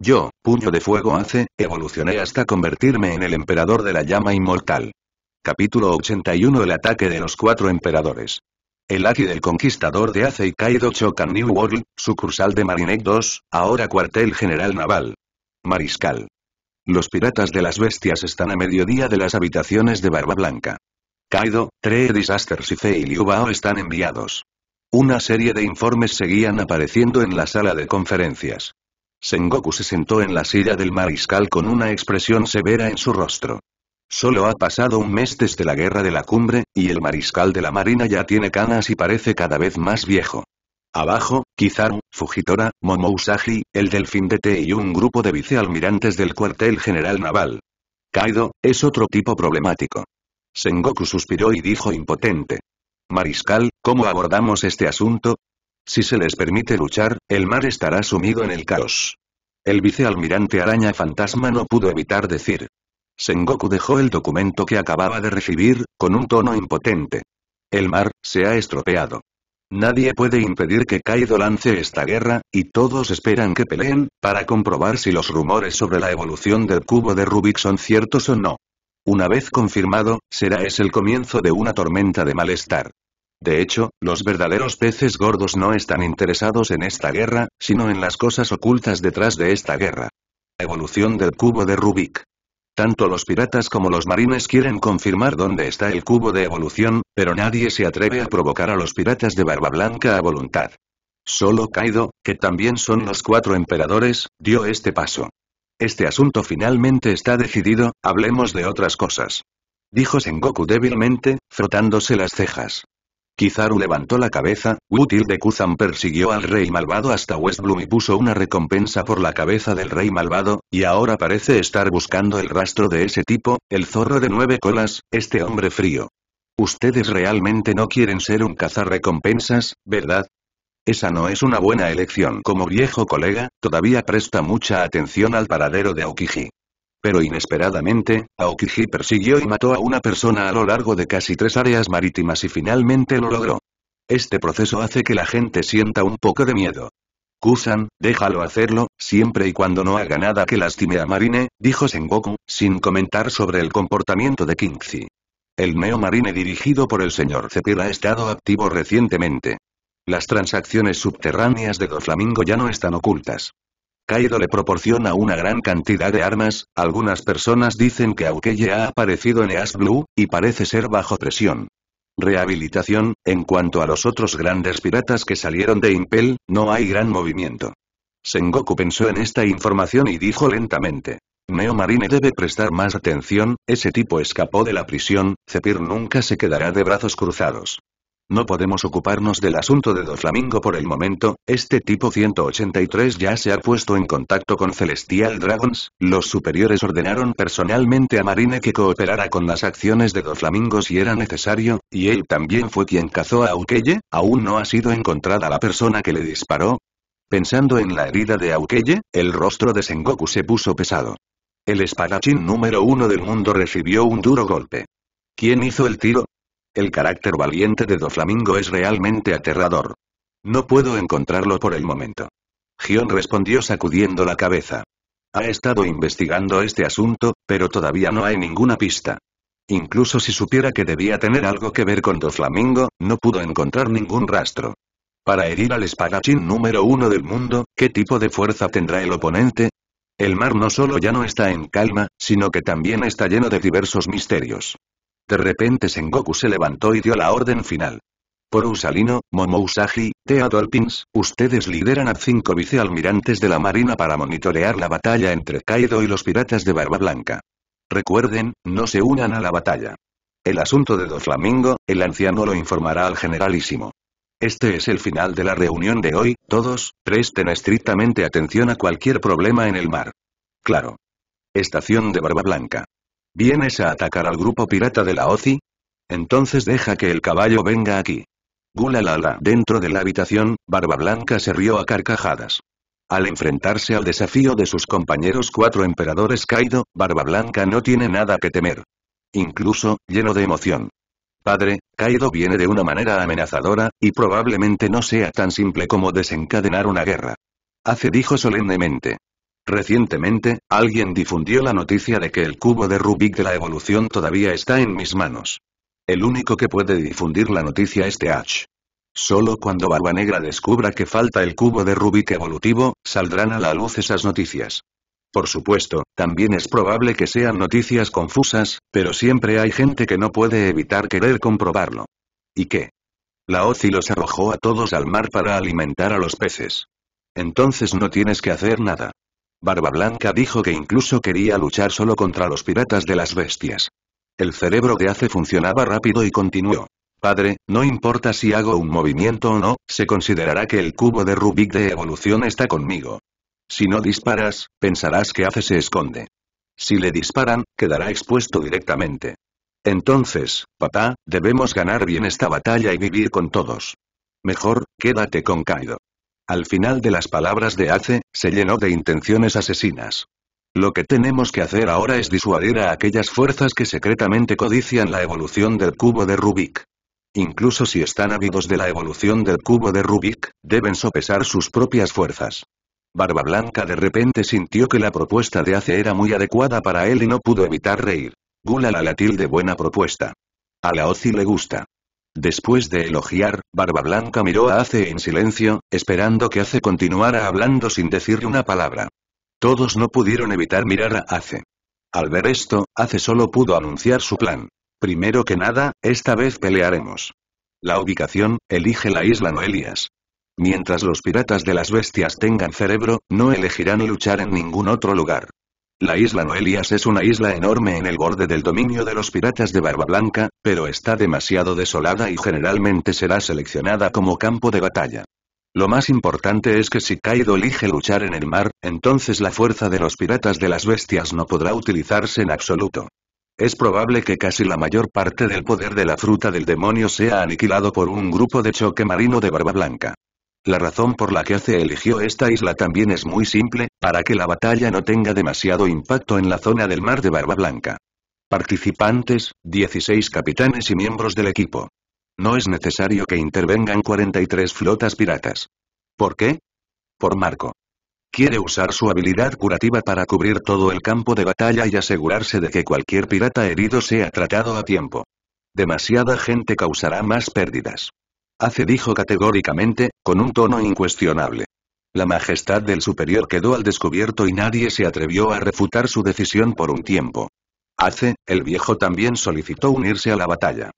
Yo, puño de fuego hace, evolucioné hasta convertirme en el emperador de la llama inmortal. Capítulo 81 El ataque de los cuatro emperadores. El Aki del conquistador de Ace y Kaido chocan New World, sucursal de Marinek 2, ahora cuartel general naval. Mariscal. Los piratas de las bestias están a mediodía de las habitaciones de Barba Blanca. Kaido, Tree Disasters y Fei y están enviados. Una serie de informes seguían apareciendo en la sala de conferencias. Sengoku se sentó en la silla del mariscal con una expresión severa en su rostro. Solo ha pasado un mes desde la guerra de la cumbre, y el mariscal de la marina ya tiene canas y parece cada vez más viejo. Abajo, Kizaru, Fujitora, Momousagi, el delfín de T y un grupo de vicealmirantes del cuartel general naval. Kaido, es otro tipo problemático. Sengoku suspiró y dijo impotente. Mariscal, ¿cómo abordamos este asunto? Si se les permite luchar, el mar estará sumido en el caos. El vicealmirante Araña Fantasma no pudo evitar decir. Sengoku dejó el documento que acababa de recibir, con un tono impotente. El mar, se ha estropeado. Nadie puede impedir que Kaido lance esta guerra, y todos esperan que peleen, para comprobar si los rumores sobre la evolución del cubo de Rubik son ciertos o no. Una vez confirmado, será es el comienzo de una tormenta de malestar. De hecho, los verdaderos peces gordos no están interesados en esta guerra, sino en las cosas ocultas detrás de esta guerra. Evolución del cubo de Rubik. Tanto los piratas como los marines quieren confirmar dónde está el cubo de evolución, pero nadie se atreve a provocar a los piratas de Barba Blanca a voluntad. Solo Kaido, que también son los cuatro emperadores, dio este paso. Este asunto finalmente está decidido, hablemos de otras cosas. Dijo Sengoku débilmente, frotándose las cejas. Kizaru levantó la cabeza, Útil de Kuzan persiguió al rey malvado hasta Westbloom y puso una recompensa por la cabeza del rey malvado, y ahora parece estar buscando el rastro de ese tipo, el zorro de nueve colas, este hombre frío. Ustedes realmente no quieren ser un cazarrecompensas, ¿verdad? Esa no es una buena elección. Como viejo colega, todavía presta mucha atención al paradero de Aokiji pero inesperadamente, Aokiji persiguió y mató a una persona a lo largo de casi tres áreas marítimas y finalmente lo logró. Este proceso hace que la gente sienta un poco de miedo. Kusan, déjalo hacerlo, siempre y cuando no haga nada que lastime a Marine, dijo Sengoku, sin comentar sobre el comportamiento de Kingzi. El Neo Marine dirigido por el señor Zepir ha estado activo recientemente. Las transacciones subterráneas de Doflamingo ya no están ocultas. Kaido le proporciona una gran cantidad de armas, algunas personas dicen que ya ha aparecido en As Blue, y parece ser bajo presión. Rehabilitación, en cuanto a los otros grandes piratas que salieron de Impel, no hay gran movimiento. Sengoku pensó en esta información y dijo lentamente. Neo Marine debe prestar más atención, ese tipo escapó de la prisión, Zephyr nunca se quedará de brazos cruzados. No podemos ocuparnos del asunto de Doflamingo por el momento, este tipo 183 ya se ha puesto en contacto con Celestial Dragons, los superiores ordenaron personalmente a Marine que cooperara con las acciones de Doflamingo si era necesario, y él también fue quien cazó a Aukeye, aún no ha sido encontrada la persona que le disparó. Pensando en la herida de Aukeye, el rostro de Sengoku se puso pesado. El espadachín número uno del mundo recibió un duro golpe. ¿Quién hizo el tiro? El carácter valiente de Doflamingo es realmente aterrador. No puedo encontrarlo por el momento. Gion respondió sacudiendo la cabeza. Ha estado investigando este asunto, pero todavía no hay ninguna pista. Incluso si supiera que debía tener algo que ver con Doflamingo, no pudo encontrar ningún rastro. Para herir al espadachín número uno del mundo, ¿qué tipo de fuerza tendrá el oponente? El mar no solo ya no está en calma, sino que también está lleno de diversos misterios. De repente Sengoku se levantó y dio la orden final. Por Usalino, Momousagi, Tea Dolpins, ustedes lideran a cinco vicealmirantes de la marina para monitorear la batalla entre Kaido y los piratas de Barba Blanca. Recuerden, no se unan a la batalla. El asunto de Doflamingo, el anciano lo informará al generalísimo. Este es el final de la reunión de hoy, todos, presten estrictamente atención a cualquier problema en el mar. Claro. Estación de Barba Blanca. ¿Vienes a atacar al grupo pirata de la OCI? Entonces deja que el caballo venga aquí. Gulalala. Dentro de la habitación, Barba Blanca se rió a carcajadas. Al enfrentarse al desafío de sus compañeros cuatro emperadores Kaido, Barba Blanca no tiene nada que temer. Incluso, lleno de emoción. Padre, Kaido viene de una manera amenazadora, y probablemente no sea tan simple como desencadenar una guerra. Hace dijo solemnemente. Recientemente, alguien difundió la noticia de que el cubo de Rubik de la evolución todavía está en mis manos. El único que puede difundir la noticia es TH. Solo cuando Barba Negra descubra que falta el cubo de Rubik evolutivo, saldrán a la luz esas noticias. Por supuesto, también es probable que sean noticias confusas, pero siempre hay gente que no puede evitar querer comprobarlo. ¿Y qué? La OCI los arrojó a todos al mar para alimentar a los peces. Entonces no tienes que hacer nada. Barba Blanca dijo que incluso quería luchar solo contra los piratas de las bestias. El cerebro de Ace funcionaba rápido y continuó. Padre, no importa si hago un movimiento o no, se considerará que el cubo de Rubik de evolución está conmigo. Si no disparas, pensarás que Ace se esconde. Si le disparan, quedará expuesto directamente. Entonces, papá, debemos ganar bien esta batalla y vivir con todos. Mejor, quédate con Kaido. Al final de las palabras de Ace, se llenó de intenciones asesinas. Lo que tenemos que hacer ahora es disuadir a aquellas fuerzas que secretamente codician la evolución del cubo de Rubik. Incluso si están ávidos de la evolución del cubo de Rubik, deben sopesar sus propias fuerzas. Barba Blanca de repente sintió que la propuesta de Ace era muy adecuada para él y no pudo evitar reír. Gula la latil de buena propuesta. A la OCI le gusta. Después de elogiar, Barba Blanca miró a Ace en silencio, esperando que Ace continuara hablando sin decirle una palabra. Todos no pudieron evitar mirar a Ace. Al ver esto, Ace solo pudo anunciar su plan. Primero que nada, esta vez pelearemos. La ubicación, elige la isla Noelias. Mientras los piratas de las bestias tengan cerebro, no elegirán luchar en ningún otro lugar. La isla Noelias es una isla enorme en el borde del dominio de los piratas de Barba Blanca, pero está demasiado desolada y generalmente será seleccionada como campo de batalla. Lo más importante es que si Kaido elige luchar en el mar, entonces la fuerza de los piratas de las bestias no podrá utilizarse en absoluto. Es probable que casi la mayor parte del poder de la fruta del demonio sea aniquilado por un grupo de choque marino de Barba Blanca. La razón por la que Ace eligió esta isla también es muy simple, para que la batalla no tenga demasiado impacto en la zona del mar de Barba Blanca. Participantes, 16 capitanes y miembros del equipo. No es necesario que intervengan 43 flotas piratas. ¿Por qué? Por Marco. Quiere usar su habilidad curativa para cubrir todo el campo de batalla y asegurarse de que cualquier pirata herido sea tratado a tiempo. Demasiada gente causará más pérdidas. Hace dijo categóricamente, con un tono incuestionable. La majestad del superior quedó al descubierto y nadie se atrevió a refutar su decisión por un tiempo. Hace, el viejo también solicitó unirse a la batalla.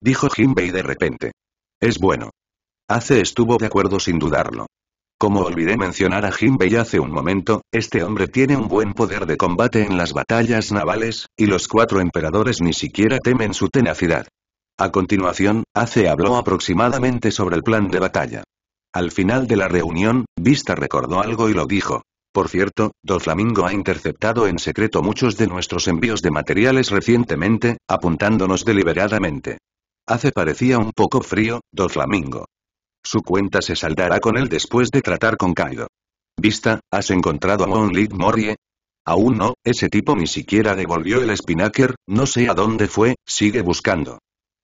Dijo Jinbei de repente. Es bueno. Hace estuvo de acuerdo sin dudarlo. Como olvidé mencionar a Jinbei hace un momento, este hombre tiene un buen poder de combate en las batallas navales, y los cuatro emperadores ni siquiera temen su tenacidad. A continuación, Ace habló aproximadamente sobre el plan de batalla. Al final de la reunión, Vista recordó algo y lo dijo. Por cierto, Doflamingo ha interceptado en secreto muchos de nuestros envíos de materiales recientemente, apuntándonos deliberadamente. Ace parecía un poco frío, Doflamingo. Su cuenta se saldará con él después de tratar con Kaido. Vista, ¿has encontrado a Monlit Morrie? Aún no, ese tipo ni siquiera devolvió el Spinnaker, no sé a dónde fue, sigue buscando.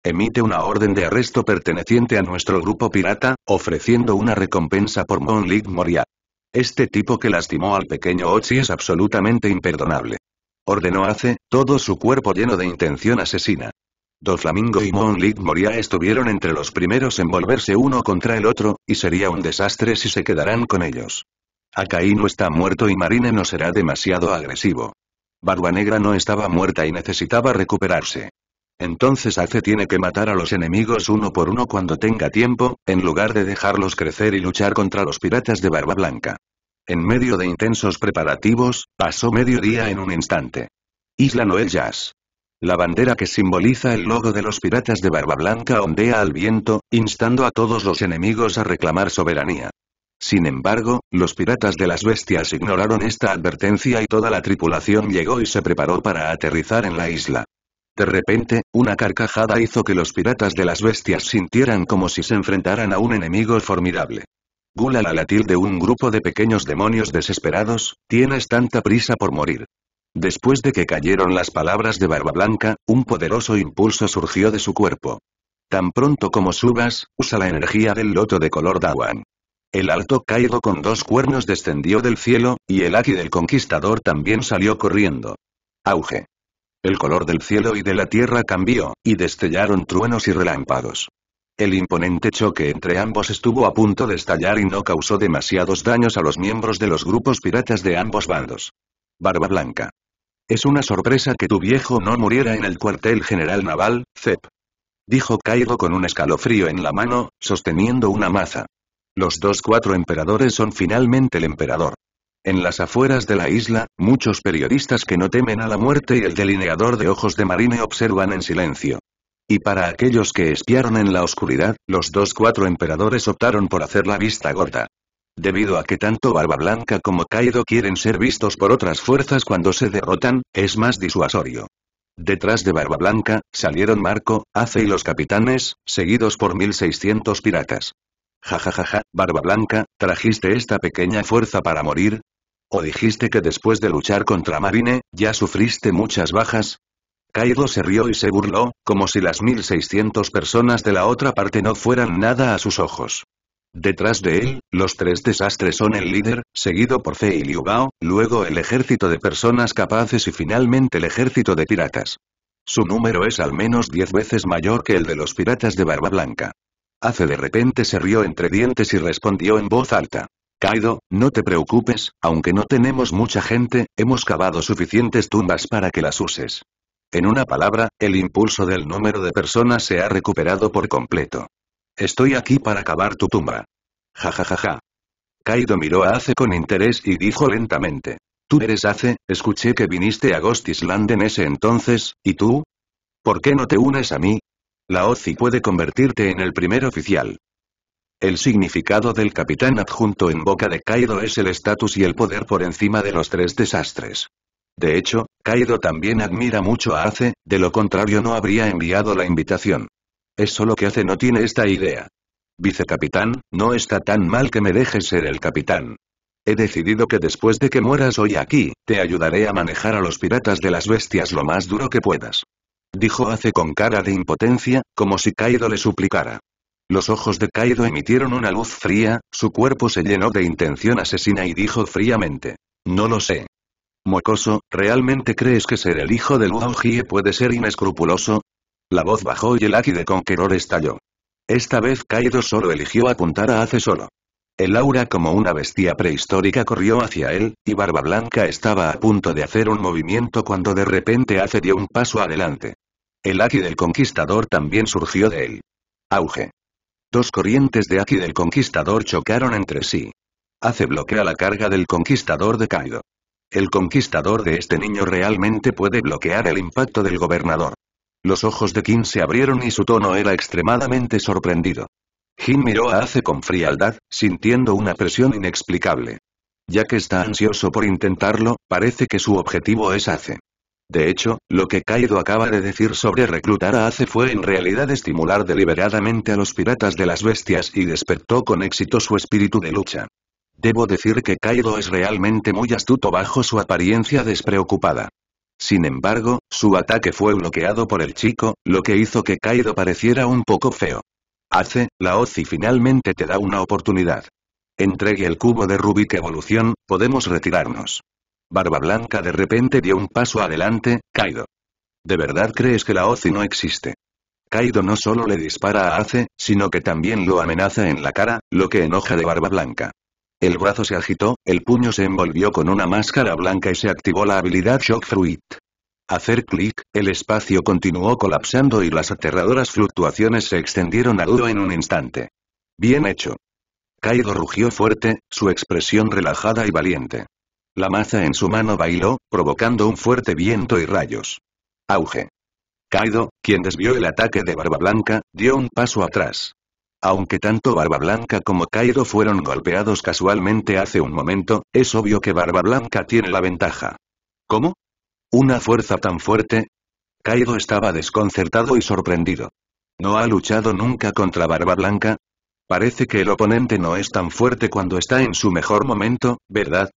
Emite una orden de arresto perteneciente a nuestro grupo pirata, ofreciendo una recompensa por Monlik Moria. Este tipo que lastimó al pequeño Ochi es absolutamente imperdonable. Ordenó hace, todo su cuerpo lleno de intención asesina. flamingo y Monlik Moria estuvieron entre los primeros en volverse uno contra el otro, y sería un desastre si se quedaran con ellos. Akainu está muerto y Marine no será demasiado agresivo. Barba Negra no estaba muerta y necesitaba recuperarse. Entonces Ace tiene que matar a los enemigos uno por uno cuando tenga tiempo, en lugar de dejarlos crecer y luchar contra los piratas de Barba Blanca. En medio de intensos preparativos, pasó mediodía en un instante. Isla Noel Jazz. La bandera que simboliza el logo de los piratas de Barba Blanca ondea al viento, instando a todos los enemigos a reclamar soberanía. Sin embargo, los piratas de las bestias ignoraron esta advertencia y toda la tripulación llegó y se preparó para aterrizar en la isla. De repente, una carcajada hizo que los piratas de las bestias sintieran como si se enfrentaran a un enemigo formidable. Gula la latir de un grupo de pequeños demonios desesperados, tienes tanta prisa por morir. Después de que cayeron las palabras de Barba Blanca, un poderoso impulso surgió de su cuerpo. Tan pronto como subas, usa la energía del loto de color Dawan. El alto caído con dos cuernos descendió del cielo, y el Aki del conquistador también salió corriendo. Auge. El color del cielo y de la tierra cambió, y destellaron truenos y relámpagos. El imponente choque entre ambos estuvo a punto de estallar y no causó demasiados daños a los miembros de los grupos piratas de ambos bandos. Barba Blanca. Es una sorpresa que tu viejo no muriera en el cuartel general naval, Zep. Dijo Cairo con un escalofrío en la mano, sosteniendo una maza. Los dos cuatro emperadores son finalmente el emperador. En las afueras de la isla, muchos periodistas que no temen a la muerte y el delineador de ojos de marine observan en silencio. Y para aquellos que espiaron en la oscuridad, los dos cuatro emperadores optaron por hacer la vista gorda. Debido a que tanto Barba Blanca como Kaido quieren ser vistos por otras fuerzas cuando se derrotan, es más disuasorio. Detrás de Barba Blanca, salieron Marco, Ace y los capitanes, seguidos por 1600 piratas. Ja ja ja ja, Barba Blanca, ¿trajiste esta pequeña fuerza para morir? ¿O dijiste que después de luchar contra Marine, ya sufriste muchas bajas? Kaido se rió y se burló, como si las 1600 personas de la otra parte no fueran nada a sus ojos. Detrás de él, los tres desastres son el líder, seguido por Fei y Liu luego el ejército de personas capaces y finalmente el ejército de piratas. Su número es al menos diez veces mayor que el de los piratas de Barba Blanca. hace de repente se rió entre dientes y respondió en voz alta. Kaido, no te preocupes, aunque no tenemos mucha gente, hemos cavado suficientes tumbas para que las uses. En una palabra, el impulso del número de personas se ha recuperado por completo. Estoy aquí para cavar tu tumba. Ja ja ja ja. Kaido miró a Ace con interés y dijo lentamente. Tú eres Ace, escuché que viniste a Ghost Island en ese entonces, ¿y tú? ¿Por qué no te unes a mí? La OCI puede convertirte en el primer oficial. El significado del capitán adjunto en boca de Kaido es el estatus y el poder por encima de los tres desastres. De hecho, Kaido también admira mucho a Ace, de lo contrario no habría enviado la invitación. Es solo que Ace no tiene esta idea. Vicecapitán, no está tan mal que me dejes ser el capitán. He decidido que después de que mueras hoy aquí, te ayudaré a manejar a los piratas de las bestias lo más duro que puedas. Dijo Ace con cara de impotencia, como si Kaido le suplicara. Los ojos de Kaido emitieron una luz fría, su cuerpo se llenó de intención asesina y dijo fríamente. No lo sé. Mocoso, ¿realmente crees que ser el hijo de Luo puede ser inescrupuloso? La voz bajó y el Aki de Conqueror estalló. Esta vez Kaido solo eligió apuntar a Ace solo. El aura como una bestia prehistórica corrió hacia él, y Barba Blanca estaba a punto de hacer un movimiento cuando de repente Ace dio un paso adelante. El Aki del Conquistador también surgió de él. Auge. Dos corrientes de Aki del Conquistador chocaron entre sí. Hace bloquea la carga del Conquistador de Kaido. El Conquistador de este niño realmente puede bloquear el impacto del Gobernador. Los ojos de Kim se abrieron y su tono era extremadamente sorprendido. Kim miró a Ace con frialdad, sintiendo una presión inexplicable. Ya que está ansioso por intentarlo, parece que su objetivo es Ace. De hecho, lo que Kaido acaba de decir sobre reclutar a Ace fue en realidad estimular deliberadamente a los piratas de las bestias y despertó con éxito su espíritu de lucha. Debo decir que Kaido es realmente muy astuto bajo su apariencia despreocupada. Sin embargo, su ataque fue bloqueado por el chico, lo que hizo que Kaido pareciera un poco feo. Ace, la y finalmente te da una oportunidad. Entregue el cubo de Rubik Evolución, podemos retirarnos. Barba Blanca de repente dio un paso adelante, Kaido. ¿De verdad crees que la Ozi no existe? Kaido no solo le dispara a Ace, sino que también lo amenaza en la cara, lo que enoja de Barba Blanca. El brazo se agitó, el puño se envolvió con una máscara blanca y se activó la habilidad Shock Fruit. Hacer clic, el espacio continuó colapsando y las aterradoras fluctuaciones se extendieron a duro en un instante. Bien hecho. Kaido rugió fuerte, su expresión relajada y valiente. La maza en su mano bailó, provocando un fuerte viento y rayos. Auge. Kaido, quien desvió el ataque de Barba Blanca, dio un paso atrás. Aunque tanto Barba Blanca como Kaido fueron golpeados casualmente hace un momento, es obvio que Barba Blanca tiene la ventaja. ¿Cómo? ¿Una fuerza tan fuerte? Kaido estaba desconcertado y sorprendido. ¿No ha luchado nunca contra Barba Blanca? Parece que el oponente no es tan fuerte cuando está en su mejor momento, ¿verdad?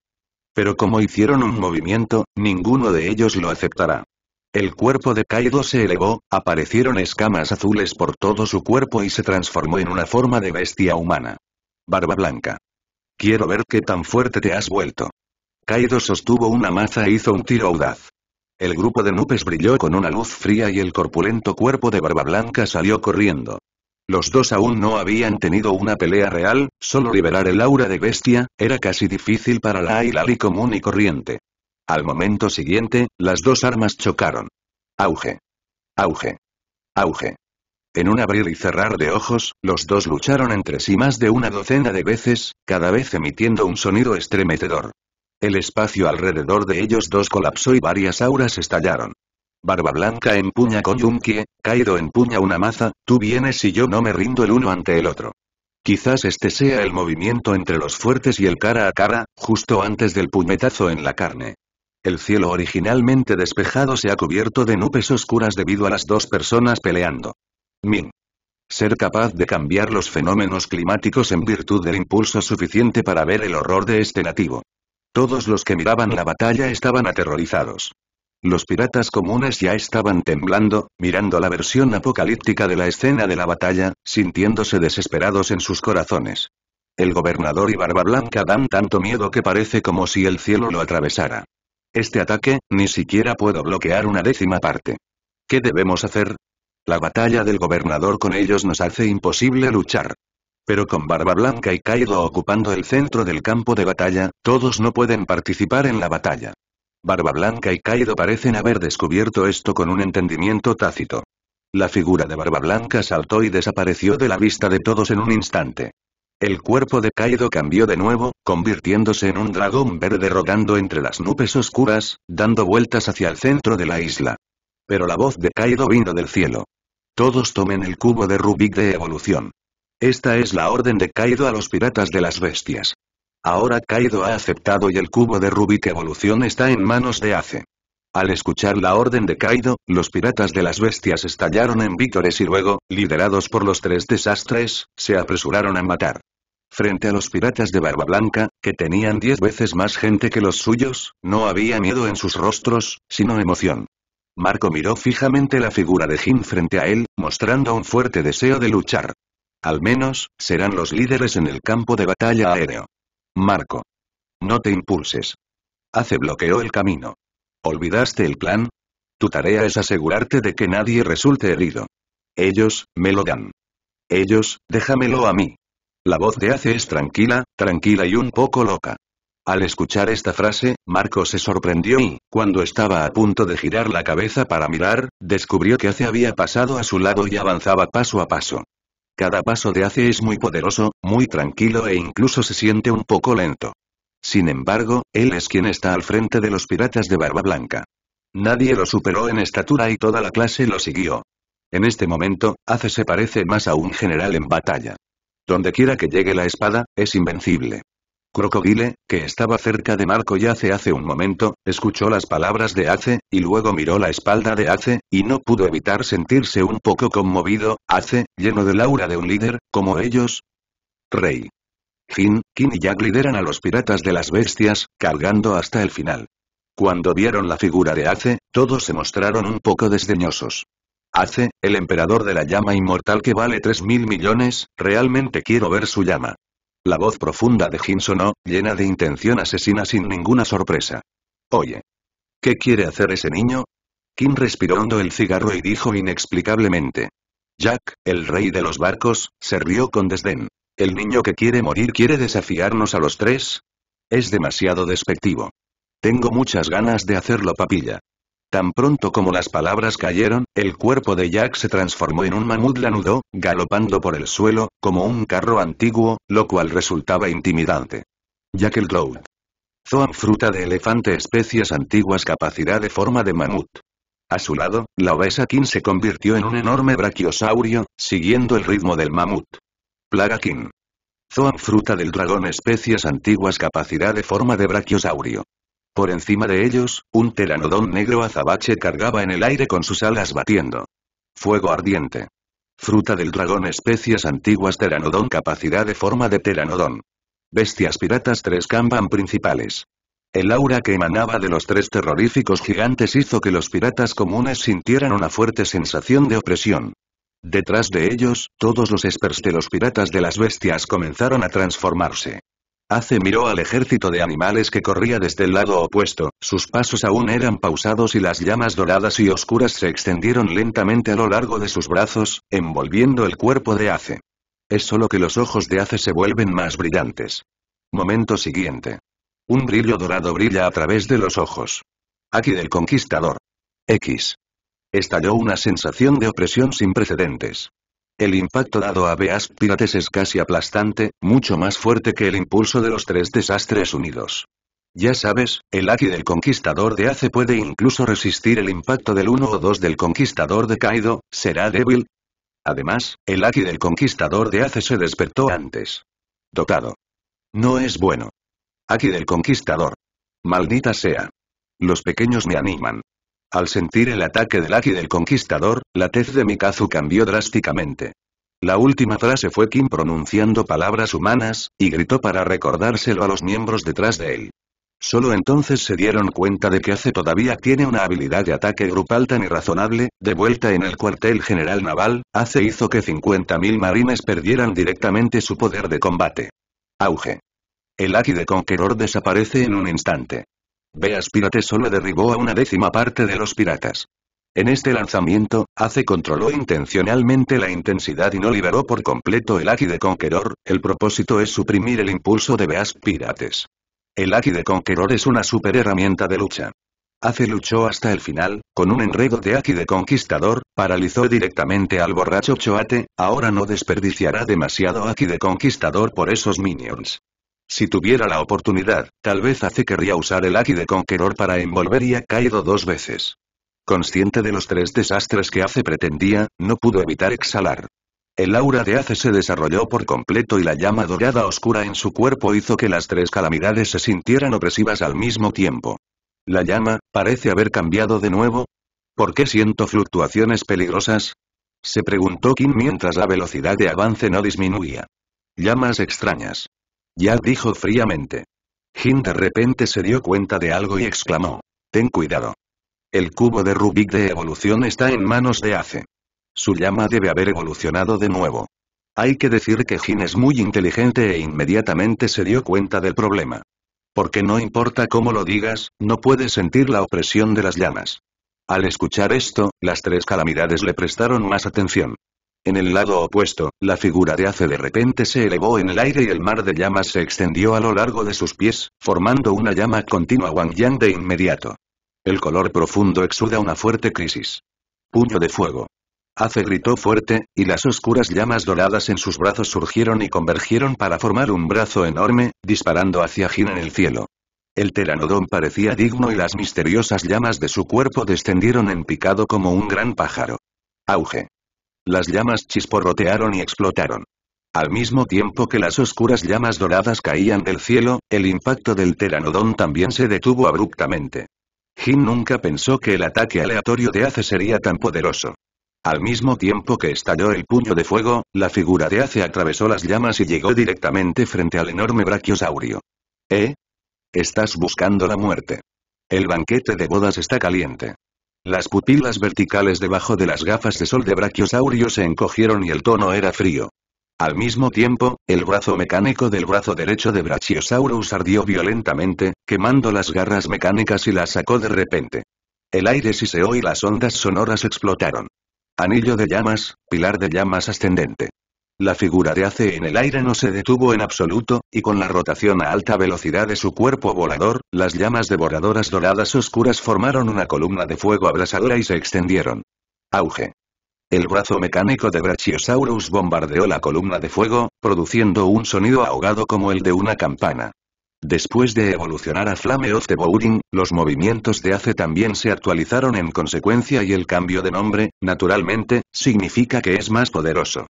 Pero como hicieron un movimiento, ninguno de ellos lo aceptará. El cuerpo de Kaido se elevó, aparecieron escamas azules por todo su cuerpo y se transformó en una forma de bestia humana. Barba blanca. Quiero ver qué tan fuerte te has vuelto. Kaido sostuvo una maza e hizo un tiro audaz. El grupo de nupes brilló con una luz fría y el corpulento cuerpo de Barba Blanca salió corriendo. Los dos aún no habían tenido una pelea real, solo liberar el aura de bestia, era casi difícil para la Ailali común y corriente. Al momento siguiente, las dos armas chocaron. Auge. Auge. Auge. En un abrir y cerrar de ojos, los dos lucharon entre sí más de una docena de veces, cada vez emitiendo un sonido estremecedor. El espacio alrededor de ellos dos colapsó y varias auras estallaron. Barba Blanca empuña con Yunkie, Kaido empuña una maza, tú vienes y yo no me rindo el uno ante el otro. Quizás este sea el movimiento entre los fuertes y el cara a cara, justo antes del puñetazo en la carne. El cielo originalmente despejado se ha cubierto de nubes oscuras debido a las dos personas peleando. Min. Ser capaz de cambiar los fenómenos climáticos en virtud del impulso suficiente para ver el horror de este nativo. Todos los que miraban la batalla estaban aterrorizados. Los piratas comunes ya estaban temblando, mirando la versión apocalíptica de la escena de la batalla, sintiéndose desesperados en sus corazones. El gobernador y Barba Blanca dan tanto miedo que parece como si el cielo lo atravesara. Este ataque, ni siquiera puedo bloquear una décima parte. ¿Qué debemos hacer? La batalla del gobernador con ellos nos hace imposible luchar. Pero con Barba Blanca y Kaido ocupando el centro del campo de batalla, todos no pueden participar en la batalla. Barba Blanca y Kaido parecen haber descubierto esto con un entendimiento tácito. La figura de Barba Blanca saltó y desapareció de la vista de todos en un instante. El cuerpo de Kaido cambió de nuevo, convirtiéndose en un dragón verde rodando entre las nubes oscuras, dando vueltas hacia el centro de la isla. Pero la voz de Kaido vino del cielo. Todos tomen el cubo de Rubik de evolución. Esta es la orden de Kaido a los piratas de las bestias. Ahora Kaido ha aceptado y el cubo de Rubik Evolución está en manos de Ace. Al escuchar la orden de Kaido, los piratas de las bestias estallaron en vítores y luego, liderados por los tres desastres, se apresuraron a matar. Frente a los piratas de Barba Blanca, que tenían diez veces más gente que los suyos, no había miedo en sus rostros, sino emoción. Marco miró fijamente la figura de Jim frente a él, mostrando un fuerte deseo de luchar. Al menos, serán los líderes en el campo de batalla aéreo. Marco. No te impulses. Hace bloqueó el camino. ¿Olvidaste el plan? Tu tarea es asegurarte de que nadie resulte herido. Ellos, me lo dan. Ellos, déjamelo a mí. La voz de Ace es tranquila, tranquila y un poco loca. Al escuchar esta frase, Marco se sorprendió y, cuando estaba a punto de girar la cabeza para mirar, descubrió que Ace había pasado a su lado y avanzaba paso a paso. Cada paso de Ace es muy poderoso, muy tranquilo e incluso se siente un poco lento. Sin embargo, él es quien está al frente de los piratas de Barba Blanca. Nadie lo superó en estatura y toda la clase lo siguió. En este momento, Ace se parece más a un general en batalla. Donde quiera que llegue la espada, es invencible. Crocodile, que estaba cerca de Marco Yace hace un momento, escuchó las palabras de Ace, y luego miró la espalda de Ace, y no pudo evitar sentirse un poco conmovido, Ace, lleno del aura de un líder, como ellos. Rey. fin Kim y Jack lideran a los piratas de las bestias, cargando hasta el final. Cuando vieron la figura de Ace, todos se mostraron un poco desdeñosos. Ace, el emperador de la llama inmortal que vale mil millones, realmente quiero ver su llama. La voz profunda de Jin sonó, llena de intención asesina sin ninguna sorpresa. Oye. ¿Qué quiere hacer ese niño? Kim respiró hondo el cigarro y dijo inexplicablemente. Jack, el rey de los barcos, se rió con desdén. ¿El niño que quiere morir quiere desafiarnos a los tres? Es demasiado despectivo. Tengo muchas ganas de hacerlo papilla. Tan pronto como las palabras cayeron, el cuerpo de Jack se transformó en un mamut lanudo, galopando por el suelo, como un carro antiguo, lo cual resultaba intimidante. Jack el Cloud. Zoan fruta de elefante especies antiguas capacidad de forma de mamut. A su lado, la obesa King se convirtió en un enorme brachiosaurio, siguiendo el ritmo del mamut. Plaga King. Zoan fruta del dragón especies antiguas capacidad de forma de brachiosaurio. Por encima de ellos, un Teranodón negro azabache cargaba en el aire con sus alas batiendo. Fuego ardiente. Fruta del dragón Especies antiguas Teranodón Capacidad de forma de Teranodón. Bestias piratas Tres campan principales. El aura que emanaba de los tres terroríficos gigantes hizo que los piratas comunes sintieran una fuerte sensación de opresión. Detrás de ellos, todos los espers de los piratas de las bestias comenzaron a transformarse. Ace miró al ejército de animales que corría desde el lado opuesto, sus pasos aún eran pausados y las llamas doradas y oscuras se extendieron lentamente a lo largo de sus brazos, envolviendo el cuerpo de Ace. Es solo que los ojos de Ace se vuelven más brillantes. Momento siguiente. Un brillo dorado brilla a través de los ojos. Aquí del conquistador. X. Estalló una sensación de opresión sin precedentes. El impacto dado a Beas Pirates es casi aplastante, mucho más fuerte que el impulso de los tres desastres unidos. Ya sabes, el Aki del Conquistador de Ace puede incluso resistir el impacto del 1 o 2 del Conquistador de Kaido, será débil. Además, el Aki del Conquistador de Ace se despertó antes. Dotado. No es bueno. Aki del Conquistador. Maldita sea. Los pequeños me animan. Al sentir el ataque del Aki del Conquistador, la tez de Mikazu cambió drásticamente. La última frase fue Kim pronunciando palabras humanas, y gritó para recordárselo a los miembros detrás de él. Solo entonces se dieron cuenta de que Ace todavía tiene una habilidad de ataque grupal tan irrazonable, de vuelta en el cuartel general naval, Ace hizo que 50.000 marines perdieran directamente su poder de combate. Auge. El Aki de Conqueror desaparece en un instante. Beas Pirates solo derribó a una décima parte de los piratas. En este lanzamiento, Ace controló intencionalmente la intensidad y no liberó por completo el Aki de Conqueror, el propósito es suprimir el impulso de Beas Pirates. El Aki de Conqueror es una super herramienta de lucha. Ace luchó hasta el final, con un enredo de Aki de Conquistador, paralizó directamente al borracho Choate, ahora no desperdiciará demasiado Aki de Conquistador por esos minions. Si tuviera la oportunidad, tal vez hace querría usar el Aki de Conqueror para envolver y ha caído dos veces. Consciente de los tres desastres que Ace pretendía, no pudo evitar exhalar. El aura de Ace se desarrolló por completo y la llama dorada oscura en su cuerpo hizo que las tres calamidades se sintieran opresivas al mismo tiempo. La llama, parece haber cambiado de nuevo. ¿Por qué siento fluctuaciones peligrosas? Se preguntó Kim mientras la velocidad de avance no disminuía. Llamas extrañas. Ya dijo fríamente. Jin de repente se dio cuenta de algo y exclamó. Ten cuidado. El cubo de Rubik de evolución está en manos de Ace. Su llama debe haber evolucionado de nuevo. Hay que decir que Jin es muy inteligente e inmediatamente se dio cuenta del problema. Porque no importa cómo lo digas, no puede sentir la opresión de las llamas. Al escuchar esto, las tres calamidades le prestaron más atención. En el lado opuesto, la figura de Ace de repente se elevó en el aire y el mar de llamas se extendió a lo largo de sus pies, formando una llama continua Wang Yang de inmediato. El color profundo exuda una fuerte crisis. Puño de fuego. Ace gritó fuerte, y las oscuras llamas doradas en sus brazos surgieron y convergieron para formar un brazo enorme, disparando hacia Jin en el cielo. El teranodón parecía digno y las misteriosas llamas de su cuerpo descendieron en picado como un gran pájaro. Auge. Las llamas chisporrotearon y explotaron. Al mismo tiempo que las oscuras llamas doradas caían del cielo, el impacto del teranodón también se detuvo abruptamente. Jin nunca pensó que el ataque aleatorio de Ace sería tan poderoso. Al mismo tiempo que estalló el puño de fuego, la figura de Ace atravesó las llamas y llegó directamente frente al enorme brachiosaurio. ¿Eh? Estás buscando la muerte. El banquete de bodas está caliente. Las pupilas verticales debajo de las gafas de sol de brachiosaurio se encogieron y el tono era frío. Al mismo tiempo, el brazo mecánico del brazo derecho de Brachiosaurus ardió violentamente, quemando las garras mecánicas y las sacó de repente. El aire siseó y las ondas sonoras explotaron. Anillo de llamas, pilar de llamas ascendente. La figura de Ace en el aire no se detuvo en absoluto, y con la rotación a alta velocidad de su cuerpo volador, las llamas devoradoras doradas oscuras formaron una columna de fuego abrasadora y se extendieron. Auge. El brazo mecánico de Brachiosaurus bombardeó la columna de fuego, produciendo un sonido ahogado como el de una campana. Después de evolucionar a Flame of the los movimientos de Ace también se actualizaron en consecuencia y el cambio de nombre, naturalmente, significa que es más poderoso.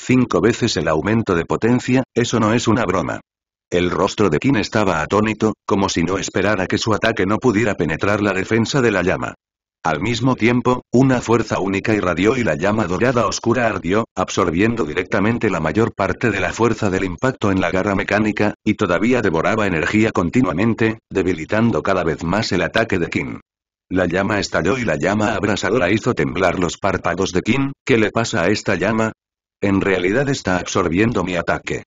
Cinco veces el aumento de potencia, eso no es una broma. El rostro de Kim estaba atónito, como si no esperara que su ataque no pudiera penetrar la defensa de la llama. Al mismo tiempo, una fuerza única irradió y la llama dorada oscura ardió, absorbiendo directamente la mayor parte de la fuerza del impacto en la garra mecánica, y todavía devoraba energía continuamente, debilitando cada vez más el ataque de Kim. La llama estalló y la llama abrasadora hizo temblar los párpados de Kim, ¿qué le pasa a esta llama? En realidad está absorbiendo mi ataque.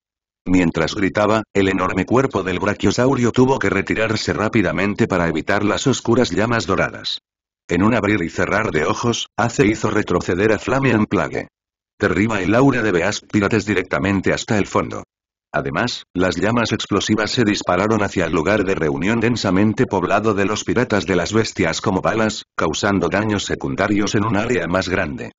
Mientras gritaba, el enorme cuerpo del brachiosaurio tuvo que retirarse rápidamente para evitar las oscuras llamas doradas. En un abrir y cerrar de ojos, Ace hizo retroceder a Flamian Plague. Derriba el aura de Beast Pirates directamente hasta el fondo. Además, las llamas explosivas se dispararon hacia el lugar de reunión densamente poblado de los piratas de las bestias como balas, causando daños secundarios en un área más grande.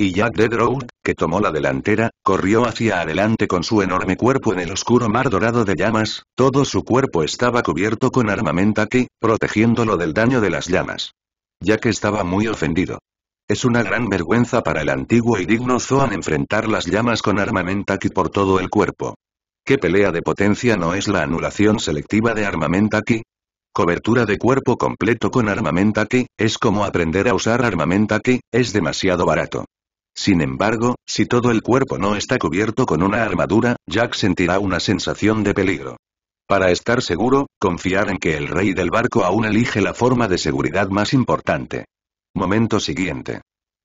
Y Jack Deadrow, que tomó la delantera, corrió hacia adelante con su enorme cuerpo en el oscuro mar dorado de llamas, todo su cuerpo estaba cubierto con armamenta que, protegiéndolo del daño de las llamas. Jack estaba muy ofendido. Es una gran vergüenza para el antiguo y digno Zoan enfrentar las llamas con armamenta que por todo el cuerpo. ¿Qué pelea de potencia no es la anulación selectiva de armamenta que? Cobertura de cuerpo completo con armamenta que, es como aprender a usar armamenta que, es demasiado barato. Sin embargo, si todo el cuerpo no está cubierto con una armadura, Jack sentirá una sensación de peligro. Para estar seguro, confiar en que el rey del barco aún elige la forma de seguridad más importante. Momento siguiente.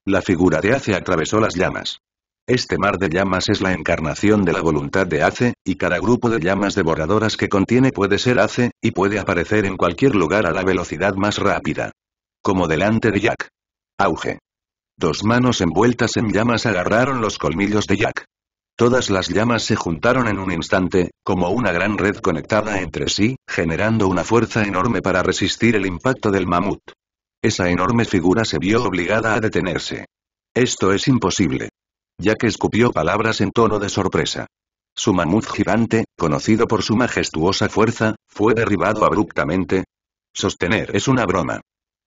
La figura de Ace atravesó las llamas. Este mar de llamas es la encarnación de la voluntad de Ace, y cada grupo de llamas devoradoras que contiene puede ser Ace, y puede aparecer en cualquier lugar a la velocidad más rápida. Como delante de Jack. Auge. Dos manos envueltas en llamas agarraron los colmillos de Jack. Todas las llamas se juntaron en un instante, como una gran red conectada entre sí, generando una fuerza enorme para resistir el impacto del mamut. Esa enorme figura se vio obligada a detenerse. Esto es imposible. Jack escupió palabras en tono de sorpresa. Su mamut gigante, conocido por su majestuosa fuerza, fue derribado abruptamente. Sostener es una broma.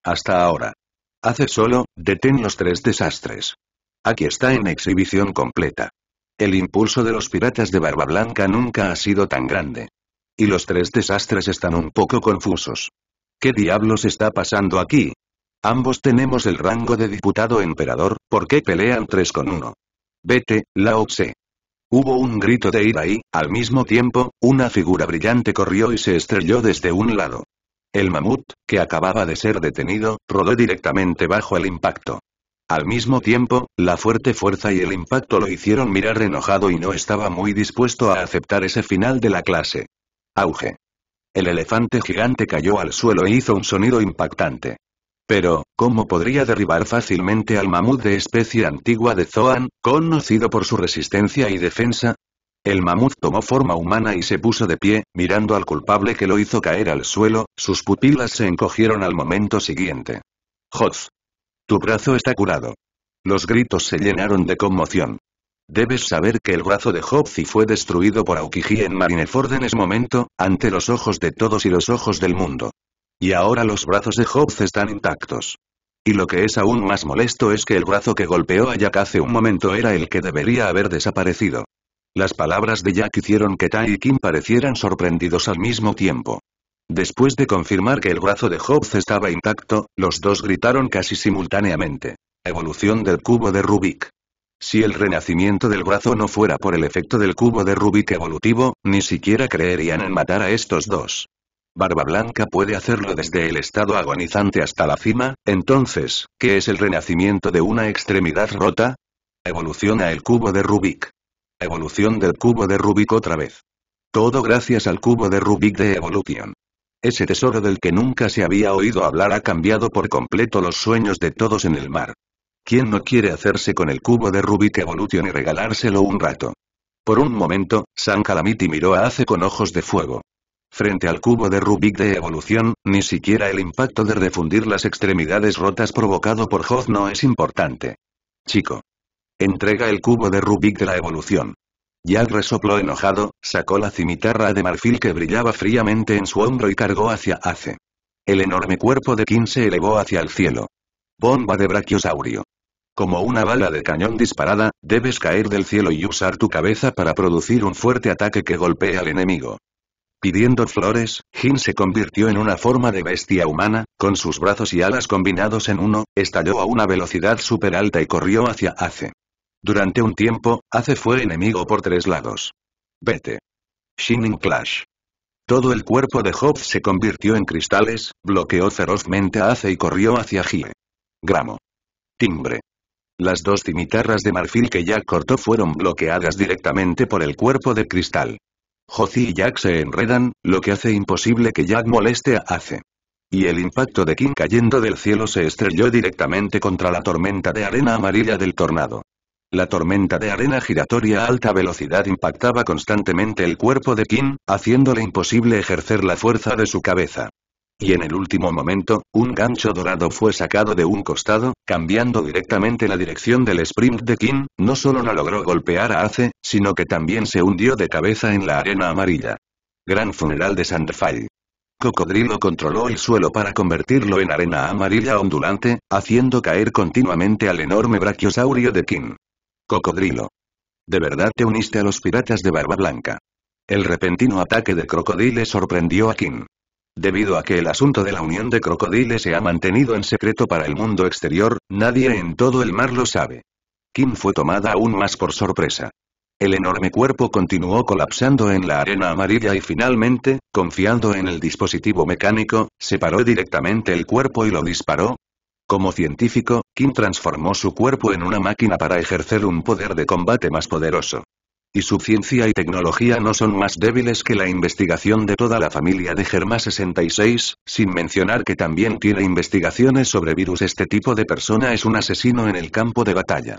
Hasta ahora. Hace solo, detén los tres desastres. Aquí está en exhibición completa. El impulso de los piratas de Barba Blanca nunca ha sido tan grande. Y los tres desastres están un poco confusos. ¿Qué diablos está pasando aquí? Ambos tenemos el rango de diputado emperador, ¿por qué pelean tres con uno? Vete, Lao Tse. Hubo un grito de ira y, al mismo tiempo, una figura brillante corrió y se estrelló desde un lado. El mamut, que acababa de ser detenido, rodó directamente bajo el impacto. Al mismo tiempo, la fuerte fuerza y el impacto lo hicieron mirar enojado y no estaba muy dispuesto a aceptar ese final de la clase. Auge. El elefante gigante cayó al suelo e hizo un sonido impactante. Pero, ¿cómo podría derribar fácilmente al mamut de especie antigua de Zoan, conocido por su resistencia y defensa? El mamut tomó forma humana y se puso de pie, mirando al culpable que lo hizo caer al suelo, sus pupilas se encogieron al momento siguiente. Hotz. Tu brazo está curado. Los gritos se llenaron de conmoción. Debes saber que el brazo de y fue destruido por Aukiji en Marineford en ese momento, ante los ojos de todos y los ojos del mundo. Y ahora los brazos de Hobbs están intactos. Y lo que es aún más molesto es que el brazo que golpeó a Jack hace un momento era el que debería haber desaparecido. Las palabras de Jack hicieron que Tai y Kim parecieran sorprendidos al mismo tiempo. Después de confirmar que el brazo de Hobbs estaba intacto, los dos gritaron casi simultáneamente. Evolución del cubo de Rubik. Si el renacimiento del brazo no fuera por el efecto del cubo de Rubik evolutivo, ni siquiera creerían en matar a estos dos. Barba Blanca puede hacerlo desde el estado agonizante hasta la cima, entonces, ¿qué es el renacimiento de una extremidad rota? Evoluciona el cubo de Rubik. Evolución del cubo de Rubik otra vez. Todo gracias al cubo de Rubik de Evolution. Ese tesoro del que nunca se había oído hablar ha cambiado por completo los sueños de todos en el mar. ¿Quién no quiere hacerse con el cubo de Rubik Evolution y regalárselo un rato? Por un momento, San Calamity miró a Ace con ojos de fuego. Frente al cubo de Rubik de evolución, ni siquiera el impacto de refundir las extremidades rotas provocado por Hoth no es importante. Chico. Entrega el cubo de Rubik de la evolución. Yag resopló enojado, sacó la cimitarra de marfil que brillaba fríamente en su hombro y cargó hacia Ace. El enorme cuerpo de Kim se elevó hacia el cielo. Bomba de brachiosaurio. Como una bala de cañón disparada, debes caer del cielo y usar tu cabeza para producir un fuerte ataque que golpee al enemigo. Pidiendo flores, Jin se convirtió en una forma de bestia humana, con sus brazos y alas combinados en uno, estalló a una velocidad súper alta y corrió hacia Ace. Durante un tiempo, Ace fue enemigo por tres lados. Vete. Shining Clash. Todo el cuerpo de Hobbs se convirtió en cristales, bloqueó ferozmente a Ace y corrió hacia Gie. Gramo. Timbre. Las dos cimitarras de marfil que Jack cortó fueron bloqueadas directamente por el cuerpo de cristal. Josie y Jack se enredan, lo que hace imposible que Jack moleste a Ace. Y el impacto de Kim cayendo del cielo se estrelló directamente contra la tormenta de arena amarilla del tornado. La tormenta de arena giratoria a alta velocidad impactaba constantemente el cuerpo de Kim, haciéndole imposible ejercer la fuerza de su cabeza. Y en el último momento, un gancho dorado fue sacado de un costado, cambiando directamente la dirección del sprint de Kim, no solo no logró golpear a Ace, sino que también se hundió de cabeza en la arena amarilla. Gran funeral de Sandfall. Cocodrilo controló el suelo para convertirlo en arena amarilla ondulante, haciendo caer continuamente al enorme brachiosaurio de Kim. Cocodrilo. De verdad te uniste a los piratas de Barba Blanca. El repentino ataque de crocodiles sorprendió a Kim. Debido a que el asunto de la unión de crocodiles se ha mantenido en secreto para el mundo exterior, nadie en todo el mar lo sabe. Kim fue tomada aún más por sorpresa. El enorme cuerpo continuó colapsando en la arena amarilla y finalmente, confiando en el dispositivo mecánico, separó directamente el cuerpo y lo disparó, como científico, Kim transformó su cuerpo en una máquina para ejercer un poder de combate más poderoso. Y su ciencia y tecnología no son más débiles que la investigación de toda la familia de Germa 66, sin mencionar que también tiene investigaciones sobre virus. Este tipo de persona es un asesino en el campo de batalla.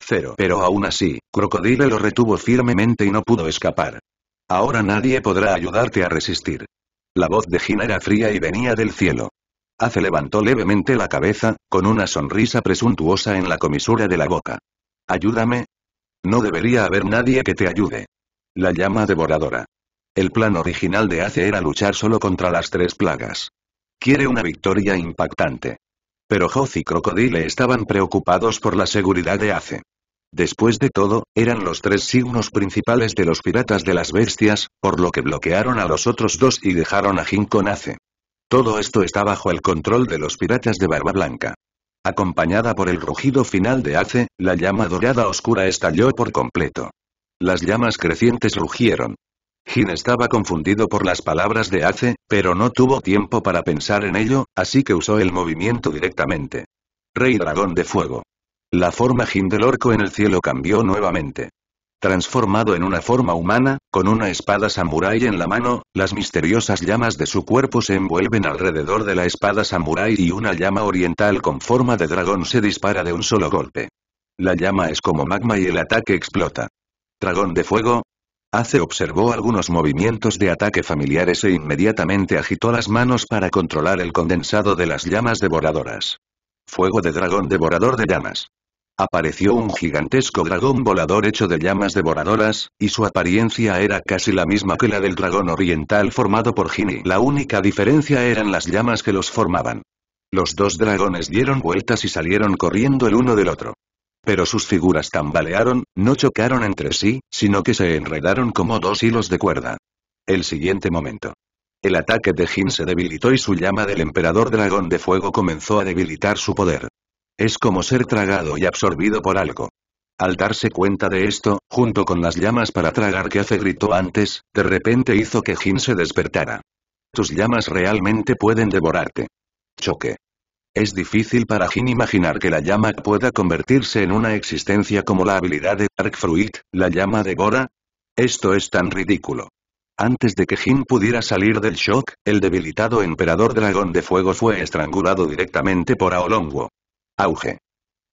Cero. Pero aún así, Crocodile lo retuvo firmemente y no pudo escapar. Ahora nadie podrá ayudarte a resistir. La voz de Jin era fría y venía del cielo. Ace levantó levemente la cabeza, con una sonrisa presuntuosa en la comisura de la boca. ¿Ayúdame? No debería haber nadie que te ayude. La llama devoradora. El plan original de Ace era luchar solo contra las tres plagas. Quiere una victoria impactante. Pero Hoth y Crocodile estaban preocupados por la seguridad de Ace. Después de todo, eran los tres signos principales de los piratas de las bestias, por lo que bloquearon a los otros dos y dejaron a Jin con Ace. Todo esto está bajo el control de los piratas de Barba Blanca. Acompañada por el rugido final de Ace, la llama dorada oscura estalló por completo. Las llamas crecientes rugieron. Jin estaba confundido por las palabras de Ace, pero no tuvo tiempo para pensar en ello, así que usó el movimiento directamente. Rey Dragón de Fuego. La forma Jin del orco en el cielo cambió nuevamente. Transformado en una forma humana, con una espada samurái en la mano, las misteriosas llamas de su cuerpo se envuelven alrededor de la espada samurái y una llama oriental con forma de dragón se dispara de un solo golpe. La llama es como magma y el ataque explota. Dragón de fuego, Ace observó algunos movimientos de ataque familiares e inmediatamente agitó las manos para controlar el condensado de las llamas devoradoras. Fuego de dragón devorador de llamas. Apareció un gigantesco dragón volador hecho de llamas devoradoras, y su apariencia era casi la misma que la del dragón oriental formado por Gini. La única diferencia eran las llamas que los formaban. Los dos dragones dieron vueltas y salieron corriendo el uno del otro. Pero sus figuras tambalearon, no chocaron entre sí, sino que se enredaron como dos hilos de cuerda. El siguiente momento. El ataque de Jin se debilitó y su llama del emperador dragón de fuego comenzó a debilitar su poder. Es como ser tragado y absorbido por algo. Al darse cuenta de esto, junto con las llamas para tragar que hace grito antes, de repente hizo que Jin se despertara. Tus llamas realmente pueden devorarte. Choque. Es difícil para Jin imaginar que la llama pueda convertirse en una existencia como la habilidad de Dark Fruit, la llama devora. Esto es tan ridículo. Antes de que Jin pudiera salir del shock, el debilitado emperador dragón de fuego fue estrangulado directamente por Aolongwo. Auge.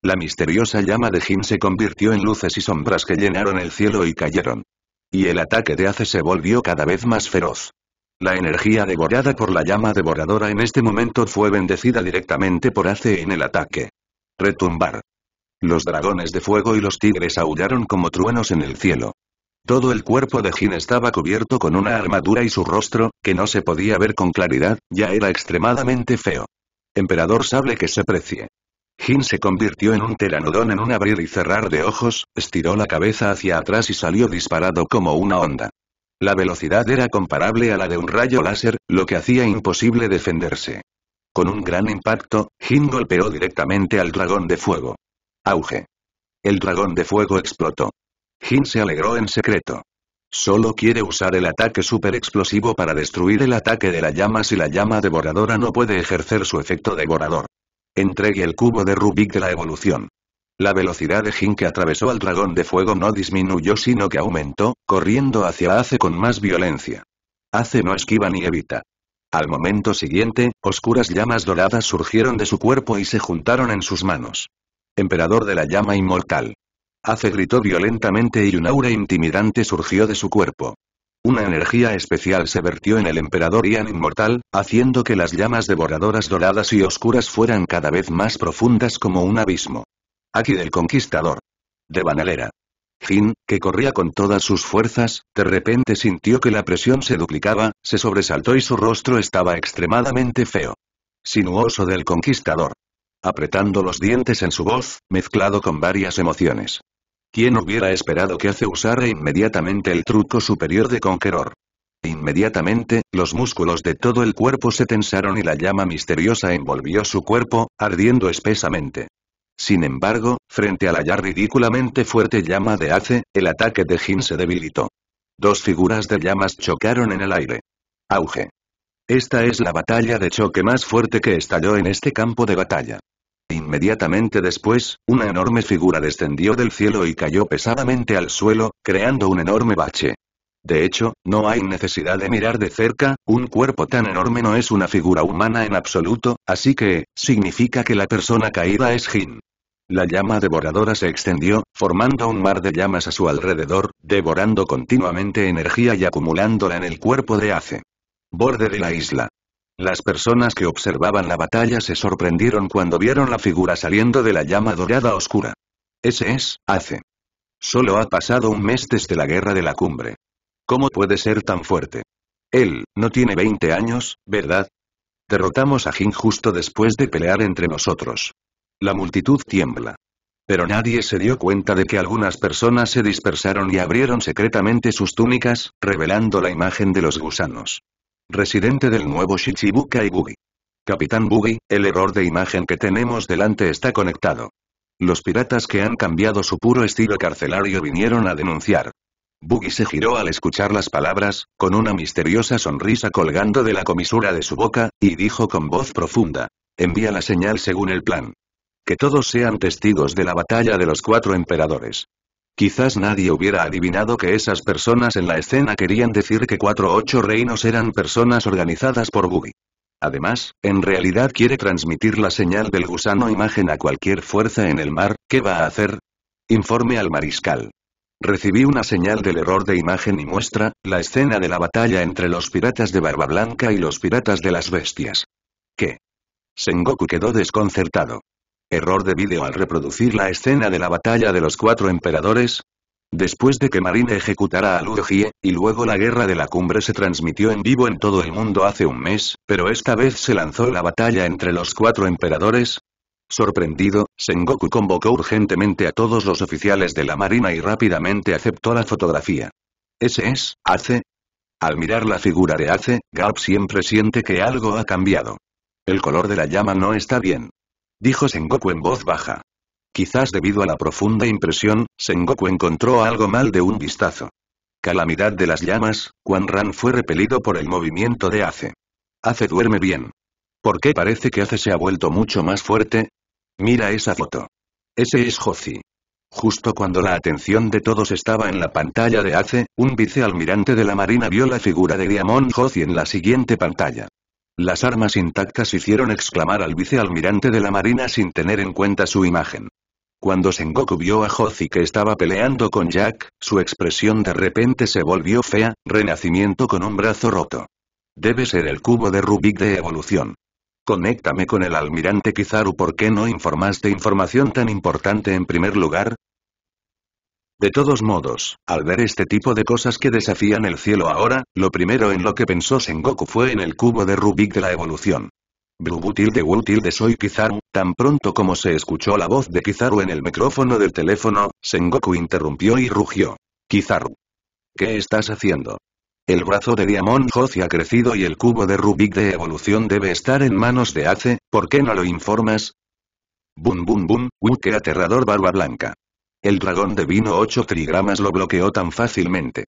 La misteriosa llama de Jin se convirtió en luces y sombras que llenaron el cielo y cayeron. Y el ataque de Ace se volvió cada vez más feroz. La energía devorada por la llama devoradora en este momento fue bendecida directamente por Ace en el ataque. Retumbar. Los dragones de fuego y los tigres aullaron como truenos en el cielo. Todo el cuerpo de Jin estaba cubierto con una armadura y su rostro, que no se podía ver con claridad, ya era extremadamente feo. Emperador Sable que se precie. Jin se convirtió en un teranodón en un abrir y cerrar de ojos, estiró la cabeza hacia atrás y salió disparado como una onda. La velocidad era comparable a la de un rayo láser, lo que hacía imposible defenderse. Con un gran impacto, Jin golpeó directamente al dragón de fuego. Auge. El dragón de fuego explotó. Jin se alegró en secreto. Solo quiere usar el ataque super explosivo para destruir el ataque de la llama si la llama devoradora no puede ejercer su efecto devorador. Entregue el cubo de Rubik de la evolución. La velocidad de Jin que atravesó al dragón de fuego no disminuyó sino que aumentó, corriendo hacia Ace con más violencia. Ace no esquiva ni evita. Al momento siguiente, oscuras llamas doradas surgieron de su cuerpo y se juntaron en sus manos. Emperador de la llama inmortal. Ace gritó violentamente y un aura intimidante surgió de su cuerpo. Una energía especial se vertió en el emperador Ian Inmortal, haciendo que las llamas devoradoras doradas y oscuras fueran cada vez más profundas como un abismo. Aquí del conquistador. De Banalera. Jin, que corría con todas sus fuerzas, de repente sintió que la presión se duplicaba, se sobresaltó y su rostro estaba extremadamente feo. Sinuoso del conquistador. Apretando los dientes en su voz, mezclado con varias emociones. ¿Quién hubiera esperado que Ace usara inmediatamente el truco superior de Conqueror? Inmediatamente, los músculos de todo el cuerpo se tensaron y la llama misteriosa envolvió su cuerpo, ardiendo espesamente. Sin embargo, frente a la ya ridículamente fuerte llama de Ace, el ataque de Jin se debilitó. Dos figuras de llamas chocaron en el aire. Auge. Esta es la batalla de choque más fuerte que estalló en este campo de batalla. Inmediatamente después, una enorme figura descendió del cielo y cayó pesadamente al suelo, creando un enorme bache. De hecho, no hay necesidad de mirar de cerca, un cuerpo tan enorme no es una figura humana en absoluto, así que, significa que la persona caída es Jin. La llama devoradora se extendió, formando un mar de llamas a su alrededor, devorando continuamente energía y acumulándola en el cuerpo de Ace. Borde de la isla. Las personas que observaban la batalla se sorprendieron cuando vieron la figura saliendo de la llama dorada oscura. Ese es, hace. Solo ha pasado un mes desde la guerra de la cumbre. ¿Cómo puede ser tan fuerte? Él, no tiene 20 años, ¿verdad? Derrotamos a Jin justo después de pelear entre nosotros. La multitud tiembla. Pero nadie se dio cuenta de que algunas personas se dispersaron y abrieron secretamente sus túnicas, revelando la imagen de los gusanos residente del nuevo Shichibukai Bugi. Capitán Bugi, el error de imagen que tenemos delante está conectado. Los piratas que han cambiado su puro estilo carcelario vinieron a denunciar. Bugi se giró al escuchar las palabras, con una misteriosa sonrisa colgando de la comisura de su boca, y dijo con voz profunda. Envía la señal según el plan. Que todos sean testigos de la batalla de los cuatro emperadores. Quizás nadie hubiera adivinado que esas personas en la escena querían decir que cuatro ocho reinos eran personas organizadas por Buggy. Además, en realidad quiere transmitir la señal del gusano imagen a cualquier fuerza en el mar, ¿qué va a hacer? Informe al mariscal. Recibí una señal del error de imagen y muestra, la escena de la batalla entre los piratas de Barba Blanca y los piratas de las bestias. ¿Qué? Sengoku quedó desconcertado. Error de vídeo al reproducir la escena de la batalla de los cuatro emperadores. Después de que Marine ejecutara a y luego la guerra de la cumbre se transmitió en vivo en todo el mundo hace un mes, pero esta vez se lanzó la batalla entre los cuatro emperadores, Sorprendido, Sengoku convocó urgentemente a todos los oficiales de la marina y rápidamente aceptó la fotografía. ¿Ese es, Ace? Al mirar la figura de Ace, Garp siempre siente que algo ha cambiado. El color de la llama no está bien dijo Sengoku en voz baja. Quizás debido a la profunda impresión, Sengoku encontró algo mal de un vistazo. Calamidad de las llamas, Quan Ran fue repelido por el movimiento de Ace. Ace duerme bien. ¿Por qué parece que Ace se ha vuelto mucho más fuerte? Mira esa foto. Ese es Jozi. Justo cuando la atención de todos estaba en la pantalla de Ace, un vicealmirante de la marina vio la figura de Diamond Jozi en la siguiente pantalla. Las armas intactas hicieron exclamar al vicealmirante de la marina sin tener en cuenta su imagen. Cuando Sengoku vio a Jozi que estaba peleando con Jack, su expresión de repente se volvió fea, renacimiento con un brazo roto. Debe ser el cubo de Rubik de evolución. Conéctame con el almirante Kizaru ¿por qué no informaste información tan importante en primer lugar? De todos modos, al ver este tipo de cosas que desafían el cielo ahora, lo primero en lo que pensó Sengoku fue en el cubo de Rubik de la evolución. Blubutil de Wutil de Soy Kizaru, tan pronto como se escuchó la voz de Kizaru en el micrófono del teléfono, Sengoku interrumpió y rugió. Kizaru. ¿Qué estás haciendo? El brazo de Diamond Jozi ha crecido y el cubo de Rubik de evolución debe estar en manos de Ace, ¿por qué no lo informas? Bum bum bum, wu ¡uh, qué aterrador barba blanca. El dragón de vino 8 trigramas lo bloqueó tan fácilmente.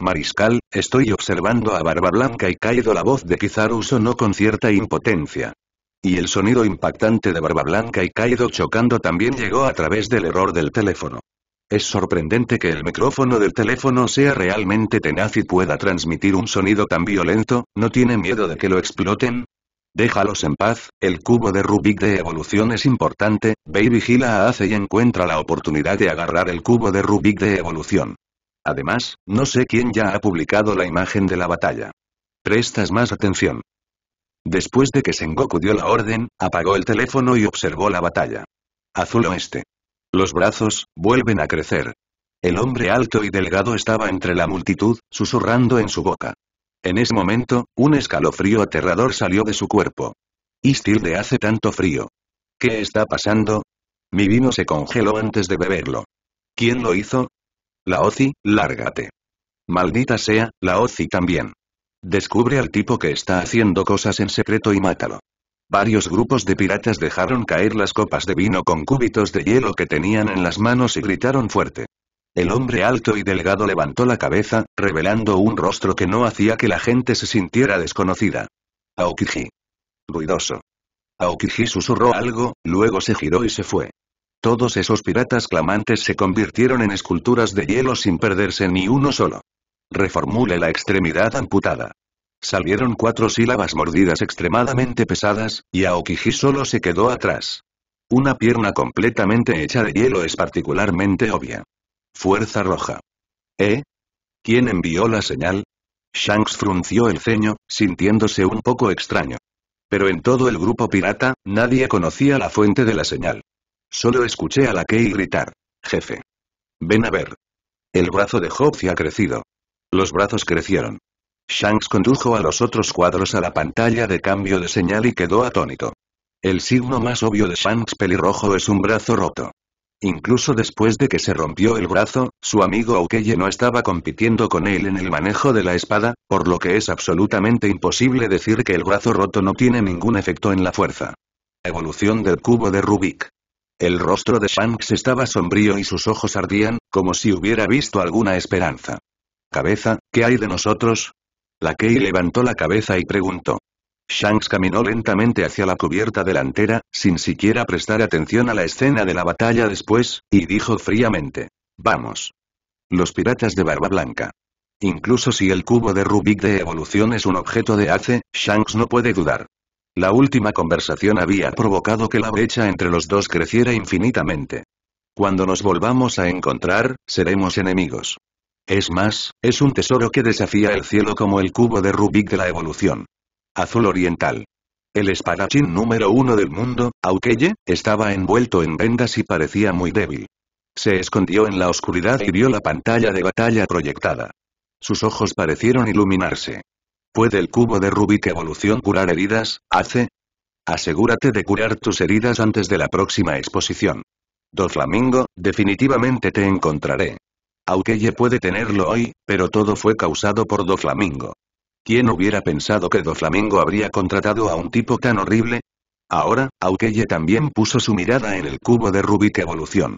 Mariscal, estoy observando a Barba Blanca y caído la voz de Kizaru sonó con cierta impotencia. Y el sonido impactante de Barba Blanca y Kaido chocando también llegó a través del error del teléfono. Es sorprendente que el micrófono del teléfono sea realmente tenaz y pueda transmitir un sonido tan violento, ¿no tiene miedo de que lo exploten? Déjalos en paz, el cubo de Rubik de evolución es importante, Baby Gila vigila a y encuentra la oportunidad de agarrar el cubo de Rubik de evolución. Además, no sé quién ya ha publicado la imagen de la batalla. Prestas más atención. Después de que Sengoku dio la orden, apagó el teléfono y observó la batalla. Azul oeste. Los brazos, vuelven a crecer. El hombre alto y delgado estaba entre la multitud, susurrando en su boca. En ese momento, un escalofrío aterrador salió de su cuerpo. de hace tanto frío. ¿Qué está pasando? Mi vino se congeló antes de beberlo. ¿Quién lo hizo? La Ozi, lárgate. Maldita sea, la Ozi también. Descubre al tipo que está haciendo cosas en secreto y mátalo. Varios grupos de piratas dejaron caer las copas de vino con cúbitos de hielo que tenían en las manos y gritaron fuerte. El hombre alto y delgado levantó la cabeza, revelando un rostro que no hacía que la gente se sintiera desconocida. Aokiji. Ruidoso. Aokiji susurró algo, luego se giró y se fue. Todos esos piratas clamantes se convirtieron en esculturas de hielo sin perderse ni uno solo. Reformule la extremidad amputada. Salieron cuatro sílabas mordidas extremadamente pesadas, y Aokiji solo se quedó atrás. Una pierna completamente hecha de hielo es particularmente obvia. Fuerza Roja. ¿Eh? ¿Quién envió la señal? Shanks frunció el ceño, sintiéndose un poco extraño. Pero en todo el grupo pirata, nadie conocía la fuente de la señal. Solo escuché a la que gritar. Jefe. Ven a ver. El brazo de Hobbs ha crecido. Los brazos crecieron. Shanks condujo a los otros cuadros a la pantalla de cambio de señal y quedó atónito. El signo más obvio de Shanks pelirrojo es un brazo roto. Incluso después de que se rompió el brazo, su amigo Aukeye no estaba compitiendo con él en el manejo de la espada, por lo que es absolutamente imposible decir que el brazo roto no tiene ningún efecto en la fuerza. Evolución del cubo de Rubik. El rostro de Shanks estaba sombrío y sus ojos ardían, como si hubiera visto alguna esperanza. Cabeza, ¿qué hay de nosotros? La Kei levantó la cabeza y preguntó. Shanks caminó lentamente hacia la cubierta delantera, sin siquiera prestar atención a la escena de la batalla después, y dijo fríamente. Vamos. Los piratas de Barba Blanca. Incluso si el cubo de Rubik de evolución es un objeto de Hace, Shanks no puede dudar. La última conversación había provocado que la brecha entre los dos creciera infinitamente. Cuando nos volvamos a encontrar, seremos enemigos. Es más, es un tesoro que desafía el cielo como el cubo de Rubik de la evolución azul oriental. El espadachín número uno del mundo, Aukeye, estaba envuelto en vendas y parecía muy débil. Se escondió en la oscuridad y vio la pantalla de batalla proyectada. Sus ojos parecieron iluminarse. ¿Puede el cubo de Rubik evolución curar heridas, hace? Asegúrate de curar tus heridas antes de la próxima exposición. Doflamingo, definitivamente te encontraré. Aukeye puede tenerlo hoy, pero todo fue causado por Doflamingo. ¿Quién hubiera pensado que Doflamingo habría contratado a un tipo tan horrible? Ahora, Aukeye también puso su mirada en el cubo de Rubik Evolución.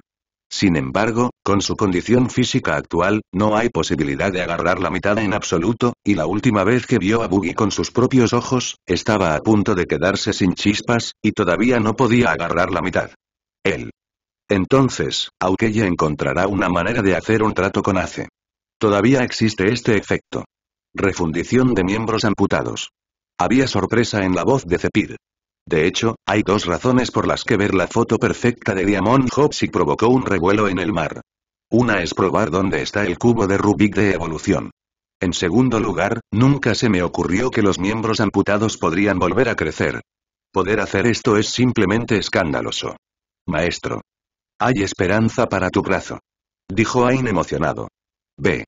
Sin embargo, con su condición física actual, no hay posibilidad de agarrar la mitad en absoluto, y la última vez que vio a Buggy con sus propios ojos, estaba a punto de quedarse sin chispas, y todavía no podía agarrar la mitad. Él. Entonces, Aukeye encontrará una manera de hacer un trato con Ace. Todavía existe este efecto. Refundición de miembros amputados. Había sorpresa en la voz de Cepid. De hecho, hay dos razones por las que ver la foto perfecta de Diamond Hopsy provocó un revuelo en el mar. Una es probar dónde está el cubo de Rubik de evolución. En segundo lugar, nunca se me ocurrió que los miembros amputados podrían volver a crecer. Poder hacer esto es simplemente escandaloso. Maestro. Hay esperanza para tu brazo. Dijo Ain emocionado. Ve.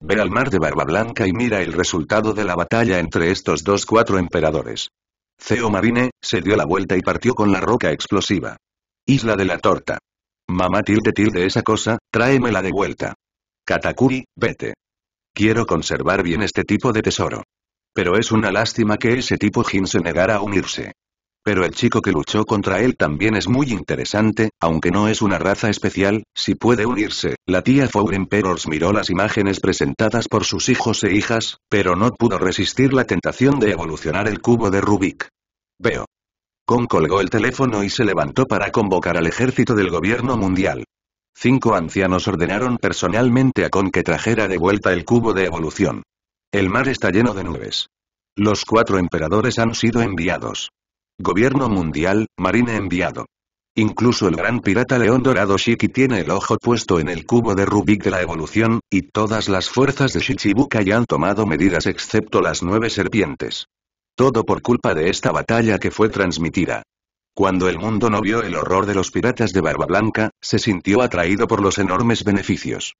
Ve al mar de Barba Blanca y mira el resultado de la batalla entre estos dos cuatro emperadores. Ceo Marine, se dio la vuelta y partió con la roca explosiva. Isla de la torta. Mamá tilde tilde esa cosa, tráemela de vuelta. Katakuri, vete. Quiero conservar bien este tipo de tesoro. Pero es una lástima que ese tipo Jin se negara a unirse. Pero el chico que luchó contra él también es muy interesante, aunque no es una raza especial, si puede unirse. La tía Four Emperors miró las imágenes presentadas por sus hijos e hijas, pero no pudo resistir la tentación de evolucionar el cubo de Rubik. Veo. Kong colgó el teléfono y se levantó para convocar al ejército del gobierno mundial. Cinco ancianos ordenaron personalmente a Kong que trajera de vuelta el cubo de evolución. El mar está lleno de nubes. Los cuatro emperadores han sido enviados. Gobierno Mundial, Marine enviado. Incluso el gran pirata León Dorado Shiki tiene el ojo puesto en el cubo de Rubik de la evolución, y todas las fuerzas de Shichibuka ya han tomado medidas excepto las nueve serpientes. Todo por culpa de esta batalla que fue transmitida. Cuando el mundo no vio el horror de los piratas de Barba Blanca, se sintió atraído por los enormes beneficios.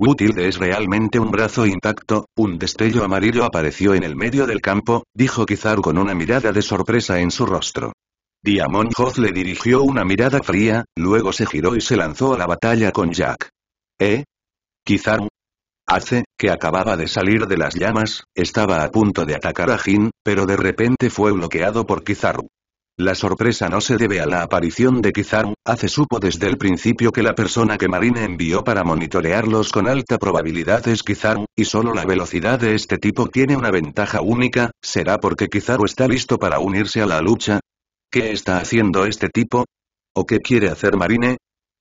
Wutilde es realmente un brazo intacto, un destello amarillo apareció en el medio del campo, dijo Kizaru con una mirada de sorpresa en su rostro. Diamond Hoth le dirigió una mirada fría, luego se giró y se lanzó a la batalla con Jack. ¿Eh? Kizaru. Hace, que acababa de salir de las llamas, estaba a punto de atacar a Jin, pero de repente fue bloqueado por Kizaru. La sorpresa no se debe a la aparición de Kizaru, hace supo desde el principio que la persona que Marine envió para monitorearlos con alta probabilidad es Kizaru, y solo la velocidad de este tipo tiene una ventaja única, ¿será porque Kizaru está listo para unirse a la lucha? ¿Qué está haciendo este tipo? ¿O qué quiere hacer Marine?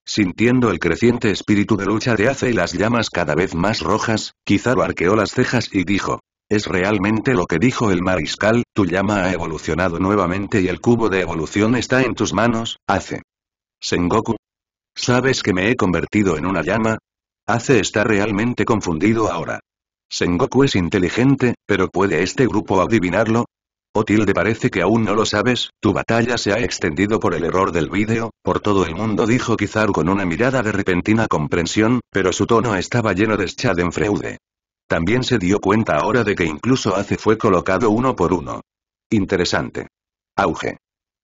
Sintiendo el creciente espíritu de lucha de Ace y las llamas cada vez más rojas, Kizaru arqueó las cejas y dijo, es realmente lo que dijo el mariscal, tu llama ha evolucionado nuevamente y el cubo de evolución está en tus manos, hace. Sengoku. ¿Sabes que me he convertido en una llama? Hace está realmente confundido ahora. Sengoku es inteligente, pero ¿puede este grupo adivinarlo? O tilde parece que aún no lo sabes, tu batalla se ha extendido por el error del vídeo, por todo el mundo dijo Kizaru con una mirada de repentina comprensión, pero su tono estaba lleno de schadenfreude. También se dio cuenta ahora de que incluso Ace fue colocado uno por uno. Interesante. Auge.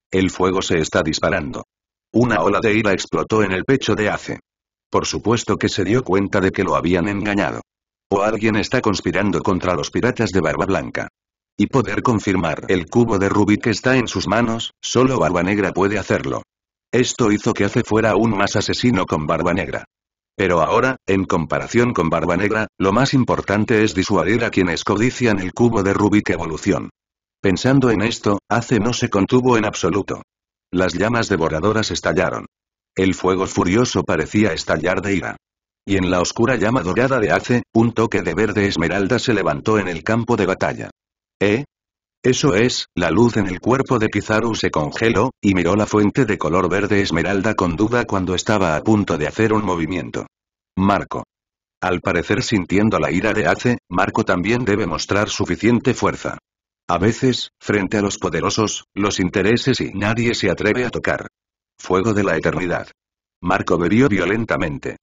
El fuego se está disparando. Una ola de ira explotó en el pecho de Ace. Por supuesto que se dio cuenta de que lo habían engañado. O alguien está conspirando contra los piratas de Barba Blanca. Y poder confirmar el cubo de rubí que está en sus manos, solo Barba Negra puede hacerlo. Esto hizo que Ace fuera aún más asesino con Barba Negra. Pero ahora, en comparación con Barba Negra, lo más importante es disuadir a quienes codician el cubo de Rubik Evolución. Pensando en esto, Ace no se contuvo en absoluto. Las llamas devoradoras estallaron. El fuego furioso parecía estallar de ira. Y en la oscura llama dorada de Ace, un toque de verde esmeralda se levantó en el campo de batalla. ¿Eh? Eso es, la luz en el cuerpo de Pizarro se congeló, y miró la fuente de color verde esmeralda con duda cuando estaba a punto de hacer un movimiento. Marco. Al parecer sintiendo la ira de Ace, Marco también debe mostrar suficiente fuerza. A veces, frente a los poderosos, los intereses y nadie se atreve a tocar. Fuego de la eternidad. Marco bebió violentamente.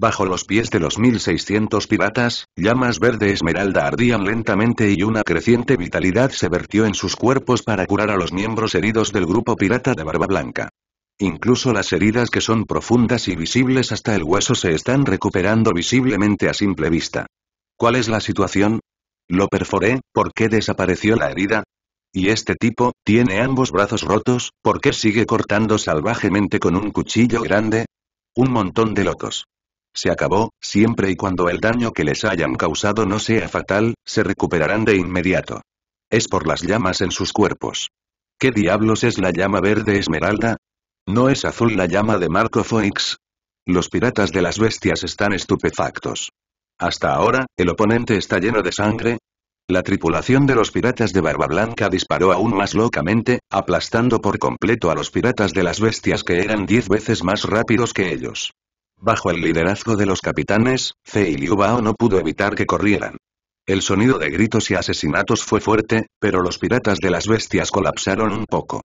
Bajo los pies de los 1600 piratas, llamas verde esmeralda ardían lentamente y una creciente vitalidad se vertió en sus cuerpos para curar a los miembros heridos del grupo pirata de Barba Blanca. Incluso las heridas que son profundas y visibles hasta el hueso se están recuperando visiblemente a simple vista. ¿Cuál es la situación? ¿Lo perforé? ¿Por qué desapareció la herida? Y este tipo, tiene ambos brazos rotos, ¿por qué sigue cortando salvajemente con un cuchillo grande? Un montón de locos. Se acabó, siempre y cuando el daño que les hayan causado no sea fatal, se recuperarán de inmediato. Es por las llamas en sus cuerpos. ¿Qué diablos es la llama verde esmeralda? ¿No es azul la llama de Marco Phoenix? Los piratas de las bestias están estupefactos. Hasta ahora, el oponente está lleno de sangre, la tripulación de los piratas de Barba Blanca disparó aún más locamente, aplastando por completo a los piratas de las bestias que eran diez veces más rápidos que ellos. Bajo el liderazgo de los capitanes, Fei Liu Bao no pudo evitar que corrieran. El sonido de gritos y asesinatos fue fuerte, pero los piratas de las bestias colapsaron un poco.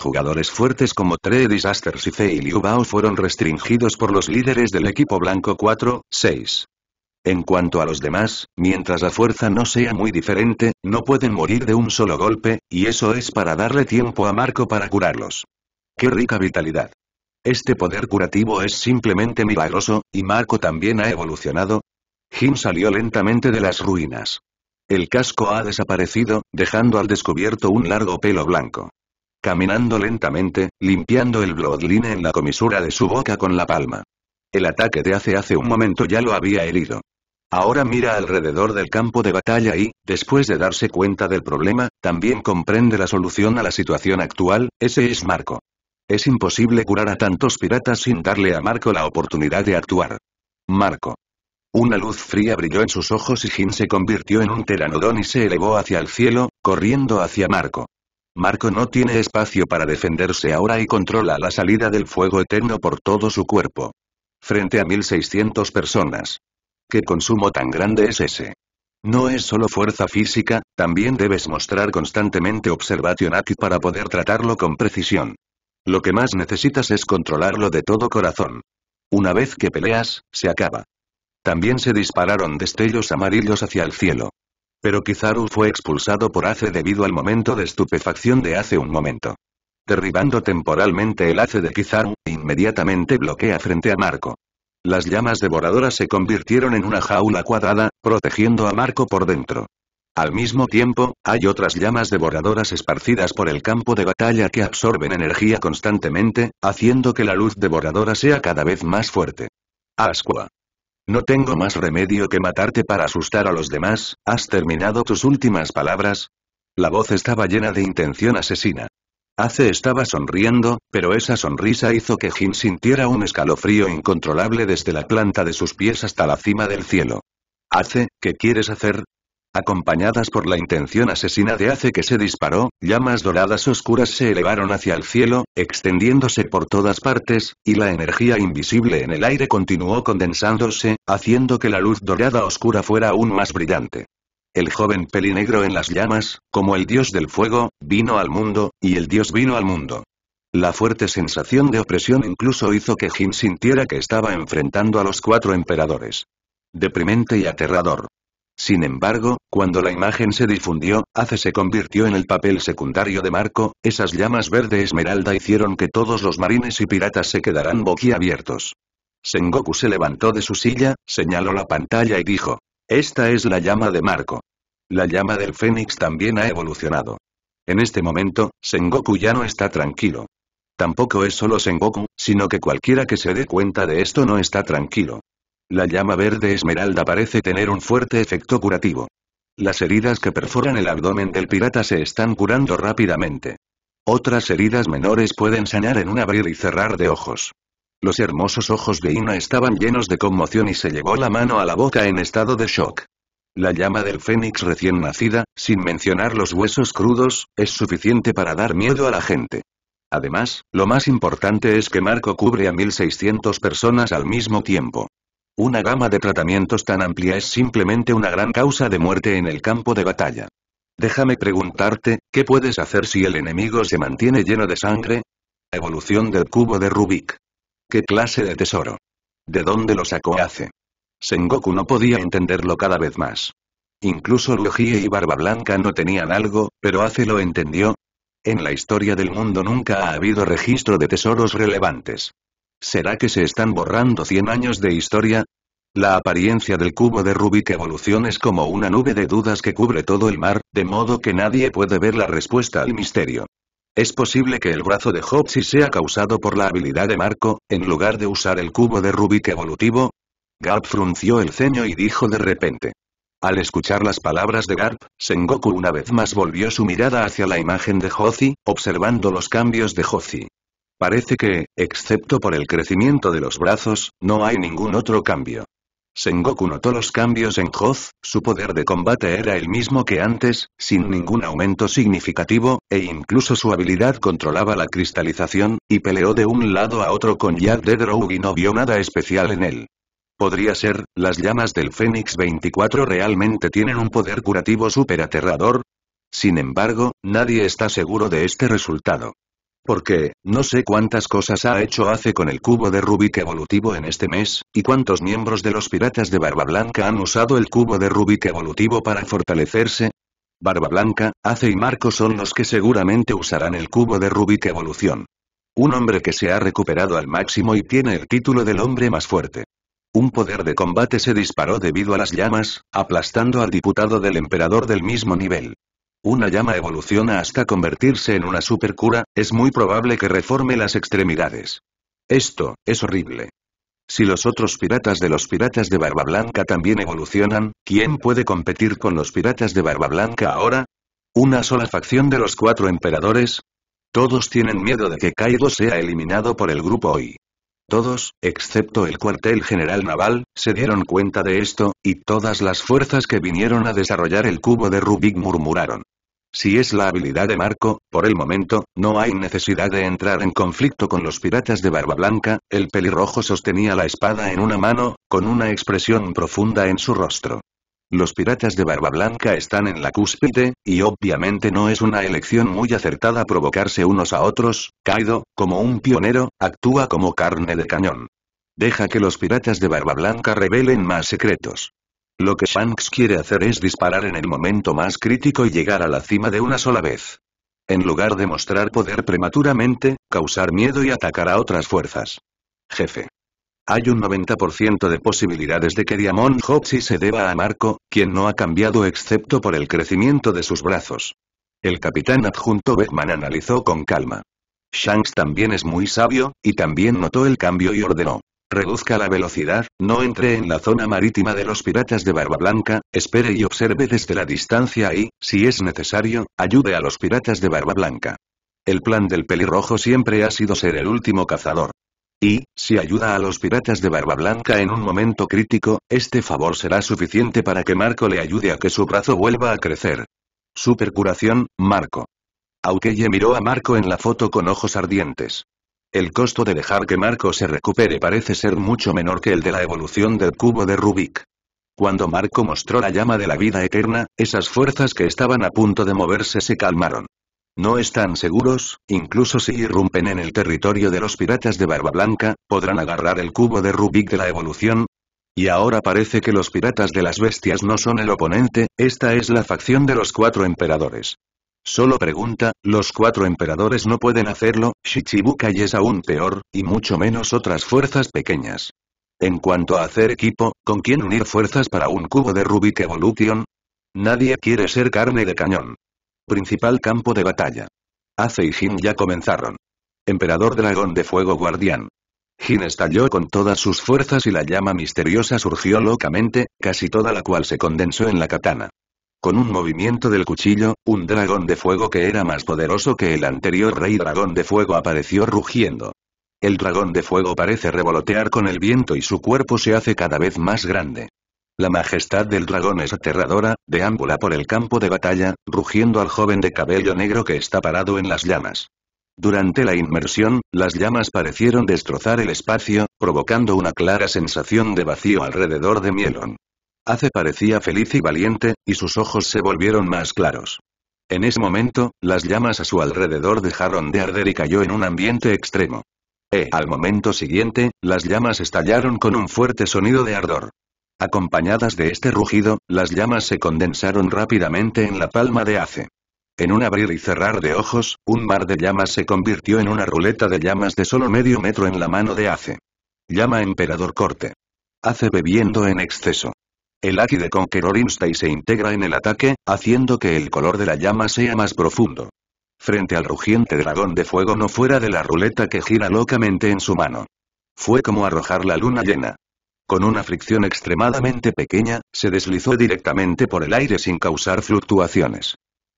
Jugadores fuertes como Trey Disasters y Fei Liu Bao fueron restringidos por los líderes del equipo blanco 4-6. En cuanto a los demás, mientras la fuerza no sea muy diferente, no pueden morir de un solo golpe, y eso es para darle tiempo a Marco para curarlos. ¡Qué rica vitalidad! Este poder curativo es simplemente milagroso, y Marco también ha evolucionado. Jim salió lentamente de las ruinas. El casco ha desaparecido, dejando al descubierto un largo pelo blanco. Caminando lentamente, limpiando el bloodline en la comisura de su boca con la palma. El ataque de hace hace un momento ya lo había herido. Ahora mira alrededor del campo de batalla y, después de darse cuenta del problema, también comprende la solución a la situación actual, ese es Marco. Es imposible curar a tantos piratas sin darle a Marco la oportunidad de actuar. Marco. Una luz fría brilló en sus ojos y Jin se convirtió en un teranodón y se elevó hacia el cielo, corriendo hacia Marco. Marco no tiene espacio para defenderse ahora y controla la salida del fuego eterno por todo su cuerpo. Frente a 1600 personas. ¿Qué consumo tan grande es ese? No es solo fuerza física, también debes mostrar constantemente observación aquí para poder tratarlo con precisión. Lo que más necesitas es controlarlo de todo corazón. Una vez que peleas, se acaba. También se dispararon destellos amarillos hacia el cielo. Pero Kizaru fue expulsado por Ace debido al momento de estupefacción de hace un momento. Derribando temporalmente el Ace de Kizaru, inmediatamente bloquea frente a Marco. Las llamas devoradoras se convirtieron en una jaula cuadrada, protegiendo a Marco por dentro. Al mismo tiempo, hay otras llamas devoradoras esparcidas por el campo de batalla que absorben energía constantemente, haciendo que la luz devoradora sea cada vez más fuerte. Asqua. No tengo más remedio que matarte para asustar a los demás, ¿has terminado tus últimas palabras? La voz estaba llena de intención asesina. Ace estaba sonriendo, pero esa sonrisa hizo que Jin sintiera un escalofrío incontrolable desde la planta de sus pies hasta la cima del cielo. Ace, ¿qué quieres hacer? acompañadas por la intención asesina de hace que se disparó, llamas doradas oscuras se elevaron hacia el cielo, extendiéndose por todas partes, y la energía invisible en el aire continuó condensándose, haciendo que la luz dorada oscura fuera aún más brillante. El joven pelinegro en las llamas, como el dios del fuego, vino al mundo, y el dios vino al mundo. La fuerte sensación de opresión incluso hizo que Jin sintiera que estaba enfrentando a los cuatro emperadores. Deprimente y aterrador. Sin embargo, cuando la imagen se difundió, Ace se convirtió en el papel secundario de Marco, esas llamas verde esmeralda hicieron que todos los marines y piratas se quedaran boquiabiertos. Sengoku se levantó de su silla, señaló la pantalla y dijo, «Esta es la llama de Marco. La llama del Fénix también ha evolucionado. En este momento, Sengoku ya no está tranquilo. Tampoco es solo Sengoku, sino que cualquiera que se dé cuenta de esto no está tranquilo. La llama verde esmeralda parece tener un fuerte efecto curativo. Las heridas que perforan el abdomen del pirata se están curando rápidamente. Otras heridas menores pueden sanar en un abrir y cerrar de ojos. Los hermosos ojos de Ina estaban llenos de conmoción y se llevó la mano a la boca en estado de shock. La llama del fénix recién nacida, sin mencionar los huesos crudos, es suficiente para dar miedo a la gente. Además, lo más importante es que Marco cubre a 1600 personas al mismo tiempo. Una gama de tratamientos tan amplia es simplemente una gran causa de muerte en el campo de batalla. Déjame preguntarte, ¿qué puedes hacer si el enemigo se mantiene lleno de sangre? Evolución del cubo de Rubik. ¿Qué clase de tesoro? ¿De dónde lo sacó hace? Sengoku no podía entenderlo cada vez más. Incluso Rujie y Barba Blanca no tenían algo, pero Ace lo entendió. En la historia del mundo nunca ha habido registro de tesoros relevantes. ¿Será que se están borrando 100 años de historia? La apariencia del cubo de Rubik evolución es como una nube de dudas que cubre todo el mar, de modo que nadie puede ver la respuesta al misterio. Es posible que el brazo de Hopsi sea causado por la habilidad de Marco, en lugar de usar el cubo de Rubik evolutivo. Garp frunció el ceño y dijo de repente. Al escuchar las palabras de Garp, Sengoku una vez más volvió su mirada hacia la imagen de Hozi, observando los cambios de Hozi. Parece que, excepto por el crecimiento de los brazos, no hay ningún otro cambio. Sengoku notó los cambios en Hoth, su poder de combate era el mismo que antes, sin ningún aumento significativo, e incluso su habilidad controlaba la cristalización, y peleó de un lado a otro con Yad de y no vio nada especial en él. Podría ser, las llamas del Fénix 24 realmente tienen un poder curativo súper aterrador. Sin embargo, nadie está seguro de este resultado. Porque, no sé cuántas cosas ha hecho hace con el cubo de Rubik evolutivo en este mes, y cuántos miembros de los piratas de Barba Blanca han usado el cubo de Rubik evolutivo para fortalecerse. Barba Blanca, Ace y Marco son los que seguramente usarán el cubo de Rubik evolución. Un hombre que se ha recuperado al máximo y tiene el título del hombre más fuerte. Un poder de combate se disparó debido a las llamas, aplastando al diputado del emperador del mismo nivel. Una llama evoluciona hasta convertirse en una supercura, es muy probable que reforme las extremidades. Esto, es horrible. Si los otros piratas de los piratas de Barba Blanca también evolucionan, ¿quién puede competir con los piratas de Barba Blanca ahora? ¿Una sola facción de los cuatro emperadores? Todos tienen miedo de que Kaido sea eliminado por el grupo hoy. Todos, excepto el cuartel general naval, se dieron cuenta de esto, y todas las fuerzas que vinieron a desarrollar el cubo de Rubik murmuraron. Si es la habilidad de Marco, por el momento, no hay necesidad de entrar en conflicto con los piratas de Barba Blanca, el pelirrojo sostenía la espada en una mano, con una expresión profunda en su rostro. Los piratas de Barba Blanca están en la cúspide, y obviamente no es una elección muy acertada provocarse unos a otros, Kaido, como un pionero, actúa como carne de cañón. Deja que los piratas de Barba Blanca revelen más secretos. Lo que Shanks quiere hacer es disparar en el momento más crítico y llegar a la cima de una sola vez. En lugar de mostrar poder prematuramente, causar miedo y atacar a otras fuerzas. Jefe. Hay un 90% de posibilidades de que Diamond Hoxie se deba a Marco, quien no ha cambiado excepto por el crecimiento de sus brazos. El capitán adjunto Beckman analizó con calma. Shanks también es muy sabio, y también notó el cambio y ordenó. Reduzca la velocidad, no entre en la zona marítima de los piratas de Barba Blanca, espere y observe desde la distancia y, si es necesario, ayude a los piratas de Barba Blanca. El plan del pelirrojo siempre ha sido ser el último cazador. Y, si ayuda a los piratas de Barba Blanca en un momento crítico, este favor será suficiente para que Marco le ayude a que su brazo vuelva a crecer. Supercuración, Marco. Aukeye miró a Marco en la foto con ojos ardientes. El costo de dejar que Marco se recupere parece ser mucho menor que el de la evolución del cubo de Rubik. Cuando Marco mostró la llama de la vida eterna, esas fuerzas que estaban a punto de moverse se calmaron. No están seguros, incluso si irrumpen en el territorio de los piratas de Barba Blanca, ¿podrán agarrar el cubo de Rubik de la evolución? Y ahora parece que los piratas de las bestias no son el oponente, esta es la facción de los cuatro emperadores. Solo pregunta, los cuatro emperadores no pueden hacerlo, Shichibukai es aún peor, y mucho menos otras fuerzas pequeñas. En cuanto a hacer equipo, ¿con quién unir fuerzas para un cubo de Rubik Evolution? Nadie quiere ser carne de cañón principal campo de batalla. Ace y Jin ya comenzaron. Emperador Dragón de Fuego Guardián. Jin estalló con todas sus fuerzas y la llama misteriosa surgió locamente, casi toda la cual se condensó en la katana. Con un movimiento del cuchillo, un dragón de fuego que era más poderoso que el anterior rey dragón de fuego apareció rugiendo. El dragón de fuego parece revolotear con el viento y su cuerpo se hace cada vez más grande. La majestad del dragón es aterradora, deambula por el campo de batalla, rugiendo al joven de cabello negro que está parado en las llamas. Durante la inmersión, las llamas parecieron destrozar el espacio, provocando una clara sensación de vacío alrededor de Mielon. Ace parecía feliz y valiente, y sus ojos se volvieron más claros. En ese momento, las llamas a su alrededor dejaron de arder y cayó en un ambiente extremo. E al momento siguiente, las llamas estallaron con un fuerte sonido de ardor. Acompañadas de este rugido, las llamas se condensaron rápidamente en la palma de Ace. En un abrir y cerrar de ojos, un mar de llamas se convirtió en una ruleta de llamas de solo medio metro en la mano de Ace. Llama Emperador Corte. Ace bebiendo en exceso. El Aki de Conqueror Insta y se integra en el ataque, haciendo que el color de la llama sea más profundo. Frente al rugiente dragón de fuego no fuera de la ruleta que gira locamente en su mano. Fue como arrojar la luna llena. Con una fricción extremadamente pequeña, se deslizó directamente por el aire sin causar fluctuaciones.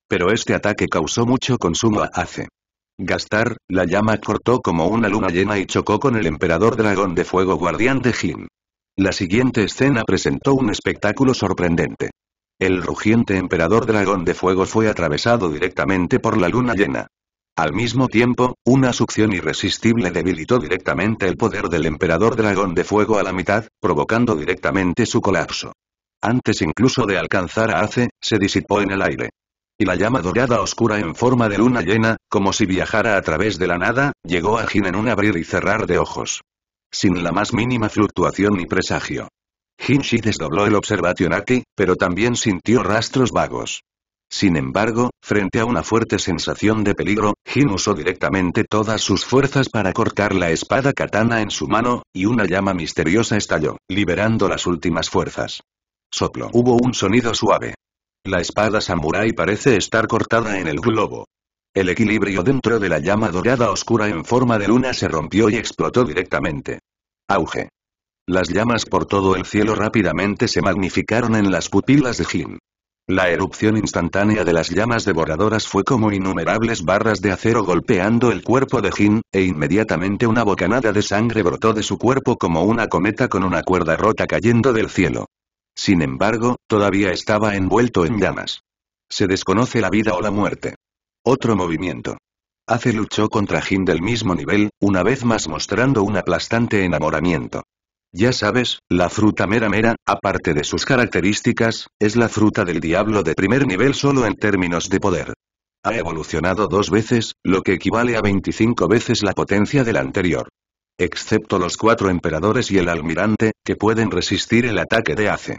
Pero este ataque causó mucho consumo a Ace. Gastar, la llama cortó como una luna llena y chocó con el emperador dragón de fuego guardián de Jin. La siguiente escena presentó un espectáculo sorprendente. El rugiente emperador dragón de fuego fue atravesado directamente por la luna llena. Al mismo tiempo, una succión irresistible debilitó directamente el poder del emperador dragón de fuego a la mitad, provocando directamente su colapso. Antes incluso de alcanzar a Ace, se disipó en el aire. Y la llama dorada oscura en forma de luna llena, como si viajara a través de la nada, llegó a Jin en un abrir y cerrar de ojos. Sin la más mínima fluctuación ni presagio. Jin desdobló el observación aquí, pero también sintió rastros vagos. Sin embargo, frente a una fuerte sensación de peligro, Jin usó directamente todas sus fuerzas para cortar la espada katana en su mano, y una llama misteriosa estalló, liberando las últimas fuerzas. Soplo. Hubo un sonido suave. La espada samurai parece estar cortada en el globo. El equilibrio dentro de la llama dorada oscura en forma de luna se rompió y explotó directamente. Auge. Las llamas por todo el cielo rápidamente se magnificaron en las pupilas de Jin. La erupción instantánea de las llamas devoradoras fue como innumerables barras de acero golpeando el cuerpo de Jin, e inmediatamente una bocanada de sangre brotó de su cuerpo como una cometa con una cuerda rota cayendo del cielo. Sin embargo, todavía estaba envuelto en llamas. Se desconoce la vida o la muerte. Otro movimiento. Hace luchó contra Jin del mismo nivel, una vez más mostrando un aplastante enamoramiento. Ya sabes, la fruta mera mera, aparte de sus características, es la fruta del diablo de primer nivel solo en términos de poder. Ha evolucionado dos veces, lo que equivale a 25 veces la potencia del anterior. Excepto los cuatro emperadores y el almirante, que pueden resistir el ataque de Ace.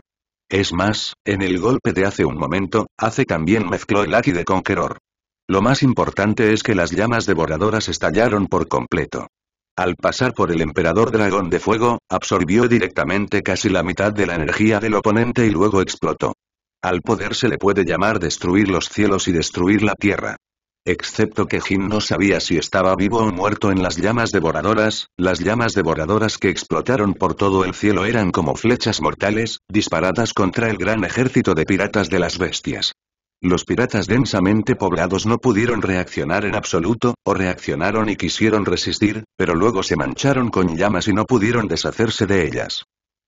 Es más, en el golpe de hace un momento, Ace también mezcló el Aki de Conqueror. Lo más importante es que las llamas devoradoras estallaron por completo. Al pasar por el emperador dragón de fuego, absorbió directamente casi la mitad de la energía del oponente y luego explotó. Al poder se le puede llamar destruir los cielos y destruir la tierra. Excepto que Jim no sabía si estaba vivo o muerto en las llamas devoradoras, las llamas devoradoras que explotaron por todo el cielo eran como flechas mortales, disparadas contra el gran ejército de piratas de las bestias. Los piratas densamente poblados no pudieron reaccionar en absoluto, o reaccionaron y quisieron resistir, pero luego se mancharon con llamas y no pudieron deshacerse de ellas.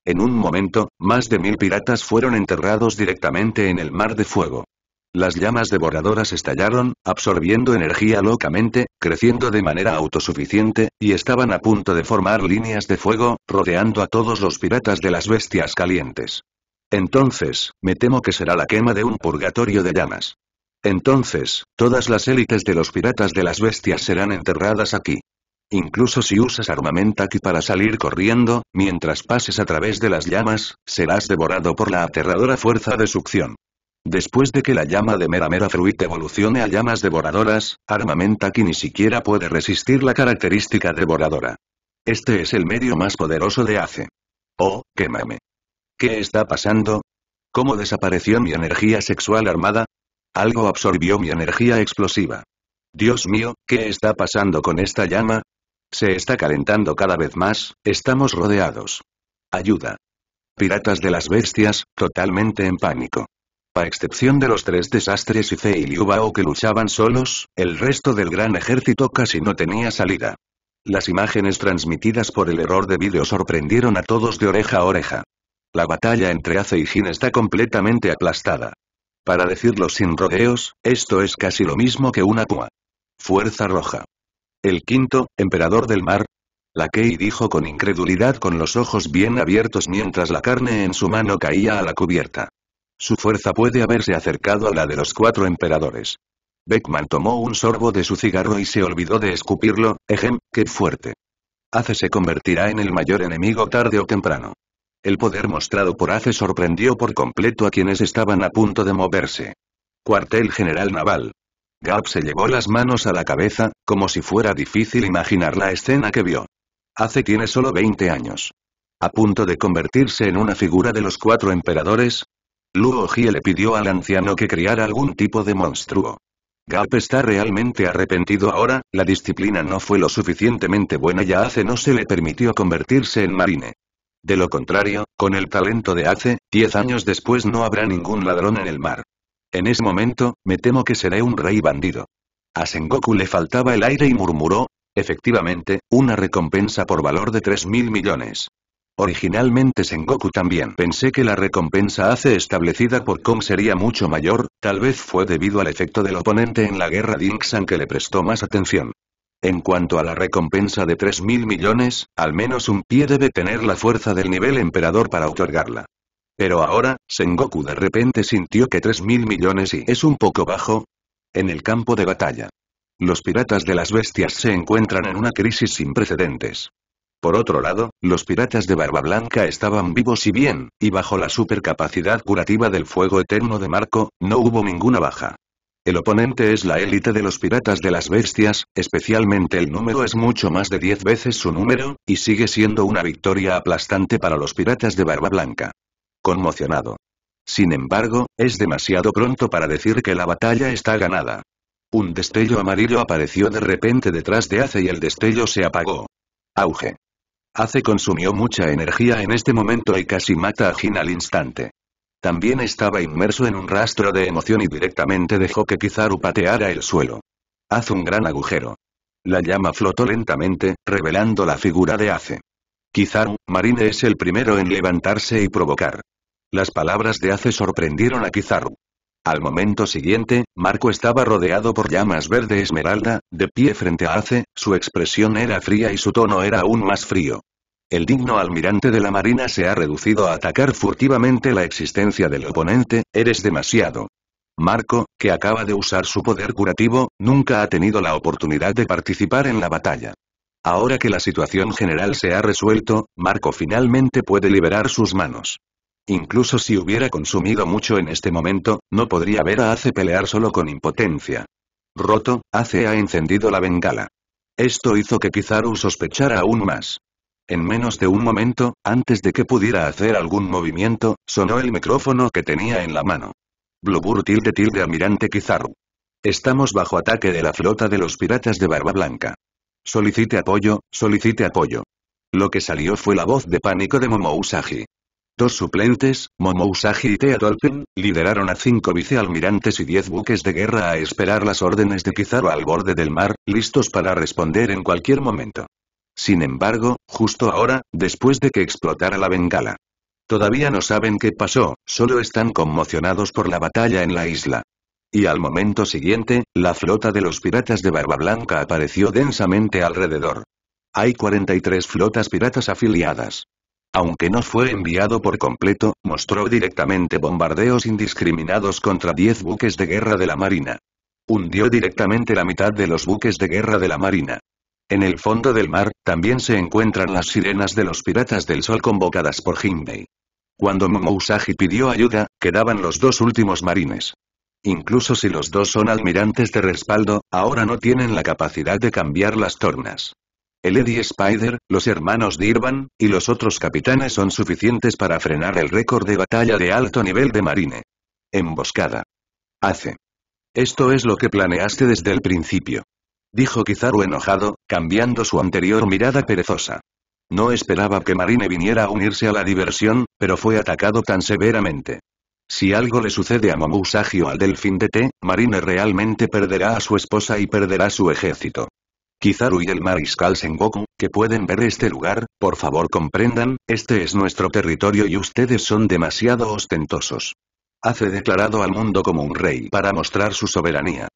En un momento, más de mil piratas fueron enterrados directamente en el mar de fuego. Las llamas devoradoras estallaron, absorbiendo energía locamente, creciendo de manera autosuficiente, y estaban a punto de formar líneas de fuego, rodeando a todos los piratas de las bestias calientes. Entonces, me temo que será la quema de un purgatorio de llamas. Entonces, todas las élites de los piratas de las bestias serán enterradas aquí. Incluso si usas armamento aquí para salir corriendo, mientras pases a través de las llamas, serás devorado por la aterradora fuerza de succión. Después de que la llama de Mera Mera Fruit evolucione a llamas devoradoras, aquí ni siquiera puede resistir la característica devoradora. Este es el medio más poderoso de Ace. Oh, quémame. ¿Qué está pasando? ¿Cómo desapareció mi energía sexual armada? Algo absorbió mi energía explosiva. Dios mío, ¿qué está pasando con esta llama? Se está calentando cada vez más, estamos rodeados. Ayuda. Piratas de las bestias, totalmente en pánico. A excepción de los tres desastres y Fei y que luchaban solos, el resto del gran ejército casi no tenía salida. Las imágenes transmitidas por el error de vídeo sorprendieron a todos de oreja a oreja. La batalla entre Ace y Jin está completamente aplastada. Para decirlo sin rodeos, esto es casi lo mismo que una púa. Fuerza Roja. El quinto, emperador del mar. La Kei dijo con incredulidad con los ojos bien abiertos mientras la carne en su mano caía a la cubierta. Su fuerza puede haberse acercado a la de los cuatro emperadores. Beckman tomó un sorbo de su cigarro y se olvidó de escupirlo, ejem, qué fuerte. Ace se convertirá en el mayor enemigo tarde o temprano. El poder mostrado por Ace sorprendió por completo a quienes estaban a punto de moverse. Cuartel General Naval. Gap se llevó las manos a la cabeza, como si fuera difícil imaginar la escena que vio. Ace tiene solo 20 años. A punto de convertirse en una figura de los cuatro emperadores, Luo Jie le pidió al anciano que criara algún tipo de monstruo. Gap está realmente arrepentido ahora, la disciplina no fue lo suficientemente buena y a Ace no se le permitió convertirse en marine. De lo contrario, con el talento de Ace, diez años después no habrá ningún ladrón en el mar. En ese momento, me temo que seré un rey bandido. A Sengoku le faltaba el aire y murmuró, efectivamente, una recompensa por valor de 3.000 millones. Originalmente Sengoku también pensé que la recompensa hace establecida por Kong sería mucho mayor, tal vez fue debido al efecto del oponente en la guerra de Inksan que le prestó más atención. En cuanto a la recompensa de 3.000 millones, al menos un pie debe tener la fuerza del nivel emperador para otorgarla. Pero ahora, Sengoku de repente sintió que 3.000 millones y es un poco bajo. En el campo de batalla. Los piratas de las bestias se encuentran en una crisis sin precedentes. Por otro lado, los piratas de Barba Blanca estaban vivos y bien, y bajo la supercapacidad curativa del fuego eterno de Marco, no hubo ninguna baja. El oponente es la élite de los piratas de las bestias, especialmente el número es mucho más de 10 veces su número, y sigue siendo una victoria aplastante para los piratas de Barba Blanca. Conmocionado. Sin embargo, es demasiado pronto para decir que la batalla está ganada. Un destello amarillo apareció de repente detrás de Ace y el destello se apagó. Auge. Ace consumió mucha energía en este momento y casi mata a Jin al instante. También estaba inmerso en un rastro de emoción y directamente dejó que Kizaru pateara el suelo. Haz un gran agujero. La llama flotó lentamente, revelando la figura de Ace. Kizaru, Marine es el primero en levantarse y provocar. Las palabras de Ace sorprendieron a Kizaru. Al momento siguiente, Marco estaba rodeado por llamas verde esmeralda, de pie frente a Ace, su expresión era fría y su tono era aún más frío. El digno almirante de la marina se ha reducido a atacar furtivamente la existencia del oponente, eres demasiado. Marco, que acaba de usar su poder curativo, nunca ha tenido la oportunidad de participar en la batalla. Ahora que la situación general se ha resuelto, Marco finalmente puede liberar sus manos. Incluso si hubiera consumido mucho en este momento, no podría ver a Ace pelear solo con impotencia. Roto, Ace ha encendido la bengala. Esto hizo que Pizaru sospechara aún más. En menos de un momento, antes de que pudiera hacer algún movimiento, sonó el micrófono que tenía en la mano. Blubur tilde tilde almirante Kizaru. Estamos bajo ataque de la flota de los piratas de Barba Blanca. Solicite apoyo, solicite apoyo. Lo que salió fue la voz de pánico de Momo Usagi. Dos suplentes, Momo y Tea lideraron a cinco vicealmirantes y diez buques de guerra a esperar las órdenes de Kizaru al borde del mar, listos para responder en cualquier momento. Sin embargo, justo ahora, después de que explotara la bengala. Todavía no saben qué pasó, solo están conmocionados por la batalla en la isla. Y al momento siguiente, la flota de los piratas de Barba Blanca apareció densamente alrededor. Hay 43 flotas piratas afiliadas. Aunque no fue enviado por completo, mostró directamente bombardeos indiscriminados contra 10 buques de guerra de la Marina. Hundió directamente la mitad de los buques de guerra de la Marina. En el fondo del mar, también se encuentran las sirenas de los piratas del sol convocadas por Jinbei. Cuando Momousagi pidió ayuda, quedaban los dos últimos marines. Incluso si los dos son almirantes de respaldo, ahora no tienen la capacidad de cambiar las tornas. El Eddie Spider, los hermanos Dirvan, y los otros capitanes son suficientes para frenar el récord de batalla de alto nivel de marine. Emboscada. Hace. Esto es lo que planeaste desde el principio. Dijo Kizaru enojado, cambiando su anterior mirada perezosa. No esperaba que Marine viniera a unirse a la diversión, pero fue atacado tan severamente. Si algo le sucede a Momusagio al delfín de té, Marine realmente perderá a su esposa y perderá su ejército. Kizaru y el mariscal Sengoku, que pueden ver este lugar, por favor comprendan, este es nuestro territorio y ustedes son demasiado ostentosos. Hace declarado al mundo como un rey para mostrar su soberanía.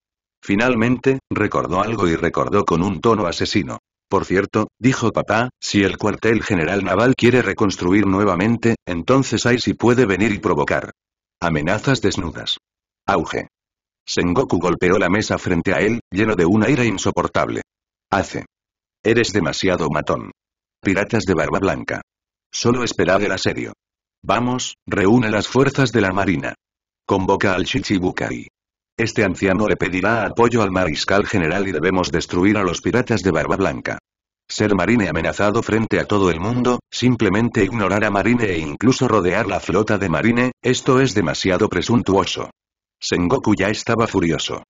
Finalmente, recordó algo y recordó con un tono asesino. Por cierto, dijo papá, si el cuartel general naval quiere reconstruir nuevamente, entonces ahí sí puede venir y provocar. Amenazas desnudas. Auge. Sengoku golpeó la mesa frente a él, lleno de una ira insoportable. Hace. Eres demasiado matón. Piratas de barba blanca. Solo esperad el asedio. Vamos, reúne las fuerzas de la marina. Convoca al Shichibukai. Este anciano le pedirá apoyo al mariscal general y debemos destruir a los piratas de Barba Blanca. Ser marine amenazado frente a todo el mundo, simplemente ignorar a marine e incluso rodear la flota de marine, esto es demasiado presuntuoso. Sengoku ya estaba furioso.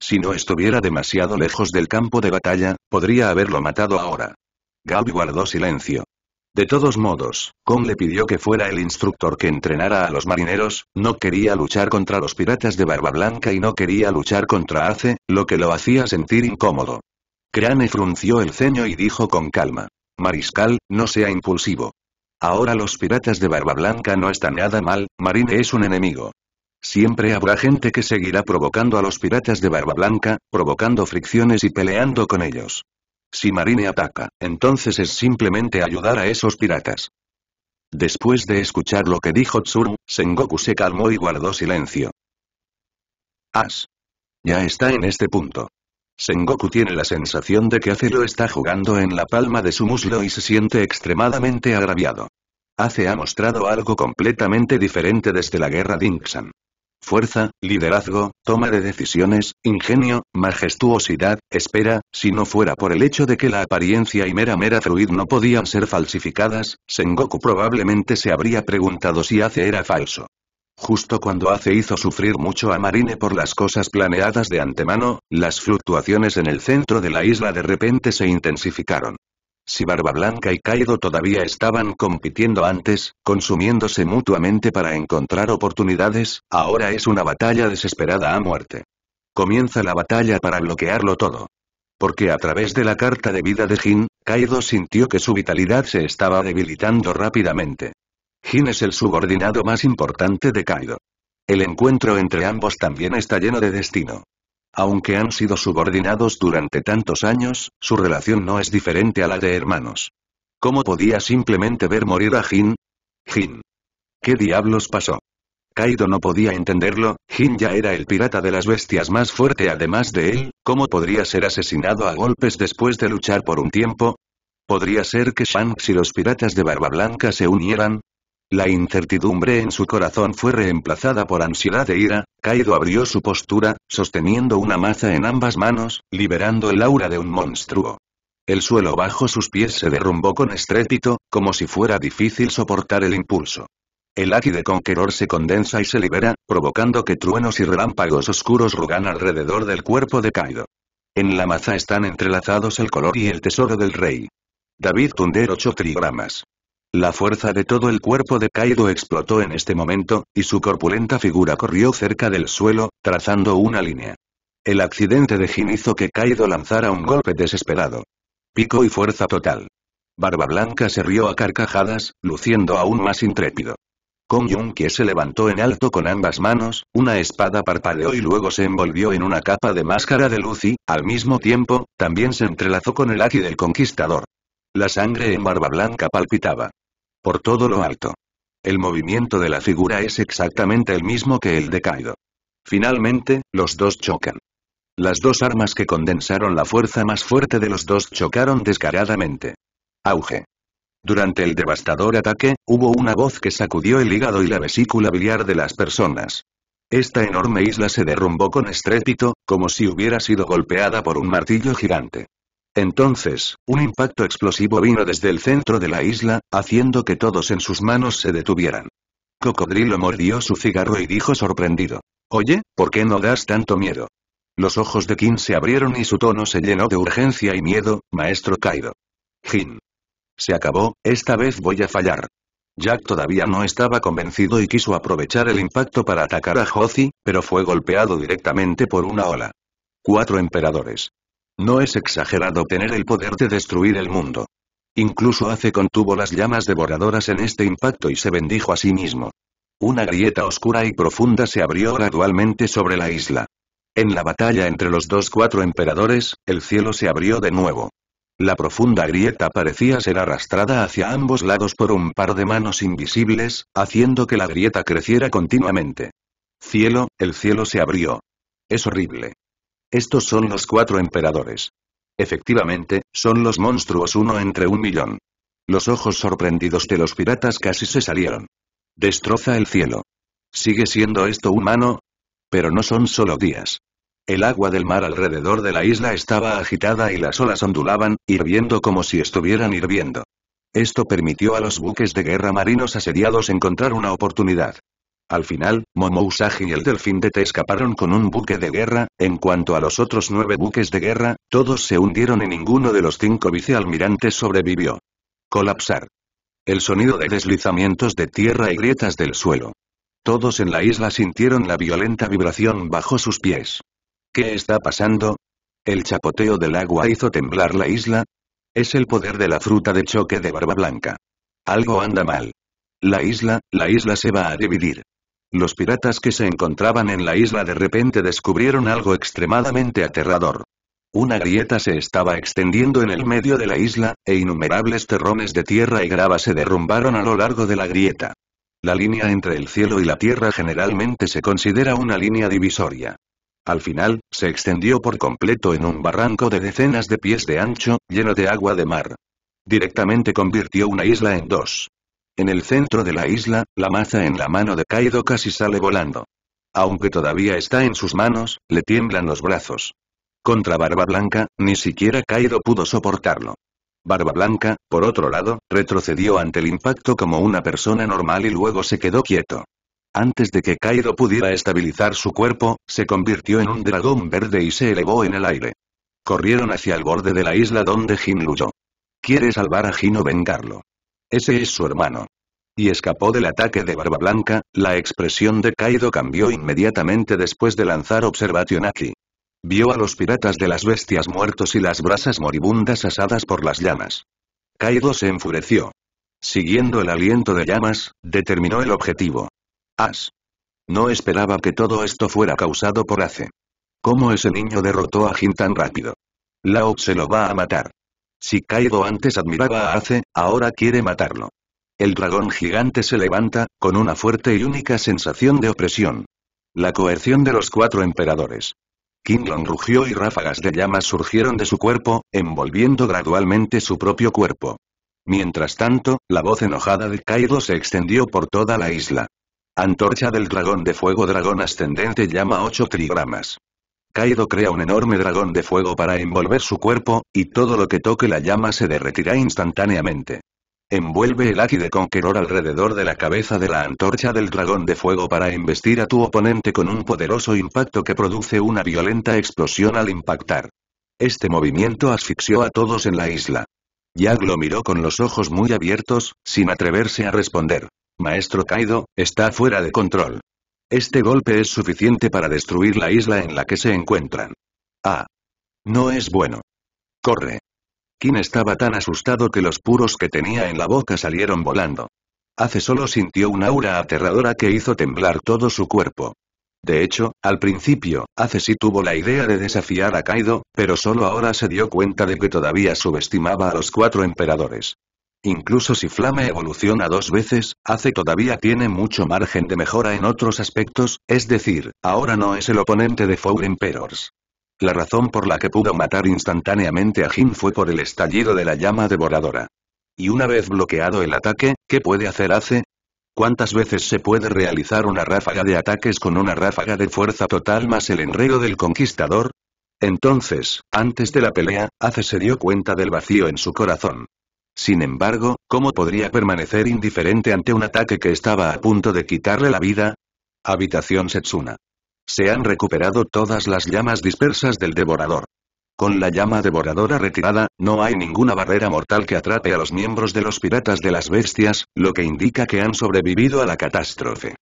Si no estuviera demasiado lejos del campo de batalla, podría haberlo matado ahora. Gabi guardó silencio. De todos modos, Kong le pidió que fuera el instructor que entrenara a los marineros, no quería luchar contra los piratas de Barba Blanca y no quería luchar contra Ace, lo que lo hacía sentir incómodo. Crane frunció el ceño y dijo con calma. Mariscal, no sea impulsivo. Ahora los piratas de Barba Blanca no están nada mal, Marine es un enemigo. Siempre habrá gente que seguirá provocando a los piratas de Barba Blanca, provocando fricciones y peleando con ellos. Si Marine ataca, entonces es simplemente ayudar a esos piratas. Después de escuchar lo que dijo Tsuru, Sengoku se calmó y guardó silencio. As. Ya está en este punto. Sengoku tiene la sensación de que Ace lo está jugando en la palma de su muslo y se siente extremadamente agraviado. Ace ha mostrado algo completamente diferente desde la guerra Dinksan fuerza, liderazgo, toma de decisiones, ingenio, majestuosidad, espera, si no fuera por el hecho de que la apariencia y mera mera fluid no podían ser falsificadas, Sengoku probablemente se habría preguntado si Ace era falso. Justo cuando Ace hizo sufrir mucho a Marine por las cosas planeadas de antemano, las fluctuaciones en el centro de la isla de repente se intensificaron. Si Barba Blanca y Kaido todavía estaban compitiendo antes, consumiéndose mutuamente para encontrar oportunidades, ahora es una batalla desesperada a muerte. Comienza la batalla para bloquearlo todo. Porque a través de la carta de vida de Jin, Kaido sintió que su vitalidad se estaba debilitando rápidamente. Jin es el subordinado más importante de Kaido. El encuentro entre ambos también está lleno de destino. Aunque han sido subordinados durante tantos años, su relación no es diferente a la de hermanos. ¿Cómo podía simplemente ver morir a Jin? Jin. ¿Qué diablos pasó? Kaido no podía entenderlo, Jin ya era el pirata de las bestias más fuerte además de él, ¿cómo podría ser asesinado a golpes después de luchar por un tiempo? ¿Podría ser que Shanks y los piratas de Barba Blanca se unieran? La incertidumbre en su corazón fue reemplazada por ansiedad e ira, Kaido abrió su postura, sosteniendo una maza en ambas manos, liberando el aura de un monstruo. El suelo bajo sus pies se derrumbó con estrépito, como si fuera difícil soportar el impulso. El átide de Conqueror se condensa y se libera, provocando que truenos y relámpagos oscuros rugan alrededor del cuerpo de Kaido. En la maza están entrelazados el color y el tesoro del rey. David Tunder 8 trigramas. La fuerza de todo el cuerpo de Kaido explotó en este momento, y su corpulenta figura corrió cerca del suelo, trazando una línea. El accidente de Jin hizo que Kaido lanzara un golpe desesperado. Pico y fuerza total. Barba Blanca se rió a carcajadas, luciendo aún más intrépido. Kong Yun que se levantó en alto con ambas manos, una espada parpadeó y luego se envolvió en una capa de máscara de luz y, al mismo tiempo, también se entrelazó con el haki del conquistador. La sangre en Barba Blanca palpitaba. Por todo lo alto. El movimiento de la figura es exactamente el mismo que el de Kaido. Finalmente, los dos chocan. Las dos armas que condensaron la fuerza más fuerte de los dos chocaron descaradamente. Auge. Durante el devastador ataque, hubo una voz que sacudió el hígado y la vesícula biliar de las personas. Esta enorme isla se derrumbó con estrépito, como si hubiera sido golpeada por un martillo gigante. Entonces, un impacto explosivo vino desde el centro de la isla, haciendo que todos en sus manos se detuvieran. Cocodrilo mordió su cigarro y dijo sorprendido. Oye, ¿por qué no das tanto miedo? Los ojos de Kim se abrieron y su tono se llenó de urgencia y miedo, maestro Kaido. Jin. Se acabó, esta vez voy a fallar. Jack todavía no estaba convencido y quiso aprovechar el impacto para atacar a Hozi, pero fue golpeado directamente por una ola. Cuatro emperadores. No es exagerado tener el poder de destruir el mundo. Incluso hace contuvo las llamas devoradoras en este impacto y se bendijo a sí mismo. Una grieta oscura y profunda se abrió gradualmente sobre la isla. En la batalla entre los dos cuatro emperadores, el cielo se abrió de nuevo. La profunda grieta parecía ser arrastrada hacia ambos lados por un par de manos invisibles, haciendo que la grieta creciera continuamente. Cielo, el cielo se abrió. Es horrible. Estos son los cuatro emperadores. Efectivamente, son los monstruos uno entre un millón. Los ojos sorprendidos de los piratas casi se salieron. Destroza el cielo. ¿Sigue siendo esto humano? Pero no son solo días. El agua del mar alrededor de la isla estaba agitada y las olas ondulaban, hirviendo como si estuvieran hirviendo. Esto permitió a los buques de guerra marinos asediados encontrar una oportunidad. Al final, Momousagi y el delfín de escaparon con un buque de guerra, en cuanto a los otros nueve buques de guerra, todos se hundieron y ninguno de los cinco vicealmirantes sobrevivió. Colapsar. El sonido de deslizamientos de tierra y grietas del suelo. Todos en la isla sintieron la violenta vibración bajo sus pies. ¿Qué está pasando? ¿El chapoteo del agua hizo temblar la isla? Es el poder de la fruta de choque de barba blanca. Algo anda mal. La isla, la isla se va a dividir. Los piratas que se encontraban en la isla de repente descubrieron algo extremadamente aterrador. Una grieta se estaba extendiendo en el medio de la isla, e innumerables terrones de tierra y grava se derrumbaron a lo largo de la grieta. La línea entre el cielo y la tierra generalmente se considera una línea divisoria. Al final, se extendió por completo en un barranco de decenas de pies de ancho, lleno de agua de mar. Directamente convirtió una isla en dos. En el centro de la isla, la maza en la mano de Kaido casi sale volando. Aunque todavía está en sus manos, le tiemblan los brazos. Contra Barba Blanca, ni siquiera Kaido pudo soportarlo. Barba Blanca, por otro lado, retrocedió ante el impacto como una persona normal y luego se quedó quieto. Antes de que Kaido pudiera estabilizar su cuerpo, se convirtió en un dragón verde y se elevó en el aire. Corrieron hacia el borde de la isla donde Jin luchó. Quiere salvar a Jin o vengarlo. Ese es su hermano. Y escapó del ataque de Barba Blanca, la expresión de Kaido cambió inmediatamente después de lanzar Observation Aki. Vio a los piratas de las bestias muertos y las brasas moribundas asadas por las llamas. Kaido se enfureció. Siguiendo el aliento de llamas, determinó el objetivo. As. No esperaba que todo esto fuera causado por Ace. ¿Cómo ese niño derrotó a Jin tan rápido? Lao se lo va a matar. Si Kaido antes admiraba a Ace, ahora quiere matarlo. El dragón gigante se levanta, con una fuerte y única sensación de opresión. La coerción de los cuatro emperadores. Kinglong rugió y ráfagas de llamas surgieron de su cuerpo, envolviendo gradualmente su propio cuerpo. Mientras tanto, la voz enojada de Kaido se extendió por toda la isla. Antorcha del dragón de fuego dragón ascendente llama 8 trigramas. Kaido crea un enorme dragón de fuego para envolver su cuerpo, y todo lo que toque la llama se derretirá instantáneamente. Envuelve el ácido Conqueror alrededor de la cabeza de la antorcha del dragón de fuego para embestir a tu oponente con un poderoso impacto que produce una violenta explosión al impactar. Este movimiento asfixió a todos en la isla. Yag lo miró con los ojos muy abiertos, sin atreverse a responder. Maestro Kaido, está fuera de control. Este golpe es suficiente para destruir la isla en la que se encuentran. Ah. No es bueno. Corre. Quien estaba tan asustado que los puros que tenía en la boca salieron volando. Hace solo sintió una aura aterradora que hizo temblar todo su cuerpo. De hecho, al principio, Hace sí tuvo la idea de desafiar a Kaido, pero solo ahora se dio cuenta de que todavía subestimaba a los cuatro emperadores. Incluso si Flame evoluciona dos veces, Ace todavía tiene mucho margen de mejora en otros aspectos, es decir, ahora no es el oponente de Four Emperors. La razón por la que pudo matar instantáneamente a Jin fue por el estallido de la llama devoradora. Y una vez bloqueado el ataque, ¿qué puede hacer Ace? ¿Cuántas veces se puede realizar una ráfaga de ataques con una ráfaga de fuerza total más el enredo del conquistador? Entonces, antes de la pelea, Ace se dio cuenta del vacío en su corazón. Sin embargo, ¿cómo podría permanecer indiferente ante un ataque que estaba a punto de quitarle la vida? Habitación Setsuna. Se han recuperado todas las llamas dispersas del devorador. Con la llama devoradora retirada, no hay ninguna barrera mortal que atrape a los miembros de los piratas de las bestias, lo que indica que han sobrevivido a la catástrofe.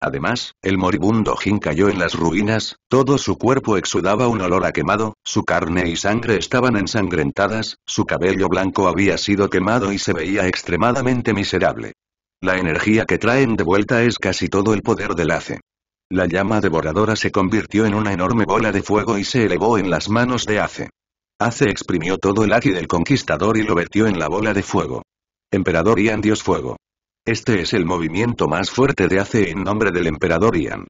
Además, el moribundo Jin cayó en las ruinas, todo su cuerpo exudaba un olor a quemado, su carne y sangre estaban ensangrentadas, su cabello blanco había sido quemado y se veía extremadamente miserable. La energía que traen de vuelta es casi todo el poder del Ace. La llama devoradora se convirtió en una enorme bola de fuego y se elevó en las manos de Ace. Ace exprimió todo el aki del conquistador y lo vertió en la bola de fuego. Emperador y Dios Fuego. Este es el movimiento más fuerte de Ace en nombre del emperador Ian.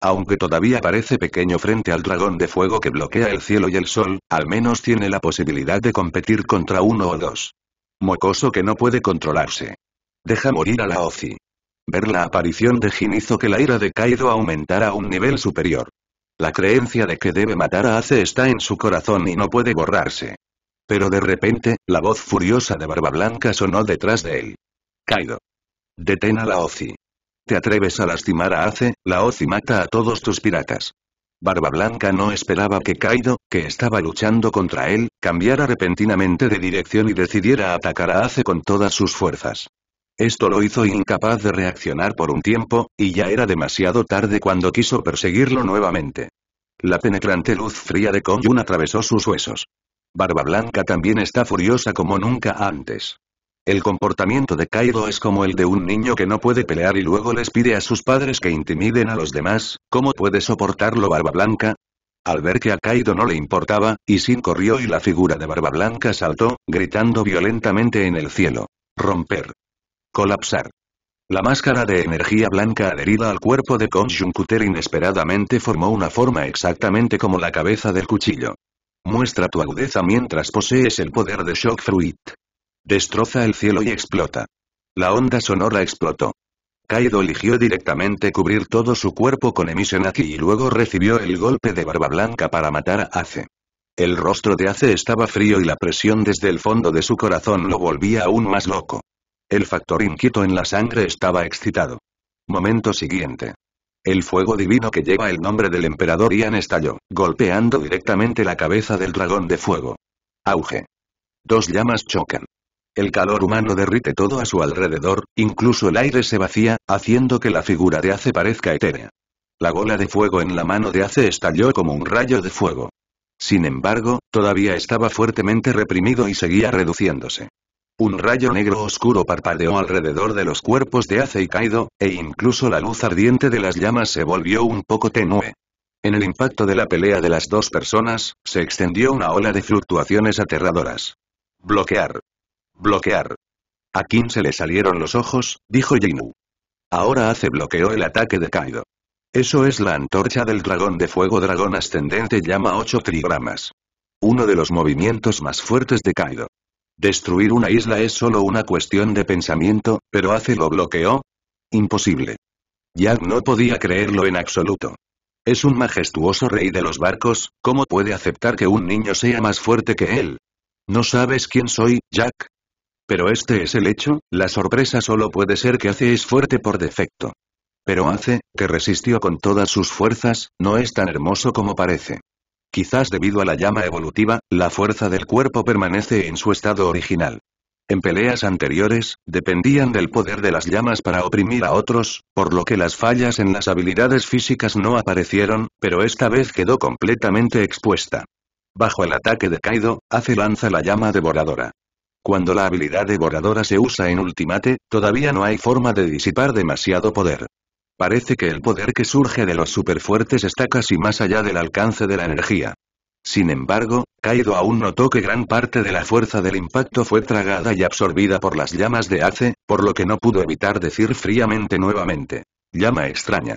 Aunque todavía parece pequeño frente al dragón de fuego que bloquea el cielo y el sol, al menos tiene la posibilidad de competir contra uno o dos. Mocoso que no puede controlarse. Deja morir a la Ozi. Ver la aparición de Jin hizo que la ira de Kaido aumentara a un nivel superior. La creencia de que debe matar a Ace está en su corazón y no puede borrarse. Pero de repente, la voz furiosa de Barba Blanca sonó detrás de él. Kaido. Detén a la Ozi. Te atreves a lastimar a Ace, la Ozi mata a todos tus piratas. Barba Blanca no esperaba que Kaido, que estaba luchando contra él, cambiara repentinamente de dirección y decidiera atacar a Ace con todas sus fuerzas. Esto lo hizo incapaz de reaccionar por un tiempo, y ya era demasiado tarde cuando quiso perseguirlo nuevamente. La penetrante luz fría de Yun atravesó sus huesos. Barba Blanca también está furiosa como nunca antes. El comportamiento de Kaido es como el de un niño que no puede pelear y luego les pide a sus padres que intimiden a los demás, ¿cómo puede soportarlo Barba Blanca? Al ver que a Kaido no le importaba, Isin corrió y la figura de Barba Blanca saltó, gritando violentamente en el cielo. Romper. Colapsar. La máscara de energía blanca adherida al cuerpo de Conjuncuter inesperadamente formó una forma exactamente como la cabeza del cuchillo. Muestra tu agudeza mientras posees el poder de Shock Fruit. Destroza el cielo y explota. La onda sonora explotó. Kaido eligió directamente cubrir todo su cuerpo con aquí y luego recibió el golpe de Barba Blanca para matar a Ace. El rostro de Ace estaba frío y la presión desde el fondo de su corazón lo volvía aún más loco. El factor inquieto en la sangre estaba excitado. Momento siguiente. El fuego divino que lleva el nombre del emperador Ian estalló, golpeando directamente la cabeza del dragón de fuego. Auge. Dos llamas chocan. El calor humano derrite todo a su alrededor, incluso el aire se vacía, haciendo que la figura de Ace parezca etérea. La gola de fuego en la mano de Ace estalló como un rayo de fuego. Sin embargo, todavía estaba fuertemente reprimido y seguía reduciéndose. Un rayo negro oscuro parpadeó alrededor de los cuerpos de Ace y caído, e incluso la luz ardiente de las llamas se volvió un poco tenue. En el impacto de la pelea de las dos personas, se extendió una ola de fluctuaciones aterradoras. Bloquear. Bloquear. A quien se le salieron los ojos, dijo Jinu. Ahora hace bloqueó el ataque de Kaido. Eso es la antorcha del dragón de fuego dragón ascendente llama 8 trigramas. Uno de los movimientos más fuertes de Kaido. Destruir una isla es solo una cuestión de pensamiento, pero hace lo bloqueó. Imposible. Jack no podía creerlo en absoluto. Es un majestuoso rey de los barcos, ¿cómo puede aceptar que un niño sea más fuerte que él? ¿No sabes quién soy, Jack? Pero este es el hecho, la sorpresa solo puede ser que Ace es fuerte por defecto. Pero Ace, que resistió con todas sus fuerzas, no es tan hermoso como parece. Quizás debido a la llama evolutiva, la fuerza del cuerpo permanece en su estado original. En peleas anteriores, dependían del poder de las llamas para oprimir a otros, por lo que las fallas en las habilidades físicas no aparecieron, pero esta vez quedó completamente expuesta. Bajo el ataque de Kaido, Ace lanza la llama devoradora. Cuando la habilidad devoradora se usa en Ultimate, todavía no hay forma de disipar demasiado poder. Parece que el poder que surge de los superfuertes está casi más allá del alcance de la energía. Sin embargo, Kaido aún notó que gran parte de la fuerza del impacto fue tragada y absorbida por las llamas de Ace, por lo que no pudo evitar decir fríamente nuevamente. Llama extraña.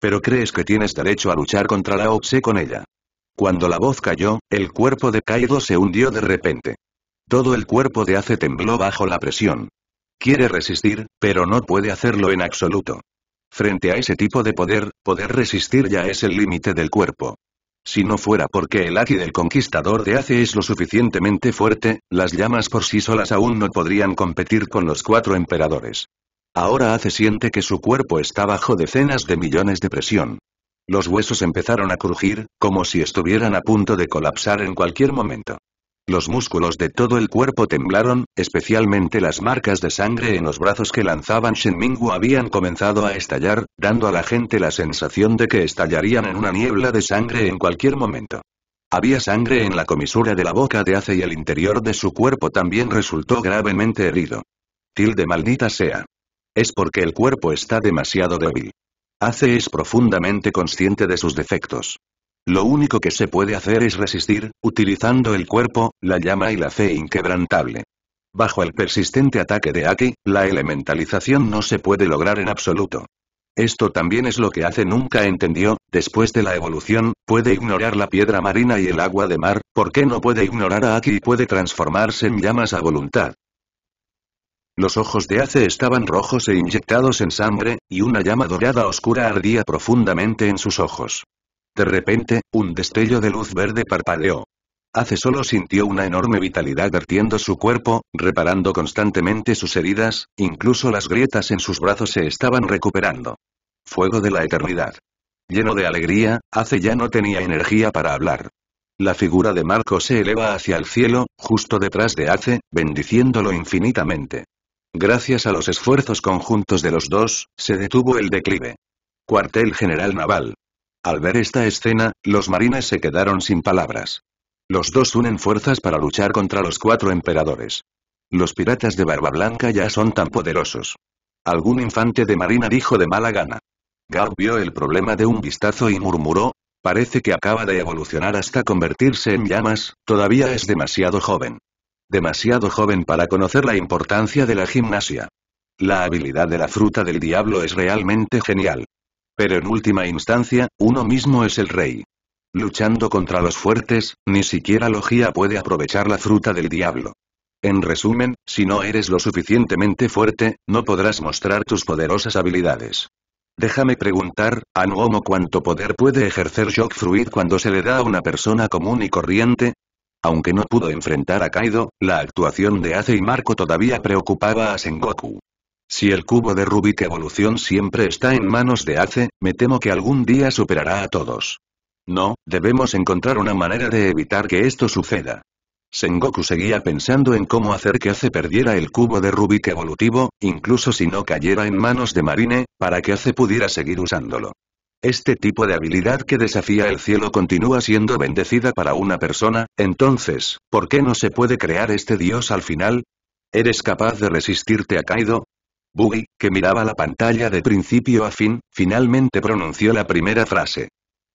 Pero crees que tienes derecho a luchar contra la Oxe con ella. Cuando la voz cayó, el cuerpo de Kaido se hundió de repente. Todo el cuerpo de Ace tembló bajo la presión. Quiere resistir, pero no puede hacerlo en absoluto. Frente a ese tipo de poder, poder resistir ya es el límite del cuerpo. Si no fuera porque el Aki del conquistador de Ace es lo suficientemente fuerte, las llamas por sí solas aún no podrían competir con los cuatro emperadores. Ahora Ace siente que su cuerpo está bajo decenas de millones de presión. Los huesos empezaron a crujir, como si estuvieran a punto de colapsar en cualquier momento. Los músculos de todo el cuerpo temblaron, especialmente las marcas de sangre en los brazos que lanzaban Shenmingwu habían comenzado a estallar, dando a la gente la sensación de que estallarían en una niebla de sangre en cualquier momento. Había sangre en la comisura de la boca de Ace y el interior de su cuerpo también resultó gravemente herido. Tilde maldita sea. Es porque el cuerpo está demasiado débil. Ace es profundamente consciente de sus defectos. Lo único que se puede hacer es resistir, utilizando el cuerpo, la llama y la fe inquebrantable. Bajo el persistente ataque de Aki, la elementalización no se puede lograr en absoluto. Esto también es lo que hace nunca entendió, después de la evolución, puede ignorar la piedra marina y el agua de mar, ¿por qué no puede ignorar a Aki y puede transformarse en llamas a voluntad? Los ojos de Ace estaban rojos e inyectados en sangre, y una llama dorada oscura ardía profundamente en sus ojos. De repente, un destello de luz verde parpadeó. Hace solo sintió una enorme vitalidad vertiendo su cuerpo, reparando constantemente sus heridas, incluso las grietas en sus brazos se estaban recuperando. Fuego de la eternidad. Lleno de alegría, Hace ya no tenía energía para hablar. La figura de Marco se eleva hacia el cielo, justo detrás de Ace, bendiciéndolo infinitamente. Gracias a los esfuerzos conjuntos de los dos, se detuvo el declive. Cuartel General Naval. Al ver esta escena, los marines se quedaron sin palabras. Los dos unen fuerzas para luchar contra los cuatro emperadores. Los piratas de Barba Blanca ya son tan poderosos. Algún infante de marina dijo de mala gana. Gao vio el problema de un vistazo y murmuró, parece que acaba de evolucionar hasta convertirse en llamas, todavía es demasiado joven. Demasiado joven para conocer la importancia de la gimnasia. La habilidad de la fruta del diablo es realmente genial. Pero en última instancia, uno mismo es el rey. Luchando contra los fuertes, ni siquiera Logia puede aprovechar la fruta del diablo. En resumen, si no eres lo suficientemente fuerte, no podrás mostrar tus poderosas habilidades. Déjame preguntar, a cuánto poder puede ejercer Shock Fruit cuando se le da a una persona común y corriente? Aunque no pudo enfrentar a Kaido, la actuación de Ace y Marco todavía preocupaba a Sengoku. Si el cubo de Rubik Evolución siempre está en manos de Ace, me temo que algún día superará a todos. No, debemos encontrar una manera de evitar que esto suceda. Sengoku seguía pensando en cómo hacer que Ace perdiera el cubo de Rubik evolutivo, incluso si no cayera en manos de Marine, para que Ace pudiera seguir usándolo. Este tipo de habilidad que desafía el cielo continúa siendo bendecida para una persona, entonces, ¿por qué no se puede crear este dios al final? ¿Eres capaz de resistirte a Kaido? Buggy, que miraba la pantalla de principio a fin, finalmente pronunció la primera frase.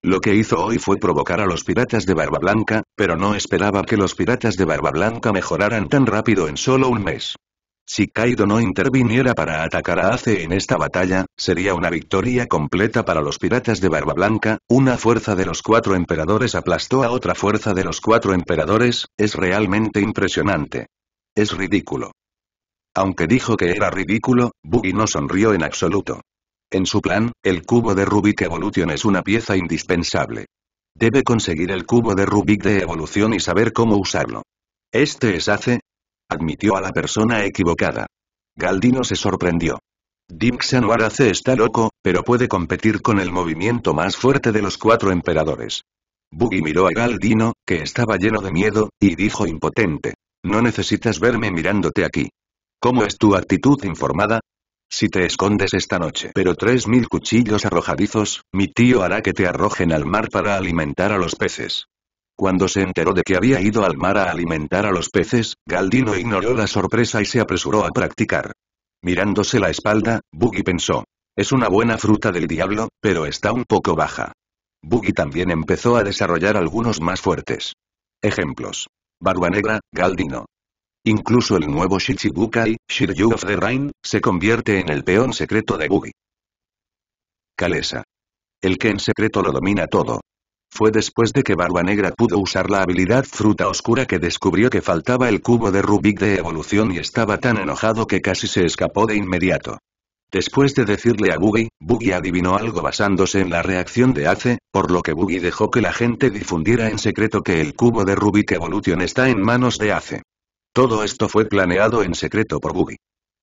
Lo que hizo hoy fue provocar a los piratas de Barba Blanca, pero no esperaba que los piratas de Barba Blanca mejoraran tan rápido en solo un mes. Si Kaido no interviniera para atacar a Ace en esta batalla, sería una victoria completa para los piratas de Barba Blanca, una fuerza de los cuatro emperadores aplastó a otra fuerza de los cuatro emperadores, es realmente impresionante. Es ridículo. Aunque dijo que era ridículo, Buggy no sonrió en absoluto. En su plan, el cubo de Rubik Evolution es una pieza indispensable. Debe conseguir el cubo de Rubik de evolución y saber cómo usarlo. ¿Este es Ace? Admitió a la persona equivocada. Galdino se sorprendió. Dixon Warace está loco, pero puede competir con el movimiento más fuerte de los cuatro emperadores. Buggy miró a Galdino, que estaba lleno de miedo, y dijo impotente. No necesitas verme mirándote aquí. ¿Cómo es tu actitud informada? Si te escondes esta noche, pero tres mil cuchillos arrojadizos, mi tío hará que te arrojen al mar para alimentar a los peces. Cuando se enteró de que había ido al mar a alimentar a los peces, Galdino ignoró la sorpresa y se apresuró a practicar. Mirándose la espalda, Buggy pensó. Es una buena fruta del diablo, pero está un poco baja. Buggy también empezó a desarrollar algunos más fuertes. Ejemplos. Barba negra, Galdino. Incluso el nuevo Shichibukai, Shiryu of the Rain, se convierte en el peón secreto de Boogie. Kalesa. El que en secreto lo domina todo. Fue después de que Barba Negra pudo usar la habilidad Fruta Oscura que descubrió que faltaba el cubo de Rubik de evolución y estaba tan enojado que casi se escapó de inmediato. Después de decirle a Boogie, Boogie adivinó algo basándose en la reacción de Ace, por lo que Boogie dejó que la gente difundiera en secreto que el cubo de Rubik Evolution está en manos de Ace. Todo esto fue planeado en secreto por Buggy.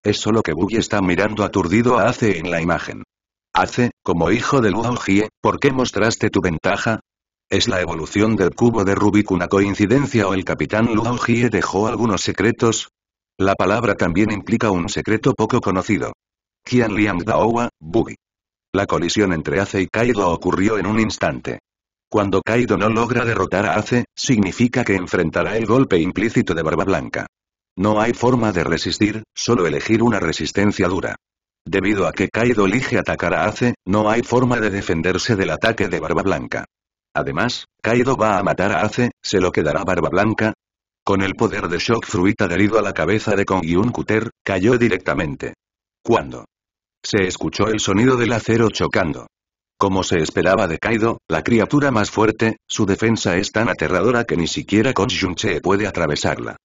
Es solo que Buggy está mirando aturdido a Ace en la imagen. Ace, como hijo de Luo ¿por qué mostraste tu ventaja? ¿Es la evolución del cubo de Rubik una coincidencia o el capitán Luo dejó algunos secretos? La palabra también implica un secreto poco conocido. Qian Liang Daowa, Buggy. La colisión entre Ace y Kaido ocurrió en un instante. Cuando Kaido no logra derrotar a Ace, significa que enfrentará el golpe implícito de Barba Blanca. No hay forma de resistir, solo elegir una resistencia dura. Debido a que Kaido elige atacar a Ace, no hay forma de defenderse del ataque de Barba Blanca. Además, Kaido va a matar a Ace, ¿se lo quedará Barba Blanca? Con el poder de Shock Fruit adherido a la cabeza de Kong un Kuter, cayó directamente. ¿Cuándo? Se escuchó el sonido del acero chocando. Como se esperaba de Kaido, la criatura más fuerte, su defensa es tan aterradora que ni siquiera con puede atravesarla.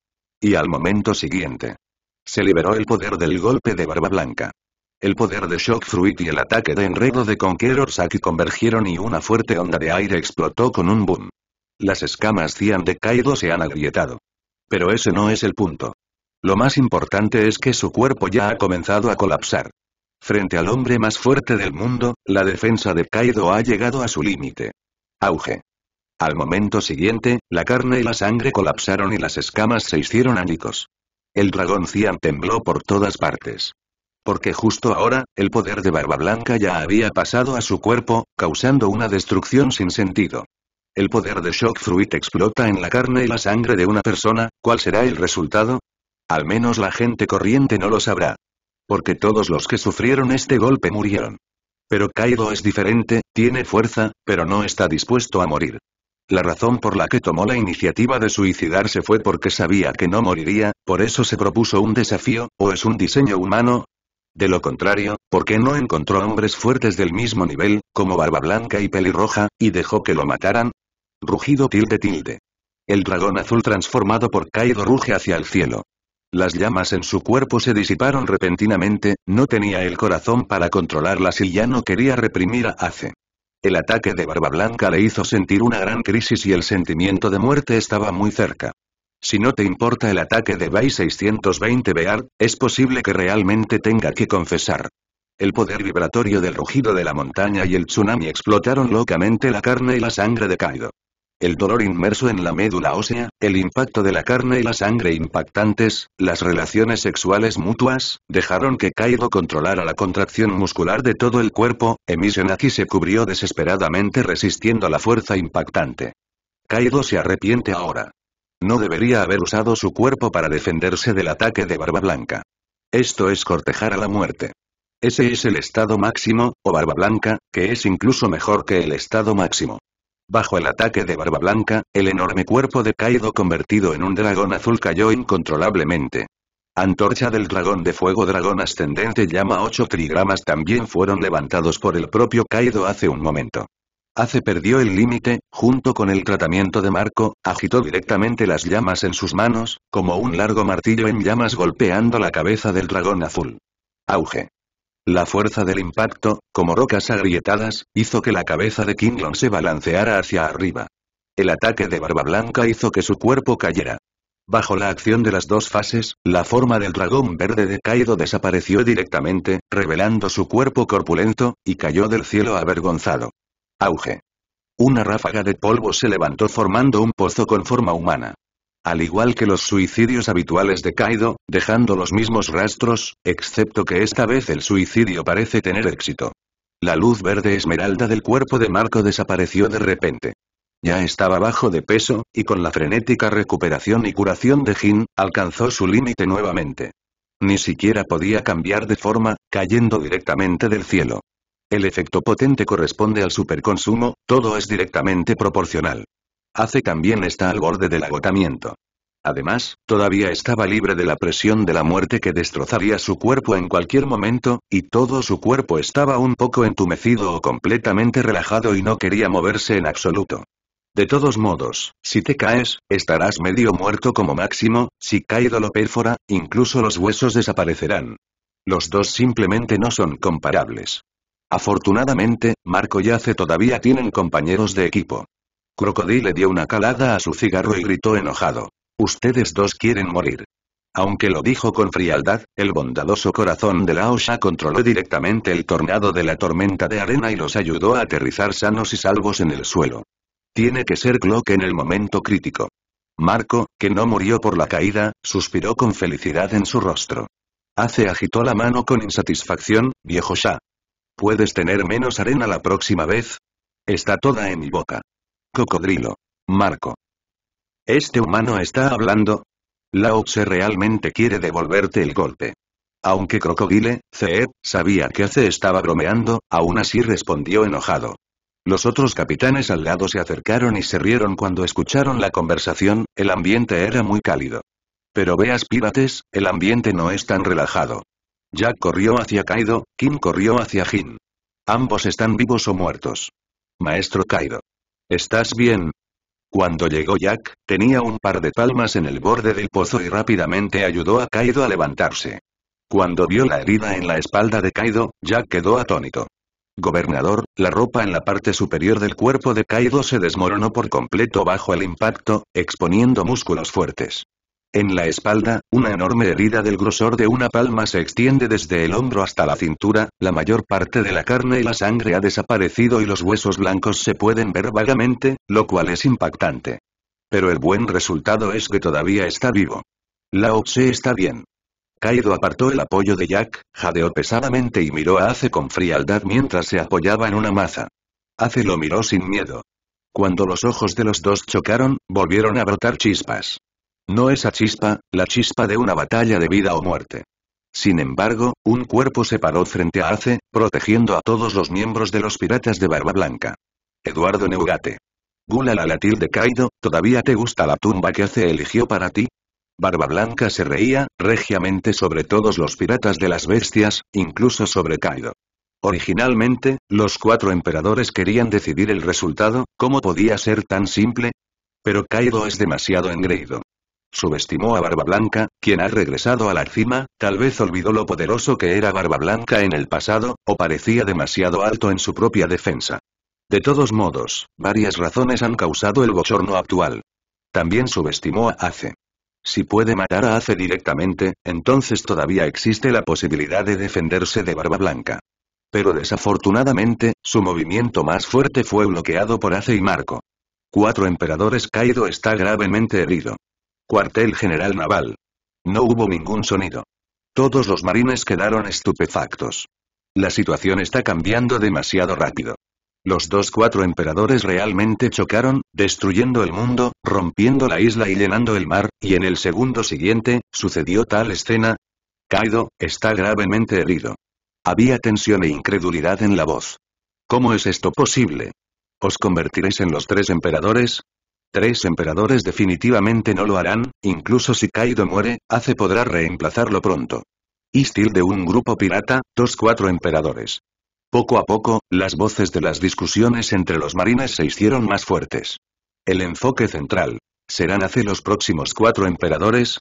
Y al momento siguiente. Se liberó el poder del golpe de Barba Blanca. El poder de Shock Fruit y el ataque de enredo de Conqueror Saki convergieron y una fuerte onda de aire explotó con un boom. Las escamas Cian de Kaido se han agrietado. Pero ese no es el punto. Lo más importante es que su cuerpo ya ha comenzado a colapsar. Frente al hombre más fuerte del mundo, la defensa de Kaido ha llegado a su límite. Auge. Al momento siguiente, la carne y la sangre colapsaron y las escamas se hicieron ánicos. El dragón Cian tembló por todas partes. Porque justo ahora, el poder de Barba Blanca ya había pasado a su cuerpo, causando una destrucción sin sentido. El poder de Shock Fruit explota en la carne y la sangre de una persona, ¿cuál será el resultado? Al menos la gente corriente no lo sabrá. Porque todos los que sufrieron este golpe murieron. Pero Kaido es diferente, tiene fuerza, pero no está dispuesto a morir. La razón por la que tomó la iniciativa de suicidarse fue porque sabía que no moriría, por eso se propuso un desafío, o es un diseño humano. De lo contrario, ¿por qué no encontró hombres fuertes del mismo nivel, como Barba Blanca y Pelirroja, y dejó que lo mataran? Rugido tilde tilde. El dragón azul transformado por Kaido ruge hacia el cielo. Las llamas en su cuerpo se disiparon repentinamente, no tenía el corazón para controlarlas y ya no quería reprimir a Ace. El ataque de Barba Blanca le hizo sentir una gran crisis y el sentimiento de muerte estaba muy cerca. Si no te importa el ataque de Bay 620 Bear, es posible que realmente tenga que confesar. El poder vibratorio del rugido de la montaña y el tsunami explotaron locamente la carne y la sangre de Kaido el dolor inmerso en la médula ósea, el impacto de la carne y la sangre impactantes, las relaciones sexuales mutuas, dejaron que Kaido controlara la contracción muscular de todo el cuerpo, Emisenaki se cubrió desesperadamente resistiendo a la fuerza impactante. Kaido se arrepiente ahora. No debería haber usado su cuerpo para defenderse del ataque de Barba Blanca. Esto es cortejar a la muerte. Ese es el estado máximo, o Barba Blanca, que es incluso mejor que el estado máximo. Bajo el ataque de Barba Blanca, el enorme cuerpo de Kaido convertido en un dragón azul cayó incontrolablemente. Antorcha del dragón de fuego dragón ascendente llama 8 trigramas también fueron levantados por el propio Kaido hace un momento. Hace perdió el límite, junto con el tratamiento de Marco, agitó directamente las llamas en sus manos, como un largo martillo en llamas golpeando la cabeza del dragón azul. Auge. La fuerza del impacto, como rocas agrietadas, hizo que la cabeza de Kinglon se balanceara hacia arriba. El ataque de Barba Blanca hizo que su cuerpo cayera. Bajo la acción de las dos fases, la forma del dragón verde de Kaido desapareció directamente, revelando su cuerpo corpulento, y cayó del cielo avergonzado. Auge. Una ráfaga de polvo se levantó formando un pozo con forma humana al igual que los suicidios habituales de Kaido, dejando los mismos rastros, excepto que esta vez el suicidio parece tener éxito. La luz verde esmeralda del cuerpo de Marco desapareció de repente. Ya estaba bajo de peso, y con la frenética recuperación y curación de Jin, alcanzó su límite nuevamente. Ni siquiera podía cambiar de forma, cayendo directamente del cielo. El efecto potente corresponde al superconsumo, todo es directamente proporcional. Hace también está al borde del agotamiento. Además, todavía estaba libre de la presión de la muerte que destrozaría su cuerpo en cualquier momento, y todo su cuerpo estaba un poco entumecido o completamente relajado y no quería moverse en absoluto. De todos modos, si te caes, estarás medio muerto como máximo, si caído lo perfora, incluso los huesos desaparecerán. Los dos simplemente no son comparables. Afortunadamente, Marco y Ace todavía tienen compañeros de equipo. Crocodile dio una calada a su cigarro y gritó enojado. Ustedes dos quieren morir. Aunque lo dijo con frialdad, el bondadoso corazón de Lao Sha controló directamente el tornado de la tormenta de arena y los ayudó a aterrizar sanos y salvos en el suelo. Tiene que ser Glock en el momento crítico. Marco, que no murió por la caída, suspiró con felicidad en su rostro. Hace agitó la mano con insatisfacción, viejo Sha. ¿Puedes tener menos arena la próxima vez? Está toda en mi boca. Cocodrilo. Marco. ¿Este humano está hablando? Lao Tse realmente quiere devolverte el golpe. Aunque Crocodile, CE, sabía que Ace estaba bromeando, aún así respondió enojado. Los otros capitanes al lado se acercaron y se rieron cuando escucharon la conversación, el ambiente era muy cálido. Pero veas pirates, el ambiente no es tan relajado. Jack corrió hacia Kaido, Kim corrió hacia Jin. Ambos están vivos o muertos. Maestro Kaido. ¿Estás bien? Cuando llegó Jack, tenía un par de palmas en el borde del pozo y rápidamente ayudó a Kaido a levantarse. Cuando vio la herida en la espalda de Kaido, Jack quedó atónito. Gobernador, la ropa en la parte superior del cuerpo de Kaido se desmoronó por completo bajo el impacto, exponiendo músculos fuertes. En la espalda, una enorme herida del grosor de una palma se extiende desde el hombro hasta la cintura, la mayor parte de la carne y la sangre ha desaparecido y los huesos blancos se pueden ver vagamente, lo cual es impactante. Pero el buen resultado es que todavía está vivo. Lao se está bien. Kaido apartó el apoyo de Jack, jadeó pesadamente y miró a Ace con frialdad mientras se apoyaba en una maza. Ace lo miró sin miedo. Cuando los ojos de los dos chocaron, volvieron a brotar chispas. No esa chispa, la chispa de una batalla de vida o muerte. Sin embargo, un cuerpo se paró frente a Ace, protegiendo a todos los miembros de los piratas de Barba Blanca. Eduardo Neugate. Gula la latir de Kaido, ¿todavía te gusta la tumba que Ace eligió para ti? Barba Blanca se reía, regiamente sobre todos los piratas de las bestias, incluso sobre Kaido. Originalmente, los cuatro emperadores querían decidir el resultado, ¿cómo podía ser tan simple? Pero Kaido es demasiado engreído subestimó a Barba Blanca, quien ha regresado a la cima, tal vez olvidó lo poderoso que era Barba Blanca en el pasado, o parecía demasiado alto en su propia defensa. De todos modos, varias razones han causado el bochorno actual. También subestimó a Ace. Si puede matar a Ace directamente, entonces todavía existe la posibilidad de defenderse de Barba Blanca. Pero desafortunadamente, su movimiento más fuerte fue bloqueado por Ace y Marco. Cuatro emperadores caído está gravemente herido. Cuartel General Naval. No hubo ningún sonido. Todos los marines quedaron estupefactos. La situación está cambiando demasiado rápido. Los dos cuatro emperadores realmente chocaron, destruyendo el mundo, rompiendo la isla y llenando el mar, y en el segundo siguiente, sucedió tal escena. Kaido, está gravemente herido. Había tensión e incredulidad en la voz. ¿Cómo es esto posible? ¿Os convertiréis en los tres emperadores? Tres emperadores definitivamente no lo harán, incluso si Kaido muere, Ace podrá reemplazarlo pronto. Y de un grupo pirata, dos cuatro emperadores. Poco a poco, las voces de las discusiones entre los marines se hicieron más fuertes. El enfoque central. ¿Serán Ace los próximos cuatro emperadores?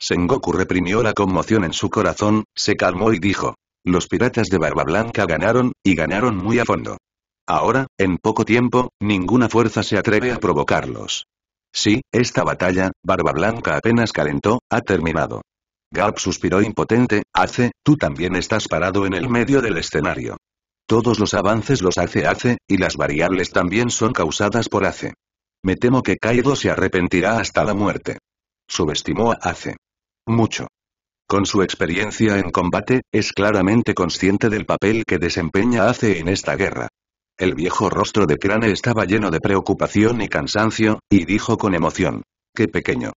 Sengoku reprimió la conmoción en su corazón, se calmó y dijo. Los piratas de Barba Blanca ganaron, y ganaron muy a fondo. Ahora, en poco tiempo, ninguna fuerza se atreve a provocarlos. Sí, esta batalla, Barba Blanca apenas calentó, ha terminado. Garp suspiró impotente, Hace, tú también estás parado en el medio del escenario. Todos los avances los hace Hace, y las variables también son causadas por Ace. Me temo que Kaido se arrepentirá hasta la muerte. Subestimó a Ace. Mucho. Con su experiencia en combate, es claramente consciente del papel que desempeña Ace en esta guerra. El viejo rostro de Crane estaba lleno de preocupación y cansancio, y dijo con emoción. ¡Qué pequeño!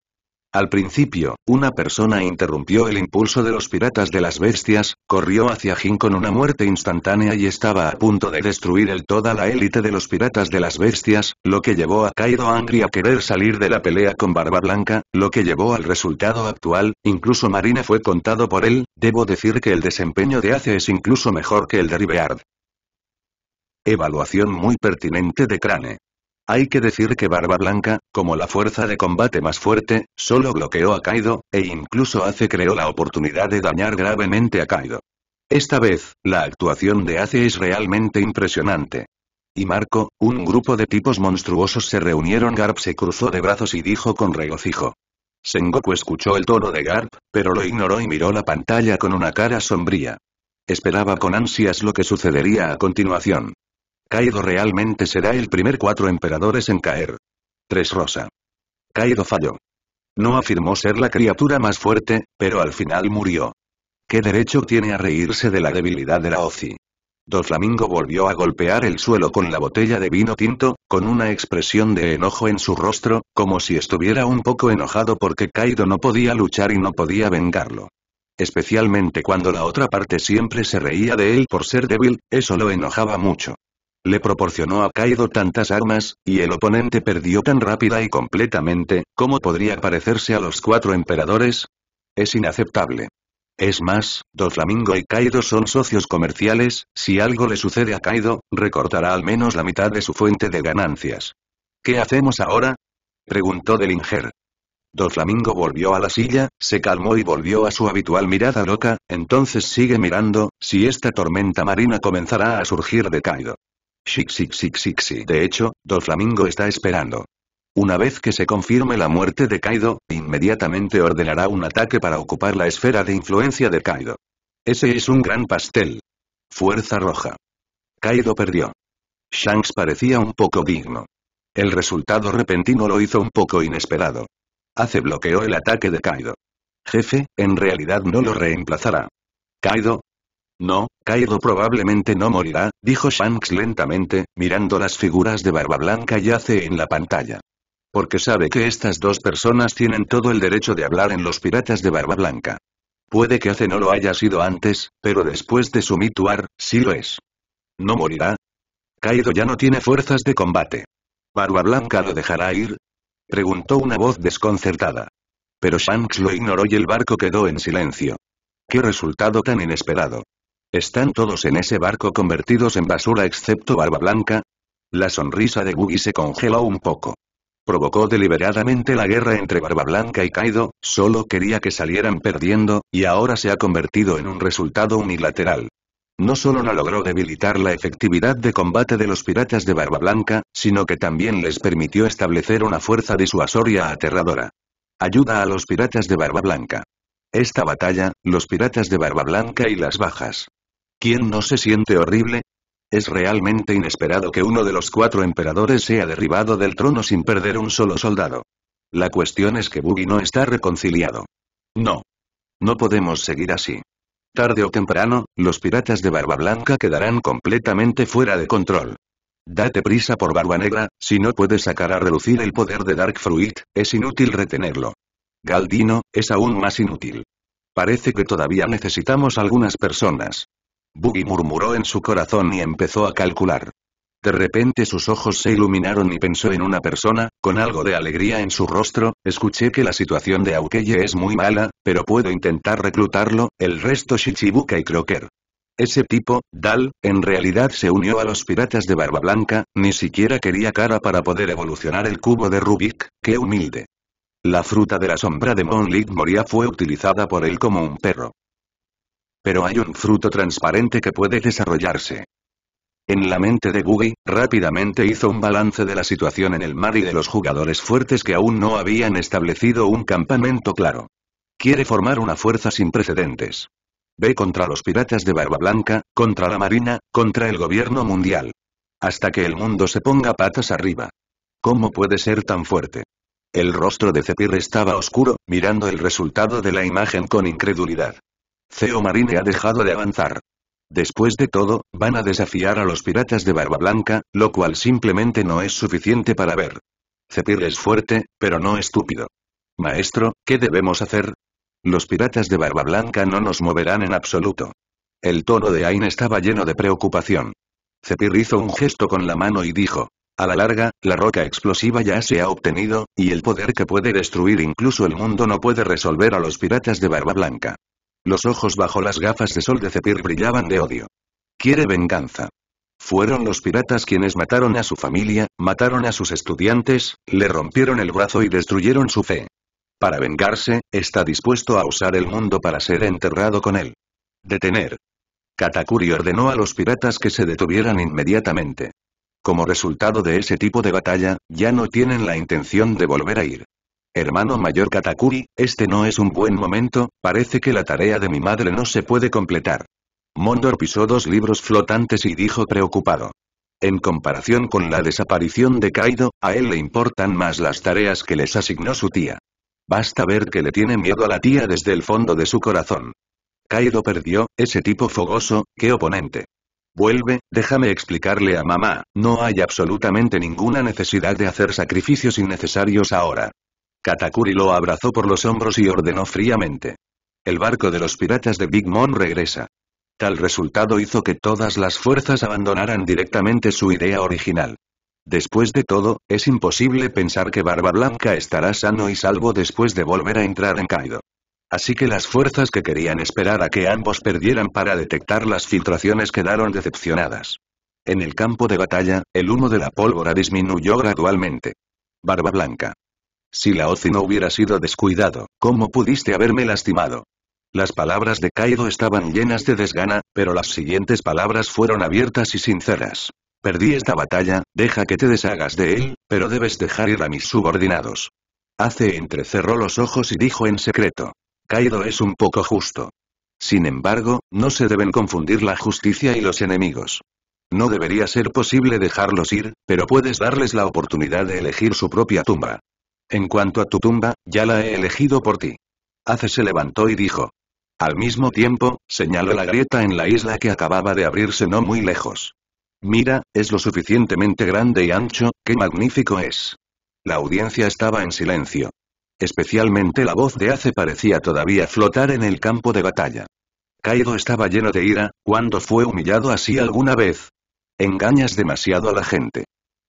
Al principio, una persona interrumpió el impulso de los piratas de las bestias, corrió hacia Jin con una muerte instantánea y estaba a punto de destruir el toda la élite de los piratas de las bestias, lo que llevó a Kaido Angry a querer salir de la pelea con Barba Blanca, lo que llevó al resultado actual, incluso Marina fue contado por él, debo decir que el desempeño de Ace es incluso mejor que el de Ribeard. Evaluación muy pertinente de Crane. Hay que decir que Barba Blanca, como la fuerza de combate más fuerte, solo bloqueó a Kaido, e incluso Ace creó la oportunidad de dañar gravemente a Kaido. Esta vez, la actuación de Ace es realmente impresionante. Y Marco, un grupo de tipos monstruosos se reunieron Garp se cruzó de brazos y dijo con regocijo. Sengoku escuchó el tono de Garp, pero lo ignoró y miró la pantalla con una cara sombría. Esperaba con ansias lo que sucedería a continuación. Kaido realmente será el primer cuatro emperadores en caer. 3 Rosa. Kaido falló. No afirmó ser la criatura más fuerte, pero al final murió. ¿Qué derecho tiene a reírse de la debilidad de la Ozi? Flamingo volvió a golpear el suelo con la botella de vino tinto, con una expresión de enojo en su rostro, como si estuviera un poco enojado porque Kaido no podía luchar y no podía vengarlo. Especialmente cuando la otra parte siempre se reía de él por ser débil, eso lo enojaba mucho. Le proporcionó a Kaido tantas armas, y el oponente perdió tan rápida y completamente, como podría parecerse a los cuatro emperadores? Es inaceptable. Es más, Doflamingo y Kaido son socios comerciales, si algo le sucede a Kaido, recortará al menos la mitad de su fuente de ganancias. ¿Qué hacemos ahora? Preguntó Delinger. Doflamingo volvió a la silla, se calmó y volvió a su habitual mirada loca, entonces sigue mirando, si esta tormenta marina comenzará a surgir de Kaido. De hecho, Flamingo está esperando. Una vez que se confirme la muerte de Kaido, inmediatamente ordenará un ataque para ocupar la esfera de influencia de Kaido. Ese es un gran pastel. Fuerza roja. Kaido perdió. Shanks parecía un poco digno. El resultado repentino lo hizo un poco inesperado. Hace bloqueó el ataque de Kaido. Jefe, en realidad no lo reemplazará. Kaido. No, Kaido probablemente no morirá, dijo Shanks lentamente, mirando las figuras de barba blanca y Ace en la pantalla. Porque sabe que estas dos personas tienen todo el derecho de hablar en los piratas de barba blanca. Puede que hace no lo haya sido antes, pero después de su mituar, sí lo es. ¿No morirá? Kaido ya no tiene fuerzas de combate. ¿Barba Blanca lo dejará ir? Preguntó una voz desconcertada. Pero Shanks lo ignoró y el barco quedó en silencio. ¡Qué resultado tan inesperado! ¿Están todos en ese barco convertidos en basura excepto Barba Blanca? La sonrisa de Buggy se congeló un poco. Provocó deliberadamente la guerra entre Barba Blanca y Kaido, solo quería que salieran perdiendo, y ahora se ha convertido en un resultado unilateral. No solo no logró debilitar la efectividad de combate de los piratas de Barba Blanca, sino que también les permitió establecer una fuerza disuasoria aterradora. Ayuda a los piratas de Barba Blanca. Esta batalla, los piratas de Barba Blanca y las bajas ¿Quién no se siente horrible? Es realmente inesperado que uno de los cuatro emperadores sea derribado del trono sin perder un solo soldado. La cuestión es que Buggy no está reconciliado. No. No podemos seguir así. Tarde o temprano, los piratas de Barba Blanca quedarán completamente fuera de control. Date prisa por Barba Negra, si no puedes sacar a relucir el poder de Dark Fruit, es inútil retenerlo. Galdino, es aún más inútil. Parece que todavía necesitamos algunas personas. Buggy murmuró en su corazón y empezó a calcular. De repente sus ojos se iluminaron y pensó en una persona, con algo de alegría en su rostro, escuché que la situación de Aukeye es muy mala, pero puedo intentar reclutarlo, el resto Shichibuka y Crocker. Ese tipo, Dal, en realidad se unió a los piratas de Barba Blanca, ni siquiera quería cara para poder evolucionar el cubo de Rubik, qué humilde. La fruta de la sombra de Monlit Moria fue utilizada por él como un perro. Pero hay un fruto transparente que puede desarrollarse. En la mente de Googie, rápidamente hizo un balance de la situación en el mar y de los jugadores fuertes que aún no habían establecido un campamento claro. Quiere formar una fuerza sin precedentes. Ve contra los piratas de Barba Blanca, contra la Marina, contra el gobierno mundial. Hasta que el mundo se ponga patas arriba. ¿Cómo puede ser tan fuerte? El rostro de Cepir estaba oscuro, mirando el resultado de la imagen con incredulidad. Zeo Marine ha dejado de avanzar. Después de todo, van a desafiar a los piratas de Barba Blanca, lo cual simplemente no es suficiente para ver. Zepir es fuerte, pero no estúpido. Maestro, ¿qué debemos hacer? Los piratas de Barba Blanca no nos moverán en absoluto. El tono de Ain estaba lleno de preocupación. Zepir hizo un gesto con la mano y dijo, a la larga, la roca explosiva ya se ha obtenido, y el poder que puede destruir incluso el mundo no puede resolver a los piratas de Barba Blanca. Los ojos bajo las gafas de sol de Cepir brillaban de odio. Quiere venganza. Fueron los piratas quienes mataron a su familia, mataron a sus estudiantes, le rompieron el brazo y destruyeron su fe. Para vengarse, está dispuesto a usar el mundo para ser enterrado con él. Detener. Katakuri ordenó a los piratas que se detuvieran inmediatamente. Como resultado de ese tipo de batalla, ya no tienen la intención de volver a ir. Hermano mayor Katakuri, este no es un buen momento, parece que la tarea de mi madre no se puede completar. Mondor pisó dos libros flotantes y dijo preocupado. En comparación con la desaparición de Kaido, a él le importan más las tareas que les asignó su tía. Basta ver que le tiene miedo a la tía desde el fondo de su corazón. Kaido perdió, ese tipo fogoso, qué oponente. Vuelve, déjame explicarle a mamá, no hay absolutamente ninguna necesidad de hacer sacrificios innecesarios ahora. Katakuri lo abrazó por los hombros y ordenó fríamente. El barco de los piratas de Big Mom regresa. Tal resultado hizo que todas las fuerzas abandonaran directamente su idea original. Después de todo, es imposible pensar que Barba Blanca estará sano y salvo después de volver a entrar en Kaido. Así que las fuerzas que querían esperar a que ambos perdieran para detectar las filtraciones quedaron decepcionadas. En el campo de batalla, el humo de la pólvora disminuyó gradualmente. Barba Blanca. Si la Laozi no hubiera sido descuidado, ¿cómo pudiste haberme lastimado? Las palabras de Kaido estaban llenas de desgana, pero las siguientes palabras fueron abiertas y sinceras. Perdí esta batalla, deja que te deshagas de él, pero debes dejar ir a mis subordinados. Hace entrecerró los ojos y dijo en secreto. Kaido es un poco justo. Sin embargo, no se deben confundir la justicia y los enemigos. No debería ser posible dejarlos ir, pero puedes darles la oportunidad de elegir su propia tumba. En cuanto a tu tumba, ya la he elegido por ti. Ace se levantó y dijo. Al mismo tiempo, señaló la grieta en la isla que acababa de abrirse no muy lejos. Mira, es lo suficientemente grande y ancho, qué magnífico es. La audiencia estaba en silencio. Especialmente la voz de Ace parecía todavía flotar en el campo de batalla. Kaido estaba lleno de ira, cuando fue humillado así alguna vez? Engañas demasiado a la gente.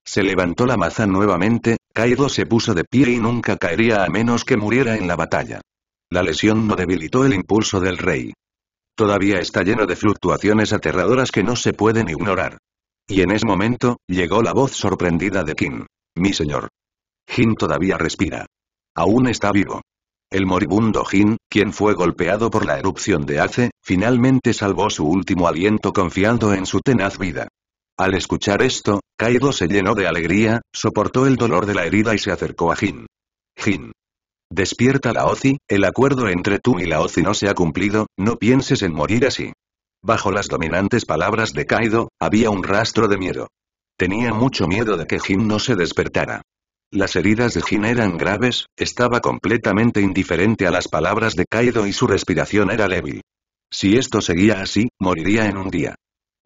Se levantó la maza nuevamente, Kaido se puso de pie y nunca caería a menos que muriera en la batalla. La lesión no debilitó el impulso del rey. Todavía está lleno de fluctuaciones aterradoras que no se pueden ignorar. Y en ese momento, llegó la voz sorprendida de Kim. Mi señor. Jin todavía respira. Aún está vivo. El moribundo Jin, quien fue golpeado por la erupción de Ace, finalmente salvó su último aliento confiando en su tenaz vida. Al escuchar esto, Kaido se llenó de alegría, soportó el dolor de la herida y se acercó a Jin. Jin. Despierta La Ozi, el acuerdo entre tú y la Ozi no se ha cumplido, no pienses en morir así. Bajo las dominantes palabras de Kaido, había un rastro de miedo. Tenía mucho miedo de que Jin no se despertara. Las heridas de Jin eran graves, estaba completamente indiferente a las palabras de Kaido y su respiración era débil. Si esto seguía así, moriría en un día.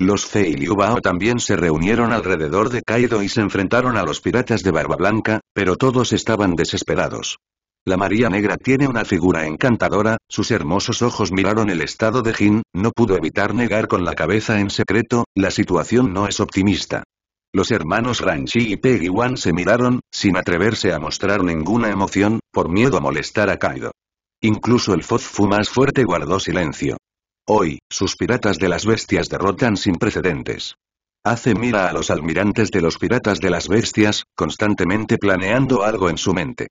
Los Liu Bao también se reunieron alrededor de Kaido y se enfrentaron a los piratas de Barba Blanca, pero todos estaban desesperados. La María Negra tiene una figura encantadora, sus hermosos ojos miraron el estado de Jin, no pudo evitar negar con la cabeza en secreto, la situación no es optimista. Los hermanos Ranchi y Peggy Wan se miraron, sin atreverse a mostrar ninguna emoción, por miedo a molestar a Kaido. Incluso el Fozfu más fuerte guardó silencio. Hoy, sus piratas de las bestias derrotan sin precedentes. Hace mira a los almirantes de los piratas de las bestias, constantemente planeando algo en su mente.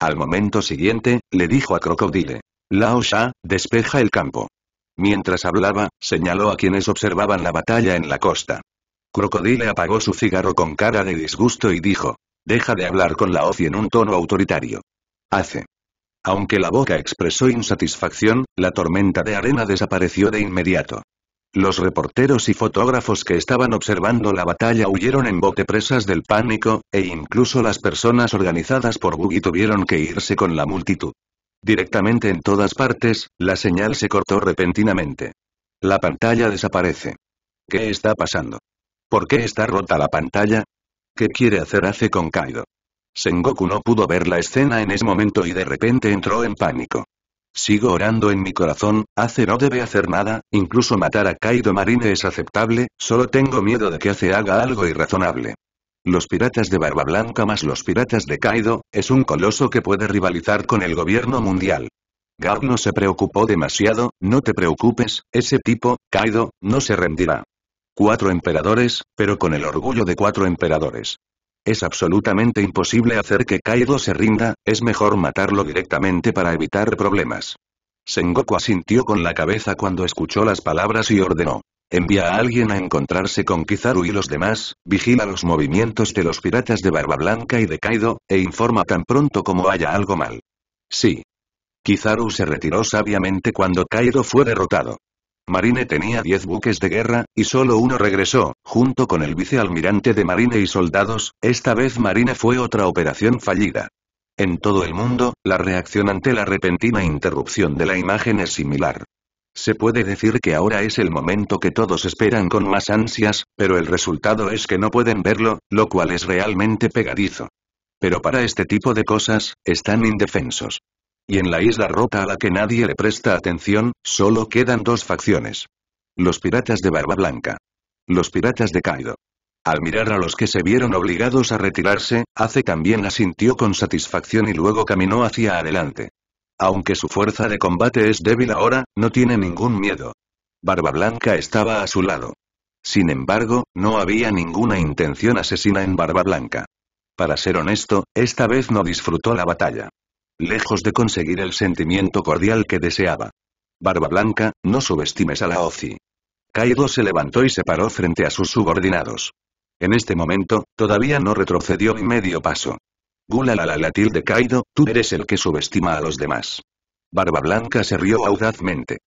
Al momento siguiente, le dijo a Crocodile. Lao despeja el campo. Mientras hablaba, señaló a quienes observaban la batalla en la costa. Crocodile apagó su cigarro con cara de disgusto y dijo. Deja de hablar con la en un tono autoritario. Hace. Aunque la boca expresó insatisfacción, la tormenta de arena desapareció de inmediato. Los reporteros y fotógrafos que estaban observando la batalla huyeron en bote presas del pánico, e incluso las personas organizadas por Buggy tuvieron que irse con la multitud. Directamente en todas partes, la señal se cortó repentinamente. La pantalla desaparece. ¿Qué está pasando? ¿Por qué está rota la pantalla? ¿Qué quiere hacer hace con Kaido? Sengoku no pudo ver la escena en ese momento y de repente entró en pánico. Sigo orando en mi corazón, Ace no debe hacer nada, incluso matar a Kaido Marine es aceptable, solo tengo miedo de que Ace haga algo irrazonable. Los piratas de Barba Blanca más los piratas de Kaido, es un coloso que puede rivalizar con el gobierno mundial. Gab no se preocupó demasiado, no te preocupes, ese tipo, Kaido, no se rendirá. Cuatro emperadores, pero con el orgullo de cuatro emperadores. Es absolutamente imposible hacer que Kaido se rinda, es mejor matarlo directamente para evitar problemas. Sengoku asintió con la cabeza cuando escuchó las palabras y ordenó. Envía a alguien a encontrarse con Kizaru y los demás, vigila los movimientos de los piratas de Barba Blanca y de Kaido, e informa tan pronto como haya algo mal. Sí. Kizaru se retiró sabiamente cuando Kaido fue derrotado. Marine tenía 10 buques de guerra, y solo uno regresó, junto con el vicealmirante de Marine y soldados, esta vez Marine fue otra operación fallida. En todo el mundo, la reacción ante la repentina interrupción de la imagen es similar. Se puede decir que ahora es el momento que todos esperan con más ansias, pero el resultado es que no pueden verlo, lo cual es realmente pegadizo. Pero para este tipo de cosas, están indefensos. Y en la isla rota a la que nadie le presta atención, solo quedan dos facciones. Los piratas de Barba Blanca. Los piratas de Kaido. Al mirar a los que se vieron obligados a retirarse, Ace también asintió con satisfacción y luego caminó hacia adelante. Aunque su fuerza de combate es débil ahora, no tiene ningún miedo. Barba Blanca estaba a su lado. Sin embargo, no había ninguna intención asesina en Barba Blanca. Para ser honesto, esta vez no disfrutó la batalla lejos de conseguir el sentimiento cordial que deseaba. Barba Blanca, no subestimes a la OCI. Kaido se levantó y se paró frente a sus subordinados. En este momento, todavía no retrocedió ni medio paso. Gulalala la de Kaido, tú eres el que subestima a los demás. Barba Blanca se rió audazmente.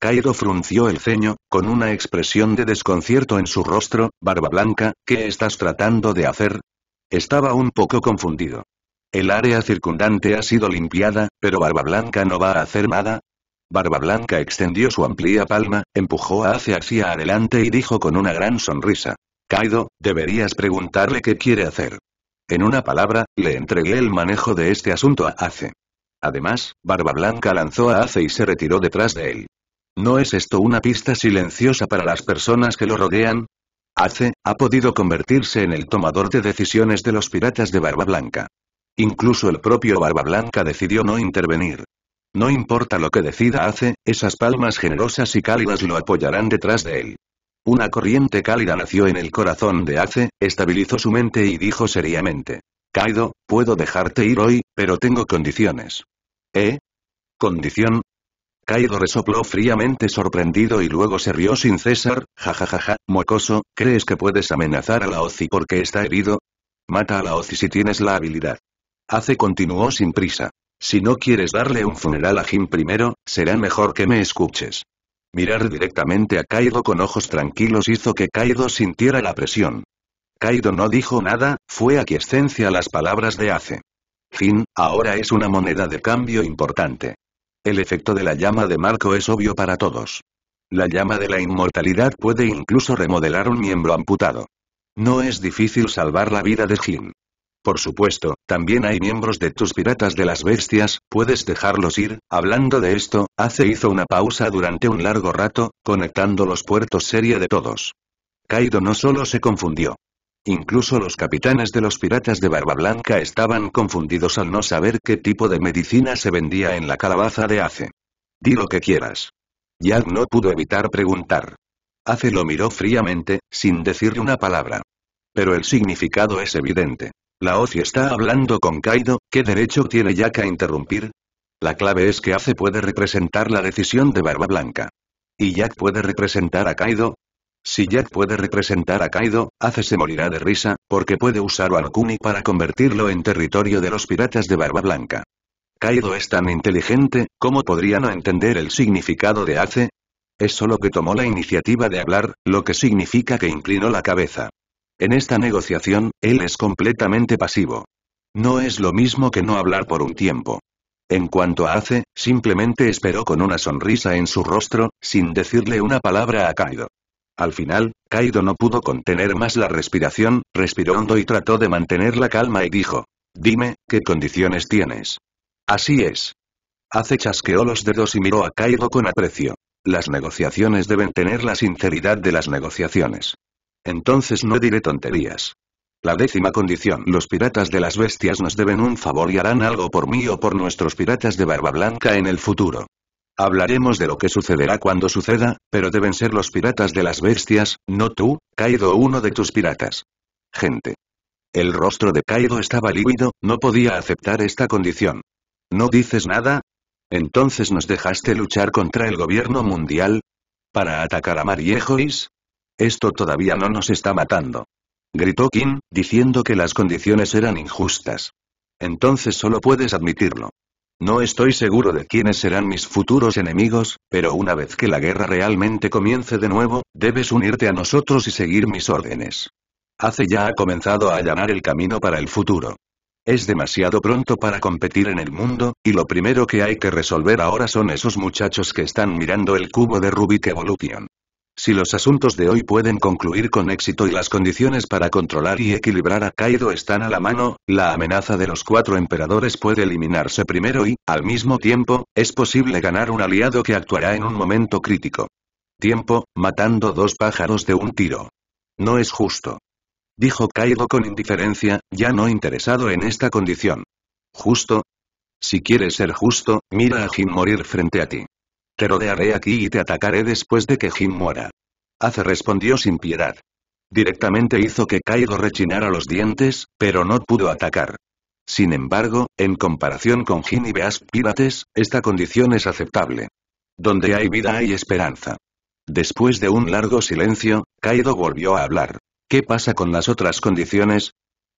Kaido frunció el ceño, con una expresión de desconcierto en su rostro, Barba Blanca, ¿qué estás tratando de hacer? Estaba un poco confundido. El área circundante ha sido limpiada, pero Barba Blanca no va a hacer nada. Barba Blanca extendió su amplia palma, empujó a Ace hacia adelante y dijo con una gran sonrisa. Kaido, deberías preguntarle qué quiere hacer. En una palabra, le entregué el manejo de este asunto a Ace. Además, Barba Blanca lanzó a Ace y se retiró detrás de él. ¿No es esto una pista silenciosa para las personas que lo rodean? Ace, ha podido convertirse en el tomador de decisiones de los piratas de Barba Blanca. Incluso el propio Barba Blanca decidió no intervenir. No importa lo que decida Ace, esas palmas generosas y cálidas lo apoyarán detrás de él. Una corriente cálida nació en el corazón de Ace, estabilizó su mente y dijo seriamente. Kaido, puedo dejarte ir hoy, pero tengo condiciones. ¿Eh? ¿Condición? Kaido resopló fríamente sorprendido y luego se rió sin cesar, jajajaja, mocoso, ¿crees que puedes amenazar a la Ozi porque está herido? Mata a la Ozi si tienes la habilidad. Hace continuó sin prisa. Si no quieres darle un funeral a Jim primero, será mejor que me escuches. Mirar directamente a Kaido con ojos tranquilos hizo que Kaido sintiera la presión. Kaido no dijo nada, fue aquiescencia a las palabras de Ace. Jin, ahora es una moneda de cambio importante. El efecto de la llama de Marco es obvio para todos. La llama de la inmortalidad puede incluso remodelar un miembro amputado. No es difícil salvar la vida de Jim. Por supuesto, también hay miembros de tus piratas de las bestias, puedes dejarlos ir, hablando de esto, Ace hizo una pausa durante un largo rato, conectando los puertos serie de todos. Kaido no solo se confundió. Incluso los capitanes de los piratas de Barba Blanca estaban confundidos al no saber qué tipo de medicina se vendía en la calabaza de Ace. Di lo que quieras. Jack no pudo evitar preguntar. Ace lo miró fríamente, sin decir una palabra. Pero el significado es evidente. La OCI está hablando con Kaido, ¿qué derecho tiene Jack a interrumpir? La clave es que Ace puede representar la decisión de Barba Blanca. ¿Y Jack puede representar a Kaido? Si Jack puede representar a Kaido, Ace se morirá de risa, porque puede usar al para convertirlo en territorio de los piratas de Barba Blanca. Kaido es tan inteligente, ¿cómo podría no entender el significado de Ace? Es solo que tomó la iniciativa de hablar, lo que significa que inclinó la cabeza. En esta negociación, él es completamente pasivo. No es lo mismo que no hablar por un tiempo. En cuanto a Ace, simplemente esperó con una sonrisa en su rostro, sin decirle una palabra a Kaido. Al final, Kaido no pudo contener más la respiración, respiró hondo y trató de mantener la calma y dijo, dime, ¿qué condiciones tienes? Así es. Ace chasqueó los dedos y miró a Kaido con aprecio. Las negociaciones deben tener la sinceridad de las negociaciones. Entonces no diré tonterías. La décima condición. Los piratas de las bestias nos deben un favor y harán algo por mí o por nuestros piratas de barba blanca en el futuro. Hablaremos de lo que sucederá cuando suceda, pero deben ser los piratas de las bestias, no tú, Kaido uno de tus piratas. Gente. El rostro de Kaido estaba lívido, no podía aceptar esta condición. ¿No dices nada? ¿Entonces nos dejaste luchar contra el gobierno mundial? ¿Para atacar a Mariejois? Esto todavía no nos está matando. Gritó Kim, diciendo que las condiciones eran injustas. Entonces solo puedes admitirlo. No estoy seguro de quiénes serán mis futuros enemigos, pero una vez que la guerra realmente comience de nuevo, debes unirte a nosotros y seguir mis órdenes. Hace ya ha comenzado a allanar el camino para el futuro. Es demasiado pronto para competir en el mundo, y lo primero que hay que resolver ahora son esos muchachos que están mirando el cubo de Rubik Evolution. Si los asuntos de hoy pueden concluir con éxito y las condiciones para controlar y equilibrar a Kaido están a la mano, la amenaza de los cuatro emperadores puede eliminarse primero y, al mismo tiempo, es posible ganar un aliado que actuará en un momento crítico. Tiempo, matando dos pájaros de un tiro. No es justo. Dijo Kaido con indiferencia, ya no interesado en esta condición. ¿Justo? Si quieres ser justo, mira a Jim morir frente a ti. Te rodearé aquí y te atacaré después de que Jim muera. Ace respondió sin piedad. Directamente hizo que Kaido rechinara los dientes, pero no pudo atacar. Sin embargo, en comparación con Jin y Beas Pirates, esta condición es aceptable. Donde hay vida hay esperanza. Después de un largo silencio, Kaido volvió a hablar. ¿Qué pasa con las otras condiciones?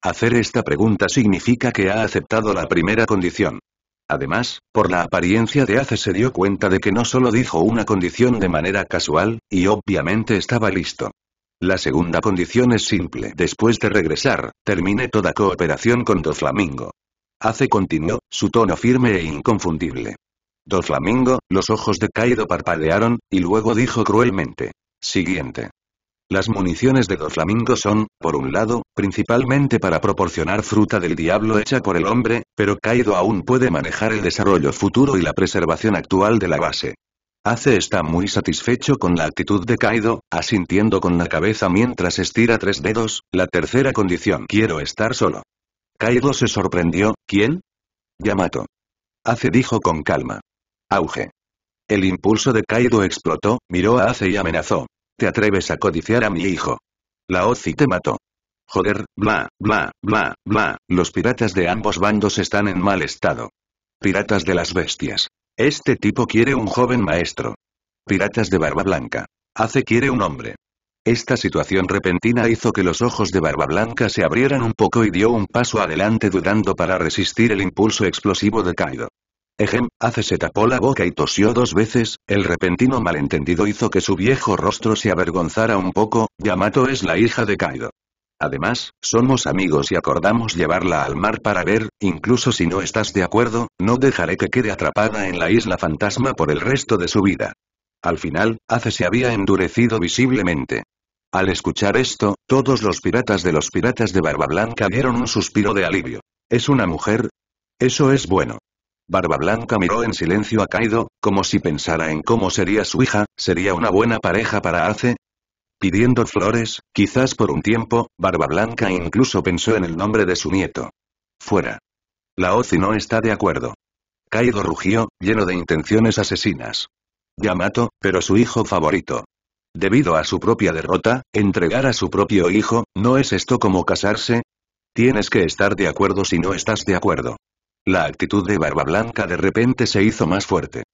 Hacer esta pregunta significa que ha aceptado la primera condición. Además, por la apariencia de Ace se dio cuenta de que no solo dijo una condición de manera casual, y obviamente estaba listo. La segunda condición es simple. Después de regresar, termine toda cooperación con Doflamingo. Ace continuó, su tono firme e inconfundible. Doflamingo, los ojos de Kaido parpadearon, y luego dijo cruelmente. Siguiente. Las municiones de dos son, por un lado, principalmente para proporcionar fruta del diablo hecha por el hombre, pero Kaido aún puede manejar el desarrollo futuro y la preservación actual de la base. Ace está muy satisfecho con la actitud de Kaido, asintiendo con la cabeza mientras estira tres dedos, la tercera condición quiero estar solo. Kaido se sorprendió, ¿quién? Yamato. Ace dijo con calma. Auge. El impulso de Kaido explotó, miró a Ace y amenazó, ¿Te atreves a codiciar a mi hijo? La y te mató. Joder, bla, bla, bla, bla, los piratas de ambos bandos están en mal estado. Piratas de las bestias. Este tipo quiere un joven maestro. Piratas de barba blanca. Hace quiere un hombre. Esta situación repentina hizo que los ojos de Barba Blanca se abrieran un poco y dio un paso adelante dudando para resistir el impulso explosivo de Kaido. Ejem, hace se tapó la boca y tosió dos veces, el repentino malentendido hizo que su viejo rostro se avergonzara un poco, Yamato es la hija de Kaido. Además, somos amigos y acordamos llevarla al mar para ver, incluso si no estás de acuerdo, no dejaré que quede atrapada en la isla fantasma por el resto de su vida. Al final, Hace se había endurecido visiblemente. Al escuchar esto, todos los piratas de los piratas de Barba Blanca dieron un suspiro de alivio. ¿Es una mujer? Eso es bueno. Barba Blanca miró en silencio a Kaido, como si pensara en cómo sería su hija, ¿sería una buena pareja para Ace? Pidiendo flores, quizás por un tiempo, Barba Blanca incluso pensó en el nombre de su nieto. Fuera. La Ozi no está de acuerdo. Kaido rugió, lleno de intenciones asesinas. Yamato, pero su hijo favorito. Debido a su propia derrota, entregar a su propio hijo, ¿no es esto como casarse? Tienes que estar de acuerdo si no estás de acuerdo. La actitud de Barba Blanca de repente se hizo más fuerte.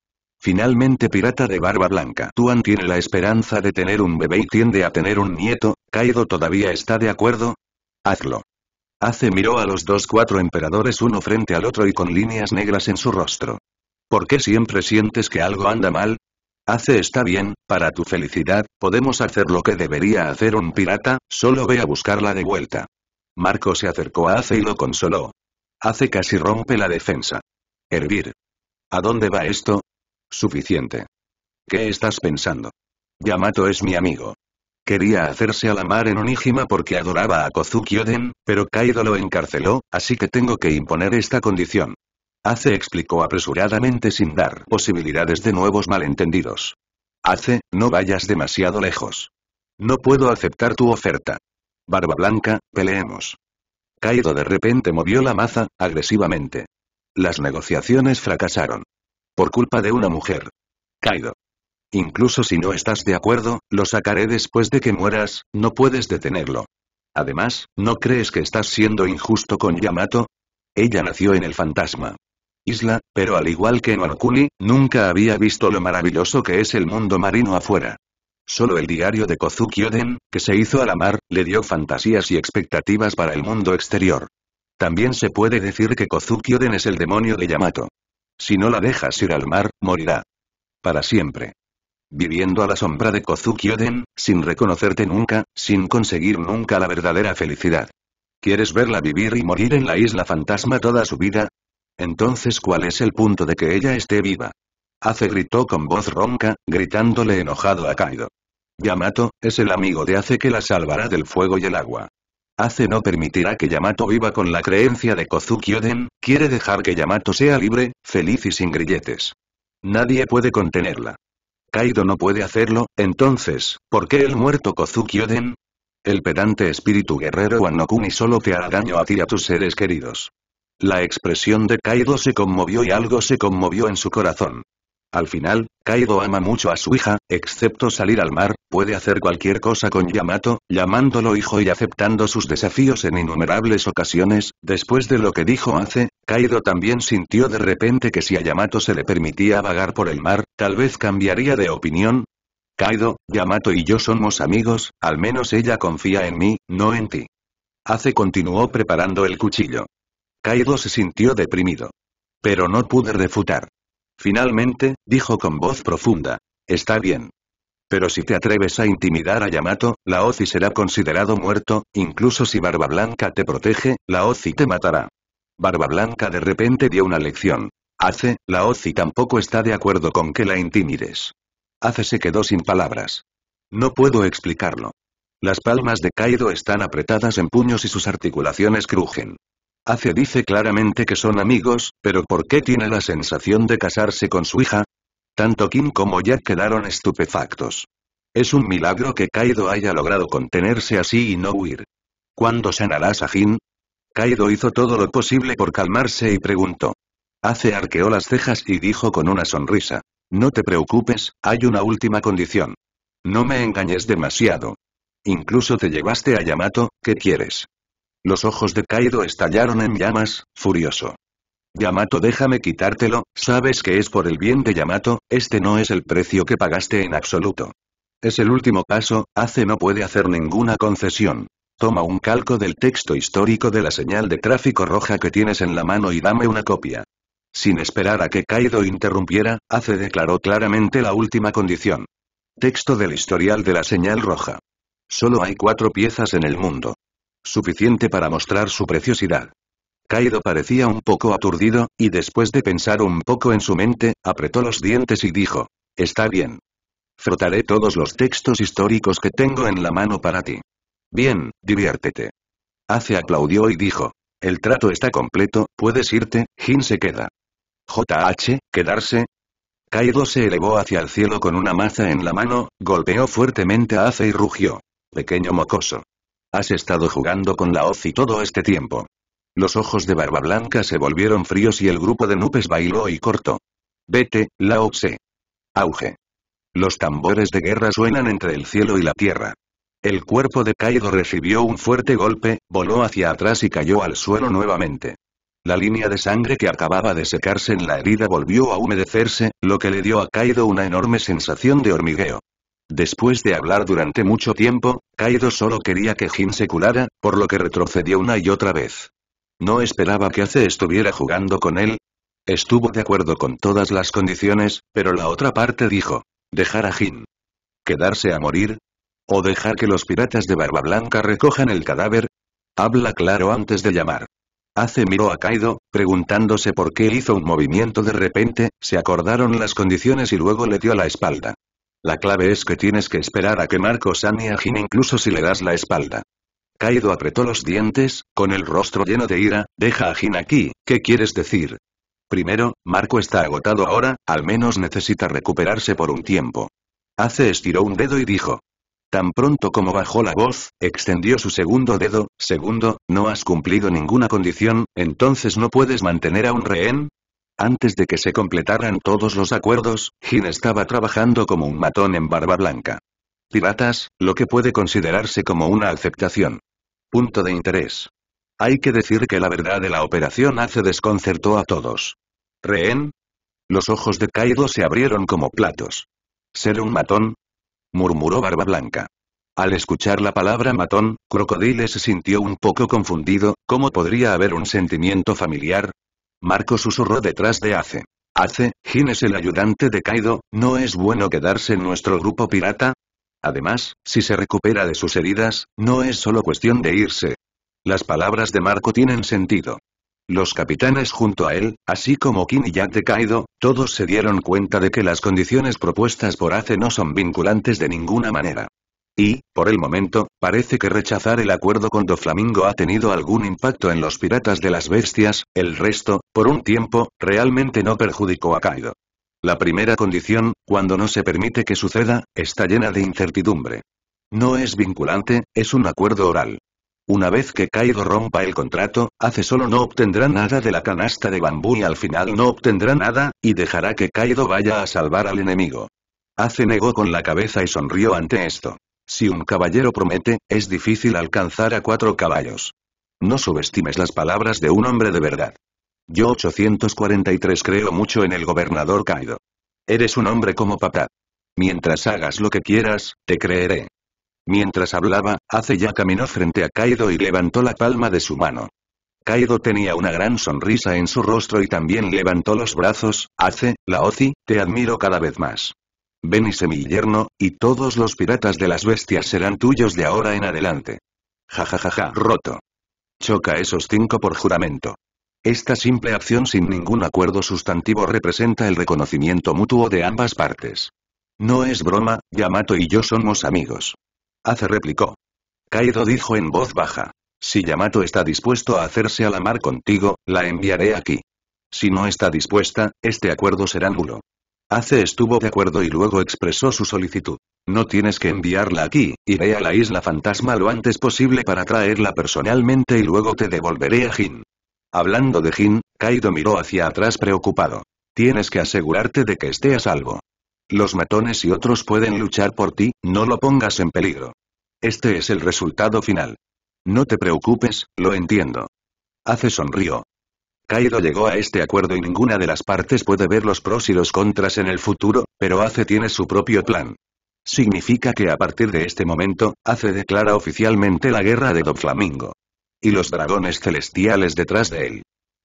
Finalmente Pirata de Barba Blanca Tuan tiene la esperanza de tener un bebé y tiende a tener un nieto, Kaido todavía está de acuerdo. Hazlo. Ace miró a los dos cuatro emperadores uno frente al otro y con líneas negras en su rostro. ¿Por qué siempre sientes que algo anda mal? Ace está bien, para tu felicidad, podemos hacer lo que debería hacer un pirata, solo ve a buscarla de vuelta. Marco se acercó a Ace y lo consoló. Hace casi rompe la defensa. Hervir. ¿A dónde va esto? Suficiente. ¿Qué estás pensando? Yamato es mi amigo. Quería hacerse a la mar en Onijima porque adoraba a Kozuki Oden, pero Kaido lo encarceló, así que tengo que imponer esta condición. Hace explicó apresuradamente sin dar posibilidades de nuevos malentendidos. Hace, no vayas demasiado lejos. No puedo aceptar tu oferta. Barba Blanca, peleemos. Kaido de repente movió la maza, agresivamente. Las negociaciones fracasaron. Por culpa de una mujer. Kaido. Incluso si no estás de acuerdo, lo sacaré después de que mueras, no puedes detenerlo. Además, ¿no crees que estás siendo injusto con Yamato? Ella nació en el fantasma. Isla, pero al igual que Noakuni, nunca había visto lo maravilloso que es el mundo marino afuera. Solo el diario de Kozuki Oden, que se hizo a la mar, le dio fantasías y expectativas para el mundo exterior. También se puede decir que Kozuki Oden es el demonio de Yamato. Si no la dejas ir al mar, morirá. Para siempre. Viviendo a la sombra de Kozuki Oden, sin reconocerte nunca, sin conseguir nunca la verdadera felicidad. ¿Quieres verla vivir y morir en la isla fantasma toda su vida? Entonces ¿cuál es el punto de que ella esté viva? Ace gritó con voz ronca, gritándole enojado a Kaido. Yamato, es el amigo de Ace que la salvará del fuego y el agua. Ace no permitirá que Yamato viva con la creencia de Kozuki Oden, quiere dejar que Yamato sea libre, feliz y sin grilletes. Nadie puede contenerla. Kaido no puede hacerlo, entonces, ¿por qué el muerto Kozuki Oden? El pedante espíritu guerrero Wanokuni solo te hará daño a ti y a tus seres queridos. La expresión de Kaido se conmovió y algo se conmovió en su corazón. Al final, Kaido ama mucho a su hija, excepto salir al mar, puede hacer cualquier cosa con Yamato, llamándolo hijo y aceptando sus desafíos en innumerables ocasiones, después de lo que dijo hace, Kaido también sintió de repente que si a Yamato se le permitía vagar por el mar, tal vez cambiaría de opinión. Kaido, Yamato y yo somos amigos, al menos ella confía en mí, no en ti. Hace continuó preparando el cuchillo. Kaido se sintió deprimido. Pero no pude refutar. Finalmente, dijo con voz profunda. Está bien. Pero si te atreves a intimidar a Yamato, la Ozi será considerado muerto, incluso si Barba Blanca te protege, la Ozi te matará. Barba Blanca de repente dio una lección. Hace, la Ozi tampoco está de acuerdo con que la intimides. Hace se quedó sin palabras. No puedo explicarlo. Las palmas de Kaido están apretadas en puños y sus articulaciones crujen. Ace dice claramente que son amigos, pero ¿por qué tiene la sensación de casarse con su hija? Tanto Kim como Jack quedaron estupefactos. Es un milagro que Kaido haya logrado contenerse así y no huir. ¿Cuándo sanarás a Jin? Kaido hizo todo lo posible por calmarse y preguntó. Ace arqueó las cejas y dijo con una sonrisa. No te preocupes, hay una última condición. No me engañes demasiado. Incluso te llevaste a Yamato, ¿qué quieres? Los ojos de Kaido estallaron en llamas, furioso. Yamato déjame quitártelo, sabes que es por el bien de Yamato, este no es el precio que pagaste en absoluto. Es el último paso, Ace no puede hacer ninguna concesión. Toma un calco del texto histórico de la señal de tráfico roja que tienes en la mano y dame una copia. Sin esperar a que Kaido interrumpiera, Ace declaró claramente la última condición. Texto del historial de la señal roja. Solo hay cuatro piezas en el mundo suficiente para mostrar su preciosidad. Kaido parecía un poco aturdido, y después de pensar un poco en su mente, apretó los dientes y dijo, «Está bien. Frotaré todos los textos históricos que tengo en la mano para ti. Bien, diviértete». Ace aplaudió y dijo, «El trato está completo, puedes irte, Jin se queda». «¿JH, quedarse?» Kaido se elevó hacia el cielo con una maza en la mano, golpeó fuertemente a Ace y rugió. «Pequeño mocoso. Has estado jugando con la Oz y todo este tiempo. Los ojos de Barba Blanca se volvieron fríos y el grupo de nubes bailó y cortó. Vete, la Tse. Auge. Los tambores de guerra suenan entre el cielo y la tierra. El cuerpo de Kaido recibió un fuerte golpe, voló hacia atrás y cayó al suelo nuevamente. La línea de sangre que acababa de secarse en la herida volvió a humedecerse, lo que le dio a Kaido una enorme sensación de hormigueo. Después de hablar durante mucho tiempo, Kaido solo quería que Jin se curara, por lo que retrocedió una y otra vez. No esperaba que Ace estuviera jugando con él. Estuvo de acuerdo con todas las condiciones, pero la otra parte dijo. ¿Dejar a Jin? ¿Quedarse a morir? ¿O dejar que los piratas de Barba Blanca recojan el cadáver? Habla claro antes de llamar. Ace miró a Kaido, preguntándose por qué hizo un movimiento de repente, se acordaron las condiciones y luego le dio la espalda. La clave es que tienes que esperar a que Marco sane a Jin incluso si le das la espalda. Kaido apretó los dientes, con el rostro lleno de ira, deja a Jin aquí, ¿qué quieres decir? Primero, Marco está agotado ahora, al menos necesita recuperarse por un tiempo. Hace estiró un dedo y dijo. Tan pronto como bajó la voz, extendió su segundo dedo, segundo, no has cumplido ninguna condición, entonces no puedes mantener a un rehén, antes de que se completaran todos los acuerdos, Jin estaba trabajando como un matón en barba blanca. Piratas, lo que puede considerarse como una aceptación. Punto de interés. Hay que decir que la verdad de la operación hace desconcertó a todos. ¿Rehén? Los ojos de Kaido se abrieron como platos. ¿Ser un matón? murmuró Barba Blanca. Al escuchar la palabra matón, Crocodile se sintió un poco confundido, ¿cómo podría haber un sentimiento familiar? Marco susurró detrás de Ace. Ace, Jin es el ayudante de Kaido, ¿no es bueno quedarse en nuestro grupo pirata? Además, si se recupera de sus heridas, no es solo cuestión de irse. Las palabras de Marco tienen sentido. Los capitanes junto a él, así como Kim y Jack de Kaido, todos se dieron cuenta de que las condiciones propuestas por Ace no son vinculantes de ninguna manera. Y, por el momento, parece que rechazar el acuerdo con Doflamingo ha tenido algún impacto en los piratas de las bestias, el resto, por un tiempo, realmente no perjudicó a Kaido. La primera condición, cuando no se permite que suceda, está llena de incertidumbre. No es vinculante, es un acuerdo oral. Una vez que Kaido rompa el contrato, hace solo no obtendrá nada de la canasta de bambú y al final no obtendrá nada, y dejará que Kaido vaya a salvar al enemigo. Ace negó con la cabeza y sonrió ante esto. Si un caballero promete, es difícil alcanzar a cuatro caballos. No subestimes las palabras de un hombre de verdad. Yo 843 creo mucho en el gobernador Kaido. Eres un hombre como papá. Mientras hagas lo que quieras, te creeré. Mientras hablaba, Ace ya caminó frente a Kaido y levantó la palma de su mano. Kaido tenía una gran sonrisa en su rostro y también levantó los brazos, Ace, Laozi, te admiro cada vez más. Ven y y todos los piratas de las bestias serán tuyos de ahora en adelante. Ja ja ja roto. Choca esos cinco por juramento. Esta simple acción sin ningún acuerdo sustantivo representa el reconocimiento mutuo de ambas partes. No es broma, Yamato y yo somos amigos. Hace replicó. Kaido dijo en voz baja. Si Yamato está dispuesto a hacerse a la mar contigo, la enviaré aquí. Si no está dispuesta, este acuerdo será nulo. Ace estuvo de acuerdo y luego expresó su solicitud. No tienes que enviarla aquí, iré a la isla fantasma lo antes posible para traerla personalmente y luego te devolveré a Jin. Hablando de Jin, Kaido miró hacia atrás preocupado. Tienes que asegurarte de que esté a salvo. Los matones y otros pueden luchar por ti, no lo pongas en peligro. Este es el resultado final. No te preocupes, lo entiendo. Hace sonrió. Kaido llegó a este acuerdo y ninguna de las partes puede ver los pros y los contras en el futuro, pero Ace tiene su propio plan. Significa que a partir de este momento, Ace declara oficialmente la guerra de Doflamingo. Y los dragones celestiales detrás de él.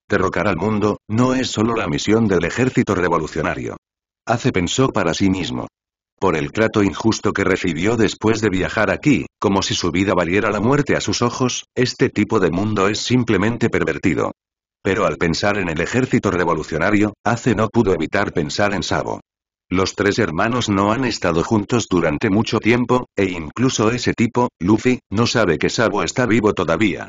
Derrocar al mundo, no es solo la misión del ejército revolucionario. Ace pensó para sí mismo. Por el trato injusto que recibió después de viajar aquí, como si su vida valiera la muerte a sus ojos, este tipo de mundo es simplemente pervertido. Pero al pensar en el ejército revolucionario, Ace no pudo evitar pensar en Sabo. Los tres hermanos no han estado juntos durante mucho tiempo, e incluso ese tipo, Luffy, no sabe que Sabo está vivo todavía.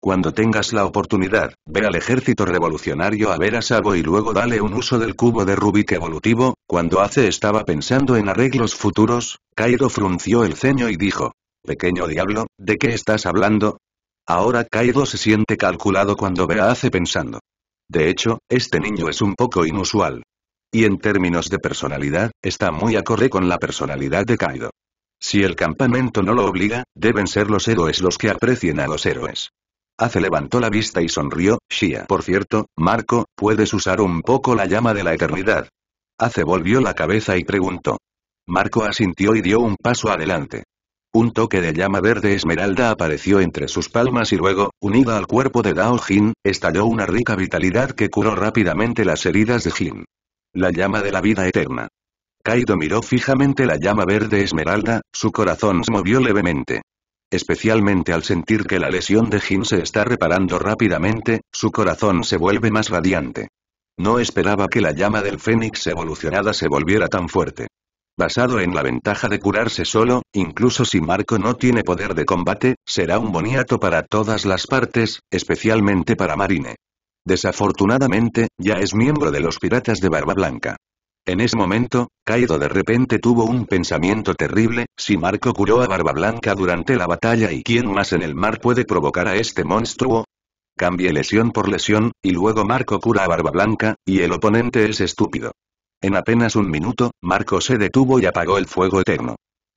Cuando tengas la oportunidad, ve al ejército revolucionario a ver a Sabo y luego dale un uso del cubo de Rubik evolutivo, cuando Ace estaba pensando en arreglos futuros, Cairo frunció el ceño y dijo. Pequeño diablo, ¿de qué estás hablando? Ahora Kaido se siente calculado cuando ve a Ace pensando. De hecho, este niño es un poco inusual. Y en términos de personalidad, está muy acorde con la personalidad de Kaido. Si el campamento no lo obliga, deben ser los héroes los que aprecien a los héroes. Ace levantó la vista y sonrió, Shia. Por cierto, Marco, puedes usar un poco la llama de la eternidad. Ace volvió la cabeza y preguntó. Marco asintió y dio un paso adelante. Un toque de llama verde esmeralda apareció entre sus palmas y luego, unida al cuerpo de Dao Jin, estalló una rica vitalidad que curó rápidamente las heridas de Jin. La llama de la vida eterna. Kaido miró fijamente la llama verde esmeralda, su corazón se movió levemente. Especialmente al sentir que la lesión de Jin se está reparando rápidamente, su corazón se vuelve más radiante. No esperaba que la llama del Fénix evolucionada se volviera tan fuerte basado en la ventaja de curarse solo, incluso si Marco no tiene poder de combate, será un boniato para todas las partes, especialmente para Marine. Desafortunadamente, ya es miembro de los piratas de Barba Blanca. En ese momento, Kaido de repente tuvo un pensamiento terrible, si Marco curó a Barba Blanca durante la batalla y quién más en el mar puede provocar a este monstruo, cambie lesión por lesión, y luego Marco cura a Barba Blanca, y el oponente es estúpido. En apenas un minuto, Marco se detuvo y apagó el fuego eterno.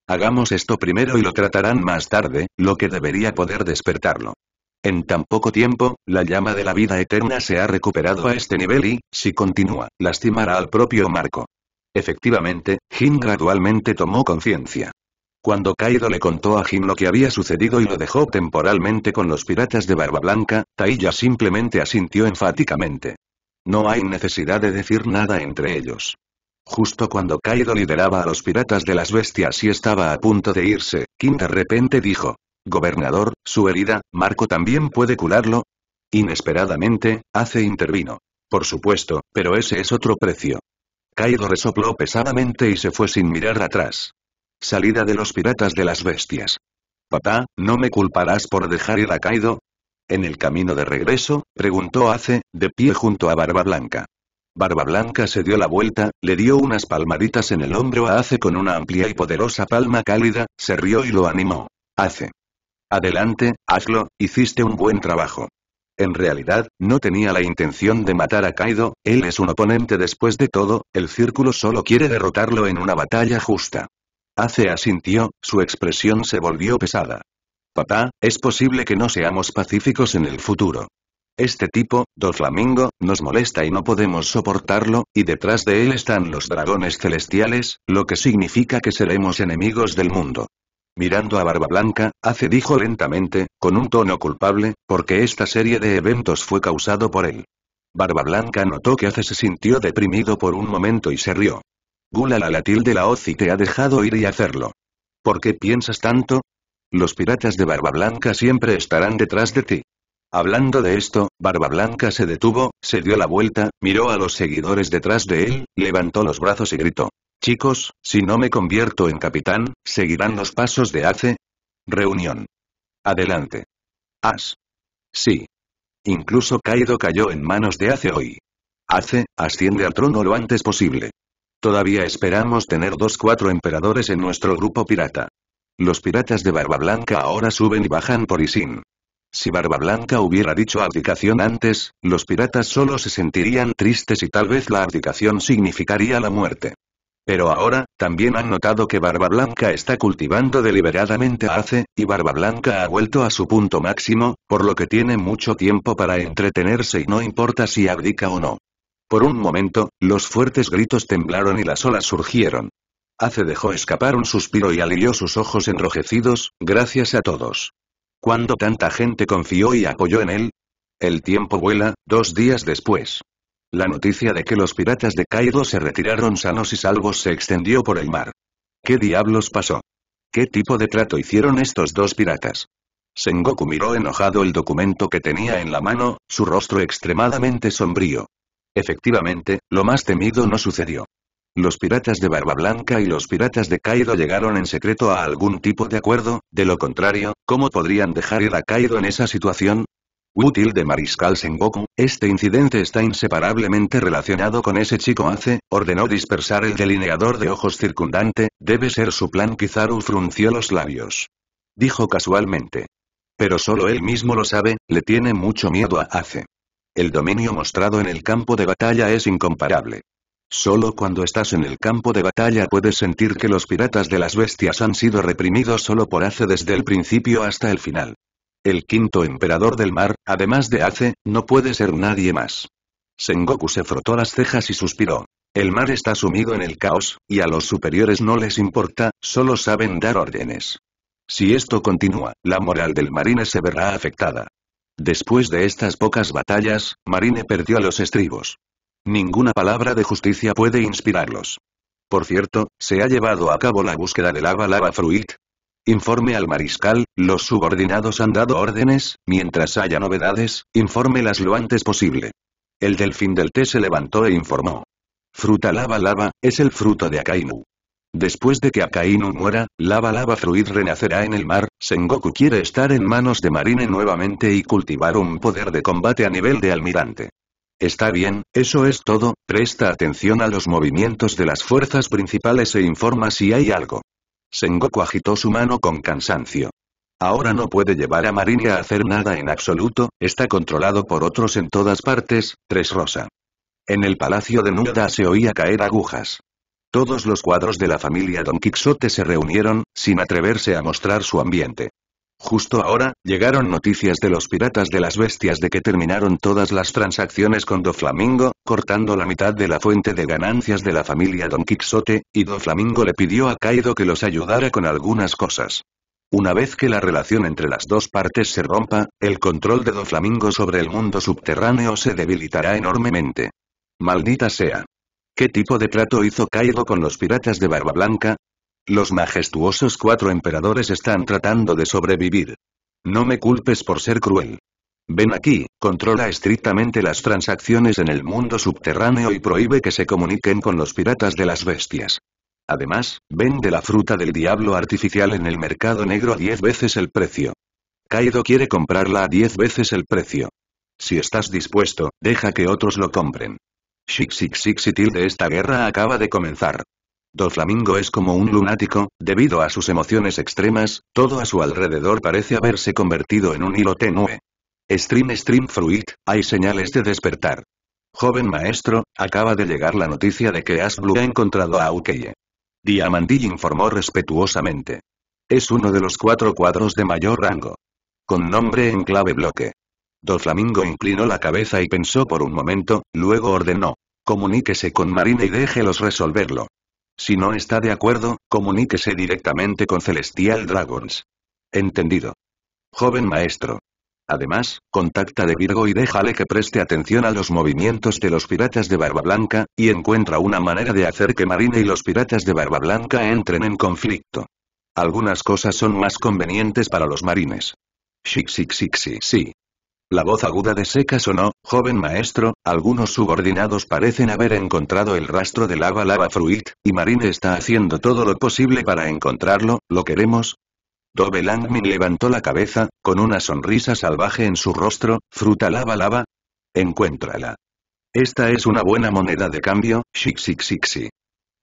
Hagamos esto primero y lo tratarán más tarde, lo que debería poder despertarlo. En tan poco tiempo, la llama de la vida eterna se ha recuperado a este nivel y, si continúa, lastimará al propio Marco. Efectivamente, Jim gradualmente tomó conciencia. Cuando Kaido le contó a Jim lo que había sucedido y lo dejó temporalmente con los piratas de Barba Blanca, Taiya simplemente asintió enfáticamente. No hay necesidad de decir nada entre ellos. Justo cuando Kaido lideraba a los piratas de las bestias y estaba a punto de irse, Kim de repente dijo, Gobernador, su herida, Marco también puede curarlo. Inesperadamente, Ace intervino. Por supuesto, pero ese es otro precio. Kaido resopló pesadamente y se fue sin mirar atrás. Salida de los piratas de las bestias. Papá, ¿no me culparás por dejar ir a Kaido? En el camino de regreso, preguntó Ace, de pie junto a Barba Blanca. Barba Blanca se dio la vuelta, le dio unas palmaditas en el hombro a Ace con una amplia y poderosa palma cálida, se rió y lo animó. Ace. Adelante, hazlo, hiciste un buen trabajo. En realidad, no tenía la intención de matar a Kaido, él es un oponente después de todo, el círculo solo quiere derrotarlo en una batalla justa. Ace asintió, su expresión se volvió pesada. Papá, es posible que no seamos pacíficos en el futuro. Este tipo, flamingo, nos molesta y no podemos soportarlo, y detrás de él están los dragones celestiales, lo que significa que seremos enemigos del mundo. Mirando a Barba Blanca, Ace dijo lentamente, con un tono culpable, porque esta serie de eventos fue causado por él. Barba Blanca notó que Ace se sintió deprimido por un momento y se rió. Gula la latil de la y te ha dejado ir y hacerlo. ¿Por qué piensas tanto? Los piratas de Barba Blanca siempre estarán detrás de ti. Hablando de esto, Barba Blanca se detuvo, se dio la vuelta, miró a los seguidores detrás de él, levantó los brazos y gritó. Chicos, si no me convierto en capitán, ¿seguirán los pasos de Ace? Reunión. Adelante. As. Sí. Incluso Kaido cayó en manos de Ace hoy. Ace, asciende al trono lo antes posible. Todavía esperamos tener dos cuatro emperadores en nuestro grupo pirata. Los piratas de Barba Blanca ahora suben y bajan por Isin. Si Barba Blanca hubiera dicho abdicación antes, los piratas solo se sentirían tristes y tal vez la abdicación significaría la muerte. Pero ahora, también han notado que Barba Blanca está cultivando deliberadamente a Ace, y Barba Blanca ha vuelto a su punto máximo, por lo que tiene mucho tiempo para entretenerse y no importa si abdica o no. Por un momento, los fuertes gritos temblaron y las olas surgieron. Ace dejó escapar un suspiro y alivió sus ojos enrojecidos, gracias a todos. Cuando tanta gente confió y apoyó en él? El tiempo vuela, dos días después. La noticia de que los piratas de Kaido se retiraron sanos y salvos se extendió por el mar. ¿Qué diablos pasó? ¿Qué tipo de trato hicieron estos dos piratas? Sengoku miró enojado el documento que tenía en la mano, su rostro extremadamente sombrío. Efectivamente, lo más temido no sucedió. Los piratas de Barba Blanca y los piratas de Kaido llegaron en secreto a algún tipo de acuerdo, de lo contrario, ¿cómo podrían dejar ir a Kaido en esa situación? Útil de Mariscal Sengoku, este incidente está inseparablemente relacionado con ese chico Ace, ordenó dispersar el delineador de ojos circundante, debe ser su plan Kizaru frunció los labios. Dijo casualmente. Pero solo él mismo lo sabe, le tiene mucho miedo a Ace. El dominio mostrado en el campo de batalla es incomparable. Solo cuando estás en el campo de batalla puedes sentir que los piratas de las bestias han sido reprimidos solo por Ace desde el principio hasta el final. El quinto emperador del mar, además de Ace, no puede ser nadie más. Sengoku se frotó las cejas y suspiró. El mar está sumido en el caos, y a los superiores no les importa, solo saben dar órdenes. Si esto continúa, la moral del marine se verá afectada. Después de estas pocas batallas, Marine perdió los estribos. Ninguna palabra de justicia puede inspirarlos. Por cierto, se ha llevado a cabo la búsqueda de lava lava fruit. Informe al mariscal, los subordinados han dado órdenes, mientras haya novedades, infórmelas lo antes posible. El delfín del té se levantó e informó. Fruta lava lava, es el fruto de Akainu. Después de que Akainu muera, Lava Lava Fruit renacerá en el mar, Sengoku quiere estar en manos de Marine nuevamente y cultivar un poder de combate a nivel de almirante. Está bien, eso es todo, presta atención a los movimientos de las fuerzas principales e informa si hay algo. Sengoku agitó su mano con cansancio. Ahora no puede llevar a Marine a hacer nada en absoluto, está controlado por otros en todas partes, Tres Rosa. En el palacio de Nuda se oía caer agujas. Todos los cuadros de la familia Don Quixote se reunieron, sin atreverse a mostrar su ambiente. Justo ahora, llegaron noticias de los piratas de las bestias de que terminaron todas las transacciones con Doflamingo, cortando la mitad de la fuente de ganancias de la familia Don Quixote, y Doflamingo le pidió a Kaido que los ayudara con algunas cosas. Una vez que la relación entre las dos partes se rompa, el control de Doflamingo sobre el mundo subterráneo se debilitará enormemente. Maldita sea. ¿Qué tipo de trato hizo Kaido con los piratas de Barba Blanca? Los majestuosos cuatro emperadores están tratando de sobrevivir. No me culpes por ser cruel. Ven aquí, controla estrictamente las transacciones en el mundo subterráneo y prohíbe que se comuniquen con los piratas de las bestias. Además, vende la fruta del diablo artificial en el mercado negro a 10 veces el precio. Kaido quiere comprarla a 10 veces el precio. Si estás dispuesto, deja que otros lo compren. Shixixixi de esta guerra acaba de comenzar flamingo es como un lunático, debido a sus emociones extremas, todo a su alrededor parece haberse convertido en un hilo tenue. Stream Stream Fruit, hay señales de despertar. Joven maestro, acaba de llegar la noticia de que Ash ha encontrado a Ukeye. diamandi informó respetuosamente. Es uno de los cuatro cuadros de mayor rango. Con nombre en clave bloque. flamingo inclinó la cabeza y pensó por un momento, luego ordenó. Comuníquese con Marina y déjelos resolverlo. Si no está de acuerdo, comuníquese directamente con Celestial Dragons. Entendido. Joven maestro. Además, contacta de Virgo y déjale que preste atención a los movimientos de los piratas de Barba Blanca, y encuentra una manera de hacer que Marine y los piratas de Barba Blanca entren en conflicto. Algunas cosas son más convenientes para los marines. Xixixixi, sí. La voz aguda de Seca sonó, joven maestro, algunos subordinados parecen haber encontrado el rastro de lava lava fruit, y Marine está haciendo todo lo posible para encontrarlo, ¿lo queremos? Dove Langmin levantó la cabeza, con una sonrisa salvaje en su rostro, fruta lava lava. Encuéntrala. Esta es una buena moneda de cambio, Shixixixi.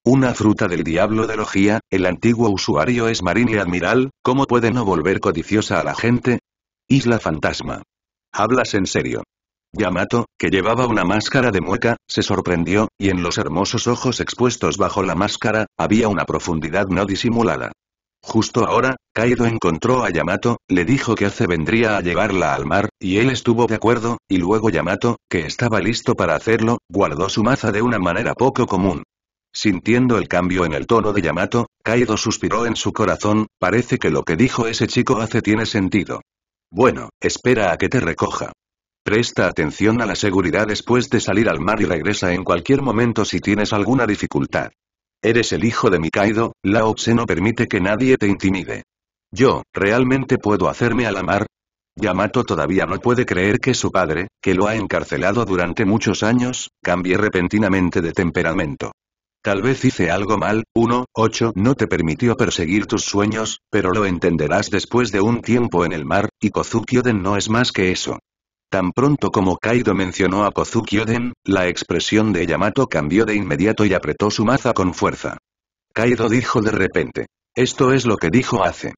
Una fruta del diablo de logía, el antiguo usuario es Marine Admiral, ¿cómo puede no volver codiciosa a la gente? Isla Fantasma. ¿Hablas en serio? Yamato, que llevaba una máscara de mueca, se sorprendió, y en los hermosos ojos expuestos bajo la máscara, había una profundidad no disimulada. Justo ahora, Kaido encontró a Yamato, le dijo que hace vendría a llevarla al mar, y él estuvo de acuerdo, y luego Yamato, que estaba listo para hacerlo, guardó su maza de una manera poco común. Sintiendo el cambio en el tono de Yamato, Kaido suspiró en su corazón, parece que lo que dijo ese chico hace tiene sentido. Bueno, espera a que te recoja. Presta atención a la seguridad después de salir al mar y regresa en cualquier momento si tienes alguna dificultad. Eres el hijo de Mikaido, Lao Tse no permite que nadie te intimide. Yo, ¿realmente puedo hacerme a la mar? Yamato todavía no puede creer que su padre, que lo ha encarcelado durante muchos años, cambie repentinamente de temperamento. Tal vez hice algo mal, 1, 8 no te permitió perseguir tus sueños, pero lo entenderás después de un tiempo en el mar, y Kozuki Oden no es más que eso. Tan pronto como Kaido mencionó a Kozuki Oden, la expresión de Yamato cambió de inmediato y apretó su maza con fuerza. Kaido dijo de repente. Esto es lo que dijo hace.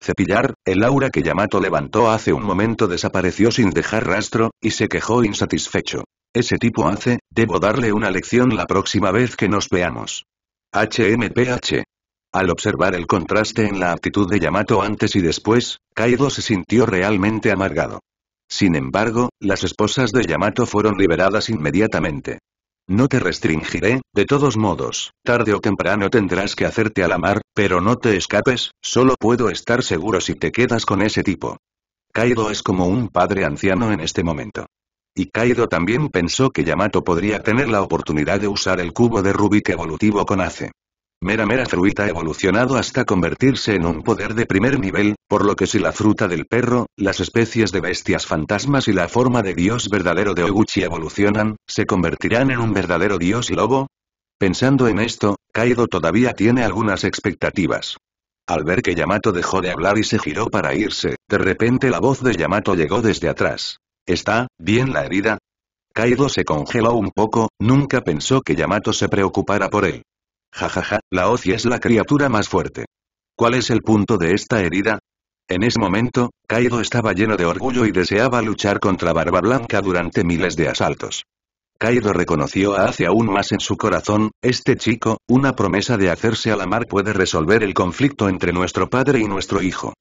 Cepillar, el aura que Yamato levantó hace un momento desapareció sin dejar rastro, y se quejó insatisfecho ese tipo hace, debo darle una lección la próxima vez que nos veamos. HMPH. Al observar el contraste en la actitud de Yamato antes y después, Kaido se sintió realmente amargado. Sin embargo, las esposas de Yamato fueron liberadas inmediatamente. No te restringiré, de todos modos, tarde o temprano tendrás que hacerte a la mar, pero no te escapes, solo puedo estar seguro si te quedas con ese tipo. Kaido es como un padre anciano en este momento. Y Kaido también pensó que Yamato podría tener la oportunidad de usar el cubo de Rubik evolutivo con Ace. Mera Mera Fruita ha evolucionado hasta convertirse en un poder de primer nivel, por lo que si la fruta del perro, las especies de bestias fantasmas y la forma de dios verdadero de Oguchi evolucionan, ¿se convertirán en un verdadero dios lobo? Pensando en esto, Kaido todavía tiene algunas expectativas. Al ver que Yamato dejó de hablar y se giró para irse, de repente la voz de Yamato llegó desde atrás. ¿Está bien la herida? Kaido se congeló un poco, nunca pensó que Yamato se preocupara por él. Jajaja, ja, ja, la oci es la criatura más fuerte. ¿Cuál es el punto de esta herida? En ese momento, Kaido estaba lleno de orgullo y deseaba luchar contra Barba Blanca durante miles de asaltos. Kaido reconoció a aún más en su corazón, este chico, una promesa de hacerse a la mar puede resolver el conflicto entre nuestro padre y nuestro hijo.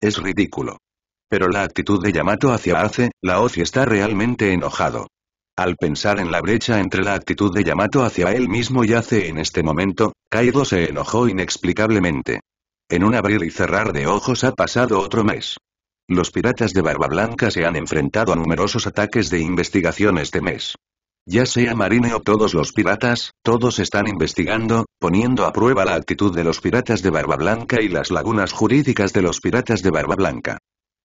Es ridículo. Pero la actitud de Yamato hacia Ace, la oce está realmente enojado. Al pensar en la brecha entre la actitud de Yamato hacia él mismo y Ace en este momento, Kaido se enojó inexplicablemente. En un abrir y cerrar de ojos ha pasado otro mes. Los piratas de Barba Blanca se han enfrentado a numerosos ataques de investigación este mes. Ya sea Marine o todos los piratas, todos están investigando, poniendo a prueba la actitud de los piratas de Barba Blanca y las lagunas jurídicas de los piratas de Barba Blanca.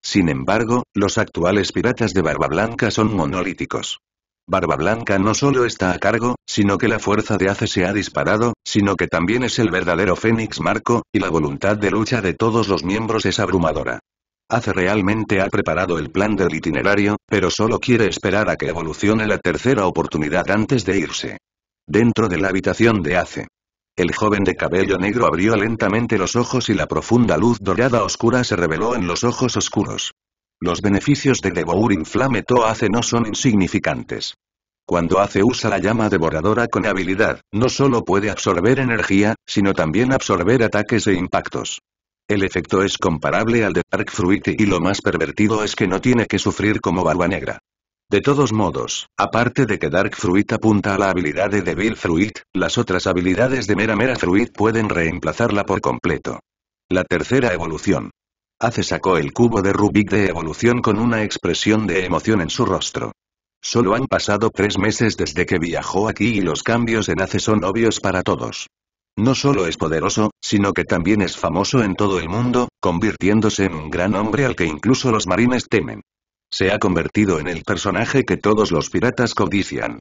Sin embargo, los actuales piratas de Barba Blanca son monolíticos. Barba Blanca no solo está a cargo, sino que la fuerza de Ace se ha disparado, sino que también es el verdadero Fénix Marco, y la voluntad de lucha de todos los miembros es abrumadora. Ace realmente ha preparado el plan del itinerario, pero solo quiere esperar a que evolucione la tercera oportunidad antes de irse. Dentro de la habitación de Ace, el joven de cabello negro abrió lentamente los ojos y la profunda luz dorada oscura se reveló en los ojos oscuros. Los beneficios de Devour Inflame hace no son insignificantes. Cuando hace usa la llama devoradora con habilidad, no solo puede absorber energía, sino también absorber ataques e impactos. El efecto es comparable al de Dark Fruit y lo más pervertido es que no tiene que sufrir como barba negra. De todos modos, aparte de que Dark Fruit apunta a la habilidad de Devil Fruit, las otras habilidades de Mera Mera Fruit pueden reemplazarla por completo. La tercera evolución. Ace sacó el cubo de Rubik de evolución con una expresión de emoción en su rostro. Solo han pasado tres meses desde que viajó aquí y los cambios en Ace son obvios para todos. No solo es poderoso, sino que también es famoso en todo el mundo, convirtiéndose en un gran hombre al que incluso los marines temen. Se ha convertido en el personaje que todos los piratas codician.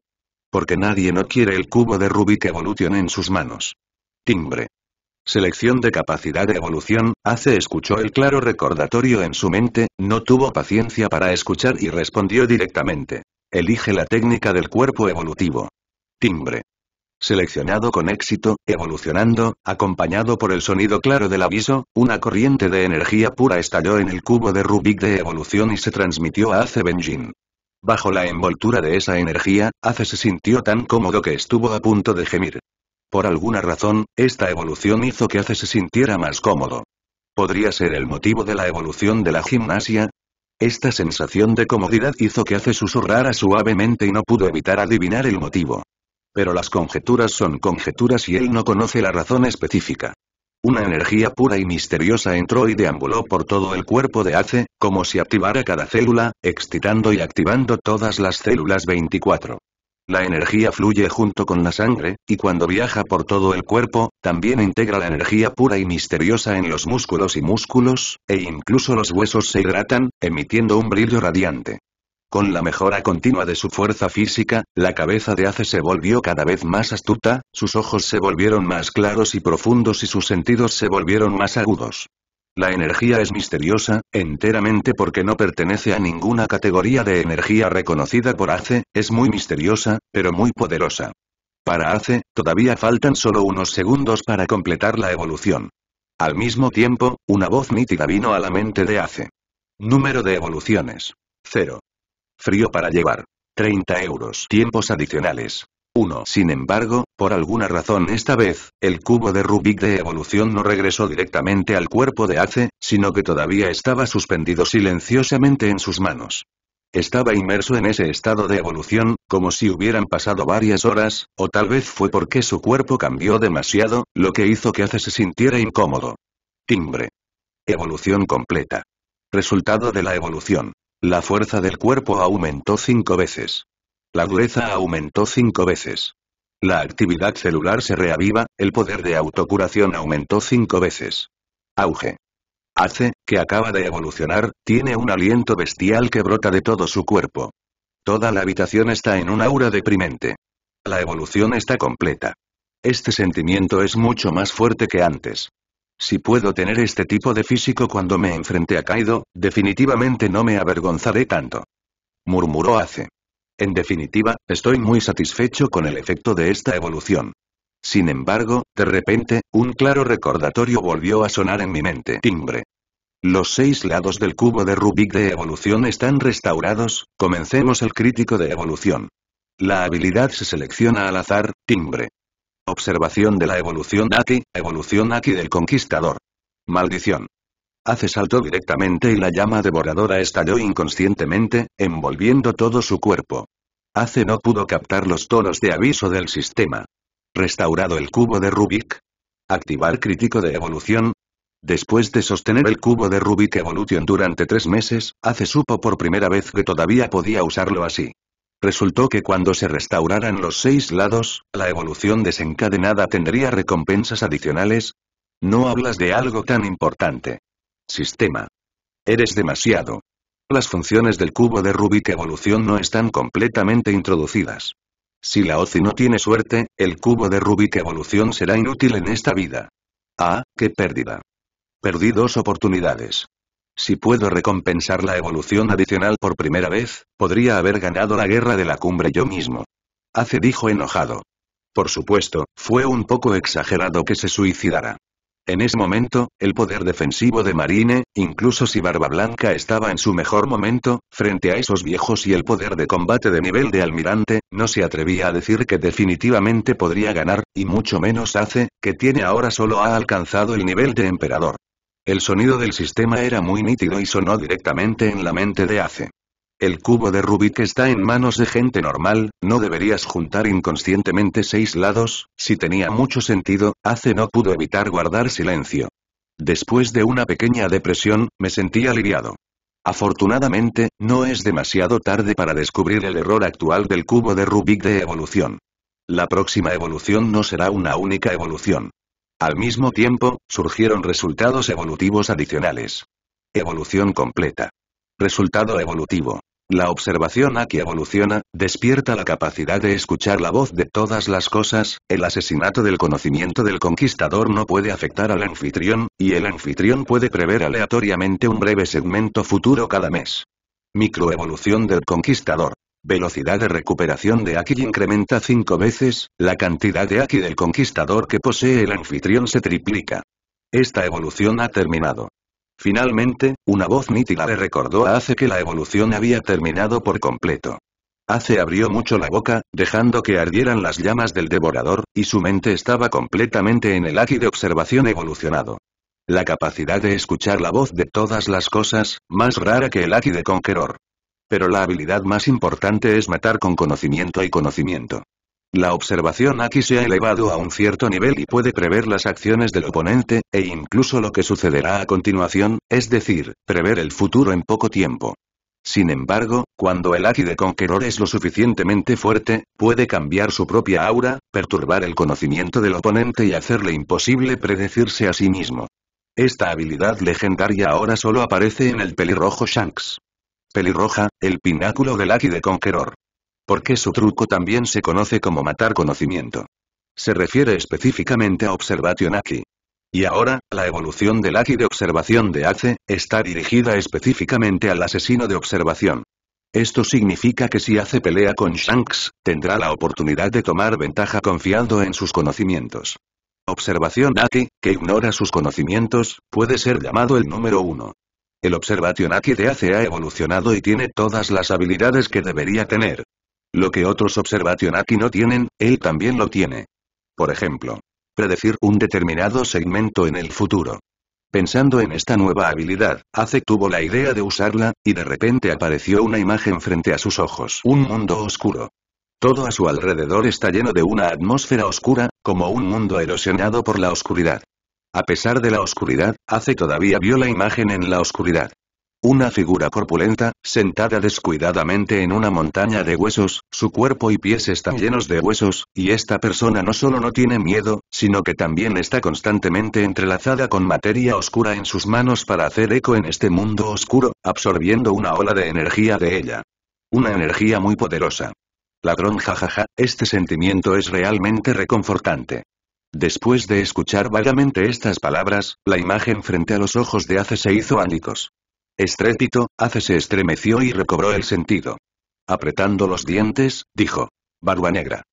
Porque nadie no quiere el cubo de que Evolution en sus manos. Timbre. Selección de capacidad de evolución, hace escuchó el claro recordatorio en su mente, no tuvo paciencia para escuchar y respondió directamente. Elige la técnica del cuerpo evolutivo. Timbre. Seleccionado con éxito, evolucionando, acompañado por el sonido claro del aviso, una corriente de energía pura estalló en el cubo de Rubik de evolución y se transmitió a Ace Benjin. Bajo la envoltura de esa energía, Ace se sintió tan cómodo que estuvo a punto de gemir. Por alguna razón, esta evolución hizo que Ace se sintiera más cómodo. ¿Podría ser el motivo de la evolución de la gimnasia? Esta sensación de comodidad hizo que Ace susurrara suavemente y no pudo evitar adivinar el motivo. Pero las conjeturas son conjeturas y él no conoce la razón específica. Una energía pura y misteriosa entró y deambuló por todo el cuerpo de Ace, como si activara cada célula, excitando y activando todas las células 24. La energía fluye junto con la sangre, y cuando viaja por todo el cuerpo, también integra la energía pura y misteriosa en los músculos y músculos, e incluso los huesos se hidratan, emitiendo un brillo radiante. Con la mejora continua de su fuerza física, la cabeza de Ace se volvió cada vez más astuta, sus ojos se volvieron más claros y profundos y sus sentidos se volvieron más agudos. La energía es misteriosa, enteramente porque no pertenece a ninguna categoría de energía reconocida por Ace, es muy misteriosa, pero muy poderosa. Para Ace, todavía faltan solo unos segundos para completar la evolución. Al mismo tiempo, una voz nítida vino a la mente de Ace. Número de evoluciones. Cero. Frío para llevar. 30 euros. Tiempos adicionales. 1. Sin embargo, por alguna razón esta vez, el cubo de Rubik de evolución no regresó directamente al cuerpo de Ace, sino que todavía estaba suspendido silenciosamente en sus manos. Estaba inmerso en ese estado de evolución, como si hubieran pasado varias horas, o tal vez fue porque su cuerpo cambió demasiado, lo que hizo que Ace se sintiera incómodo. Timbre. Evolución completa. Resultado de la evolución. La fuerza del cuerpo aumentó cinco veces. La dureza aumentó cinco veces. La actividad celular se reaviva, el poder de autocuración aumentó cinco veces. Auge. Hace, que acaba de evolucionar, tiene un aliento bestial que brota de todo su cuerpo. Toda la habitación está en un aura deprimente. La evolución está completa. Este sentimiento es mucho más fuerte que antes. Si puedo tener este tipo de físico cuando me enfrente a Kaido, definitivamente no me avergonzaré tanto. Murmuró Ace. En definitiva, estoy muy satisfecho con el efecto de esta evolución. Sin embargo, de repente, un claro recordatorio volvió a sonar en mi mente. Timbre. Los seis lados del cubo de Rubik de evolución están restaurados, comencemos el crítico de evolución. La habilidad se selecciona al azar, timbre. Observación de la evolución Aki, evolución Aki del conquistador. Maldición. hace saltó directamente y la llama devoradora estalló inconscientemente, envolviendo todo su cuerpo. hace no pudo captar los tonos de aviso del sistema. Restaurado el cubo de Rubik. Activar crítico de evolución. Después de sostener el cubo de Rubik Evolution durante tres meses, hace supo por primera vez que todavía podía usarlo así. Resultó que cuando se restauraran los seis lados, la evolución desencadenada tendría recompensas adicionales. No hablas de algo tan importante. Sistema. Eres demasiado. Las funciones del cubo de Rubik evolución no están completamente introducidas. Si la OCI no tiene suerte, el cubo de Rubik evolución será inútil en esta vida. Ah, qué pérdida. Perdí dos oportunidades. Si puedo recompensar la evolución adicional por primera vez, podría haber ganado la guerra de la cumbre yo mismo. Hace dijo enojado. Por supuesto, fue un poco exagerado que se suicidara. En ese momento, el poder defensivo de Marine, incluso si Barba Blanca estaba en su mejor momento, frente a esos viejos y el poder de combate de nivel de almirante, no se atrevía a decir que definitivamente podría ganar, y mucho menos hace, que tiene ahora solo ha alcanzado el nivel de emperador. El sonido del sistema era muy nítido y sonó directamente en la mente de Ace. El cubo de Rubik está en manos de gente normal, no deberías juntar inconscientemente seis lados, si tenía mucho sentido, Ace no pudo evitar guardar silencio. Después de una pequeña depresión, me sentí aliviado. Afortunadamente, no es demasiado tarde para descubrir el error actual del cubo de Rubik de evolución. La próxima evolución no será una única evolución. Al mismo tiempo, surgieron resultados evolutivos adicionales. Evolución completa. Resultado evolutivo. La observación a que evoluciona, despierta la capacidad de escuchar la voz de todas las cosas, el asesinato del conocimiento del conquistador no puede afectar al anfitrión, y el anfitrión puede prever aleatoriamente un breve segmento futuro cada mes. Microevolución del conquistador. Velocidad de recuperación de Aki incrementa cinco veces, la cantidad de Aki del conquistador que posee el anfitrión se triplica. Esta evolución ha terminado. Finalmente, una voz nítida le recordó a Ace que la evolución había terminado por completo. Ace abrió mucho la boca, dejando que ardieran las llamas del devorador, y su mente estaba completamente en el Aki de observación evolucionado. La capacidad de escuchar la voz de todas las cosas, más rara que el Aki de Conqueror. Pero la habilidad más importante es matar con conocimiento y conocimiento. La observación aquí se ha elevado a un cierto nivel y puede prever las acciones del oponente, e incluso lo que sucederá a continuación, es decir, prever el futuro en poco tiempo. Sin embargo, cuando el Aki de Conqueror es lo suficientemente fuerte, puede cambiar su propia aura, perturbar el conocimiento del oponente y hacerle imposible predecirse a sí mismo. Esta habilidad legendaria ahora solo aparece en el pelirrojo Shanks. Pelirroja, el pináculo del Aki de Conqueror. Porque su truco también se conoce como matar conocimiento. Se refiere específicamente a Observation Aki. Y ahora, la evolución del Aki de observación de Ace, está dirigida específicamente al asesino de observación. Esto significa que si hace pelea con Shanks, tendrá la oportunidad de tomar ventaja confiando en sus conocimientos. Observación Aki, que ignora sus conocimientos, puede ser llamado el número uno. El Observationaki de Ace ha evolucionado y tiene todas las habilidades que debería tener. Lo que otros Observationaki no tienen, él también lo tiene. Por ejemplo, predecir un determinado segmento en el futuro. Pensando en esta nueva habilidad, Ace tuvo la idea de usarla, y de repente apareció una imagen frente a sus ojos. Un mundo oscuro. Todo a su alrededor está lleno de una atmósfera oscura, como un mundo erosionado por la oscuridad. A pesar de la oscuridad, hace todavía vio la imagen en la oscuridad. Una figura corpulenta, sentada descuidadamente en una montaña de huesos, su cuerpo y pies están llenos de huesos, y esta persona no solo no tiene miedo, sino que también está constantemente entrelazada con materia oscura en sus manos para hacer eco en este mundo oscuro, absorbiendo una ola de energía de ella. Una energía muy poderosa. Ladrón jajaja, este sentimiento es realmente reconfortante. Después de escuchar vagamente estas palabras, la imagen frente a los ojos de Ace se hizo ánicos. Estrépito, Ace se estremeció y recobró el sentido. Apretando los dientes, dijo. Barba negra.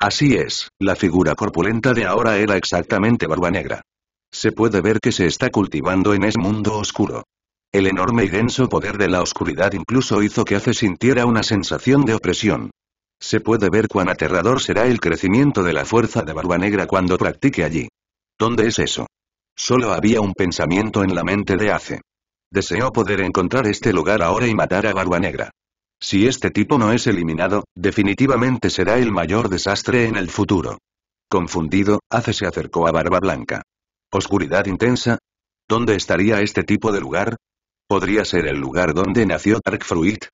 Así es, la figura corpulenta de ahora era exactamente barba negra. Se puede ver que se está cultivando en ese mundo oscuro. El enorme y denso poder de la oscuridad incluso hizo que Ace sintiera una sensación de opresión. Se puede ver cuán aterrador será el crecimiento de la fuerza de Barba Negra cuando practique allí. ¿Dónde es eso? Solo había un pensamiento en la mente de Ace. Deseó poder encontrar este lugar ahora y matar a Barba Negra. Si este tipo no es eliminado, definitivamente será el mayor desastre en el futuro. Confundido, Ace se acercó a Barba Blanca. ¿Oscuridad intensa? ¿Dónde estaría este tipo de lugar? ¿Podría ser el lugar donde nació Dark Fruit?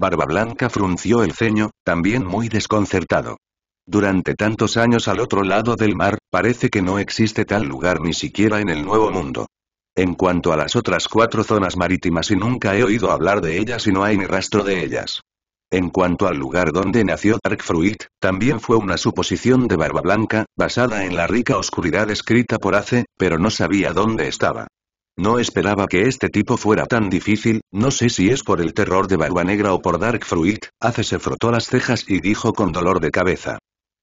Barba Blanca frunció el ceño, también muy desconcertado. Durante tantos años al otro lado del mar, parece que no existe tal lugar ni siquiera en el Nuevo Mundo. En cuanto a las otras cuatro zonas marítimas y nunca he oído hablar de ellas y no hay ni rastro de ellas. En cuanto al lugar donde nació Fruit, también fue una suposición de Barba Blanca, basada en la rica oscuridad escrita por Ace, pero no sabía dónde estaba. No esperaba que este tipo fuera tan difícil, no sé si es por el terror de Barba Negra o por Dark Fruit, Ace se frotó las cejas y dijo con dolor de cabeza.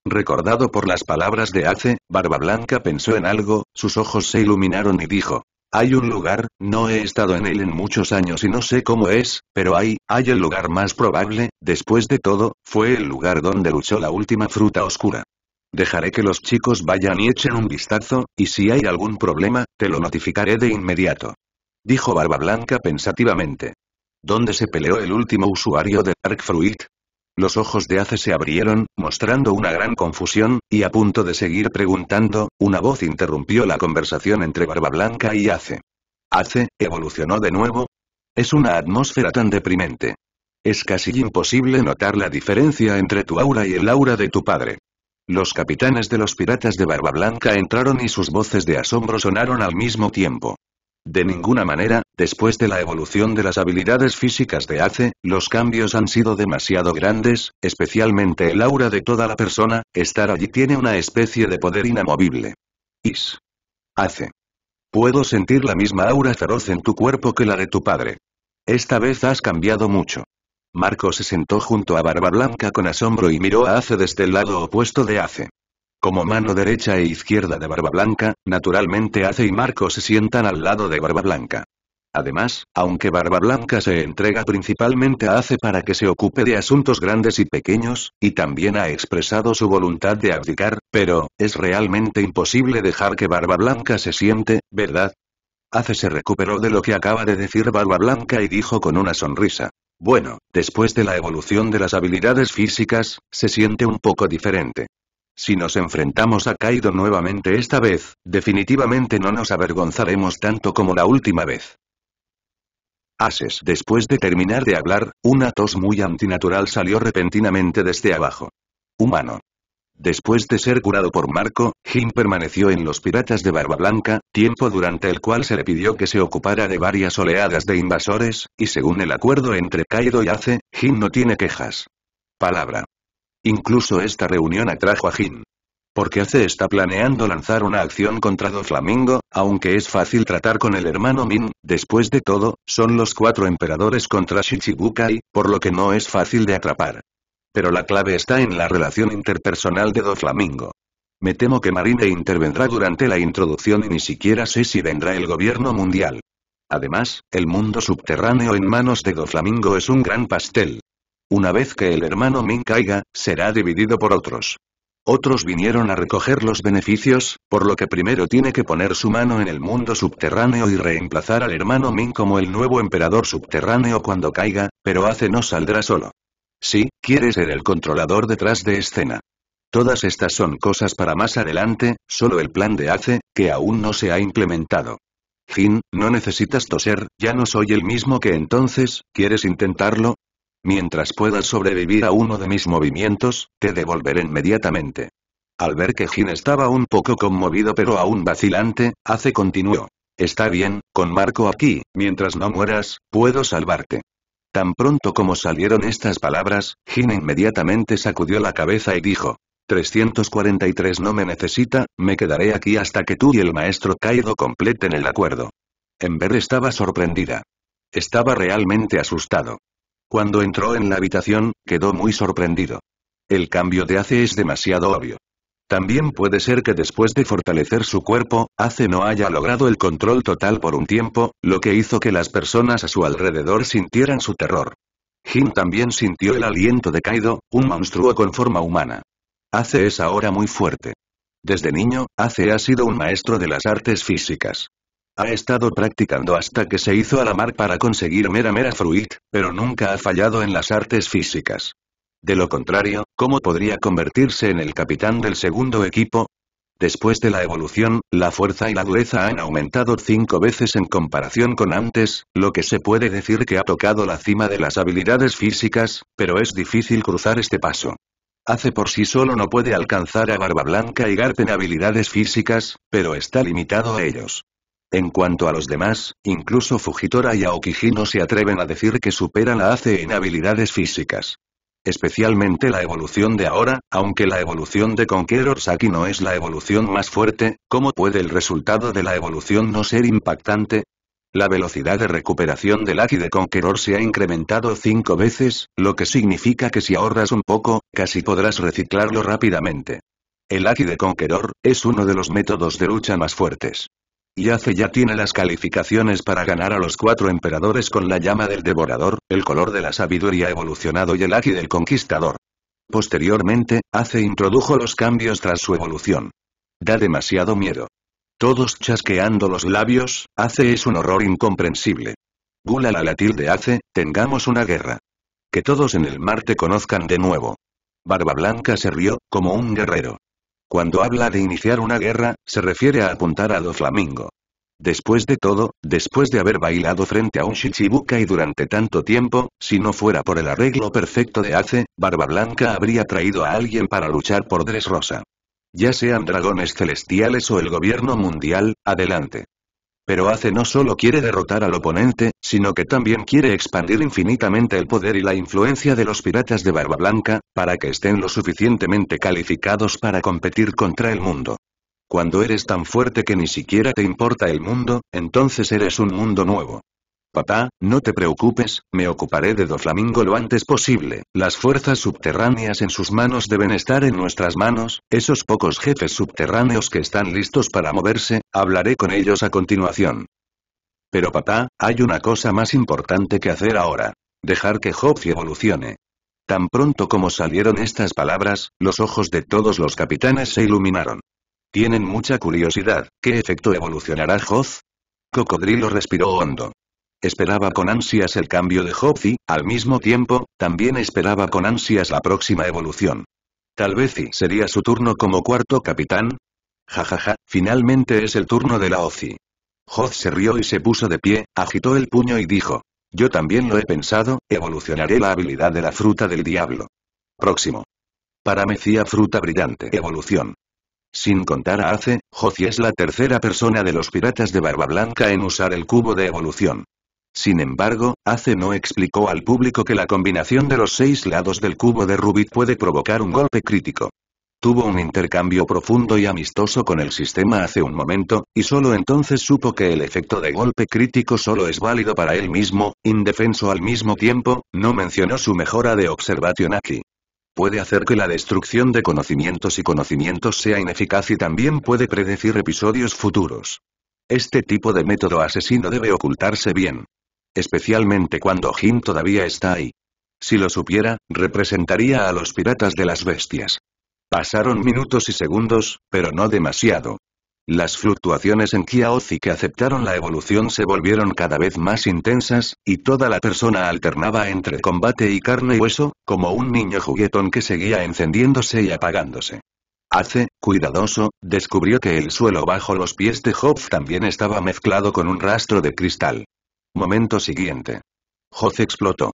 Recordado por las palabras de Ace, Barba Blanca pensó en algo, sus ojos se iluminaron y dijo. Hay un lugar, no he estado en él en muchos años y no sé cómo es, pero hay, hay el lugar más probable, después de todo, fue el lugar donde luchó la última fruta oscura. Dejaré que los chicos vayan y echen un vistazo, y si hay algún problema, te lo notificaré de inmediato. Dijo Barba Blanca pensativamente. ¿Dónde se peleó el último usuario de Dark Fruit? Los ojos de Ace se abrieron, mostrando una gran confusión, y a punto de seguir preguntando, una voz interrumpió la conversación entre Barba Blanca y Ace. Ace, evolucionó de nuevo. Es una atmósfera tan deprimente. Es casi imposible notar la diferencia entre tu aura y el aura de tu padre. Los capitanes de los piratas de Barba Blanca entraron y sus voces de asombro sonaron al mismo tiempo. De ninguna manera, después de la evolución de las habilidades físicas de Ace, los cambios han sido demasiado grandes, especialmente el aura de toda la persona, estar allí tiene una especie de poder inamovible. Is. Ace. Puedo sentir la misma aura feroz en tu cuerpo que la de tu padre. Esta vez has cambiado mucho. Marco se sentó junto a Barba Blanca con asombro y miró a Ace desde el lado opuesto de Ace. Como mano derecha e izquierda de Barba Blanca, naturalmente Ace y Marco se sientan al lado de Barba Blanca. Además, aunque Barba Blanca se entrega principalmente a Ace para que se ocupe de asuntos grandes y pequeños, y también ha expresado su voluntad de abdicar, pero, es realmente imposible dejar que Barba Blanca se siente, ¿verdad? Ace se recuperó de lo que acaba de decir Barba Blanca y dijo con una sonrisa. Bueno, después de la evolución de las habilidades físicas, se siente un poco diferente. Si nos enfrentamos a Kaido nuevamente esta vez, definitivamente no nos avergonzaremos tanto como la última vez. Ases después de terminar de hablar, una tos muy antinatural salió repentinamente desde abajo. Humano. Después de ser curado por Marco, Jin permaneció en los Piratas de Barba Blanca, tiempo durante el cual se le pidió que se ocupara de varias oleadas de invasores, y según el acuerdo entre Kaido y Ace, Jin no tiene quejas. Palabra. Incluso esta reunión atrajo a Jin. Porque Ace está planeando lanzar una acción contra Doflamingo, aunque es fácil tratar con el hermano Min, después de todo, son los cuatro emperadores contra Shichibukai, por lo que no es fácil de atrapar. Pero la clave está en la relación interpersonal de Doflamingo. Me temo que Marine intervendrá durante la introducción y ni siquiera sé si vendrá el gobierno mundial. Además, el mundo subterráneo en manos de Doflamingo es un gran pastel. Una vez que el hermano Min caiga, será dividido por otros. Otros vinieron a recoger los beneficios, por lo que primero tiene que poner su mano en el mundo subterráneo y reemplazar al hermano Min como el nuevo emperador subterráneo cuando caiga, pero hace no saldrá solo. Sí, quieres ser el controlador detrás de escena. Todas estas son cosas para más adelante, solo el plan de ACE, que aún no se ha implementado. Jin, no necesitas toser, ya no soy el mismo que entonces, ¿quieres intentarlo? Mientras puedas sobrevivir a uno de mis movimientos, te devolveré inmediatamente. Al ver que Jin estaba un poco conmovido pero aún vacilante, Ace continuó. Está bien, con Marco aquí, mientras no mueras, puedo salvarte. Tan pronto como salieron estas palabras, Jin inmediatamente sacudió la cabeza y dijo. 343 no me necesita, me quedaré aquí hasta que tú y el maestro Kaido completen el acuerdo. Ember estaba sorprendida. Estaba realmente asustado. Cuando entró en la habitación, quedó muy sorprendido. El cambio de hace es demasiado obvio. También puede ser que después de fortalecer su cuerpo, Ace no haya logrado el control total por un tiempo, lo que hizo que las personas a su alrededor sintieran su terror. Jin también sintió el aliento de Kaido, un monstruo con forma humana. Ace es ahora muy fuerte. Desde niño, Ace ha sido un maestro de las artes físicas. Ha estado practicando hasta que se hizo a la mar para conseguir mera mera fruit, pero nunca ha fallado en las artes físicas. De lo contrario, ¿cómo podría convertirse en el capitán del segundo equipo? Después de la evolución, la fuerza y la dureza han aumentado cinco veces en comparación con antes, lo que se puede decir que ha tocado la cima de las habilidades físicas, pero es difícil cruzar este paso. Hace por sí solo no puede alcanzar a Barba Blanca y Garp en habilidades físicas, pero está limitado a ellos. En cuanto a los demás, incluso Fujitora y Aokiji no se atreven a decir que superan a Ace en habilidades físicas especialmente la evolución de ahora, aunque la evolución de Conqueror Saki no es la evolución más fuerte, ¿cómo puede el resultado de la evolución no ser impactante? La velocidad de recuperación del Aki Conqueror se ha incrementado 5 veces, lo que significa que si ahorras un poco, casi podrás reciclarlo rápidamente. El Aki de Conqueror, es uno de los métodos de lucha más fuertes. Yace ya tiene las calificaciones para ganar a los cuatro emperadores con la llama del devorador, el color de la sabiduría evolucionado y el aquí del conquistador. Posteriormente, Ace introdujo los cambios tras su evolución. Da demasiado miedo. Todos chasqueando los labios, Ace es un horror incomprensible. Gula la latil de Ace, tengamos una guerra. Que todos en el mar te conozcan de nuevo. Barba Blanca se rió, como un guerrero. Cuando habla de iniciar una guerra, se refiere a apuntar a Doflamingo. Después de todo, después de haber bailado frente a un y durante tanto tiempo, si no fuera por el arreglo perfecto de Ace, Barba Blanca habría traído a alguien para luchar por Dressrosa. Ya sean dragones celestiales o el gobierno mundial, adelante. Pero Ace no solo quiere derrotar al oponente, sino que también quiere expandir infinitamente el poder y la influencia de los piratas de Barba Blanca, para que estén lo suficientemente calificados para competir contra el mundo. Cuando eres tan fuerte que ni siquiera te importa el mundo, entonces eres un mundo nuevo. Papá, no te preocupes, me ocuparé de Doflamingo lo antes posible. Las fuerzas subterráneas en sus manos deben estar en nuestras manos, esos pocos jefes subterráneos que están listos para moverse, hablaré con ellos a continuación. Pero papá, hay una cosa más importante que hacer ahora. Dejar que Hobbs evolucione. Tan pronto como salieron estas palabras, los ojos de todos los capitanes se iluminaron. Tienen mucha curiosidad, ¿qué efecto evolucionará Joz? Cocodrilo respiró hondo. Esperaba con ansias el cambio de Hopzi, al mismo tiempo, también esperaba con ansias la próxima evolución. Tal vez y sería su turno como cuarto capitán. Jajaja, ja, ja, finalmente es el turno de la Ozi. Hoz se rió y se puso de pie, agitó el puño y dijo. Yo también lo he pensado, evolucionaré la habilidad de la fruta del diablo. Próximo. Para Mecía fruta brillante. Evolución. Sin contar a Ace, hopzi es la tercera persona de los piratas de Barba Blanca en usar el cubo de evolución. Sin embargo, Ace no explicó al público que la combinación de los seis lados del cubo de Rubik puede provocar un golpe crítico. Tuvo un intercambio profundo y amistoso con el sistema hace un momento, y solo entonces supo que el efecto de golpe crítico solo es válido para él mismo, indefenso al mismo tiempo, no mencionó su mejora de observación aquí. Puede hacer que la destrucción de conocimientos y conocimientos sea ineficaz y también puede predecir episodios futuros. Este tipo de método asesino debe ocultarse bien. Especialmente cuando Jim todavía está ahí. Si lo supiera, representaría a los piratas de las bestias. Pasaron minutos y segundos, pero no demasiado. Las fluctuaciones en Kia que aceptaron la evolución se volvieron cada vez más intensas, y toda la persona alternaba entre combate y carne y hueso, como un niño juguetón que seguía encendiéndose y apagándose. Ace, cuidadoso, descubrió que el suelo bajo los pies de Hopf también estaba mezclado con un rastro de cristal. Momento siguiente. joz explotó.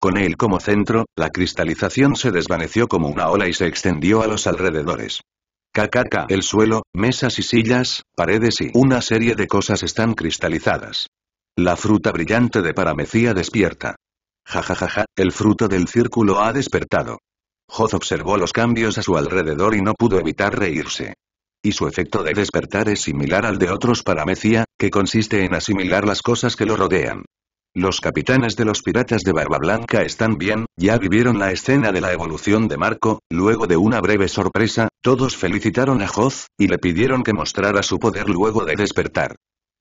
Con él como centro, la cristalización se desvaneció como una ola y se extendió a los alrededores. Cacaca, el suelo, mesas y sillas, paredes y una serie de cosas están cristalizadas. La fruta brillante de Paramecía despierta. Jajajaja, ja, ja, el fruto del círculo ha despertado. joz observó los cambios a su alrededor y no pudo evitar reírse. Y su efecto de despertar es similar al de otros paramecías que consiste en asimilar las cosas que lo rodean. Los capitanes de los piratas de Barba Blanca están bien, ya vivieron la escena de la evolución de Marco, luego de una breve sorpresa, todos felicitaron a Hoz, y le pidieron que mostrara su poder luego de despertar.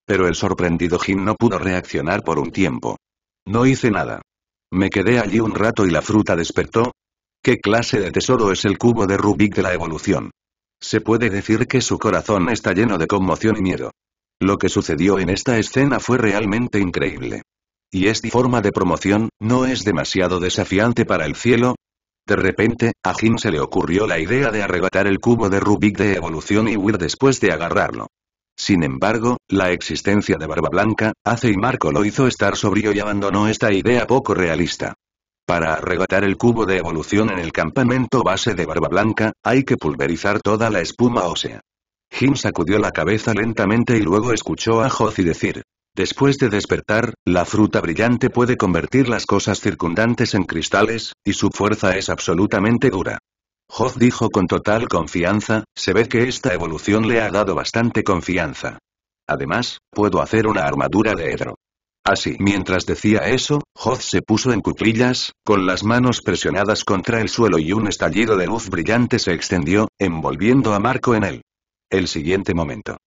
Pero el sorprendido Jim no pudo reaccionar por un tiempo. No hice nada. Me quedé allí un rato y la fruta despertó. ¿Qué clase de tesoro es el cubo de Rubik de la evolución? Se puede decir que su corazón está lleno de conmoción y miedo. Lo que sucedió en esta escena fue realmente increíble. ¿Y esta forma de promoción, no es demasiado desafiante para el cielo? De repente, a Jim se le ocurrió la idea de arrebatar el cubo de Rubik de evolución y huir después de agarrarlo. Sin embargo, la existencia de Barba Blanca, hace y Marco lo hizo estar sobrio y abandonó esta idea poco realista. Para arrebatar el cubo de evolución en el campamento base de Barba Blanca, hay que pulverizar toda la espuma ósea. Jim sacudió la cabeza lentamente y luego escuchó a y decir. Después de despertar, la fruta brillante puede convertir las cosas circundantes en cristales, y su fuerza es absolutamente dura. Hoth dijo con total confianza, se ve que esta evolución le ha dado bastante confianza. Además, puedo hacer una armadura de hedro. Así mientras decía eso, Hoth se puso en cuclillas, con las manos presionadas contra el suelo y un estallido de luz brillante se extendió, envolviendo a Marco en él el siguiente momento.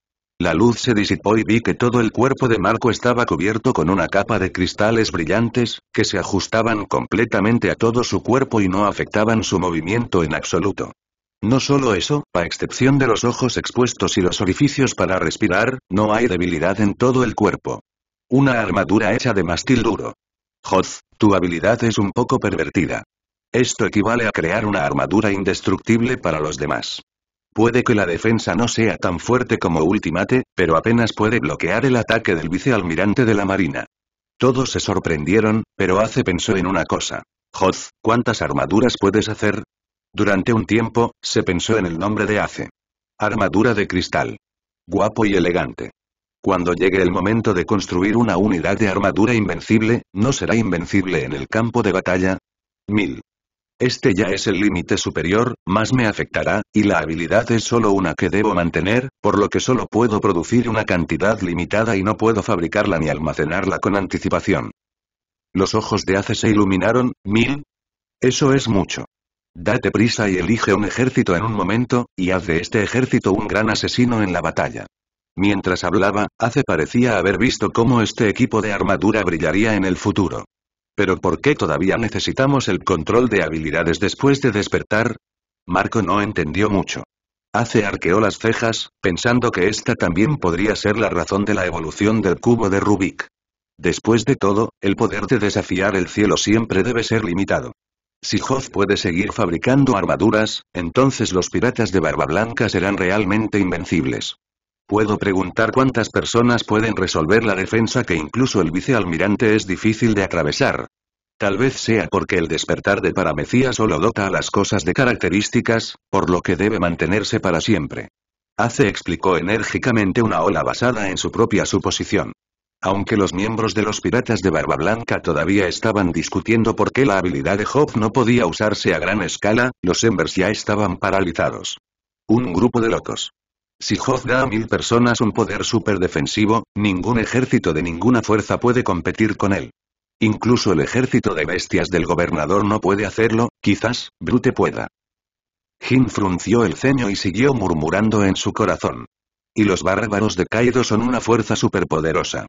La luz se disipó y vi que todo el cuerpo de Marco estaba cubierto con una capa de cristales brillantes, que se ajustaban completamente a todo su cuerpo y no afectaban su movimiento en absoluto. No solo eso, a excepción de los ojos expuestos y los orificios para respirar, no hay debilidad en todo el cuerpo. Una armadura hecha de mástil duro. Joz, tu habilidad es un poco pervertida. Esto equivale a crear una armadura indestructible para los demás. Puede que la defensa no sea tan fuerte como Ultimate, pero apenas puede bloquear el ataque del vicealmirante de la marina. Todos se sorprendieron, pero Ace pensó en una cosa. Joz, ¿cuántas armaduras puedes hacer? Durante un tiempo, se pensó en el nombre de Ace. Armadura de cristal. Guapo y elegante. Cuando llegue el momento de construir una unidad de armadura invencible, ¿no será invencible en el campo de batalla? Mil. Este ya es el límite superior, más me afectará, y la habilidad es solo una que debo mantener, por lo que solo puedo producir una cantidad limitada y no puedo fabricarla ni almacenarla con anticipación. Los ojos de Ace se iluminaron, mil. Eso es mucho. Date prisa y elige un ejército en un momento, y haz de este ejército un gran asesino en la batalla. Mientras hablaba, Ace parecía haber visto cómo este equipo de armadura brillaría en el futuro. ¿Pero por qué todavía necesitamos el control de habilidades después de despertar? Marco no entendió mucho. Hace arqueó las cejas, pensando que esta también podría ser la razón de la evolución del cubo de Rubik. Después de todo, el poder de desafiar el cielo siempre debe ser limitado. Si Hoth puede seguir fabricando armaduras, entonces los piratas de Barba Blanca serán realmente invencibles. Puedo preguntar cuántas personas pueden resolver la defensa que incluso el vicealmirante es difícil de atravesar. Tal vez sea porque el despertar de paramecía solo dota a las cosas de características, por lo que debe mantenerse para siempre. Hace explicó enérgicamente una ola basada en su propia suposición. Aunque los miembros de los piratas de Barba Blanca todavía estaban discutiendo por qué la habilidad de Hobb no podía usarse a gran escala, los Embers ya estaban paralizados. Un grupo de locos. Si Hoth da a mil personas un poder superdefensivo, ningún ejército de ninguna fuerza puede competir con él. Incluso el ejército de bestias del gobernador no puede hacerlo, quizás, Brute pueda. Jin frunció el ceño y siguió murmurando en su corazón. Y los bárbaros de Kaido son una fuerza superpoderosa.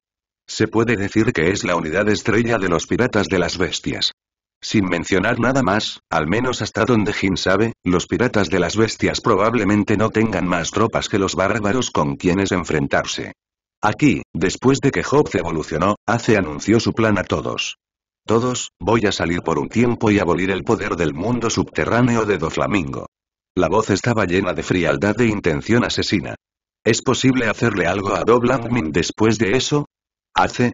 Se puede decir que es la unidad estrella de los piratas de las bestias. Sin mencionar nada más, al menos hasta donde Jim sabe, los piratas de las bestias probablemente no tengan más tropas que los bárbaros con quienes enfrentarse. Aquí, después de que Hobbes evolucionó, Ace anunció su plan a todos. Todos, voy a salir por un tiempo y abolir el poder del mundo subterráneo de Doflamingo. La voz estaba llena de frialdad e intención asesina. ¿Es posible hacerle algo a Doblandmin después de eso? Ace,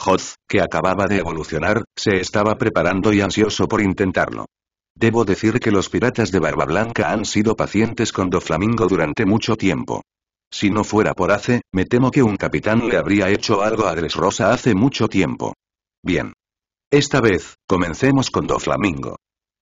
Hoth, que acababa de evolucionar, se estaba preparando y ansioso por intentarlo. Debo decir que los piratas de Barba Blanca han sido pacientes con Doflamingo durante mucho tiempo. Si no fuera por Ace, me temo que un capitán le habría hecho algo a Dressrosa hace mucho tiempo. Bien. Esta vez, comencemos con Doflamingo.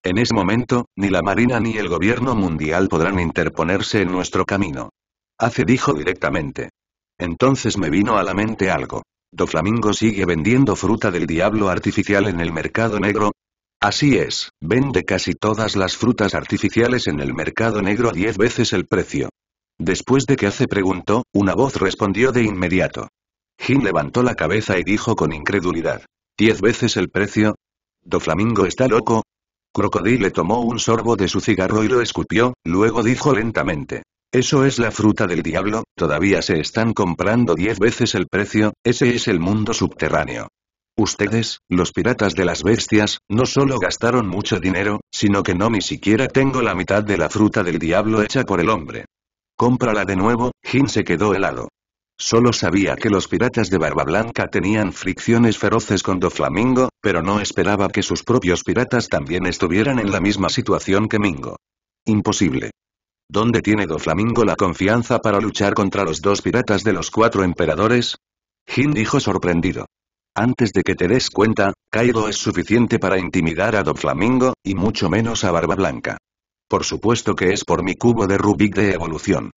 En ese momento, ni la Marina ni el gobierno mundial podrán interponerse en nuestro camino. Ace dijo directamente. Entonces me vino a la mente algo. Do Flamingo sigue vendiendo fruta del diablo artificial en el mercado negro. Así es, vende casi todas las frutas artificiales en el mercado negro a 10 veces el precio. Después de que hace preguntó, una voz respondió de inmediato. Jin levantó la cabeza y dijo con incredulidad. ¿Diez veces el precio? Do Flamingo está loco? Crocodile tomó un sorbo de su cigarro y lo escupió, luego dijo lentamente. Eso es la fruta del diablo, todavía se están comprando diez veces el precio, ese es el mundo subterráneo. Ustedes, los piratas de las bestias, no solo gastaron mucho dinero, sino que no ni siquiera tengo la mitad de la fruta del diablo hecha por el hombre. Cómprala de nuevo, Jim se quedó helado. Solo sabía que los piratas de Barba Blanca tenían fricciones feroces con Doflamingo, pero no esperaba que sus propios piratas también estuvieran en la misma situación que Mingo. Imposible. ¿Dónde tiene Doflamingo la confianza para luchar contra los dos piratas de los cuatro emperadores? Jin dijo sorprendido. Antes de que te des cuenta, Kaido es suficiente para intimidar a Doflamingo, y mucho menos a Barba Blanca. Por supuesto que es por mi cubo de Rubik de evolución.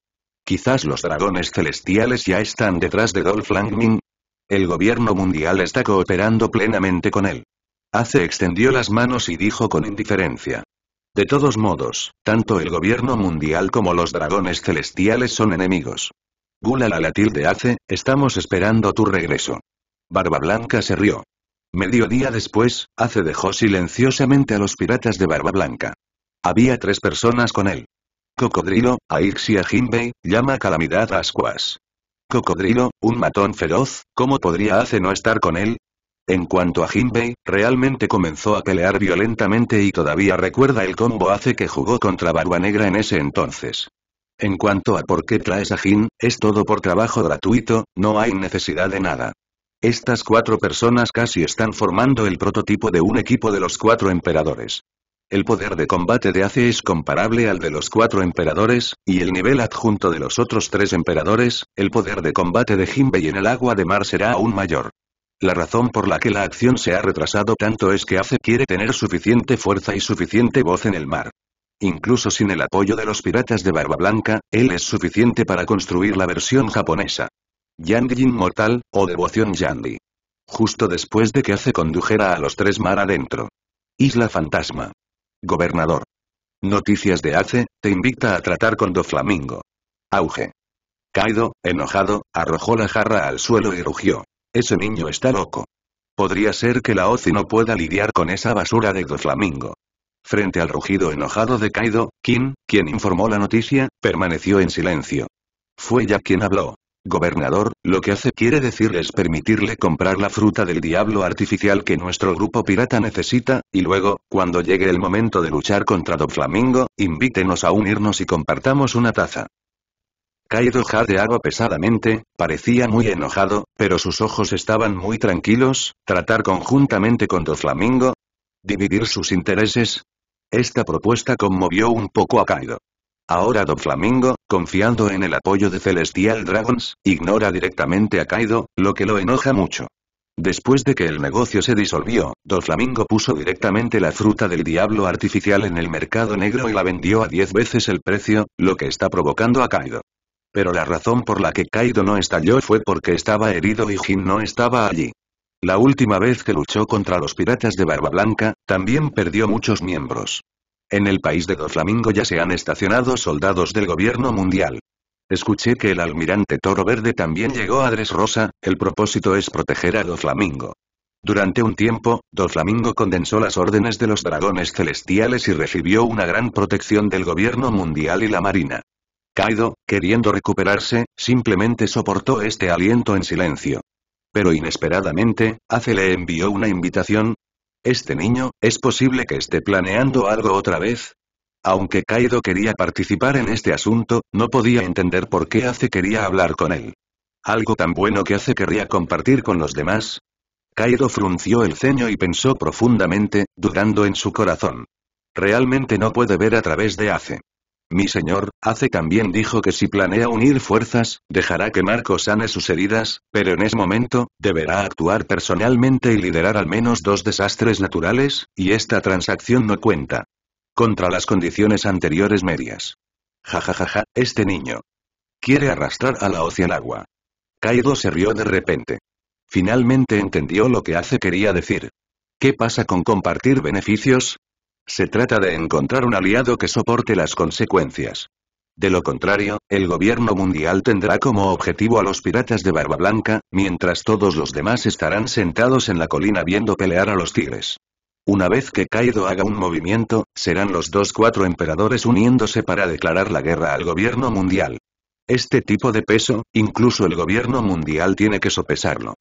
Quizás los dragones celestiales ya están detrás de Dolph Langmin. El gobierno mundial está cooperando plenamente con él. Ace extendió las manos y dijo con indiferencia. De todos modos, tanto el gobierno mundial como los dragones celestiales son enemigos. Gula la de hace, estamos esperando tu regreso. Barba Blanca se rió. Mediodía después, Ace dejó silenciosamente a los piratas de Barba Blanca. Había tres personas con él. Cocodrilo, Aixia Jinbei, llama Calamidad Ascuas. Cocodrilo, un matón feroz, ¿cómo podría Ace no estar con él? En cuanto a Jinbei, realmente comenzó a pelear violentamente y todavía recuerda el combo hace que jugó contra Barba Negra en ese entonces. En cuanto a por qué traes a Jin, es todo por trabajo gratuito, no hay necesidad de nada. Estas cuatro personas casi están formando el prototipo de un equipo de los cuatro emperadores. El poder de combate de Ace es comparable al de los cuatro emperadores, y el nivel adjunto de los otros tres emperadores, el poder de combate de Jinbei en el agua de mar será aún mayor. La razón por la que la acción se ha retrasado tanto es que Ace quiere tener suficiente fuerza y suficiente voz en el mar. Incluso sin el apoyo de los piratas de Barba Blanca, él es suficiente para construir la versión japonesa. Yandi Inmortal, o Devoción Yandi. Justo después de que Ace condujera a los tres mar adentro. Isla Fantasma. Gobernador. Noticias de Ace, te invita a tratar con Doflamingo. Auge. Kaido, enojado, arrojó la jarra al suelo y rugió. Ese niño está loco. Podría ser que la OCI no pueda lidiar con esa basura de Doflamingo. Frente al rugido enojado de Kaido, Kim, quien informó la noticia, permaneció en silencio. Fue ya quien habló. Gobernador, lo que hace quiere decir es permitirle comprar la fruta del diablo artificial que nuestro grupo pirata necesita, y luego, cuando llegue el momento de luchar contra Doflamingo, invítenos a unirnos y compartamos una taza. Kaido jadeaba pesadamente, parecía muy enojado, pero sus ojos estaban muy tranquilos, tratar conjuntamente con Flamingo, Dividir sus intereses. Esta propuesta conmovió un poco a Kaido. Ahora Flamingo, confiando en el apoyo de Celestial Dragons, ignora directamente a Kaido, lo que lo enoja mucho. Después de que el negocio se disolvió, Flamingo puso directamente la fruta del diablo artificial en el mercado negro y la vendió a 10 veces el precio, lo que está provocando a Kaido. Pero la razón por la que Kaido no estalló fue porque estaba herido y Jin no estaba allí. La última vez que luchó contra los piratas de Barba Blanca, también perdió muchos miembros. En el país de Doflamingo ya se han estacionado soldados del gobierno mundial. Escuché que el almirante Toro Verde también llegó a Rosa. el propósito es proteger a Doflamingo. Durante un tiempo, Doflamingo condensó las órdenes de los dragones celestiales y recibió una gran protección del gobierno mundial y la marina. Kaido, queriendo recuperarse, simplemente soportó este aliento en silencio. Pero inesperadamente, Ace le envió una invitación. Este niño, ¿es posible que esté planeando algo otra vez? Aunque Kaido quería participar en este asunto, no podía entender por qué Ace quería hablar con él. Algo tan bueno que Ace querría compartir con los demás. Kaido frunció el ceño y pensó profundamente, dudando en su corazón. Realmente no puede ver a través de Ace. Mi señor, hace también dijo que si planea unir fuerzas, dejará que Marco sane sus heridas, pero en ese momento, deberá actuar personalmente y liderar al menos dos desastres naturales, y esta transacción no cuenta. Contra las condiciones anteriores medias. Jajajaja, este niño. Quiere arrastrar a la ocean agua. Kaido se rió de repente. Finalmente entendió lo que hace quería decir. ¿Qué pasa con compartir beneficios? Se trata de encontrar un aliado que soporte las consecuencias. De lo contrario, el gobierno mundial tendrá como objetivo a los piratas de Barba Blanca, mientras todos los demás estarán sentados en la colina viendo pelear a los tigres. Una vez que Kaido haga un movimiento, serán los dos cuatro emperadores uniéndose para declarar la guerra al gobierno mundial. Este tipo de peso, incluso el gobierno mundial tiene que sopesarlo.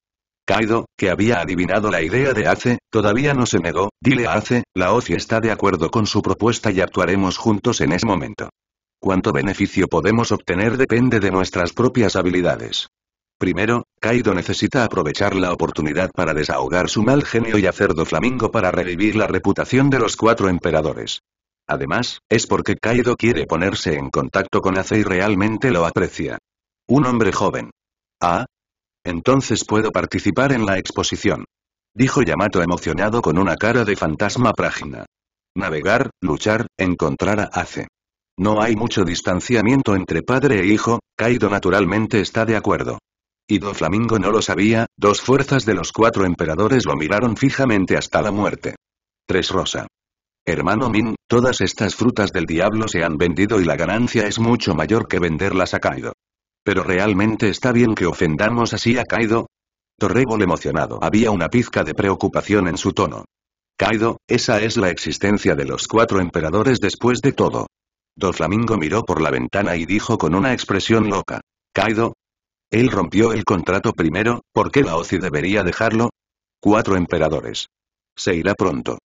Kaido, que había adivinado la idea de Ace, todavía no se negó, dile a Ace, la OCI está de acuerdo con su propuesta y actuaremos juntos en ese momento. Cuánto beneficio podemos obtener depende de nuestras propias habilidades. Primero, Kaido necesita aprovechar la oportunidad para desahogar su mal genio y hacer flamingo para revivir la reputación de los cuatro emperadores. Además, es porque Kaido quiere ponerse en contacto con Ace y realmente lo aprecia. Un hombre joven. Ah, entonces puedo participar en la exposición. Dijo Yamato emocionado con una cara de fantasma prágina. Navegar, luchar, encontrar a Ace. No hay mucho distanciamiento entre padre e hijo, Kaido naturalmente está de acuerdo. Y Flamingo no lo sabía, dos fuerzas de los cuatro emperadores lo miraron fijamente hasta la muerte. Tres Rosa. Hermano Min, todas estas frutas del diablo se han vendido y la ganancia es mucho mayor que venderlas a Kaido. ¿Pero realmente está bien que ofendamos así a Kaido? Torrebol emocionado. Había una pizca de preocupación en su tono. Kaido, esa es la existencia de los cuatro emperadores después de todo. flamingo miró por la ventana y dijo con una expresión loca. ¿Kaido? Él rompió el contrato primero, ¿por qué Laozi debería dejarlo? Cuatro emperadores. Se irá pronto.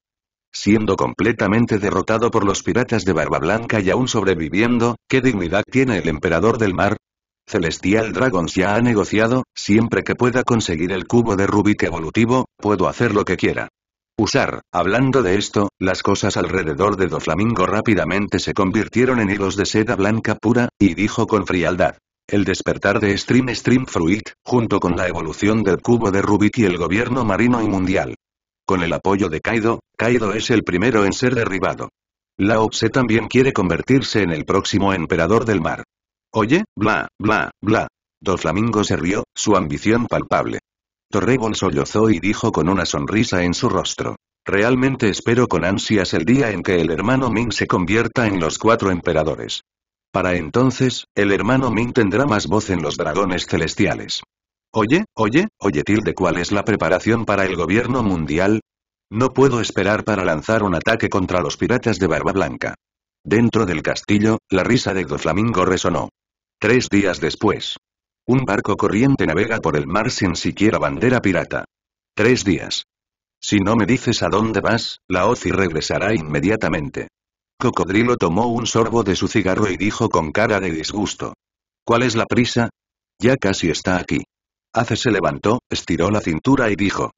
Siendo completamente derrotado por los piratas de Barba Blanca y aún sobreviviendo, ¿qué dignidad tiene el emperador del mar? Celestial Dragons ya ha negociado, siempre que pueda conseguir el cubo de Rubik evolutivo, puedo hacer lo que quiera. Usar, hablando de esto, las cosas alrededor de Doflamingo rápidamente se convirtieron en hilos de seda blanca pura, y dijo con frialdad. El despertar de Stream Stream Fruit, junto con la evolución del cubo de Rubik y el gobierno marino y mundial. Con el apoyo de Kaido, Kaido es el primero en ser derribado. Lao se también quiere convertirse en el próximo emperador del mar. Oye, bla, bla, bla. Doflamingo se rió, su ambición palpable. Torrebol sollozó y dijo con una sonrisa en su rostro. Realmente espero con ansias el día en que el hermano Ming se convierta en los cuatro emperadores. Para entonces, el hermano Ming tendrá más voz en los dragones celestiales. Oye, oye, oye tilde ¿cuál es la preparación para el gobierno mundial? No puedo esperar para lanzar un ataque contra los piratas de Barba Blanca. Dentro del castillo, la risa de Doflamingo resonó. Tres días después. Un barco corriente navega por el mar sin siquiera bandera pirata. Tres días. Si no me dices a dónde vas, la OCI regresará inmediatamente. Cocodrilo tomó un sorbo de su cigarro y dijo con cara de disgusto. ¿Cuál es la prisa? Ya casi está aquí. Ace se levantó, estiró la cintura y dijo.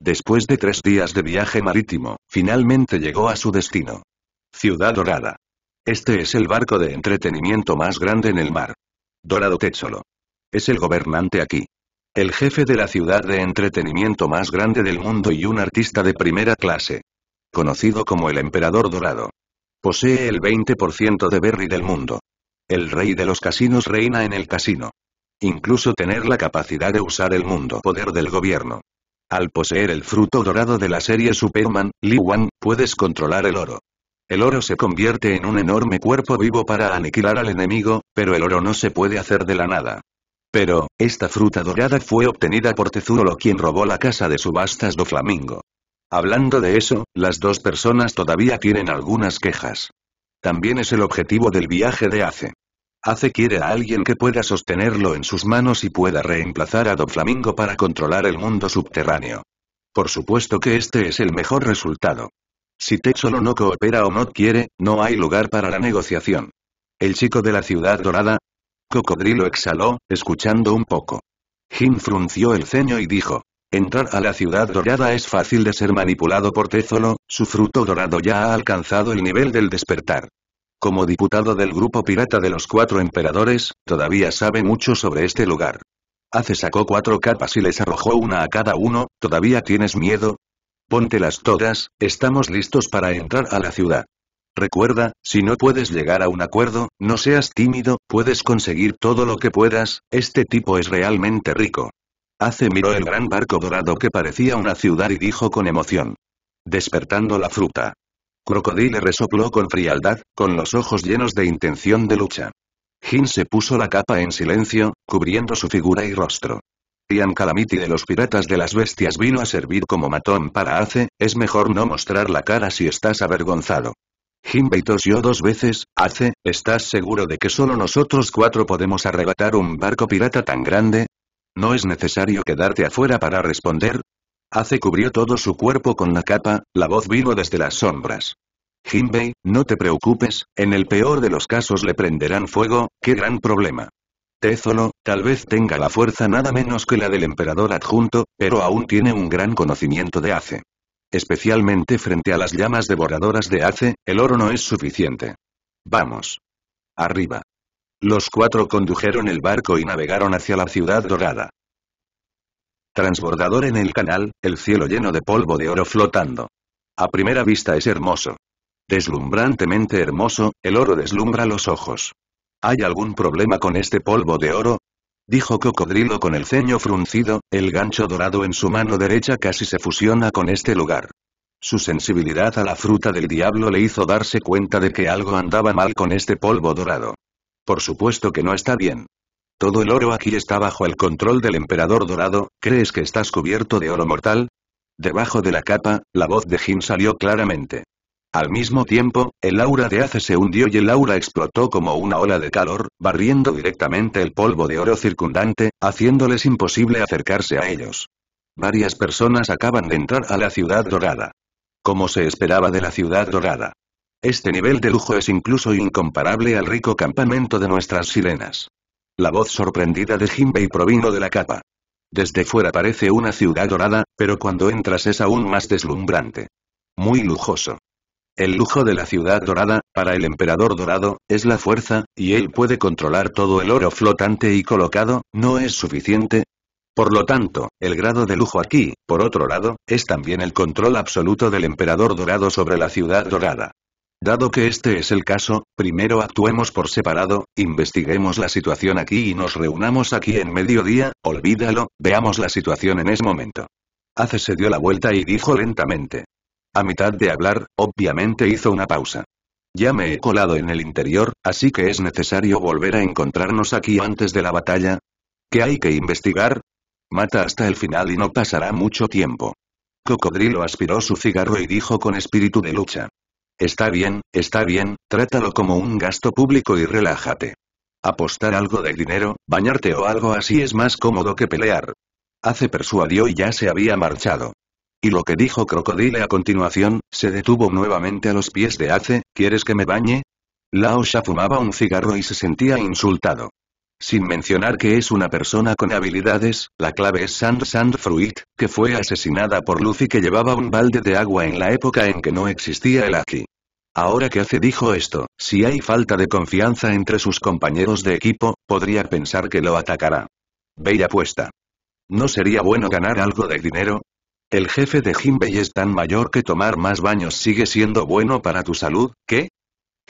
Después de tres días de viaje marítimo, finalmente llegó a su destino. Ciudad Dorada. Este es el barco de entretenimiento más grande en el mar. Dorado Técholo. Es el gobernante aquí. El jefe de la ciudad de entretenimiento más grande del mundo y un artista de primera clase. Conocido como el Emperador Dorado. Posee el 20% de Berry del mundo. El rey de los casinos reina en el casino. Incluso tener la capacidad de usar el mundo poder del gobierno. Al poseer el fruto dorado de la serie Superman, Li Wan, puedes controlar el oro. El oro se convierte en un enorme cuerpo vivo para aniquilar al enemigo, pero el oro no se puede hacer de la nada. Pero, esta fruta dorada fue obtenida por Tezurolo quien robó la casa de subastas do Flamingo. Hablando de eso, las dos personas todavía tienen algunas quejas. También es el objetivo del viaje de Ace. Ace quiere a alguien que pueda sostenerlo en sus manos y pueda reemplazar a Doflamingo Flamingo para controlar el mundo subterráneo. Por supuesto que este es el mejor resultado. Si Tezolo no coopera o no quiere, no hay lugar para la negociación. El chico de la ciudad dorada. Cocodrilo exhaló, escuchando un poco. Jim frunció el ceño y dijo. Entrar a la ciudad dorada es fácil de ser manipulado por Tezolo, su fruto dorado ya ha alcanzado el nivel del despertar. Como diputado del grupo pirata de los cuatro emperadores, todavía sabe mucho sobre este lugar. Hace sacó cuatro capas y les arrojó una a cada uno, ¿todavía tienes miedo? Póntelas todas, estamos listos para entrar a la ciudad. Recuerda, si no puedes llegar a un acuerdo, no seas tímido, puedes conseguir todo lo que puedas, este tipo es realmente rico. Hace miró el gran barco dorado que parecía una ciudad y dijo con emoción. Despertando la fruta. Crocodile resopló con frialdad, con los ojos llenos de intención de lucha. Jin se puso la capa en silencio, cubriendo su figura y rostro. Ian Calamity de los Piratas de las Bestias vino a servir como matón para Ace, es mejor no mostrar la cara si estás avergonzado. Jinbei tosió dos veces, Ace, ¿estás seguro de que solo nosotros cuatro podemos arrebatar un barco pirata tan grande? ¿No es necesario quedarte afuera para responder? Ace cubrió todo su cuerpo con la capa, la voz vino desde las sombras. Jinbei, no te preocupes, en el peor de los casos le prenderán fuego, qué gran problema. Tézolo, tal vez tenga la fuerza nada menos que la del emperador adjunto, pero aún tiene un gran conocimiento de Ace. Especialmente frente a las llamas devoradoras de Ace, el oro no es suficiente. Vamos. Arriba. Los cuatro condujeron el barco y navegaron hacia la ciudad dorada. Transbordador en el canal, el cielo lleno de polvo de oro flotando. A primera vista es hermoso. Deslumbrantemente hermoso, el oro deslumbra los ojos. ¿Hay algún problema con este polvo de oro? Dijo Cocodrilo con el ceño fruncido, el gancho dorado en su mano derecha casi se fusiona con este lugar. Su sensibilidad a la fruta del diablo le hizo darse cuenta de que algo andaba mal con este polvo dorado. Por supuesto que no está bien. Todo el oro aquí está bajo el control del emperador dorado, ¿crees que estás cubierto de oro mortal? Debajo de la capa, la voz de Jim salió claramente. Al mismo tiempo, el aura de Hace se hundió y el aura explotó como una ola de calor, barriendo directamente el polvo de oro circundante, haciéndoles imposible acercarse a ellos. Varias personas acaban de entrar a la ciudad dorada. Como se esperaba de la ciudad dorada. Este nivel de lujo es incluso incomparable al rico campamento de nuestras sirenas. La voz sorprendida de Jimbei provino de la capa. Desde fuera parece una ciudad dorada, pero cuando entras es aún más deslumbrante. Muy lujoso. El lujo de la ciudad dorada, para el emperador dorado, es la fuerza, y él puede controlar todo el oro flotante y colocado, ¿no es suficiente? Por lo tanto, el grado de lujo aquí, por otro lado, es también el control absoluto del emperador dorado sobre la ciudad dorada. Dado que este es el caso, primero actuemos por separado, investiguemos la situación aquí y nos reunamos aquí en mediodía, olvídalo, veamos la situación en ese momento. Hace se dio la vuelta y dijo lentamente, a mitad de hablar, obviamente hizo una pausa. Ya me he colado en el interior, así que es necesario volver a encontrarnos aquí antes de la batalla. ¿Qué hay que investigar? Mata hasta el final y no pasará mucho tiempo. Cocodrilo aspiró su cigarro y dijo con espíritu de lucha. Está bien, está bien, trátalo como un gasto público y relájate. Apostar algo de dinero, bañarte o algo así es más cómodo que pelear. Hace persuadió y ya se había marchado. Y lo que dijo Crocodile a continuación, se detuvo nuevamente a los pies de Ace, ¿quieres que me bañe? Lao Sha fumaba un cigarro y se sentía insultado. Sin mencionar que es una persona con habilidades, la clave es Sand Sand Fruit, que fue asesinada por Luffy que llevaba un balde de agua en la época en que no existía el Aki. Ahora que Ace dijo esto, si hay falta de confianza entre sus compañeros de equipo, podría pensar que lo atacará. Bella apuesta. ¿No sería bueno ganar algo de dinero? El jefe de Jinbei es tan mayor que tomar más baños sigue siendo bueno para tu salud, ¿qué?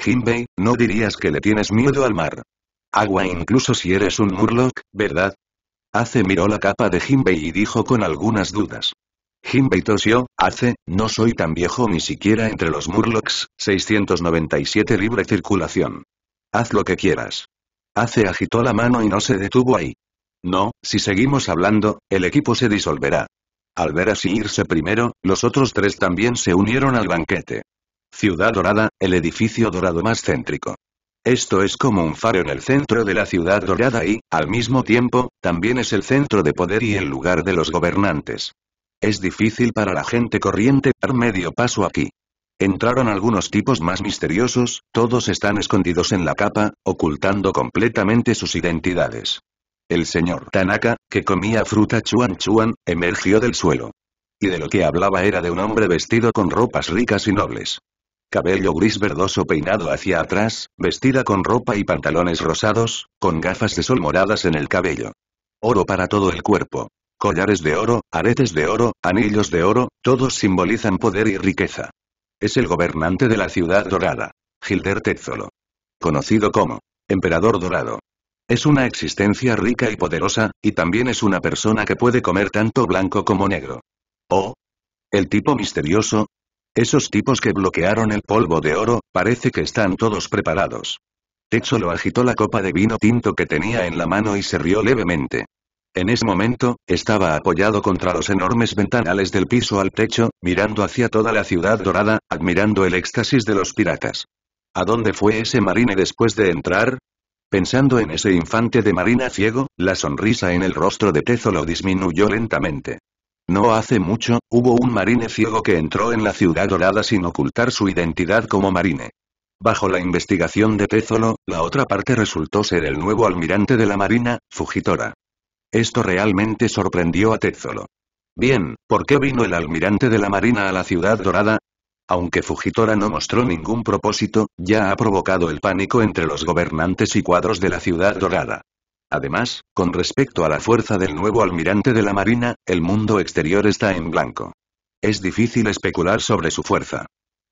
Jinbei, no dirías que le tienes miedo al mar. Agua incluso si eres un murloc, ¿verdad? Ace miró la capa de Jinbei y dijo con algunas dudas. Jinbei tosió, Ace, no soy tan viejo ni siquiera entre los Murlocs, 697 libre circulación. Haz lo que quieras. Ace agitó la mano y no se detuvo ahí. No, si seguimos hablando, el equipo se disolverá. Al ver así irse primero, los otros tres también se unieron al banquete. Ciudad Dorada, el edificio dorado más céntrico. Esto es como un faro en el centro de la ciudad dorada y, al mismo tiempo, también es el centro de poder y el lugar de los gobernantes. Es difícil para la gente corriente dar medio paso aquí. Entraron algunos tipos más misteriosos, todos están escondidos en la capa, ocultando completamente sus identidades. El señor Tanaka, que comía fruta chuan chuan, emergió del suelo. Y de lo que hablaba era de un hombre vestido con ropas ricas y nobles. Cabello gris verdoso peinado hacia atrás, vestida con ropa y pantalones rosados, con gafas de sol moradas en el cabello. Oro para todo el cuerpo. Collares de oro, aretes de oro, anillos de oro, todos simbolizan poder y riqueza. Es el gobernante de la ciudad dorada. Gilder Tetzolo. Conocido como Emperador Dorado. Es una existencia rica y poderosa, y también es una persona que puede comer tanto blanco como negro. ¿Oh? ¿El tipo misterioso? Esos tipos que bloquearon el polvo de oro, parece que están todos preparados. Techo lo agitó la copa de vino tinto que tenía en la mano y se rió levemente. En ese momento, estaba apoyado contra los enormes ventanales del piso al techo, mirando hacia toda la ciudad dorada, admirando el éxtasis de los piratas. ¿A dónde fue ese marine después de entrar? Pensando en ese infante de marina ciego, la sonrisa en el rostro de Tézolo disminuyó lentamente. No hace mucho, hubo un marine ciego que entró en la ciudad dorada sin ocultar su identidad como marine. Bajo la investigación de Tézolo, la otra parte resultó ser el nuevo almirante de la marina, Fujitora. Esto realmente sorprendió a Tézolo. Bien, ¿por qué vino el almirante de la marina a la ciudad dorada? Aunque Fujitora no mostró ningún propósito, ya ha provocado el pánico entre los gobernantes y cuadros de la ciudad dorada. Además, con respecto a la fuerza del nuevo almirante de la Marina, el mundo exterior está en blanco. Es difícil especular sobre su fuerza.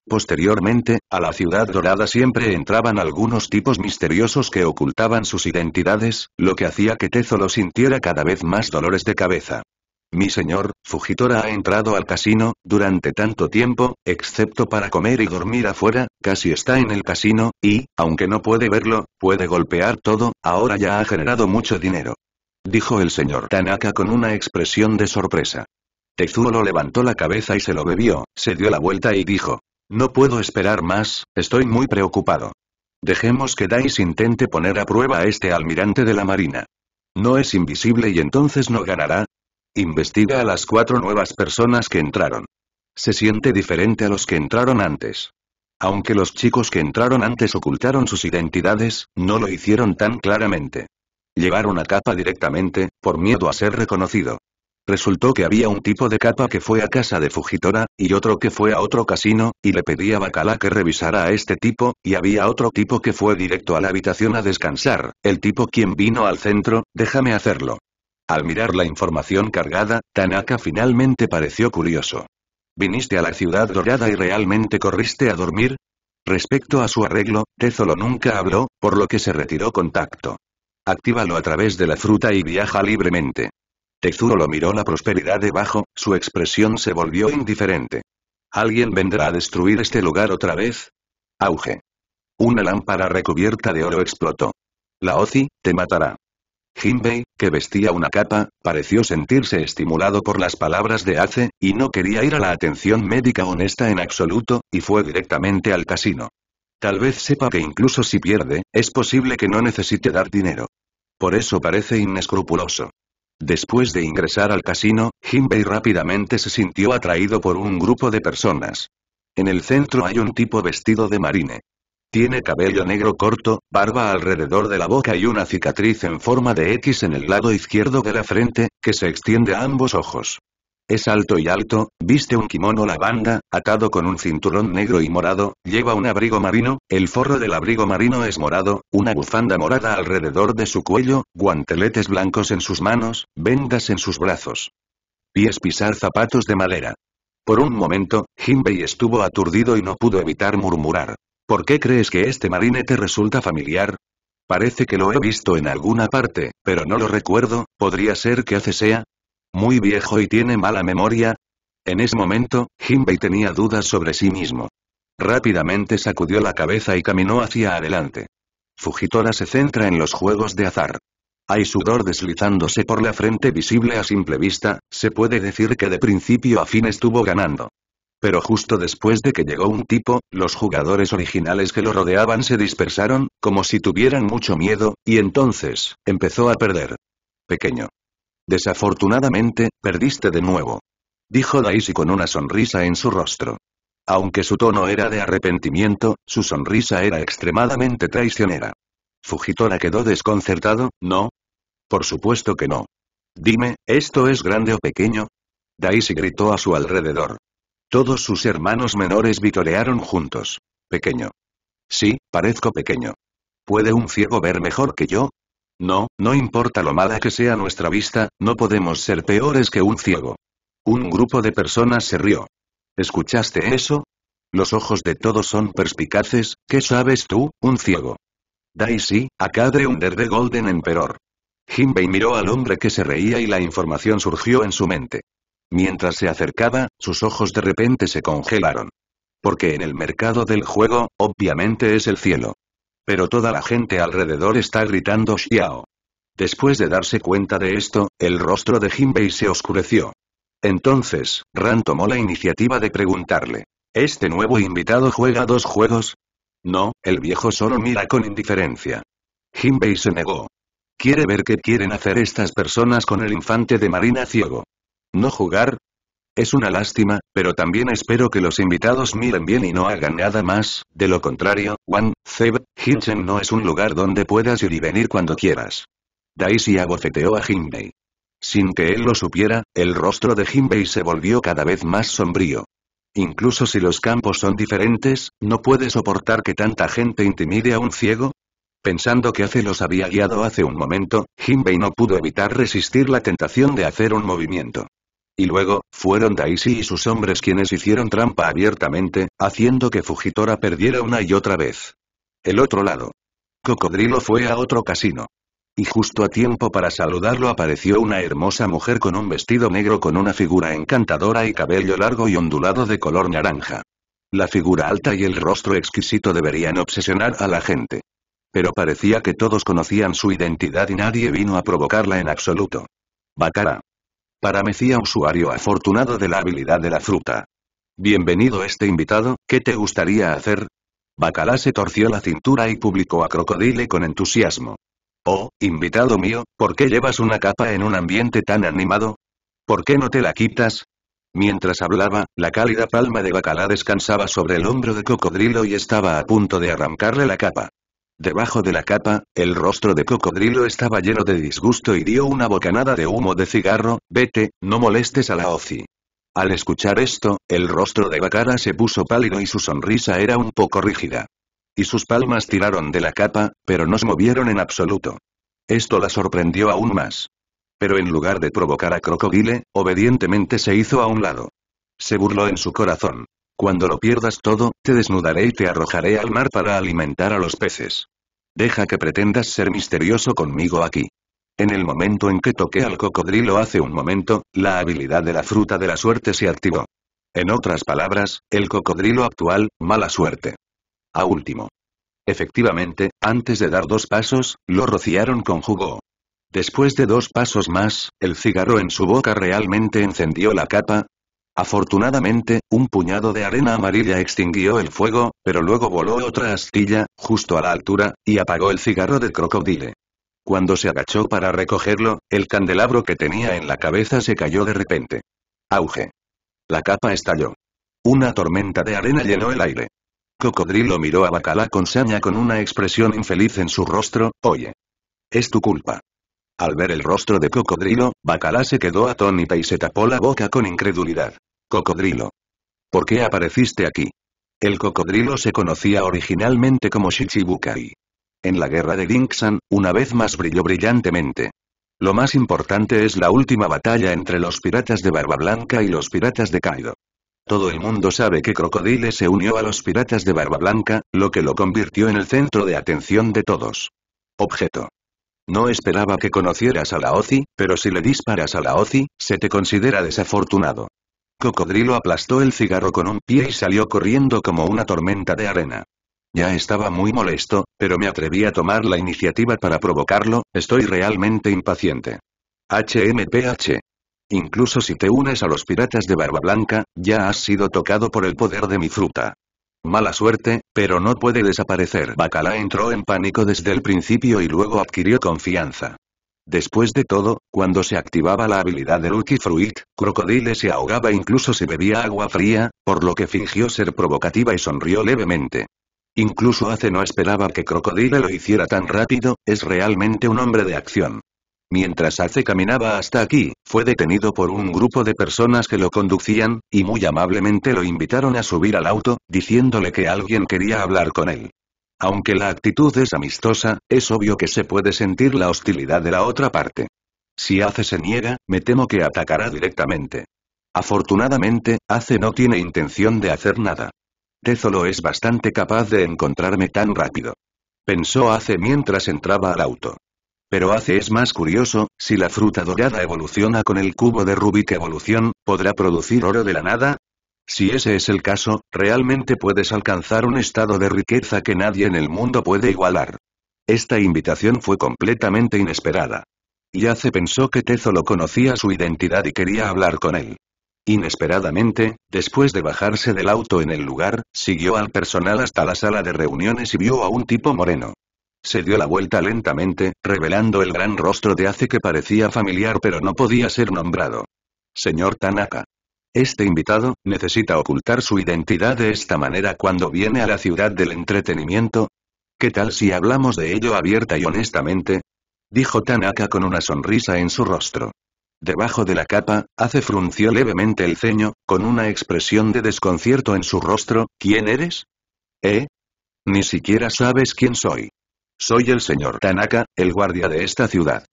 Posteriormente, a la ciudad dorada siempre entraban algunos tipos misteriosos que ocultaban sus identidades, lo que hacía que Tezo sintiera cada vez más dolores de cabeza. Mi señor, Fujitora ha entrado al casino, durante tanto tiempo, excepto para comer y dormir afuera, casi está en el casino, y, aunque no puede verlo, puede golpear todo, ahora ya ha generado mucho dinero. Dijo el señor Tanaka con una expresión de sorpresa. Tezuolo lo levantó la cabeza y se lo bebió, se dio la vuelta y dijo. No puedo esperar más, estoy muy preocupado. Dejemos que Dais intente poner a prueba a este almirante de la marina. No es invisible y entonces no ganará, Investiga a las cuatro nuevas personas que entraron. Se siente diferente a los que entraron antes. Aunque los chicos que entraron antes ocultaron sus identidades, no lo hicieron tan claramente. Llevaron a capa directamente, por miedo a ser reconocido. Resultó que había un tipo de capa que fue a casa de Fujitora, y otro que fue a otro casino, y le pedía a Bacala que revisara a este tipo, y había otro tipo que fue directo a la habitación a descansar, el tipo quien vino al centro, déjame hacerlo. Al mirar la información cargada, Tanaka finalmente pareció curioso. ¿Viniste a la ciudad dorada y realmente corriste a dormir? Respecto a su arreglo, Tezolo nunca habló, por lo que se retiró contacto. Actívalo a través de la fruta y viaja libremente. Tezuro lo miró la prosperidad debajo, su expresión se volvió indiferente. ¿Alguien vendrá a destruir este lugar otra vez? Auge. Una lámpara recubierta de oro explotó. La Ozi, te matará. Jinbei, que vestía una capa, pareció sentirse estimulado por las palabras de Ace, y no quería ir a la atención médica honesta en absoluto, y fue directamente al casino. Tal vez sepa que incluso si pierde, es posible que no necesite dar dinero. Por eso parece inescrupuloso. Después de ingresar al casino, Jinbei rápidamente se sintió atraído por un grupo de personas. En el centro hay un tipo vestido de marine. Tiene cabello negro corto, barba alrededor de la boca y una cicatriz en forma de X en el lado izquierdo de la frente, que se extiende a ambos ojos. Es alto y alto, viste un kimono lavanda, atado con un cinturón negro y morado, lleva un abrigo marino, el forro del abrigo marino es morado, una bufanda morada alrededor de su cuello, guanteletes blancos en sus manos, vendas en sus brazos. Pies pisar zapatos de madera. Por un momento, Jinbei estuvo aturdido y no pudo evitar murmurar. ¿Por qué crees que este marine te resulta familiar? Parece que lo he visto en alguna parte, pero no lo recuerdo, ¿podría ser que hace sea? Muy viejo y tiene mala memoria. En ese momento, Jinbei tenía dudas sobre sí mismo. Rápidamente sacudió la cabeza y caminó hacia adelante. Fujitora se centra en los juegos de azar. Hay sudor deslizándose por la frente visible a simple vista, se puede decir que de principio a fin estuvo ganando pero justo después de que llegó un tipo, los jugadores originales que lo rodeaban se dispersaron, como si tuvieran mucho miedo, y entonces, empezó a perder. Pequeño. Desafortunadamente, perdiste de nuevo. Dijo Daisy con una sonrisa en su rostro. Aunque su tono era de arrepentimiento, su sonrisa era extremadamente traicionera. Fujitora quedó desconcertado, ¿no? Por supuesto que no. Dime, ¿esto es grande o pequeño? Daisy gritó a su alrededor. Todos sus hermanos menores vitorearon juntos. Pequeño. Sí, parezco pequeño. ¿Puede un ciego ver mejor que yo? No, no importa lo mala que sea nuestra vista, no podemos ser peores que un ciego. Un grupo de personas se rió. ¿Escuchaste eso? Los ojos de todos son perspicaces, ¿qué sabes tú, un ciego? Daisy, acadre under the golden emperor. Jimbei miró al hombre que se reía y la información surgió en su mente. Mientras se acercaba, sus ojos de repente se congelaron. Porque en el mercado del juego, obviamente es el cielo. Pero toda la gente alrededor está gritando Xiao. Después de darse cuenta de esto, el rostro de Jinbei se oscureció. Entonces, Ran tomó la iniciativa de preguntarle. ¿Este nuevo invitado juega dos juegos? No, el viejo solo mira con indiferencia. Jinbei se negó. Quiere ver qué quieren hacer estas personas con el infante de Marina ciego. No jugar. Es una lástima, pero también espero que los invitados miren bien y no hagan nada más, de lo contrario, Wan, Zeb, Hitchen no es un lugar donde puedas ir y venir cuando quieras. Daisy abofeteó a Jinbei. Sin que él lo supiera, el rostro de Jinbei se volvió cada vez más sombrío. Incluso si los campos son diferentes, ¿no puede soportar que tanta gente intimide a un ciego? Pensando que Ace los había guiado hace un momento, Jinbei no pudo evitar resistir la tentación de hacer un movimiento. Y luego, fueron Daisy y sus hombres quienes hicieron trampa abiertamente, haciendo que Fujitora perdiera una y otra vez. El otro lado. Cocodrilo fue a otro casino. Y justo a tiempo para saludarlo apareció una hermosa mujer con un vestido negro con una figura encantadora y cabello largo y ondulado de color naranja. La figura alta y el rostro exquisito deberían obsesionar a la gente. Pero parecía que todos conocían su identidad y nadie vino a provocarla en absoluto. Bacara para mecía usuario afortunado de la habilidad de la fruta. Bienvenido este invitado, ¿qué te gustaría hacer? Bacalá se torció la cintura y publicó a Crocodile con entusiasmo. Oh, invitado mío, ¿por qué llevas una capa en un ambiente tan animado? ¿Por qué no te la quitas? Mientras hablaba, la cálida palma de Bacalá descansaba sobre el hombro de Cocodrilo y estaba a punto de arrancarle la capa. Debajo de la capa, el rostro de cocodrilo estaba lleno de disgusto y dio una bocanada de humo de cigarro, vete, no molestes a la Ozi. Al escuchar esto, el rostro de Bakara se puso pálido y su sonrisa era un poco rígida. Y sus palmas tiraron de la capa, pero no se movieron en absoluto. Esto la sorprendió aún más. Pero en lugar de provocar a Crocodile, obedientemente se hizo a un lado. Se burló en su corazón. Cuando lo pierdas todo, te desnudaré y te arrojaré al mar para alimentar a los peces. Deja que pretendas ser misterioso conmigo aquí. En el momento en que toqué al cocodrilo hace un momento, la habilidad de la fruta de la suerte se activó. En otras palabras, el cocodrilo actual, mala suerte. A último. Efectivamente, antes de dar dos pasos, lo rociaron con jugo. Después de dos pasos más, el cigarro en su boca realmente encendió la capa, Afortunadamente, un puñado de arena amarilla extinguió el fuego, pero luego voló otra astilla, justo a la altura, y apagó el cigarro de crocodile. Cuando se agachó para recogerlo, el candelabro que tenía en la cabeza se cayó de repente. Auge. La capa estalló. Una tormenta de arena llenó el aire. Cocodrilo miró a Bacala con saña con una expresión infeliz en su rostro, oye. Es tu culpa. Al ver el rostro de Cocodrilo, Bacala se quedó atónita y se tapó la boca con incredulidad. Cocodrilo. ¿Por qué apareciste aquí? El cocodrilo se conocía originalmente como Shichibukai. En la guerra de Dingsan, una vez más brilló brillantemente. Lo más importante es la última batalla entre los piratas de Barba Blanca y los piratas de Kaido. Todo el mundo sabe que Crocodile se unió a los piratas de Barba Blanca, lo que lo convirtió en el centro de atención de todos. Objeto. No esperaba que conocieras a la Ozi, pero si le disparas a la Ozi, se te considera desafortunado. Cocodrilo aplastó el cigarro con un pie y salió corriendo como una tormenta de arena. Ya estaba muy molesto, pero me atreví a tomar la iniciativa para provocarlo, estoy realmente impaciente. HMPH. Incluso si te unes a los piratas de Barba Blanca, ya has sido tocado por el poder de mi fruta. Mala suerte, pero no puede desaparecer. Bacala entró en pánico desde el principio y luego adquirió confianza. Después de todo, cuando se activaba la habilidad de Lucky Fruit, Crocodile se ahogaba e incluso si bebía agua fría, por lo que fingió ser provocativa y sonrió levemente. Incluso Ace no esperaba que Crocodile lo hiciera tan rápido, es realmente un hombre de acción. Mientras Ace caminaba hasta aquí, fue detenido por un grupo de personas que lo conducían, y muy amablemente lo invitaron a subir al auto, diciéndole que alguien quería hablar con él. Aunque la actitud es amistosa, es obvio que se puede sentir la hostilidad de la otra parte. Si Ace se niega, me temo que atacará directamente. Afortunadamente, Ace no tiene intención de hacer nada. Tezolo es bastante capaz de encontrarme tan rápido. Pensó Ace mientras entraba al auto. Pero Ace es más curioso, si la fruta dorada evoluciona con el cubo de Rubik evolución, ¿podrá producir oro de la nada? Si ese es el caso, realmente puedes alcanzar un estado de riqueza que nadie en el mundo puede igualar. Esta invitación fue completamente inesperada. Yace pensó que Tezo lo conocía su identidad y quería hablar con él. Inesperadamente, después de bajarse del auto en el lugar, siguió al personal hasta la sala de reuniones y vio a un tipo moreno. Se dio la vuelta lentamente, revelando el gran rostro de Ace que parecía familiar pero no podía ser nombrado. Señor Tanaka. Este invitado, necesita ocultar su identidad de esta manera cuando viene a la ciudad del entretenimiento. ¿Qué tal si hablamos de ello abierta y honestamente? Dijo Tanaka con una sonrisa en su rostro. Debajo de la capa, hace frunció levemente el ceño, con una expresión de desconcierto en su rostro, ¿quién eres? ¿Eh? Ni siquiera sabes quién soy. Soy el señor Tanaka, el guardia de esta ciudad.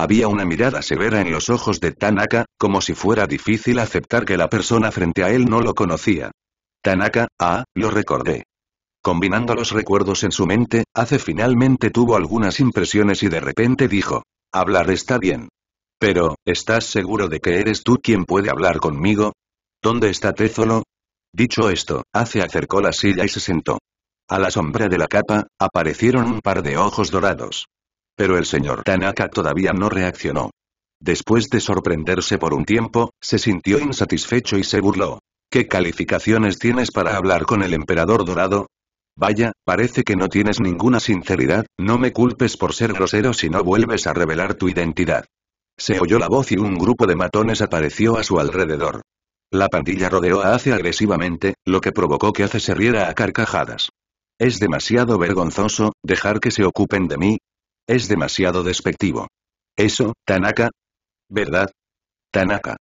Había una mirada severa en los ojos de Tanaka, como si fuera difícil aceptar que la persona frente a él no lo conocía. Tanaka, ah, lo recordé. Combinando los recuerdos en su mente, Ace finalmente tuvo algunas impresiones y de repente dijo, hablar está bien. Pero, ¿estás seguro de que eres tú quien puede hablar conmigo? ¿Dónde está Tezolo? Dicho esto, Ace acercó la silla y se sentó. A la sombra de la capa, aparecieron un par de ojos dorados. Pero el señor Tanaka todavía no reaccionó. Después de sorprenderse por un tiempo, se sintió insatisfecho y se burló. ¿Qué calificaciones tienes para hablar con el emperador dorado? Vaya, parece que no tienes ninguna sinceridad, no me culpes por ser grosero si no vuelves a revelar tu identidad. Se oyó la voz y un grupo de matones apareció a su alrededor. La pandilla rodeó a Ace agresivamente, lo que provocó que Ace se riera a carcajadas. Es demasiado vergonzoso, dejar que se ocupen de mí, es demasiado despectivo. Eso, Tanaka. ¿Verdad? Tanaka.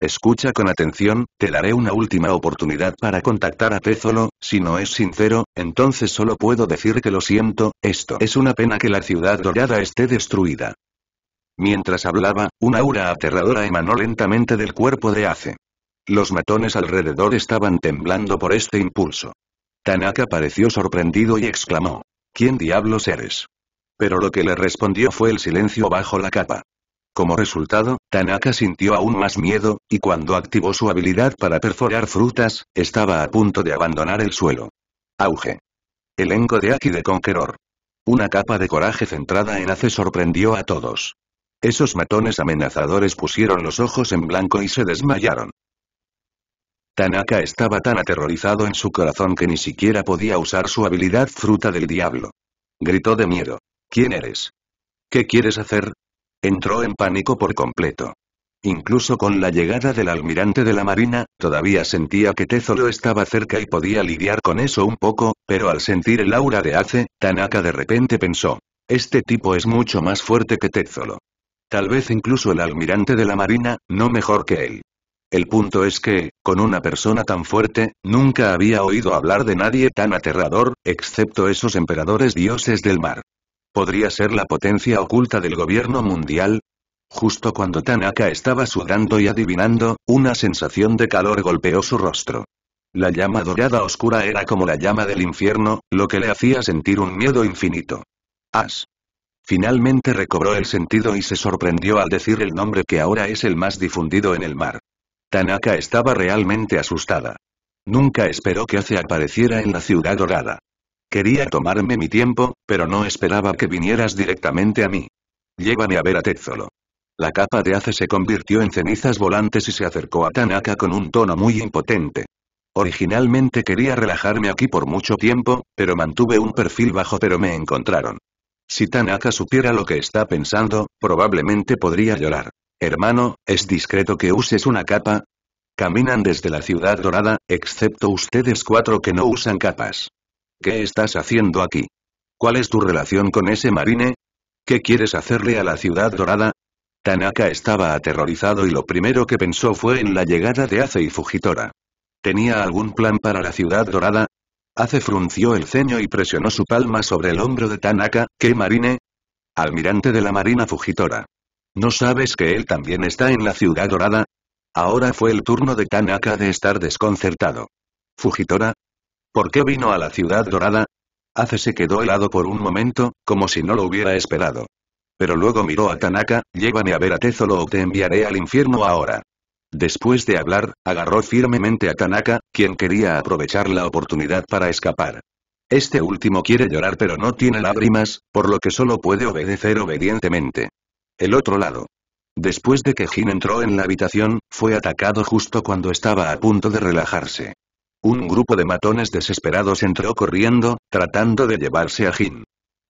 Escucha con atención, te daré una última oportunidad para contactar a Tezolo, si no es sincero, entonces solo puedo decir que lo siento, esto es una pena que la ciudad dorada esté destruida. Mientras hablaba, una aura aterradora emanó lentamente del cuerpo de Ace. Los matones alrededor estaban temblando por este impulso. Tanaka pareció sorprendido y exclamó. ¿Quién diablos eres? Pero lo que le respondió fue el silencio bajo la capa. Como resultado, Tanaka sintió aún más miedo, y cuando activó su habilidad para perforar frutas, estaba a punto de abandonar el suelo. Auge. Elenco de Aki de Conqueror. Una capa de coraje centrada en Ace sorprendió a todos. Esos matones amenazadores pusieron los ojos en blanco y se desmayaron. Tanaka estaba tan aterrorizado en su corazón que ni siquiera podía usar su habilidad fruta del diablo. Gritó de miedo. ¿Quién eres? ¿Qué quieres hacer? Entró en pánico por completo. Incluso con la llegada del almirante de la Marina, todavía sentía que Tezolo estaba cerca y podía lidiar con eso un poco, pero al sentir el aura de Ace, Tanaka de repente pensó. Este tipo es mucho más fuerte que Tezolo. Tal vez incluso el almirante de la Marina, no mejor que él. El punto es que, con una persona tan fuerte, nunca había oído hablar de nadie tan aterrador, excepto esos emperadores dioses del mar. ¿Podría ser la potencia oculta del gobierno mundial? Justo cuando Tanaka estaba sudando y adivinando, una sensación de calor golpeó su rostro. La llama dorada oscura era como la llama del infierno, lo que le hacía sentir un miedo infinito. As. Finalmente recobró el sentido y se sorprendió al decir el nombre que ahora es el más difundido en el mar. Tanaka estaba realmente asustada. Nunca esperó que Ace apareciera en la ciudad dorada. Quería tomarme mi tiempo, pero no esperaba que vinieras directamente a mí. Llévame a ver a Tetzolo. La capa de hace se convirtió en cenizas volantes y se acercó a Tanaka con un tono muy impotente. Originalmente quería relajarme aquí por mucho tiempo, pero mantuve un perfil bajo pero me encontraron. Si Tanaka supiera lo que está pensando, probablemente podría llorar. Hermano, ¿es discreto que uses una capa? Caminan desde la ciudad dorada, excepto ustedes cuatro que no usan capas. ¿Qué estás haciendo aquí? ¿Cuál es tu relación con ese marine? ¿Qué quieres hacerle a la ciudad dorada? Tanaka estaba aterrorizado y lo primero que pensó fue en la llegada de Ace y Fujitora. ¿Tenía algún plan para la ciudad dorada? Ace frunció el ceño y presionó su palma sobre el hombro de Tanaka, ¿qué marine? Almirante de la Marina Fujitora. ¿No sabes que él también está en la ciudad dorada? Ahora fue el turno de Tanaka de estar desconcertado. Fujitora, ¿Por qué vino a la ciudad dorada? Hace se quedó helado por un momento, como si no lo hubiera esperado. Pero luego miró a Tanaka, llévame a ver a Tezolo o te enviaré al infierno ahora. Después de hablar, agarró firmemente a Tanaka, quien quería aprovechar la oportunidad para escapar. Este último quiere llorar pero no tiene lágrimas, por lo que solo puede obedecer obedientemente. El otro lado. Después de que Jin entró en la habitación, fue atacado justo cuando estaba a punto de relajarse. Un grupo de matones desesperados entró corriendo, tratando de llevarse a Jin.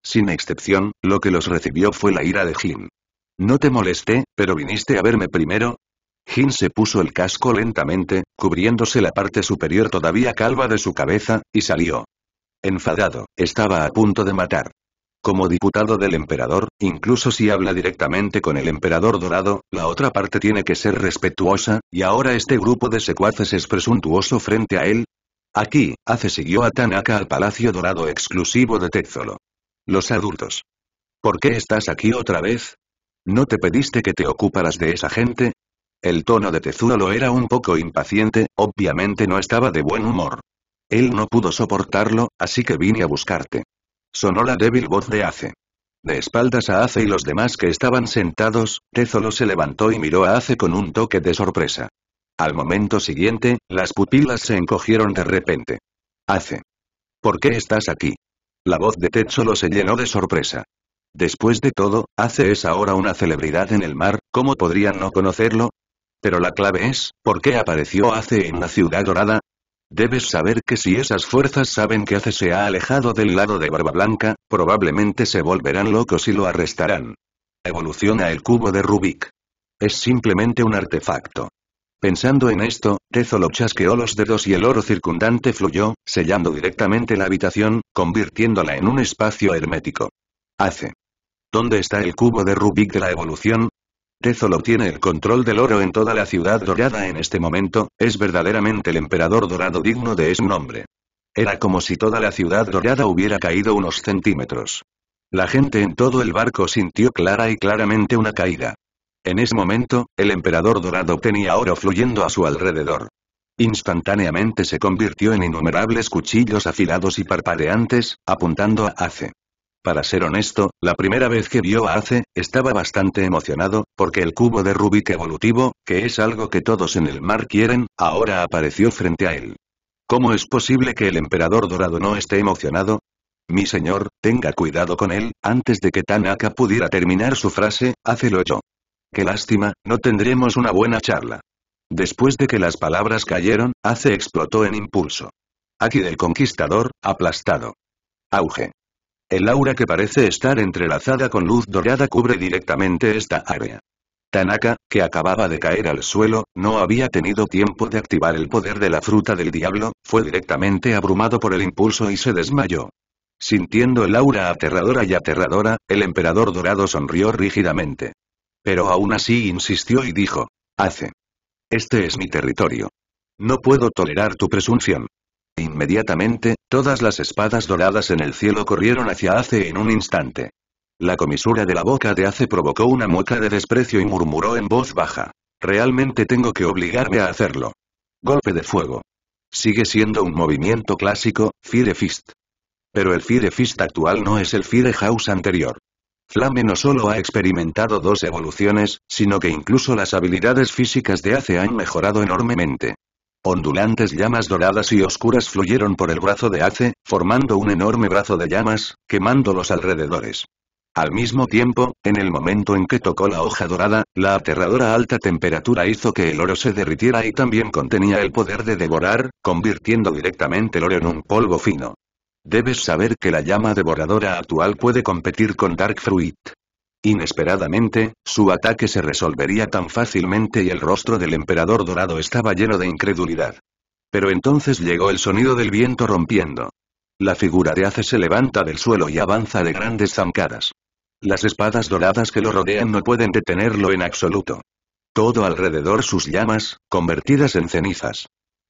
Sin excepción, lo que los recibió fue la ira de Jin. No te molesté, pero viniste a verme primero. Jin se puso el casco lentamente, cubriéndose la parte superior todavía calva de su cabeza, y salió. Enfadado, estaba a punto de matar. Como diputado del emperador, incluso si habla directamente con el emperador dorado, la otra parte tiene que ser respetuosa, y ahora este grupo de secuaces es presuntuoso frente a él. Aquí, Hace siguió a Tanaka al Palacio Dorado exclusivo de Tezolo. Los adultos. ¿Por qué estás aquí otra vez? ¿No te pediste que te ocuparas de esa gente? El tono de Tezulo era un poco impaciente, obviamente no estaba de buen humor. Él no pudo soportarlo, así que vine a buscarte. Sonó la débil voz de Ace. De espaldas a Ace y los demás que estaban sentados, Tezolo se levantó y miró a Ace con un toque de sorpresa. Al momento siguiente, las pupilas se encogieron de repente. Ace. ¿Por qué estás aquí? La voz de Tezolo se llenó de sorpresa. Después de todo, Ace es ahora una celebridad en el mar, ¿cómo podrían no conocerlo? Pero la clave es, ¿por qué apareció Ace en la ciudad dorada? Debes saber que si esas fuerzas saben que Ace se ha alejado del lado de Barba Blanca, probablemente se volverán locos y lo arrestarán. Evoluciona el cubo de Rubik. Es simplemente un artefacto. Pensando en esto, Tezolo chasqueó los dedos y el oro circundante fluyó, sellando directamente la habitación, convirtiéndola en un espacio hermético. Hace. ¿Dónde está el cubo de Rubik de la evolución? Tezolo tiene el control del oro en toda la ciudad dorada en este momento, es verdaderamente el emperador dorado digno de ese nombre. Era como si toda la ciudad dorada hubiera caído unos centímetros. La gente en todo el barco sintió clara y claramente una caída. En ese momento, el emperador dorado tenía oro fluyendo a su alrededor. Instantáneamente se convirtió en innumerables cuchillos afilados y parpadeantes, apuntando a Ace. Para ser honesto, la primera vez que vio a Ace, estaba bastante emocionado, porque el cubo de Rubik evolutivo, que es algo que todos en el mar quieren, ahora apareció frente a él. ¿Cómo es posible que el emperador dorado no esté emocionado? Mi señor, tenga cuidado con él, antes de que Tanaka pudiera terminar su frase, hácelo yo. Qué lástima, no tendremos una buena charla. Después de que las palabras cayeron, Ace explotó en impulso. Aquí del conquistador, aplastado. Auge. El aura que parece estar entrelazada con luz dorada cubre directamente esta área. Tanaka, que acababa de caer al suelo, no había tenido tiempo de activar el poder de la fruta del diablo, fue directamente abrumado por el impulso y se desmayó. Sintiendo el aura aterradora y aterradora, el emperador dorado sonrió rígidamente. Pero aún así insistió y dijo. Hace. Este es mi territorio. No puedo tolerar tu presunción. Inmediatamente, todas las espadas doradas en el cielo corrieron hacia Ace en un instante. La comisura de la boca de Ace provocó una mueca de desprecio y murmuró en voz baja. Realmente tengo que obligarme a hacerlo. Golpe de fuego. Sigue siendo un movimiento clásico, Fire Fist. Pero el Fire Fist actual no es el Fire House anterior. Flame no solo ha experimentado dos evoluciones, sino que incluso las habilidades físicas de Ace han mejorado enormemente. Ondulantes llamas doradas y oscuras fluyeron por el brazo de Ace, formando un enorme brazo de llamas, quemando los alrededores. Al mismo tiempo, en el momento en que tocó la hoja dorada, la aterradora alta temperatura hizo que el oro se derritiera y también contenía el poder de devorar, convirtiendo directamente el oro en un polvo fino. Debes saber que la llama devoradora actual puede competir con Dark Fruit. Inesperadamente, su ataque se resolvería tan fácilmente y el rostro del emperador dorado estaba lleno de incredulidad. Pero entonces llegó el sonido del viento rompiendo. La figura de Ace se levanta del suelo y avanza de grandes zancadas. Las espadas doradas que lo rodean no pueden detenerlo en absoluto. Todo alrededor sus llamas, convertidas en cenizas.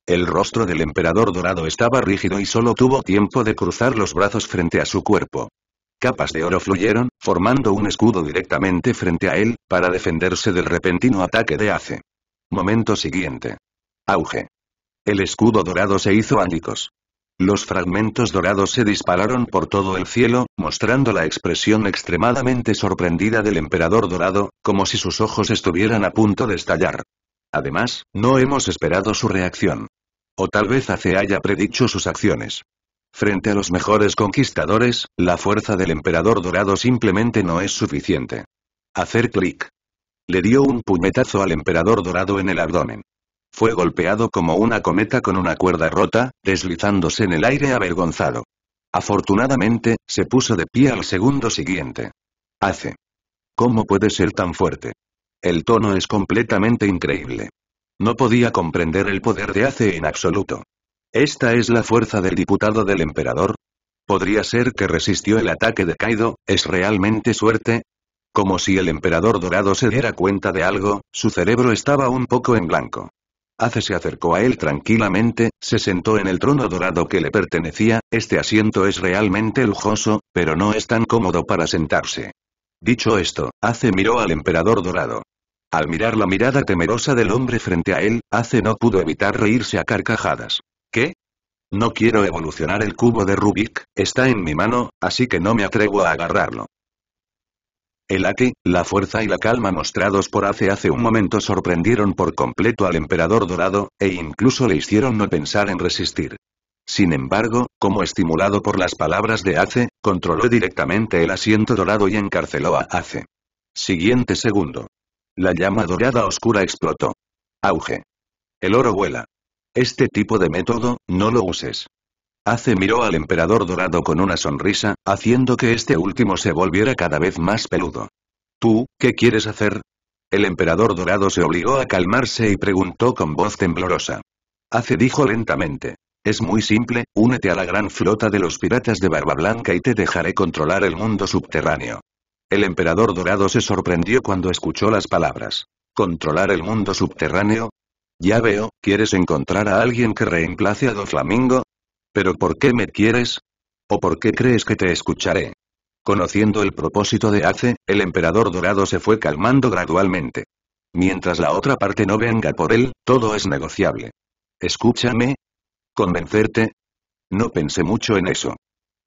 El rostro del emperador dorado estaba rígido y solo tuvo tiempo de cruzar los brazos frente a su cuerpo capas de oro fluyeron, formando un escudo directamente frente a él, para defenderse del repentino ataque de Ace. Momento siguiente. Auge. El escudo dorado se hizo ánicos. Los fragmentos dorados se dispararon por todo el cielo, mostrando la expresión extremadamente sorprendida del emperador dorado, como si sus ojos estuvieran a punto de estallar. Además, no hemos esperado su reacción. O tal vez Ace haya predicho sus acciones. Frente a los mejores conquistadores, la fuerza del emperador dorado simplemente no es suficiente. Hacer clic. Le dio un puñetazo al emperador dorado en el abdomen. Fue golpeado como una cometa con una cuerda rota, deslizándose en el aire avergonzado. Afortunadamente, se puso de pie al segundo siguiente. Hace. ¿Cómo puede ser tan fuerte? El tono es completamente increíble. No podía comprender el poder de Ace en absoluto. ¿Esta es la fuerza del diputado del emperador? ¿Podría ser que resistió el ataque de Kaido? ¿Es realmente suerte? Como si el emperador dorado se diera cuenta de algo, su cerebro estaba un poco en blanco. Ace se acercó a él tranquilamente, se sentó en el trono dorado que le pertenecía, este asiento es realmente lujoso, pero no es tan cómodo para sentarse. Dicho esto, Ace miró al emperador dorado. Al mirar la mirada temerosa del hombre frente a él, Ace no pudo evitar reírse a carcajadas. ¿Qué? No quiero evolucionar el cubo de Rubik, está en mi mano, así que no me atrevo a agarrarlo. El Aki, la fuerza y la calma mostrados por Ace hace un momento sorprendieron por completo al emperador dorado, e incluso le hicieron no pensar en resistir. Sin embargo, como estimulado por las palabras de Ace, controló directamente el asiento dorado y encarceló a Ace. Siguiente segundo. La llama dorada oscura explotó. Auge. El oro vuela. Este tipo de método, no lo uses. Ace miró al emperador dorado con una sonrisa, haciendo que este último se volviera cada vez más peludo. ¿Tú, qué quieres hacer? El emperador dorado se obligó a calmarse y preguntó con voz temblorosa. Ace dijo lentamente. Es muy simple, únete a la gran flota de los piratas de Barba Blanca y te dejaré controlar el mundo subterráneo. El emperador dorado se sorprendió cuando escuchó las palabras. ¿Controlar el mundo subterráneo? Ya veo, ¿quieres encontrar a alguien que reemplace a Doflamingo? ¿Pero por qué me quieres? ¿O por qué crees que te escucharé? Conociendo el propósito de Ace, el emperador dorado se fue calmando gradualmente. Mientras la otra parte no venga por él, todo es negociable. Escúchame. ¿Convencerte? No pensé mucho en eso.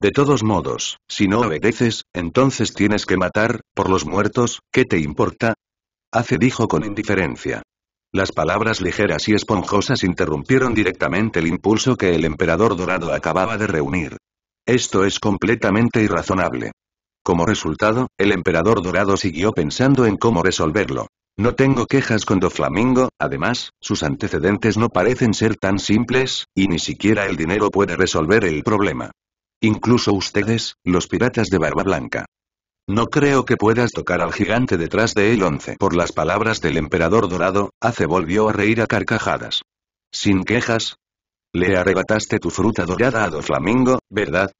De todos modos, si no obedeces, entonces tienes que matar, por los muertos, ¿qué te importa? Ace dijo con indiferencia. Las palabras ligeras y esponjosas interrumpieron directamente el impulso que el emperador dorado acababa de reunir. Esto es completamente irrazonable. Como resultado, el emperador dorado siguió pensando en cómo resolverlo. No tengo quejas con Doflamingo, además, sus antecedentes no parecen ser tan simples, y ni siquiera el dinero puede resolver el problema. Incluso ustedes, los piratas de Barba Blanca. No creo que puedas tocar al gigante detrás de él once. Por las palabras del emperador dorado, Ace volvió a reír a carcajadas. Sin quejas. Le arrebataste tu fruta dorada a Doflamingo, ¿verdad?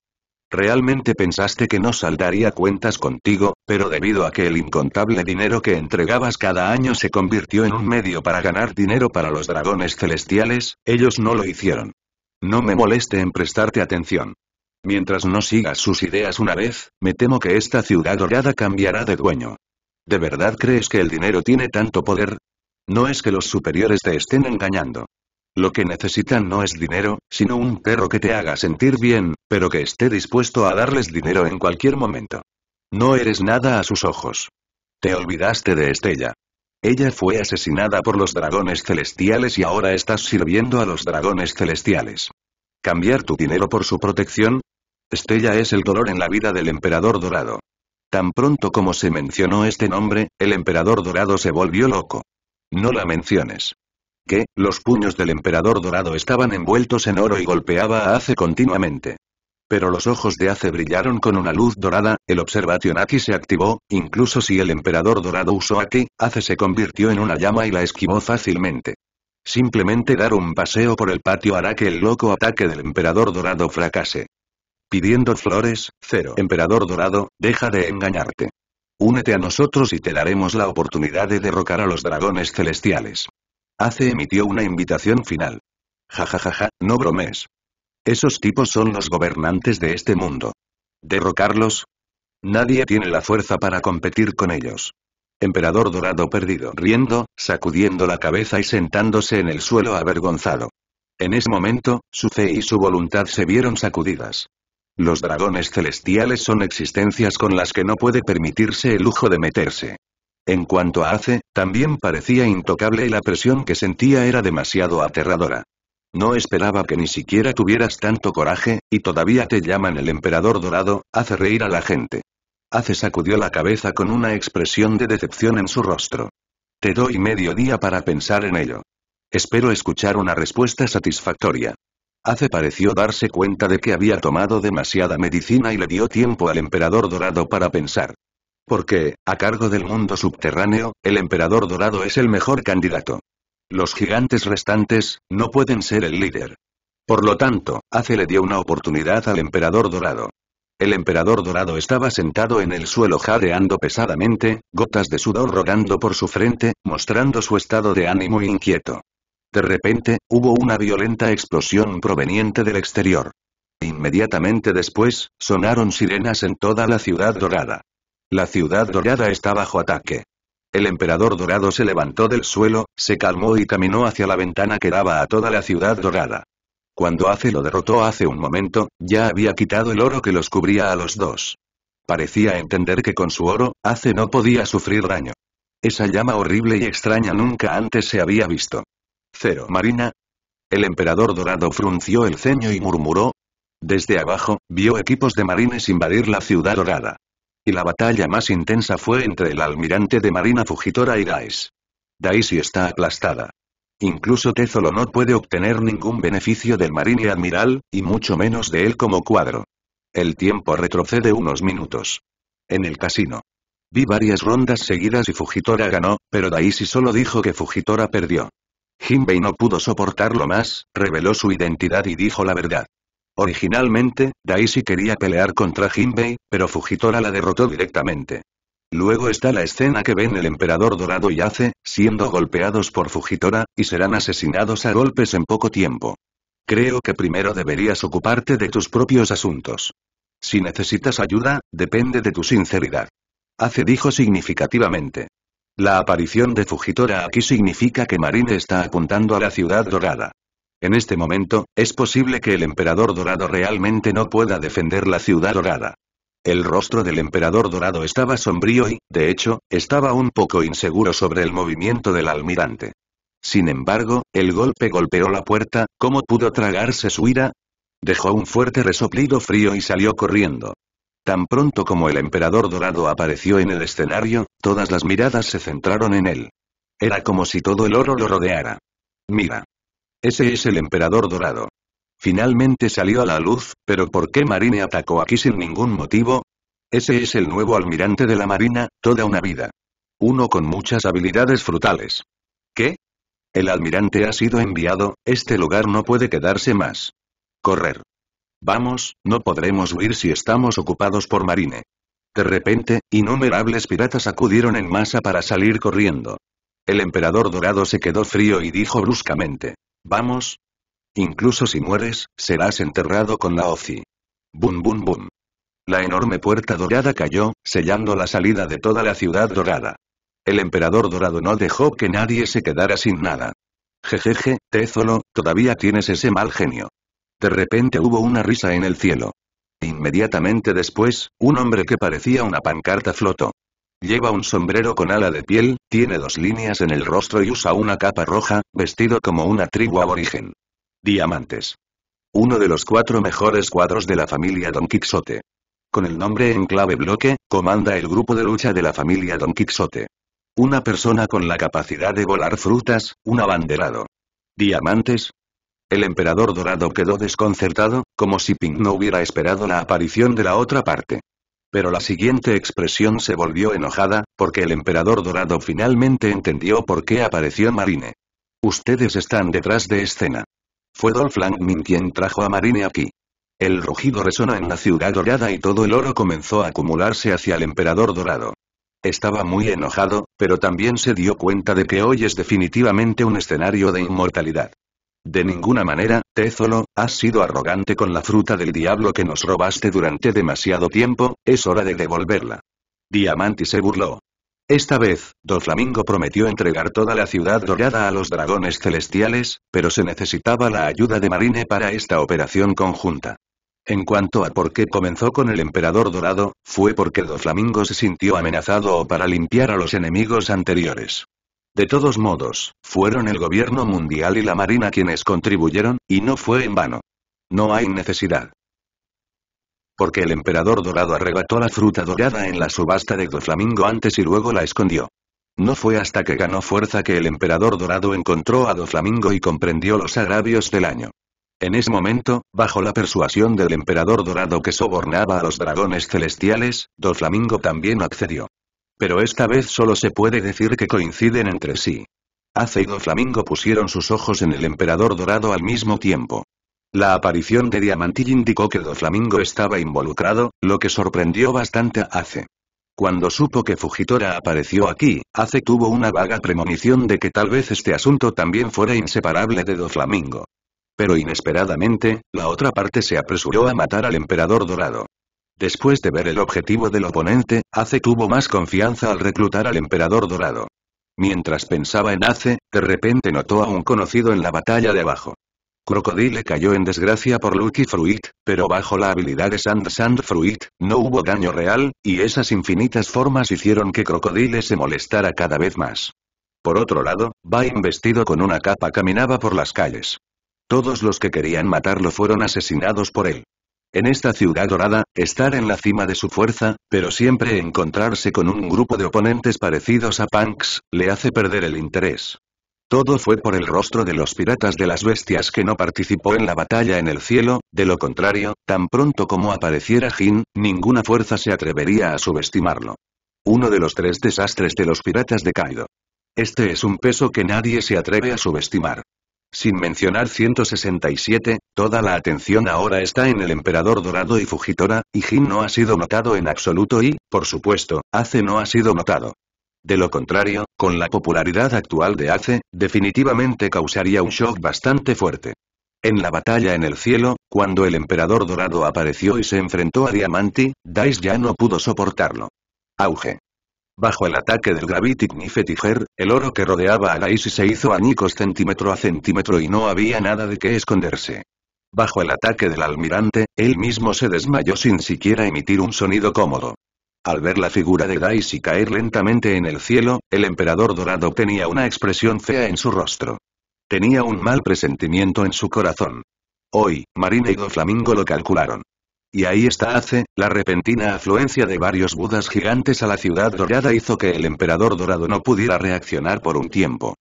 Realmente pensaste que no saldaría cuentas contigo, pero debido a que el incontable dinero que entregabas cada año se convirtió en un medio para ganar dinero para los dragones celestiales, ellos no lo hicieron. No me moleste en prestarte atención. Mientras no sigas sus ideas una vez, me temo que esta ciudad dorada cambiará de dueño. ¿De verdad crees que el dinero tiene tanto poder? No es que los superiores te estén engañando. Lo que necesitan no es dinero, sino un perro que te haga sentir bien, pero que esté dispuesto a darles dinero en cualquier momento. No eres nada a sus ojos. Te olvidaste de Estella. Ella fue asesinada por los dragones celestiales y ahora estás sirviendo a los dragones celestiales. Cambiar tu dinero por su protección, Estella es el dolor en la vida del emperador dorado. Tan pronto como se mencionó este nombre, el emperador dorado se volvió loco. No la menciones. Que, los puños del emperador dorado estaban envueltos en oro y golpeaba a Ace continuamente. Pero los ojos de Ace brillaron con una luz dorada, el observación Aki se activó, incluso si el emperador dorado usó Aki, Ace se convirtió en una llama y la esquivó fácilmente. Simplemente dar un paseo por el patio hará que el loco ataque del emperador dorado fracase. Pidiendo flores, cero. Emperador dorado, deja de engañarte. Únete a nosotros y te daremos la oportunidad de derrocar a los dragones celestiales. Hace emitió una invitación final. jajajaja no bromes. Esos tipos son los gobernantes de este mundo. ¿Derrocarlos? Nadie tiene la fuerza para competir con ellos. Emperador dorado perdido riendo, sacudiendo la cabeza y sentándose en el suelo avergonzado. En ese momento, su fe y su voluntad se vieron sacudidas. Los dragones celestiales son existencias con las que no puede permitirse el lujo de meterse. En cuanto a Ace, también parecía intocable y la presión que sentía era demasiado aterradora. No esperaba que ni siquiera tuvieras tanto coraje, y todavía te llaman el emperador dorado, hace reír a la gente. Ace sacudió la cabeza con una expresión de decepción en su rostro. Te doy medio día para pensar en ello. Espero escuchar una respuesta satisfactoria. Ace pareció darse cuenta de que había tomado demasiada medicina y le dio tiempo al emperador dorado para pensar. Porque, a cargo del mundo subterráneo, el emperador dorado es el mejor candidato. Los gigantes restantes, no pueden ser el líder. Por lo tanto, Hace le dio una oportunidad al emperador dorado. El emperador dorado estaba sentado en el suelo jadeando pesadamente, gotas de sudor rodando por su frente, mostrando su estado de ánimo inquieto. De repente, hubo una violenta explosión proveniente del exterior. Inmediatamente después, sonaron sirenas en toda la ciudad dorada. La ciudad dorada está bajo ataque. El emperador dorado se levantó del suelo, se calmó y caminó hacia la ventana que daba a toda la ciudad dorada. Cuando Ace lo derrotó hace un momento, ya había quitado el oro que los cubría a los dos. Parecía entender que con su oro, Ace no podía sufrir daño. Esa llama horrible y extraña nunca antes se había visto. Cero Marina. El emperador dorado frunció el ceño y murmuró. Desde abajo, vio equipos de marines invadir la ciudad dorada. Y la batalla más intensa fue entre el almirante de marina Fujitora y Dais Daisy está aplastada. Incluso Tezolo no puede obtener ningún beneficio del marine admiral, y mucho menos de él como cuadro. El tiempo retrocede unos minutos. En el casino. Vi varias rondas seguidas y Fujitora ganó, pero Daisy solo dijo que Fujitora perdió. Jinbei no pudo soportarlo más, reveló su identidad y dijo la verdad. Originalmente, Daisy quería pelear contra Jinbei, pero Fujitora la derrotó directamente. Luego está la escena que ven el emperador dorado y Ace, siendo golpeados por Fujitora, y serán asesinados a golpes en poco tiempo. Creo que primero deberías ocuparte de tus propios asuntos. Si necesitas ayuda, depende de tu sinceridad. Ace dijo significativamente. La aparición de Fujitora aquí significa que Marine está apuntando a la ciudad dorada. En este momento, es posible que el emperador dorado realmente no pueda defender la ciudad dorada. El rostro del emperador dorado estaba sombrío y, de hecho, estaba un poco inseguro sobre el movimiento del almirante. Sin embargo, el golpe golpeó la puerta, ¿cómo pudo tragarse su ira? Dejó un fuerte resoplido frío y salió corriendo. Tan pronto como el emperador dorado apareció en el escenario, Todas las miradas se centraron en él. Era como si todo el oro lo rodeara. Mira. Ese es el emperador dorado. Finalmente salió a la luz, pero ¿por qué Marine atacó aquí sin ningún motivo? Ese es el nuevo almirante de la Marina, toda una vida. Uno con muchas habilidades frutales. ¿Qué? El almirante ha sido enviado, este lugar no puede quedarse más. Correr. Vamos, no podremos huir si estamos ocupados por Marine. De repente, innumerables piratas acudieron en masa para salir corriendo. El emperador dorado se quedó frío y dijo bruscamente. Vamos. Incluso si mueres, serás enterrado con la OCI. Bum bum bum. La enorme puerta dorada cayó, sellando la salida de toda la ciudad dorada. El emperador dorado no dejó que nadie se quedara sin nada. Jejeje, Tezolo, todavía tienes ese mal genio. De repente hubo una risa en el cielo. Inmediatamente después, un hombre que parecía una pancarta flotó. Lleva un sombrero con ala de piel, tiene dos líneas en el rostro y usa una capa roja, vestido como una tribu aborigen. Diamantes. Uno de los cuatro mejores cuadros de la familia Don Quixote. Con el nombre en clave bloque, comanda el grupo de lucha de la familia Don Quixote. Una persona con la capacidad de volar frutas, un abanderado. Diamantes, el emperador dorado quedó desconcertado, como si Ping no hubiera esperado la aparición de la otra parte. Pero la siguiente expresión se volvió enojada, porque el emperador dorado finalmente entendió por qué apareció Marine. Ustedes están detrás de escena. Fue Dolph Langmin quien trajo a Marine aquí. El rugido resonó en la ciudad dorada y todo el oro comenzó a acumularse hacia el emperador dorado. Estaba muy enojado, pero también se dio cuenta de que hoy es definitivamente un escenario de inmortalidad. De ninguna manera, Tézolo, has sido arrogante con la fruta del diablo que nos robaste durante demasiado tiempo, es hora de devolverla. Diamanti se burló. Esta vez, Doflamingo prometió entregar toda la ciudad dorada a los dragones celestiales, pero se necesitaba la ayuda de Marine para esta operación conjunta. En cuanto a por qué comenzó con el emperador dorado, fue porque Doflamingo se sintió amenazado o para limpiar a los enemigos anteriores. De todos modos, fueron el gobierno mundial y la marina quienes contribuyeron, y no fue en vano. No hay necesidad. Porque el emperador dorado arrebató la fruta dorada en la subasta de Doflamingo antes y luego la escondió. No fue hasta que ganó fuerza que el emperador dorado encontró a Doflamingo y comprendió los agravios del año. En ese momento, bajo la persuasión del emperador dorado que sobornaba a los dragones celestiales, Doflamingo también accedió. Pero esta vez solo se puede decir que coinciden entre sí. Ace y Doflamingo pusieron sus ojos en el emperador dorado al mismo tiempo. La aparición de Diamantilla indicó que Doflamingo estaba involucrado, lo que sorprendió bastante a Ace. Cuando supo que Fujitora apareció aquí, Ace tuvo una vaga premonición de que tal vez este asunto también fuera inseparable de Doflamingo. Pero inesperadamente, la otra parte se apresuró a matar al emperador dorado. Después de ver el objetivo del oponente, Ace tuvo más confianza al reclutar al Emperador Dorado. Mientras pensaba en Ace, de repente notó a un conocido en la batalla de abajo. Crocodile cayó en desgracia por Lucky Fruit, pero bajo la habilidad de Sand Sand Fruit, no hubo daño real, y esas infinitas formas hicieron que Crocodile se molestara cada vez más. Por otro lado, Bain vestido con una capa caminaba por las calles. Todos los que querían matarlo fueron asesinados por él. En esta ciudad dorada, estar en la cima de su fuerza, pero siempre encontrarse con un grupo de oponentes parecidos a Punks, le hace perder el interés. Todo fue por el rostro de los piratas de las bestias que no participó en la batalla en el cielo, de lo contrario, tan pronto como apareciera Jin, ninguna fuerza se atrevería a subestimarlo. Uno de los tres desastres de los piratas de Kaido. Este es un peso que nadie se atreve a subestimar. Sin mencionar 167, toda la atención ahora está en el Emperador Dorado y Fujitora, y Jin no ha sido notado en absoluto y, por supuesto, Ace no ha sido notado. De lo contrario, con la popularidad actual de Ace, definitivamente causaría un shock bastante fuerte. En la batalla en el cielo, cuando el emperador dorado apareció y se enfrentó a Diamanti, Dice ya no pudo soportarlo. Auge. Bajo el ataque del Gravitic Nifetiger, el oro que rodeaba a la se hizo añicos centímetro a centímetro y no había nada de qué esconderse. Bajo el ataque del almirante, él mismo se desmayó sin siquiera emitir un sonido cómodo. Al ver la figura de Daisy caer lentamente en el cielo, el emperador dorado tenía una expresión fea en su rostro. Tenía un mal presentimiento en su corazón. Hoy, Marina y Flamingo lo calcularon. Y ahí está hace, la repentina afluencia de varios budas gigantes a la ciudad dorada hizo que el emperador dorado no pudiera reaccionar por un tiempo.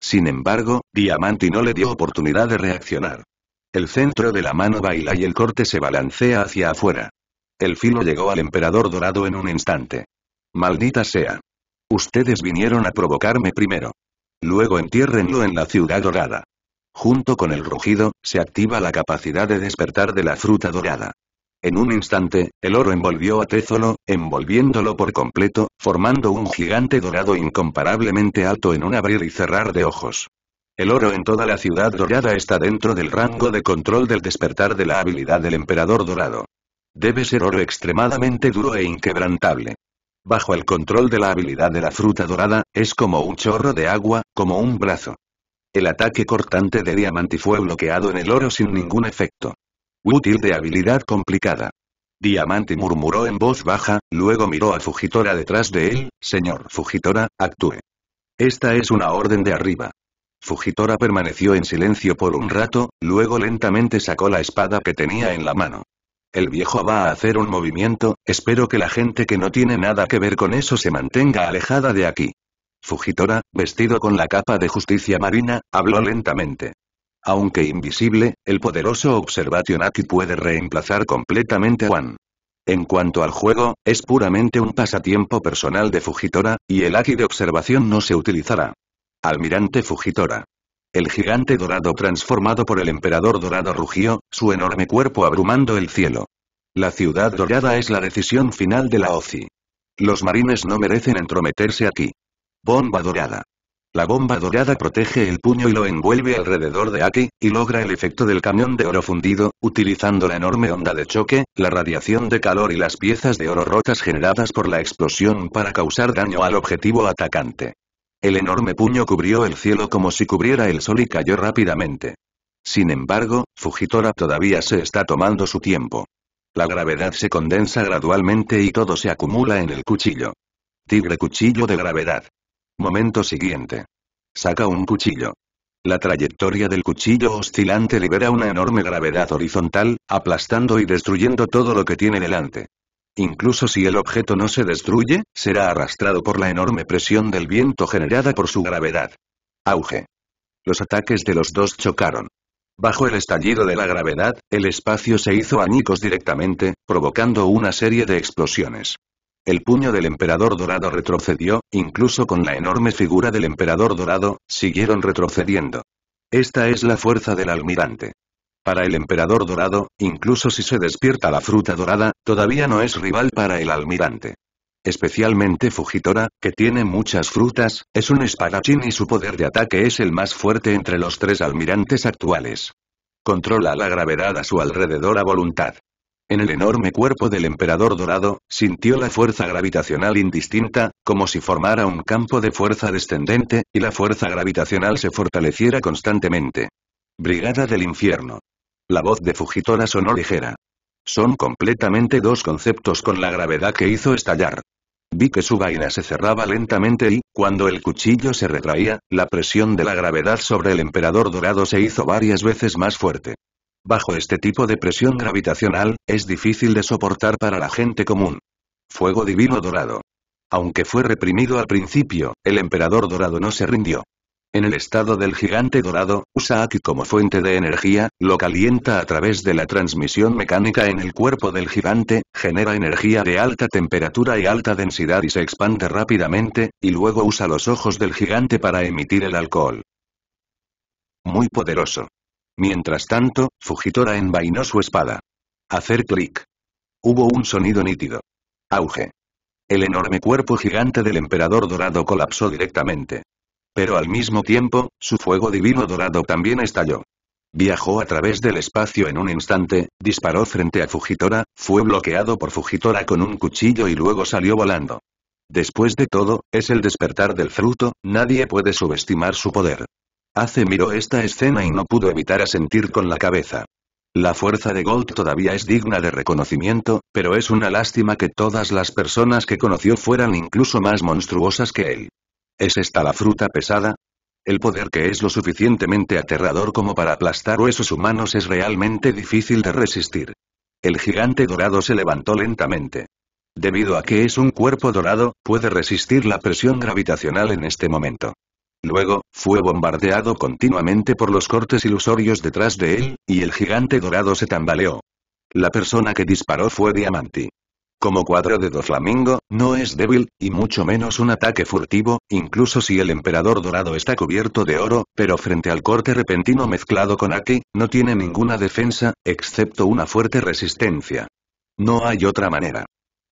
Sin embargo, diamante no le dio oportunidad de reaccionar. El centro de la mano baila y el corte se balancea hacia afuera. El filo llegó al emperador dorado en un instante. Maldita sea. Ustedes vinieron a provocarme primero. Luego entiérrenlo en la ciudad dorada. Junto con el rugido, se activa la capacidad de despertar de la fruta dorada. En un instante, el oro envolvió a Tézolo, envolviéndolo por completo, formando un gigante dorado incomparablemente alto en un abrir y cerrar de ojos. El oro en toda la ciudad dorada está dentro del rango de control del despertar de la habilidad del emperador dorado. Debe ser oro extremadamente duro e inquebrantable. Bajo el control de la habilidad de la fruta dorada, es como un chorro de agua, como un brazo. El ataque cortante de diamante fue bloqueado en el oro sin ningún efecto. Útil de habilidad complicada. Diamante murmuró en voz baja, luego miró a Fujitora detrás de él, señor Fujitora, actúe. Esta es una orden de arriba. Fujitora permaneció en silencio por un rato, luego lentamente sacó la espada que tenía en la mano. El viejo va a hacer un movimiento, espero que la gente que no tiene nada que ver con eso se mantenga alejada de aquí. Fujitora, vestido con la capa de justicia marina, habló lentamente. Aunque invisible, el poderoso Observation Aki puede reemplazar completamente a Juan. En cuanto al juego, es puramente un pasatiempo personal de Fujitora, y el Aki de observación no se utilizará. Almirante Fujitora. El gigante dorado transformado por el emperador dorado rugió, su enorme cuerpo abrumando el cielo. La ciudad dorada es la decisión final de la OCI. Los marines no merecen entrometerse aquí. Bomba dorada. La bomba dorada protege el puño y lo envuelve alrededor de Aki, y logra el efecto del camión de oro fundido, utilizando la enorme onda de choque, la radiación de calor y las piezas de oro rotas generadas por la explosión para causar daño al objetivo atacante. El enorme puño cubrió el cielo como si cubriera el sol y cayó rápidamente. Sin embargo, Fujitora todavía se está tomando su tiempo. La gravedad se condensa gradualmente y todo se acumula en el cuchillo. Tigre cuchillo de gravedad. Momento siguiente. Saca un cuchillo. La trayectoria del cuchillo oscilante libera una enorme gravedad horizontal, aplastando y destruyendo todo lo que tiene delante. Incluso si el objeto no se destruye, será arrastrado por la enorme presión del viento generada por su gravedad. Auge. Los ataques de los dos chocaron. Bajo el estallido de la gravedad, el espacio se hizo añicos directamente, provocando una serie de explosiones. El puño del emperador dorado retrocedió, incluso con la enorme figura del emperador dorado, siguieron retrocediendo. Esta es la fuerza del almirante. Para el emperador dorado, incluso si se despierta la fruta dorada, todavía no es rival para el almirante. Especialmente Fujitora, que tiene muchas frutas, es un espadachín y su poder de ataque es el más fuerte entre los tres almirantes actuales. Controla la gravedad a su alrededor a voluntad. En el enorme cuerpo del emperador dorado, sintió la fuerza gravitacional indistinta, como si formara un campo de fuerza descendente, y la fuerza gravitacional se fortaleciera constantemente. Brigada del infierno. La voz de Fujitora sonó ligera. Son completamente dos conceptos con la gravedad que hizo estallar. Vi que su vaina se cerraba lentamente y, cuando el cuchillo se retraía, la presión de la gravedad sobre el emperador dorado se hizo varias veces más fuerte. Bajo este tipo de presión mm. gravitacional, es difícil de soportar para la gente común. Fuego divino dorado. Aunque fue reprimido al principio, el emperador dorado no se rindió. En el estado del gigante dorado, usa Aki como fuente de energía, lo calienta a través de la transmisión mecánica en el cuerpo del gigante, genera energía de alta temperatura y alta densidad y se expande rápidamente, y luego usa los ojos del gigante para emitir el alcohol. Muy poderoso. Mientras tanto, Fujitora envainó su espada. Hacer clic. Hubo un sonido nítido. Auge. El enorme cuerpo gigante del emperador dorado colapsó directamente. Pero al mismo tiempo, su fuego divino dorado también estalló. Viajó a través del espacio en un instante, disparó frente a Fujitora, fue bloqueado por Fujitora con un cuchillo y luego salió volando. Después de todo, es el despertar del fruto, nadie puede subestimar su poder. Hace miró esta escena y no pudo evitar asentir con la cabeza. La fuerza de Gold todavía es digna de reconocimiento, pero es una lástima que todas las personas que conoció fueran incluso más monstruosas que él. ¿Es esta la fruta pesada? El poder que es lo suficientemente aterrador como para aplastar huesos humanos es realmente difícil de resistir. El gigante dorado se levantó lentamente. Debido a que es un cuerpo dorado, puede resistir la presión gravitacional en este momento. Luego, fue bombardeado continuamente por los cortes ilusorios detrás de él, y el gigante dorado se tambaleó. La persona que disparó fue Diamanti. Como cuadro de Doflamingo, no es débil, y mucho menos un ataque furtivo, incluso si el emperador dorado está cubierto de oro, pero frente al corte repentino mezclado con Aki, no tiene ninguna defensa, excepto una fuerte resistencia. No hay otra manera.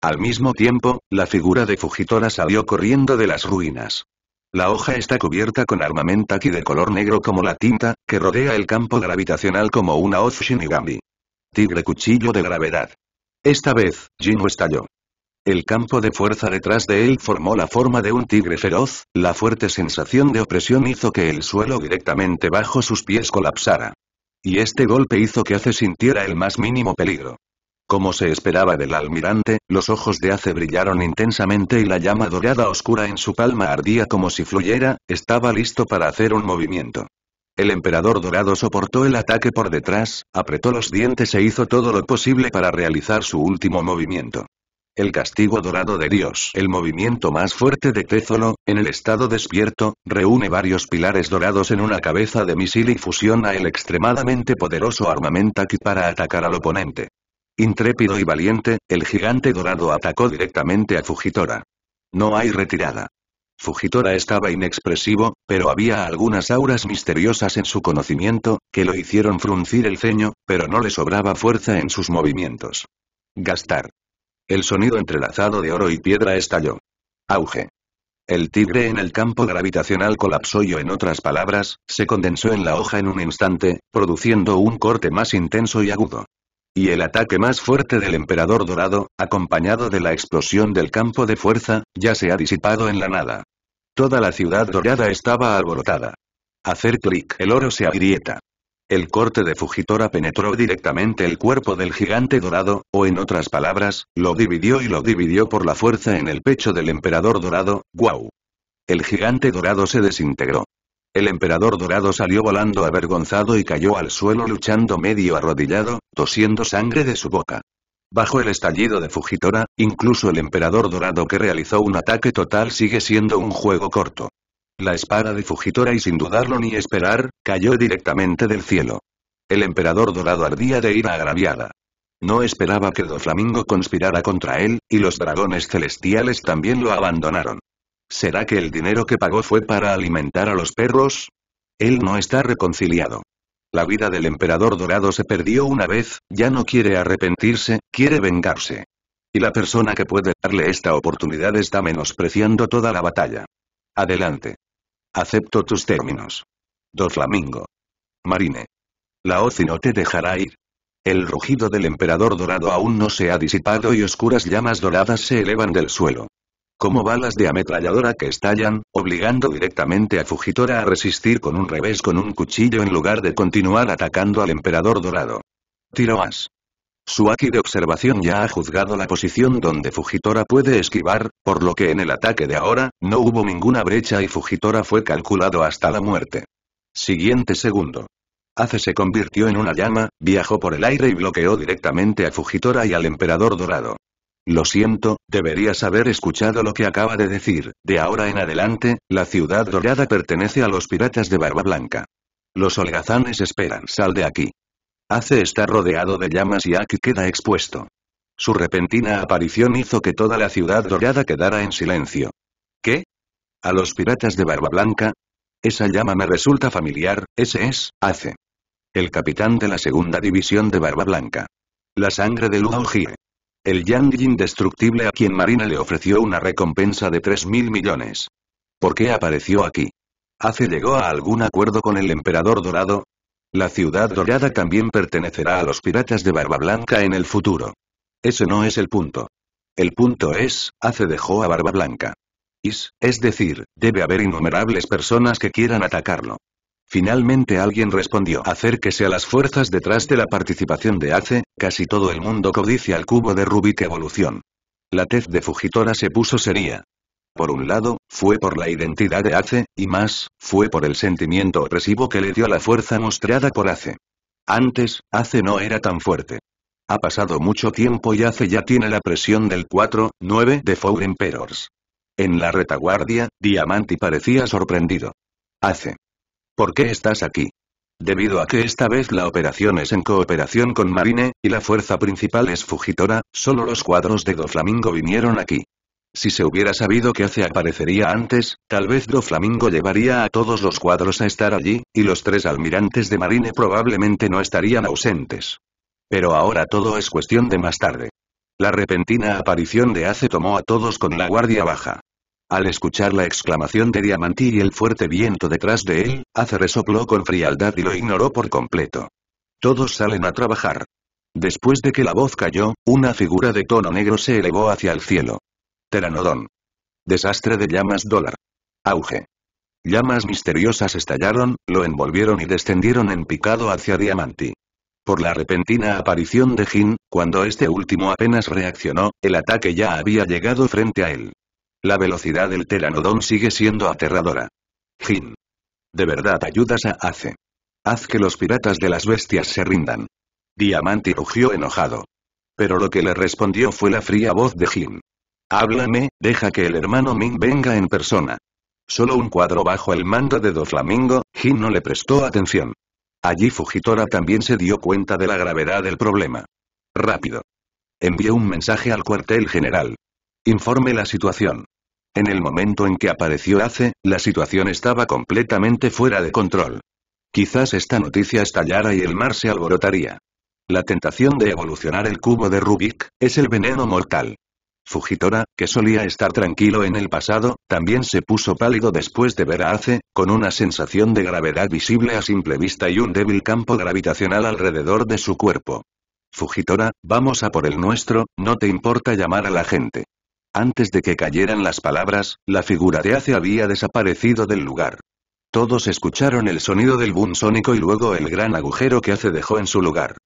Al mismo tiempo, la figura de Fujitora salió corriendo de las ruinas. La hoja está cubierta con aquí de color negro como la tinta, que rodea el campo gravitacional como una hoz shinigami. Tigre cuchillo de gravedad. Esta vez, Jim estalló. El campo de fuerza detrás de él formó la forma de un tigre feroz, la fuerte sensación de opresión hizo que el suelo directamente bajo sus pies colapsara. Y este golpe hizo que hace sintiera el más mínimo peligro. Como se esperaba del almirante, los ojos de Ace brillaron intensamente y la llama dorada oscura en su palma ardía como si fluyera, estaba listo para hacer un movimiento. El emperador dorado soportó el ataque por detrás, apretó los dientes e hizo todo lo posible para realizar su último movimiento. El castigo dorado de Dios. El movimiento más fuerte de Tézolo, en el estado despierto, reúne varios pilares dorados en una cabeza de misil y fusiona el extremadamente poderoso armamento aquí para atacar al oponente. Intrépido y valiente, el gigante dorado atacó directamente a Fujitora. No hay retirada. Fujitora estaba inexpresivo, pero había algunas auras misteriosas en su conocimiento, que lo hicieron fruncir el ceño, pero no le sobraba fuerza en sus movimientos. Gastar. El sonido entrelazado de oro y piedra estalló. Auge. El tigre en el campo gravitacional colapsó y en otras palabras, se condensó en la hoja en un instante, produciendo un corte más intenso y agudo. Y el ataque más fuerte del emperador dorado, acompañado de la explosión del campo de fuerza, ya se ha disipado en la nada. Toda la ciudad dorada estaba alborotada. Hacer clic, el oro se agrieta. El corte de Fujitora penetró directamente el cuerpo del gigante dorado, o en otras palabras, lo dividió y lo dividió por la fuerza en el pecho del emperador dorado, guau. El gigante dorado se desintegró. El emperador dorado salió volando avergonzado y cayó al suelo luchando medio arrodillado, tosiendo sangre de su boca. Bajo el estallido de Fujitora, incluso el emperador dorado que realizó un ataque total sigue siendo un juego corto. La espada de Fujitora y sin dudarlo ni esperar, cayó directamente del cielo. El emperador dorado ardía de ira agraviada. No esperaba que Doflamingo conspirara contra él, y los dragones celestiales también lo abandonaron. ¿Será que el dinero que pagó fue para alimentar a los perros? Él no está reconciliado. La vida del emperador dorado se perdió una vez, ya no quiere arrepentirse, quiere vengarse. Y la persona que puede darle esta oportunidad está menospreciando toda la batalla. Adelante. Acepto tus términos. Do Flamingo. Marine. La oci no te dejará ir. El rugido del emperador dorado aún no se ha disipado y oscuras llamas doradas se elevan del suelo como balas de ametralladora que estallan, obligando directamente a Fujitora a resistir con un revés con un cuchillo en lugar de continuar atacando al emperador dorado. Tiroas. más. Su de observación ya ha juzgado la posición donde Fujitora puede esquivar, por lo que en el ataque de ahora, no hubo ninguna brecha y Fujitora fue calculado hasta la muerte. Siguiente segundo. Ace se convirtió en una llama, viajó por el aire y bloqueó directamente a Fujitora y al emperador dorado. Lo siento, deberías haber escuchado lo que acaba de decir, de ahora en adelante, la ciudad dorada pertenece a los piratas de Barba Blanca. Los holgazanes esperan, sal de aquí. Ace está rodeado de llamas y Aki queda expuesto. Su repentina aparición hizo que toda la ciudad dorada quedara en silencio. ¿Qué? ¿A los piratas de Barba Blanca? Esa llama me resulta familiar, ese es, Ace. El capitán de la segunda división de Barba Blanca. La sangre de Luo el Yang indestructible a quien Marina le ofreció una recompensa de 3.000 millones. ¿Por qué apareció aquí? ¿Hace llegó a algún acuerdo con el emperador dorado? La ciudad dorada también pertenecerá a los piratas de Barba Blanca en el futuro. Ese no es el punto. El punto es, Hace dejó a Barba Blanca. Is, es decir, debe haber innumerables personas que quieran atacarlo. Finalmente alguien respondió acérquese a las fuerzas detrás de la participación de Ace, casi todo el mundo codicia el cubo de Rubik Evolución. La tez de Fujitora se puso seria. Por un lado, fue por la identidad de Ace, y más, fue por el sentimiento opresivo que le dio la fuerza mostrada por Ace. Antes, Ace no era tan fuerte. Ha pasado mucho tiempo y Ace ya tiene la presión del 4-9 de Four Emperors. En la retaguardia, Diamanti parecía sorprendido. Ace. ¿Por qué estás aquí? Debido a que esta vez la operación es en cooperación con Marine, y la fuerza principal es fugitora, solo los cuadros de Doflamingo vinieron aquí. Si se hubiera sabido que Ace aparecería antes, tal vez Doflamingo llevaría a todos los cuadros a estar allí, y los tres almirantes de Marine probablemente no estarían ausentes. Pero ahora todo es cuestión de más tarde. La repentina aparición de Ace tomó a todos con la guardia baja. Al escuchar la exclamación de Diamantí y el fuerte viento detrás de él, Ace resopló con frialdad y lo ignoró por completo. Todos salen a trabajar. Después de que la voz cayó, una figura de tono negro se elevó hacia el cielo. Teranodón. Desastre de llamas dólar. Auge. Llamas misteriosas estallaron, lo envolvieron y descendieron en picado hacia Diamantí. Por la repentina aparición de Jin, cuando este último apenas reaccionó, el ataque ya había llegado frente a él. La velocidad del teranodón sigue siendo aterradora. Jin. De verdad ayudas a Ace. Haz que los piratas de las bestias se rindan. Diamante rugió enojado. Pero lo que le respondió fue la fría voz de Jin. Háblame, deja que el hermano Ming venga en persona. Solo un cuadro bajo el mando de Doflamingo, Jin no le prestó atención. Allí Fujitora también se dio cuenta de la gravedad del problema. Rápido. Envió un mensaje al cuartel general. Informe la situación. En el momento en que apareció Ace, la situación estaba completamente fuera de control. Quizás esta noticia estallara y el mar se alborotaría. La tentación de evolucionar el cubo de Rubik, es el veneno mortal. Fujitora, que solía estar tranquilo en el pasado, también se puso pálido después de ver a Ace, con una sensación de gravedad visible a simple vista y un débil campo gravitacional alrededor de su cuerpo. Fujitora, vamos a por el nuestro, no te importa llamar a la gente. Antes de que cayeran las palabras, la figura de Ace había desaparecido del lugar. Todos escucharon el sonido del boom sónico y luego el gran agujero que Ace dejó en su lugar.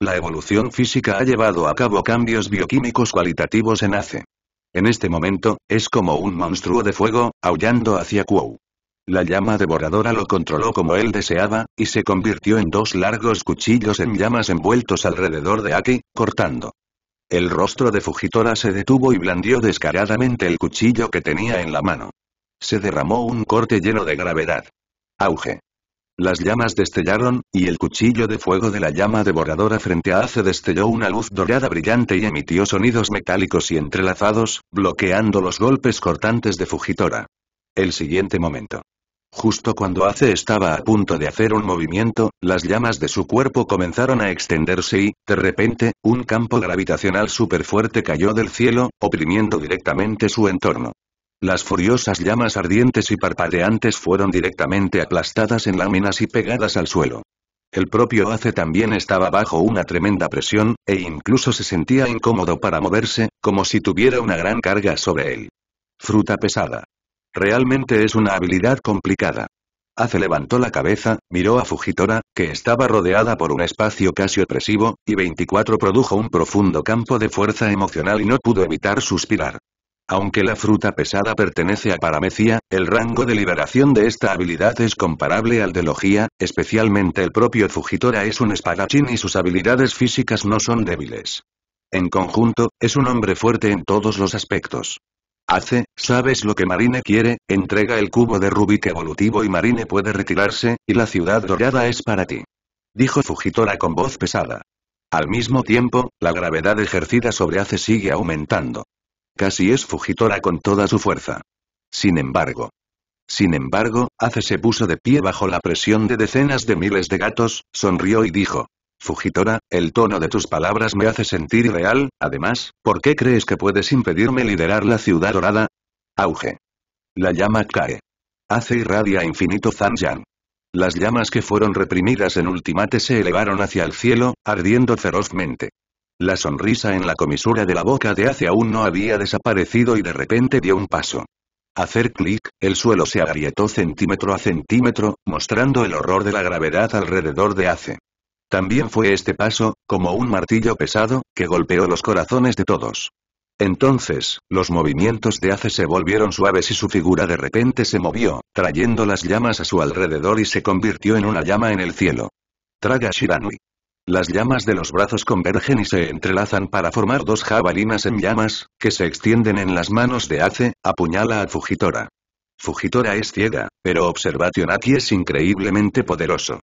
La evolución física ha llevado a cabo cambios bioquímicos cualitativos en Ace. En este momento, es como un monstruo de fuego, aullando hacia Quo. La llama devoradora lo controló como él deseaba, y se convirtió en dos largos cuchillos en llamas envueltos alrededor de Aki, cortando. El rostro de Fujitora se detuvo y blandió descaradamente el cuchillo que tenía en la mano. Se derramó un corte lleno de gravedad. Auge. Las llamas destellaron, y el cuchillo de fuego de la llama devoradora frente a Ace destelló una luz dorada brillante y emitió sonidos metálicos y entrelazados, bloqueando los golpes cortantes de Fujitora. El siguiente momento. Justo cuando Ace estaba a punto de hacer un movimiento, las llamas de su cuerpo comenzaron a extenderse y, de repente, un campo gravitacional súper fuerte cayó del cielo, oprimiendo directamente su entorno. Las furiosas llamas ardientes y parpadeantes fueron directamente aplastadas en láminas y pegadas al suelo. El propio Ace también estaba bajo una tremenda presión, e incluso se sentía incómodo para moverse, como si tuviera una gran carga sobre él. Fruta pesada. Realmente es una habilidad complicada. Ace levantó la cabeza, miró a Fujitora, que estaba rodeada por un espacio casi opresivo, y 24 produjo un profundo campo de fuerza emocional y no pudo evitar suspirar. Aunque la fruta pesada pertenece a Paramecia, el rango de liberación de esta habilidad es comparable al de Logia, especialmente el propio Fujitora es un espadachín y sus habilidades físicas no son débiles. En conjunto, es un hombre fuerte en todos los aspectos. Hace, sabes lo que Marine quiere, entrega el cubo de Rubik evolutivo y Marine puede retirarse, y la ciudad dorada es para ti. Dijo Fujitora con voz pesada. Al mismo tiempo, la gravedad ejercida sobre Hace sigue aumentando. Casi es Fujitora con toda su fuerza. Sin embargo. Sin embargo, Hace se puso de pie bajo la presión de decenas de miles de gatos, sonrió y dijo, Fujitora, el tono de tus palabras me hace sentir real, además, ¿por qué crees que puedes impedirme liderar la ciudad dorada? Auge. La llama cae. Hace irradia infinito Zanjan. Las llamas que fueron reprimidas en Ultimate se elevaron hacia el cielo, ardiendo ferozmente. La sonrisa en la comisura de la boca de Ace aún no había desaparecido y de repente dio un paso. Hacer clic, el suelo se agrietó centímetro a centímetro, mostrando el horror de la gravedad alrededor de Ace. También fue este paso, como un martillo pesado, que golpeó los corazones de todos. Entonces, los movimientos de Ace se volvieron suaves y su figura de repente se movió, trayendo las llamas a su alrededor y se convirtió en una llama en el cielo. Traga Shiranui. Las llamas de los brazos convergen y se entrelazan para formar dos jabalinas en llamas, que se extienden en las manos de Ace, apuñala a Fujitora. Fujitora es ciega, pero aquí es increíblemente poderoso.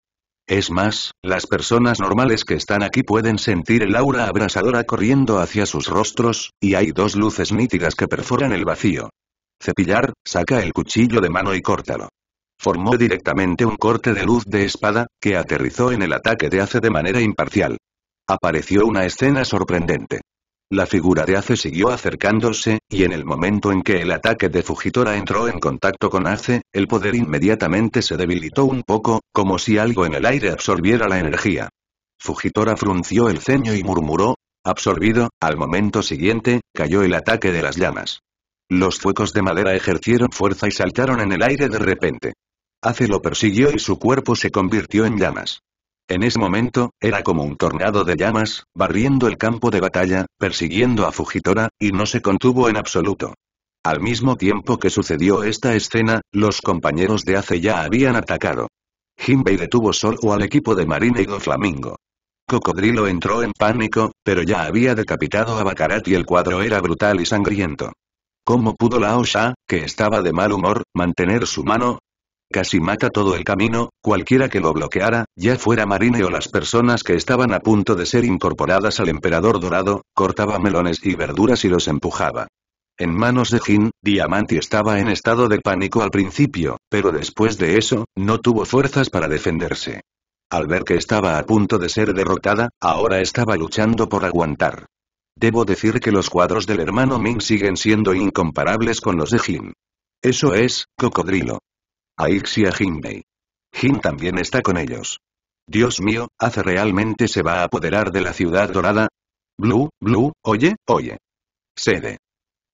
Es más, las personas normales que están aquí pueden sentir el aura abrasadora corriendo hacia sus rostros, y hay dos luces nítidas que perforan el vacío. Cepillar, saca el cuchillo de mano y córtalo. Formó directamente un corte de luz de espada, que aterrizó en el ataque de hace de manera imparcial. Apareció una escena sorprendente. La figura de Ace siguió acercándose, y en el momento en que el ataque de Fujitora entró en contacto con Ace, el poder inmediatamente se debilitó un poco, como si algo en el aire absorbiera la energía. Fujitora frunció el ceño y murmuró, absorbido, al momento siguiente, cayó el ataque de las llamas. Los fuegos de madera ejercieron fuerza y saltaron en el aire de repente. Ace lo persiguió y su cuerpo se convirtió en llamas. En ese momento, era como un tornado de llamas, barriendo el campo de batalla, persiguiendo a Fujitora, y no se contuvo en absoluto. Al mismo tiempo que sucedió esta escena, los compañeros de Ace ya habían atacado. Jinbei detuvo solo al equipo de Marina y Doflamingo. Cocodrilo entró en pánico, pero ya había decapitado a Bakarat y el cuadro era brutal y sangriento. ¿Cómo pudo Lao Sha, que estaba de mal humor, mantener su mano? Casi mata todo el camino, cualquiera que lo bloqueara, ya fuera Marine o las personas que estaban a punto de ser incorporadas al Emperador Dorado, cortaba melones y verduras y los empujaba. En manos de Jin, Diamante estaba en estado de pánico al principio, pero después de eso, no tuvo fuerzas para defenderse. Al ver que estaba a punto de ser derrotada, ahora estaba luchando por aguantar. Debo decir que los cuadros del hermano Ming siguen siendo incomparables con los de Jin. Eso es, cocodrilo. Aixia Jin también está con ellos. Dios mío, ¿Hace realmente se va a apoderar de la ciudad dorada? Blue, Blue, oye, oye. Sede.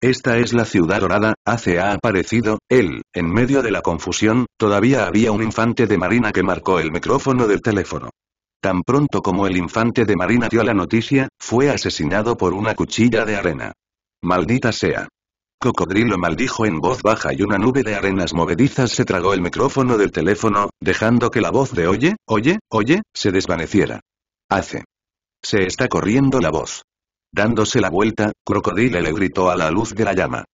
Esta es la ciudad dorada, Hace ha aparecido, él, en medio de la confusión, todavía había un infante de marina que marcó el micrófono del teléfono. Tan pronto como el infante de marina dio la noticia, fue asesinado por una cuchilla de arena. Maldita sea. Cocodrilo maldijo en voz baja y una nube de arenas movedizas se tragó el micrófono del teléfono, dejando que la voz de oye, oye, oye, se desvaneciera. Hace. Se está corriendo la voz. Dándose la vuelta, Crocodile le gritó a la luz de la llama.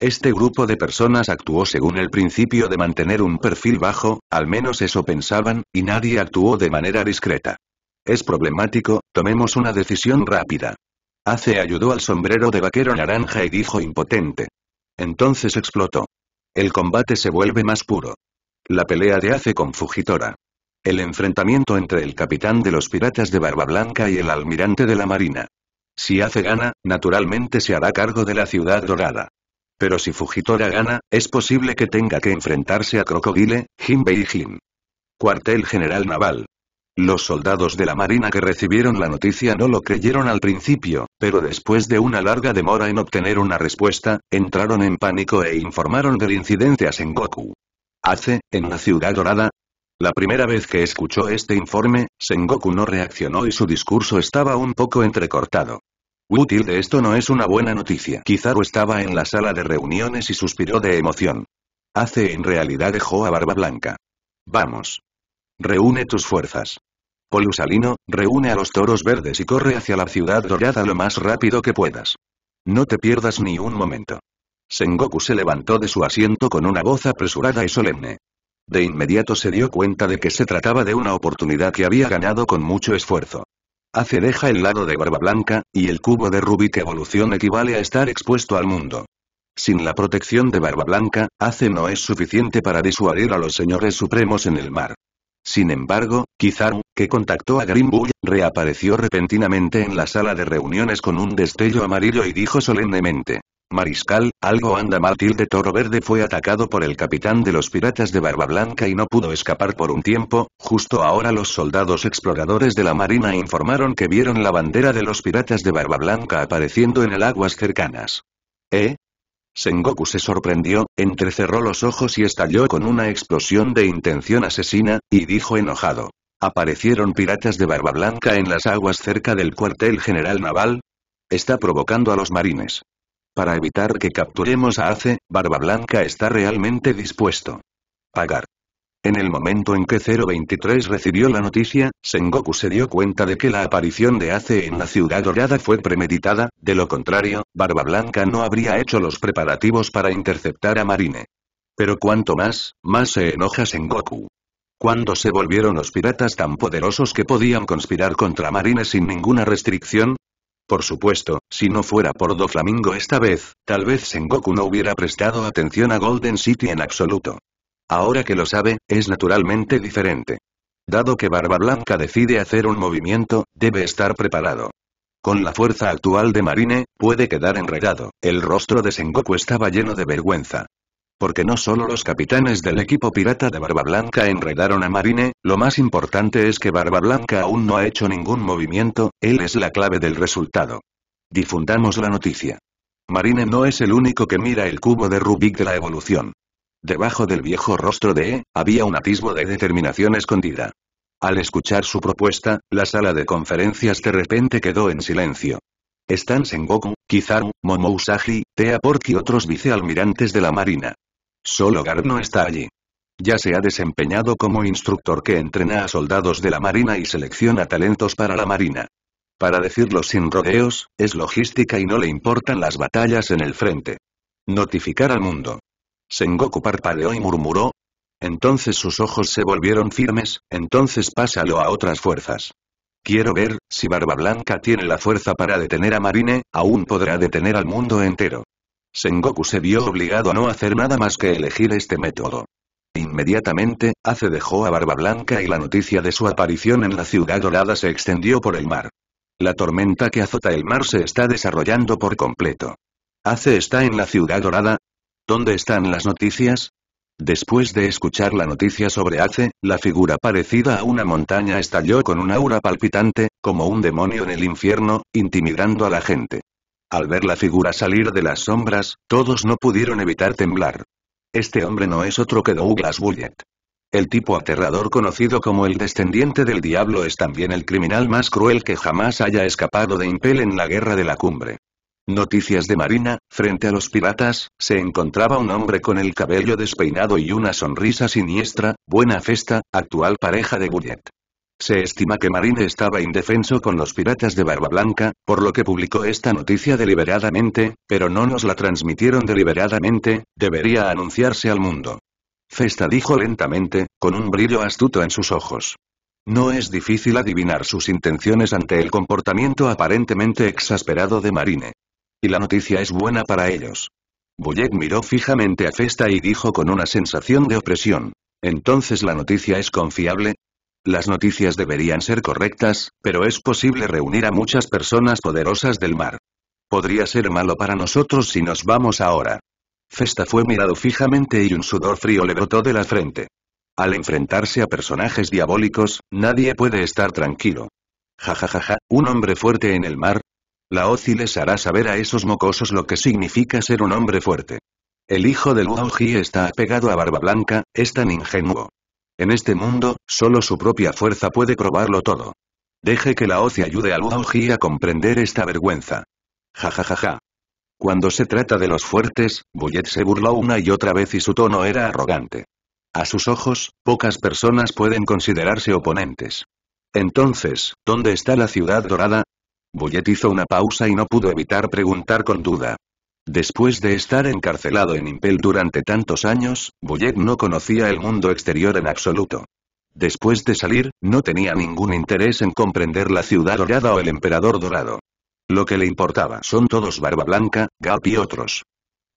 Este grupo de personas actuó según el principio de mantener un perfil bajo, al menos eso pensaban, y nadie actuó de manera discreta. Es problemático, tomemos una decisión rápida. Ace ayudó al sombrero de vaquero naranja y dijo impotente. Entonces explotó. El combate se vuelve más puro. La pelea de Ace con Fujitora. El enfrentamiento entre el capitán de los piratas de Barba Blanca y el almirante de la Marina. Si Ace gana, naturalmente se hará cargo de la ciudad dorada. Pero si Fujitora gana, es posible que tenga que enfrentarse a Crocodile, Jinbei y Jim. Cuartel General Naval. Los soldados de la marina que recibieron la noticia no lo creyeron al principio, pero después de una larga demora en obtener una respuesta, entraron en pánico e informaron del incidente a Sengoku. Hace, en la ciudad dorada, la primera vez que escuchó este informe, Sengoku no reaccionó y su discurso estaba un poco entrecortado. Útil de esto no es una buena noticia. Kizaru estaba en la sala de reuniones y suspiró de emoción. Hace en realidad dejó a Barba Blanca. Vamos. Reúne tus fuerzas. Polusalino, reúne a los toros verdes y corre hacia la ciudad dorada lo más rápido que puedas. No te pierdas ni un momento. Sengoku se levantó de su asiento con una voz apresurada y solemne. De inmediato se dio cuenta de que se trataba de una oportunidad que había ganado con mucho esfuerzo. Hace deja el lado de Barba Blanca, y el cubo de Rubí que evolución equivale a estar expuesto al mundo. Sin la protección de Barba Blanca, Ace no es suficiente para disuadir a los señores supremos en el mar. Sin embargo, Kizaru, que contactó a Green reapareció repentinamente en la sala de reuniones con un destello amarillo y dijo solemnemente. Mariscal, algo anda mal. Tilde Toro Verde fue atacado por el capitán de los piratas de Barba Blanca y no pudo escapar por un tiempo, justo ahora los soldados exploradores de la marina informaron que vieron la bandera de los piratas de Barba Blanca apareciendo en el aguas cercanas. ¿Eh? Sengoku se sorprendió, entrecerró los ojos y estalló con una explosión de intención asesina, y dijo enojado. Aparecieron piratas de barba blanca en las aguas cerca del cuartel general naval. Está provocando a los marines. Para evitar que capturemos a Ace, Barba Blanca está realmente dispuesto. Pagar. En el momento en que 023 recibió la noticia, Sengoku se dio cuenta de que la aparición de Ace en la ciudad dorada fue premeditada, de lo contrario, Barba Blanca no habría hecho los preparativos para interceptar a Marine. Pero cuanto más, más se enoja Sengoku. ¿Cuándo se volvieron los piratas tan poderosos que podían conspirar contra Marine sin ninguna restricción, por supuesto, si no fuera por Doflamingo esta vez, tal vez Sengoku no hubiera prestado atención a Golden City en absoluto. Ahora que lo sabe, es naturalmente diferente. Dado que Barba Blanca decide hacer un movimiento, debe estar preparado. Con la fuerza actual de Marine, puede quedar enredado. El rostro de Sengoku estaba lleno de vergüenza. Porque no solo los capitanes del equipo pirata de Barba Blanca enredaron a Marine, lo más importante es que Barba Blanca aún no ha hecho ningún movimiento, él es la clave del resultado. Difundamos la noticia. Marine no es el único que mira el cubo de Rubik de la evolución. Debajo del viejo rostro de E, había un atisbo de determinación escondida. Al escuchar su propuesta, la sala de conferencias de repente quedó en silencio. Están Sengoku, Kizaru, Momo Tea Pork y otros vicealmirantes de la Marina. Solo Garb no está allí. Ya se ha desempeñado como instructor que entrena a soldados de la Marina y selecciona talentos para la Marina. Para decirlo sin rodeos, es logística y no le importan las batallas en el frente. Notificar al mundo. Sengoku parpadeó y murmuró. Entonces sus ojos se volvieron firmes, entonces pásalo a otras fuerzas. Quiero ver, si Barba Blanca tiene la fuerza para detener a Marine, aún podrá detener al mundo entero. Sengoku se vio obligado a no hacer nada más que elegir este método. Inmediatamente, Ace dejó a Barba Blanca y la noticia de su aparición en la ciudad dorada se extendió por el mar. La tormenta que azota el mar se está desarrollando por completo. Ace está en la ciudad dorada, ¿Dónde están las noticias? Después de escuchar la noticia sobre Ace, la figura parecida a una montaña estalló con un aura palpitante, como un demonio en el infierno, intimidando a la gente. Al ver la figura salir de las sombras, todos no pudieron evitar temblar. Este hombre no es otro que Douglas Bullet. El tipo aterrador conocido como el descendiente del diablo es también el criminal más cruel que jamás haya escapado de Impel en la guerra de la cumbre. Noticias de Marina, frente a los piratas, se encontraba un hombre con el cabello despeinado y una sonrisa siniestra, buena festa, actual pareja de Bullet. Se estima que Marine estaba indefenso con los piratas de Barba Blanca, por lo que publicó esta noticia deliberadamente, pero no nos la transmitieron deliberadamente, debería anunciarse al mundo. Festa dijo lentamente, con un brillo astuto en sus ojos. No es difícil adivinar sus intenciones ante el comportamiento aparentemente exasperado de Marine. Y la noticia es buena para ellos. Bullet miró fijamente a Festa y dijo con una sensación de opresión. ¿Entonces la noticia es confiable? Las noticias deberían ser correctas, pero es posible reunir a muchas personas poderosas del mar. Podría ser malo para nosotros si nos vamos ahora. Festa fue mirado fijamente y un sudor frío le brotó de la frente. Al enfrentarse a personajes diabólicos, nadie puede estar tranquilo. Ja ja ja un hombre fuerte en el mar, la OCI les hará saber a esos mocosos lo que significa ser un hombre fuerte. El hijo de Luo está apegado a Barba Blanca, es tan ingenuo. En este mundo, solo su propia fuerza puede probarlo todo. Deje que la OCI ayude a Luo a comprender esta vergüenza. Ja ja ja ja. Cuando se trata de los fuertes, Bullet se burló una y otra vez y su tono era arrogante. A sus ojos, pocas personas pueden considerarse oponentes. Entonces, ¿dónde está la ciudad dorada? Bullet hizo una pausa y no pudo evitar preguntar con duda. Después de estar encarcelado en Impel durante tantos años, Bullet no conocía el mundo exterior en absoluto. Después de salir, no tenía ningún interés en comprender la ciudad dorada o el emperador dorado. Lo que le importaba son todos Barba Blanca, Gap y otros.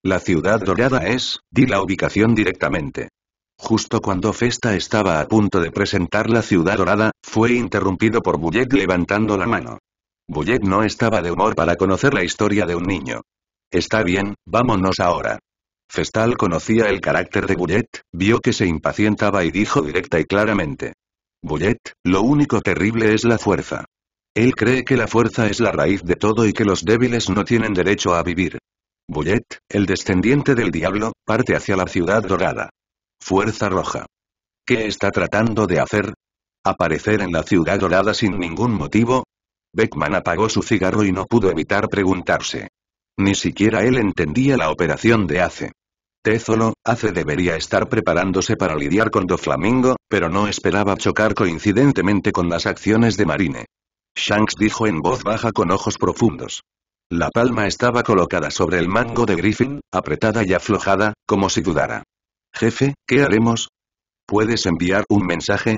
La ciudad dorada es, di la ubicación directamente. Justo cuando Festa estaba a punto de presentar la ciudad dorada, fue interrumpido por Bullet levantando la mano. Bullet no estaba de humor para conocer la historia de un niño. Está bien, vámonos ahora. Festal conocía el carácter de Bullet, vio que se impacientaba y dijo directa y claramente. Bullet, lo único terrible es la fuerza. Él cree que la fuerza es la raíz de todo y que los débiles no tienen derecho a vivir. Bullet, el descendiente del diablo, parte hacia la ciudad dorada. Fuerza roja. ¿Qué está tratando de hacer? ¿Aparecer en la ciudad dorada sin ningún motivo? Beckman apagó su cigarro y no pudo evitar preguntarse. Ni siquiera él entendía la operación de Ace. Tézolo, Ace debería estar preparándose para lidiar con Doflamingo, pero no esperaba chocar coincidentemente con las acciones de Marine. Shanks dijo en voz baja con ojos profundos. La palma estaba colocada sobre el mango de Griffin, apretada y aflojada, como si dudara. Jefe, ¿qué haremos? ¿Puedes enviar un mensaje?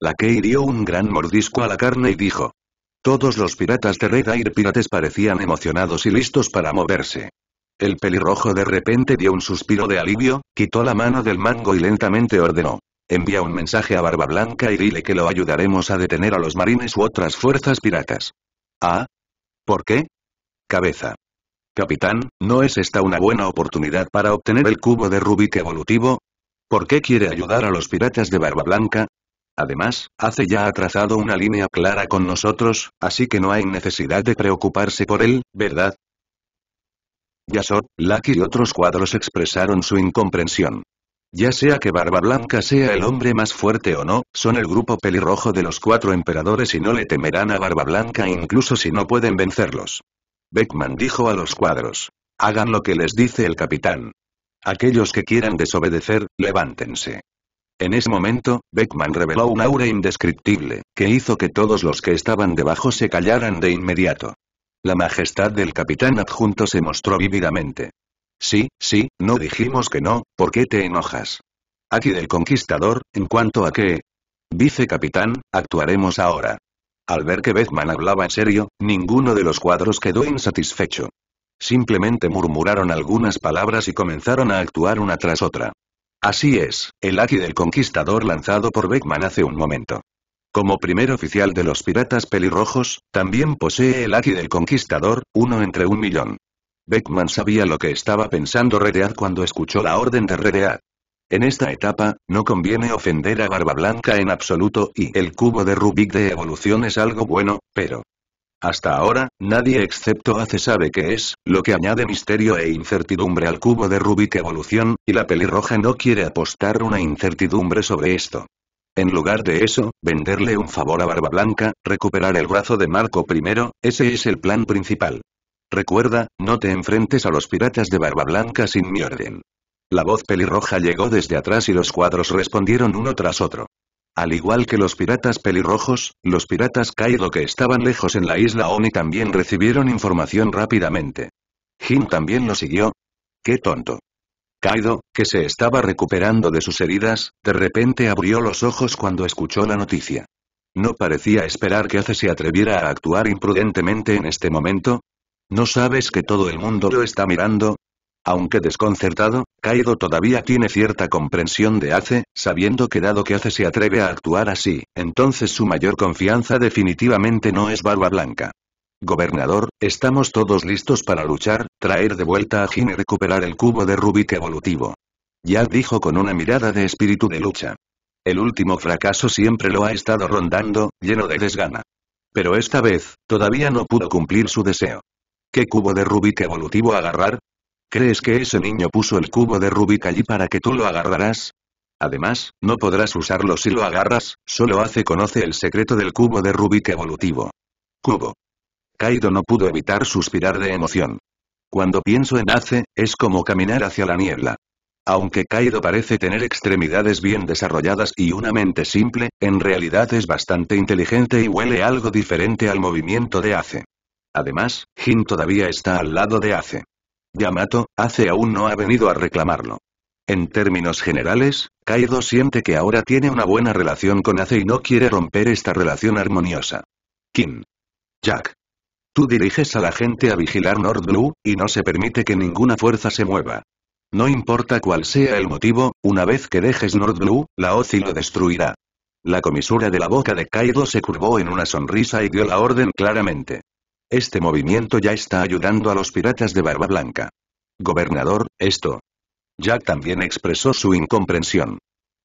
La que hirió un gran mordisco a la carne y dijo. Todos los piratas de Red Air Pirates parecían emocionados y listos para moverse. El pelirrojo de repente dio un suspiro de alivio, quitó la mano del mango y lentamente ordenó. Envía un mensaje a Barba Blanca y dile que lo ayudaremos a detener a los marines u otras fuerzas piratas. ¿Ah? ¿Por qué? Cabeza. Capitán, ¿no es esta una buena oportunidad para obtener el cubo de Rubik evolutivo? ¿Por qué quiere ayudar a los piratas de Barba Blanca? Además, Hace ya ha trazado una línea clara con nosotros, así que no hay necesidad de preocuparse por él, ¿verdad? Yasor, Lucky y otros cuadros expresaron su incomprensión. Ya sea que Barba Blanca sea el hombre más fuerte o no, son el grupo pelirrojo de los cuatro emperadores y no le temerán a Barba Blanca incluso si no pueden vencerlos. Beckman dijo a los cuadros. Hagan lo que les dice el capitán. Aquellos que quieran desobedecer, levántense. En ese momento, Beckman reveló un aura indescriptible, que hizo que todos los que estaban debajo se callaran de inmediato. La majestad del capitán adjunto se mostró vívidamente. Sí, sí, no dijimos que no, ¿por qué te enojas? Aquí del conquistador, en cuanto a que... capitán actuaremos ahora. Al ver que Beckman hablaba en serio, ninguno de los cuadros quedó insatisfecho. Simplemente murmuraron algunas palabras y comenzaron a actuar una tras otra. Así es, el Aki del conquistador lanzado por Beckman hace un momento. Como primer oficial de los piratas pelirrojos, también posee el Aki del conquistador, uno entre un millón. Beckman sabía lo que estaba pensando Redead cuando escuchó la orden de Redead. En esta etapa, no conviene ofender a Barba Blanca en absoluto y el cubo de Rubik de evolución es algo bueno, pero hasta ahora, nadie excepto Ace sabe qué es, lo que añade misterio e incertidumbre al cubo de Rubik Evolución, y la pelirroja no quiere apostar una incertidumbre sobre esto. En lugar de eso, venderle un favor a Barba Blanca, recuperar el brazo de Marco I, ese es el plan principal. Recuerda, no te enfrentes a los piratas de Barba Blanca sin mi orden. La voz pelirroja llegó desde atrás y los cuadros respondieron uno tras otro. Al igual que los piratas pelirrojos, los piratas Kaido que estaban lejos en la isla Oni también recibieron información rápidamente. Jin también lo siguió. ¡Qué tonto! Kaido, que se estaba recuperando de sus heridas, de repente abrió los ojos cuando escuchó la noticia. No parecía esperar que Ace se atreviera a actuar imprudentemente en este momento. ¿No sabes que todo el mundo lo está mirando? Aunque desconcertado, Kaido todavía tiene cierta comprensión de Ace, sabiendo que dado que Ace se atreve a actuar así, entonces su mayor confianza definitivamente no es Barba Blanca. Gobernador, estamos todos listos para luchar, traer de vuelta a Jin y recuperar el cubo de Rubik evolutivo. Ya dijo con una mirada de espíritu de lucha. El último fracaso siempre lo ha estado rondando, lleno de desgana. Pero esta vez, todavía no pudo cumplir su deseo. ¿Qué cubo de Rubik evolutivo agarrar? ¿Crees que ese niño puso el cubo de Rubik allí para que tú lo agarrarás? Además, no podrás usarlo si lo agarras, solo hace conoce el secreto del cubo de Rubik evolutivo. Cubo. Kaido no pudo evitar suspirar de emoción. Cuando pienso en Ace, es como caminar hacia la niebla. Aunque Kaido parece tener extremidades bien desarrolladas y una mente simple, en realidad es bastante inteligente y huele algo diferente al movimiento de Ace. Además, Jin todavía está al lado de Ace. Yamato, Ace aún no ha venido a reclamarlo. En términos generales, Kaido siente que ahora tiene una buena relación con Ace y no quiere romper esta relación armoniosa. Kim. Jack. Tú diriges a la gente a vigilar Nord Blue, y no se permite que ninguna fuerza se mueva. No importa cuál sea el motivo, una vez que dejes Nord Blue, la y lo destruirá. La comisura de la boca de Kaido se curvó en una sonrisa y dio la orden claramente. Este movimiento ya está ayudando a los piratas de Barba Blanca. Gobernador, esto. Jack también expresó su incomprensión.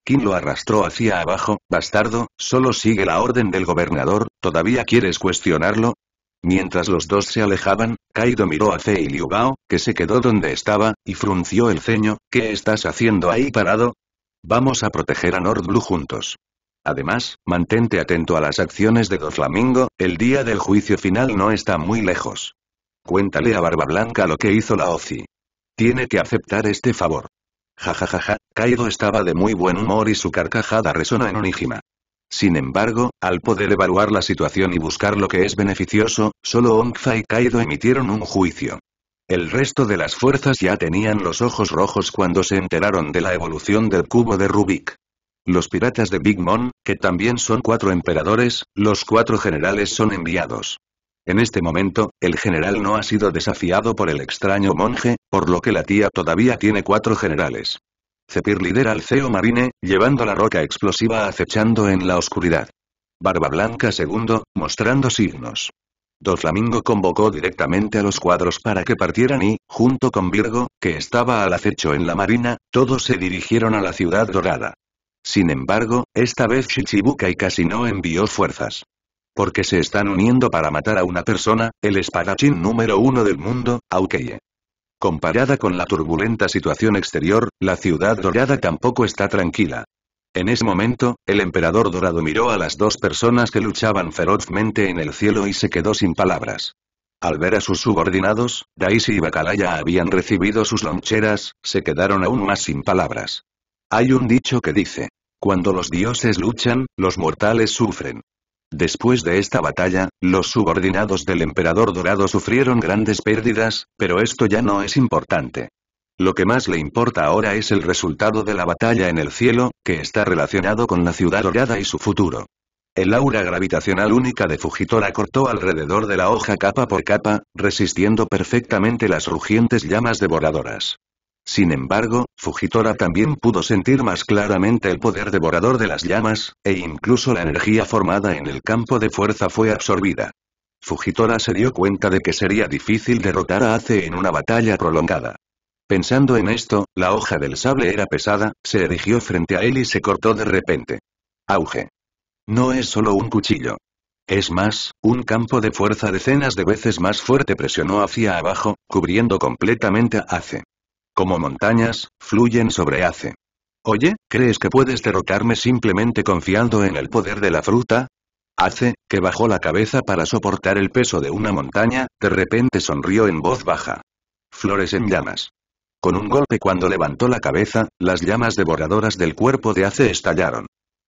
Kim lo arrastró hacia abajo, bastardo, solo sigue la orden del gobernador, ¿todavía quieres cuestionarlo? Mientras los dos se alejaban, Kaido miró a Zei Liu que se quedó donde estaba, y frunció el ceño, ¿qué estás haciendo ahí parado? Vamos a proteger a Nordblue juntos. Además, mantente atento a las acciones de Doflamingo, el día del juicio final no está muy lejos. Cuéntale a Barba Blanca lo que hizo la OCI. Tiene que aceptar este favor. Ja ja, ja, ja. Kaido estaba de muy buen humor y su carcajada resona en Onijima. Sin embargo, al poder evaluar la situación y buscar lo que es beneficioso, solo Ongfa y Kaido emitieron un juicio. El resto de las fuerzas ya tenían los ojos rojos cuando se enteraron de la evolución del cubo de Rubik. Los piratas de Big Mom, que también son cuatro emperadores, los cuatro generales son enviados. En este momento, el general no ha sido desafiado por el extraño monje, por lo que la tía todavía tiene cuatro generales. Zepir lidera al CEO Marine, llevando la roca explosiva acechando en la oscuridad. Barba Blanca segundo, mostrando signos. Doflamingo convocó directamente a los cuadros para que partieran y, junto con Virgo, que estaba al acecho en la marina, todos se dirigieron a la ciudad dorada. Sin embargo, esta vez Shichibukai casi no envió fuerzas. Porque se están uniendo para matar a una persona, el espadachín número uno del mundo, Aukeye. Comparada con la turbulenta situación exterior, la ciudad dorada tampoco está tranquila. En ese momento, el emperador dorado miró a las dos personas que luchaban ferozmente en el cielo y se quedó sin palabras. Al ver a sus subordinados, Daisy y Bakalaya habían recibido sus loncheras, se quedaron aún más sin palabras. Hay un dicho que dice, cuando los dioses luchan, los mortales sufren. Después de esta batalla, los subordinados del emperador dorado sufrieron grandes pérdidas, pero esto ya no es importante. Lo que más le importa ahora es el resultado de la batalla en el cielo, que está relacionado con la ciudad dorada y su futuro. El aura gravitacional única de Fujitora cortó alrededor de la hoja capa por capa, resistiendo perfectamente las rugientes llamas devoradoras. Sin embargo, Fujitora también pudo sentir más claramente el poder devorador de las llamas, e incluso la energía formada en el campo de fuerza fue absorbida. Fujitora se dio cuenta de que sería difícil derrotar a Ace en una batalla prolongada. Pensando en esto, la hoja del sable era pesada, se erigió frente a él y se cortó de repente. Auge. No es solo un cuchillo. Es más, un campo de fuerza decenas de veces más fuerte presionó hacia abajo, cubriendo completamente a Ace. Como montañas, fluyen sobre Ace. Oye, ¿crees que puedes derrotarme simplemente confiando en el poder de la fruta? Ace, que bajó la cabeza para soportar el peso de una montaña, de repente sonrió en voz baja. Flores en llamas. Con un golpe cuando levantó la cabeza, las llamas devoradoras del cuerpo de Ace estallaron.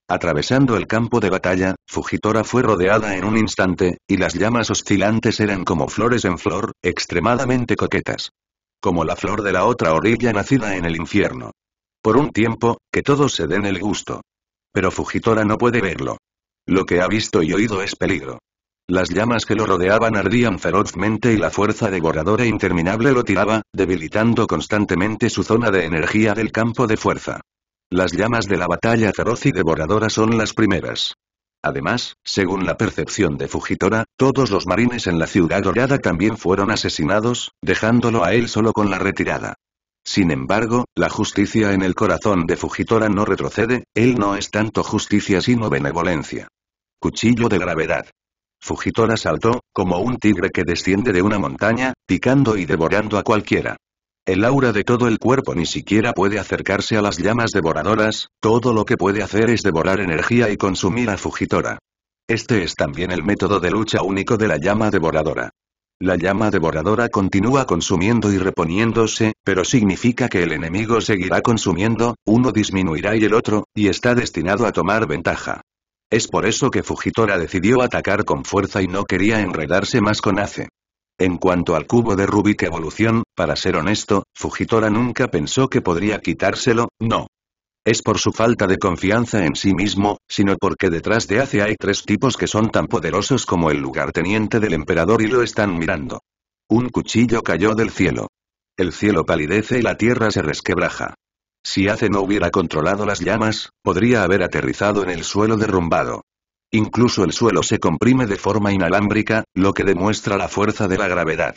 Atravesando el campo de batalla, Fujitora fue rodeada en un instante, y las llamas oscilantes eran como flores en flor, extremadamente coquetas. Como la flor de la otra orilla nacida en el infierno. Por un tiempo, que todos se den el gusto. Pero Fujitora no puede verlo. Lo que ha visto y oído es peligro. Las llamas que lo rodeaban ardían ferozmente y la fuerza devoradora interminable lo tiraba, debilitando constantemente su zona de energía del campo de fuerza. Las llamas de la batalla feroz y devoradora son las primeras. Además, según la percepción de Fujitora, todos los marines en la ciudad dorada también fueron asesinados, dejándolo a él solo con la retirada. Sin embargo, la justicia en el corazón de Fujitora no retrocede, él no es tanto justicia sino benevolencia. Cuchillo de gravedad. Fujitora saltó, como un tigre que desciende de una montaña, picando y devorando a cualquiera. El aura de todo el cuerpo ni siquiera puede acercarse a las llamas devoradoras, todo lo que puede hacer es devorar energía y consumir a Fujitora. Este es también el método de lucha único de la llama devoradora. La llama devoradora continúa consumiendo y reponiéndose, pero significa que el enemigo seguirá consumiendo, uno disminuirá y el otro, y está destinado a tomar ventaja. Es por eso que Fujitora decidió atacar con fuerza y no quería enredarse más con Ace. En cuanto al cubo de Rubik Evolución, para ser honesto, Fujitora nunca pensó que podría quitárselo, no. Es por su falta de confianza en sí mismo, sino porque detrás de Ace hay tres tipos que son tan poderosos como el lugarteniente del emperador y lo están mirando. Un cuchillo cayó del cielo. El cielo palidece y la tierra se resquebraja. Si Ace no hubiera controlado las llamas, podría haber aterrizado en el suelo derrumbado. Incluso el suelo se comprime de forma inalámbrica, lo que demuestra la fuerza de la gravedad.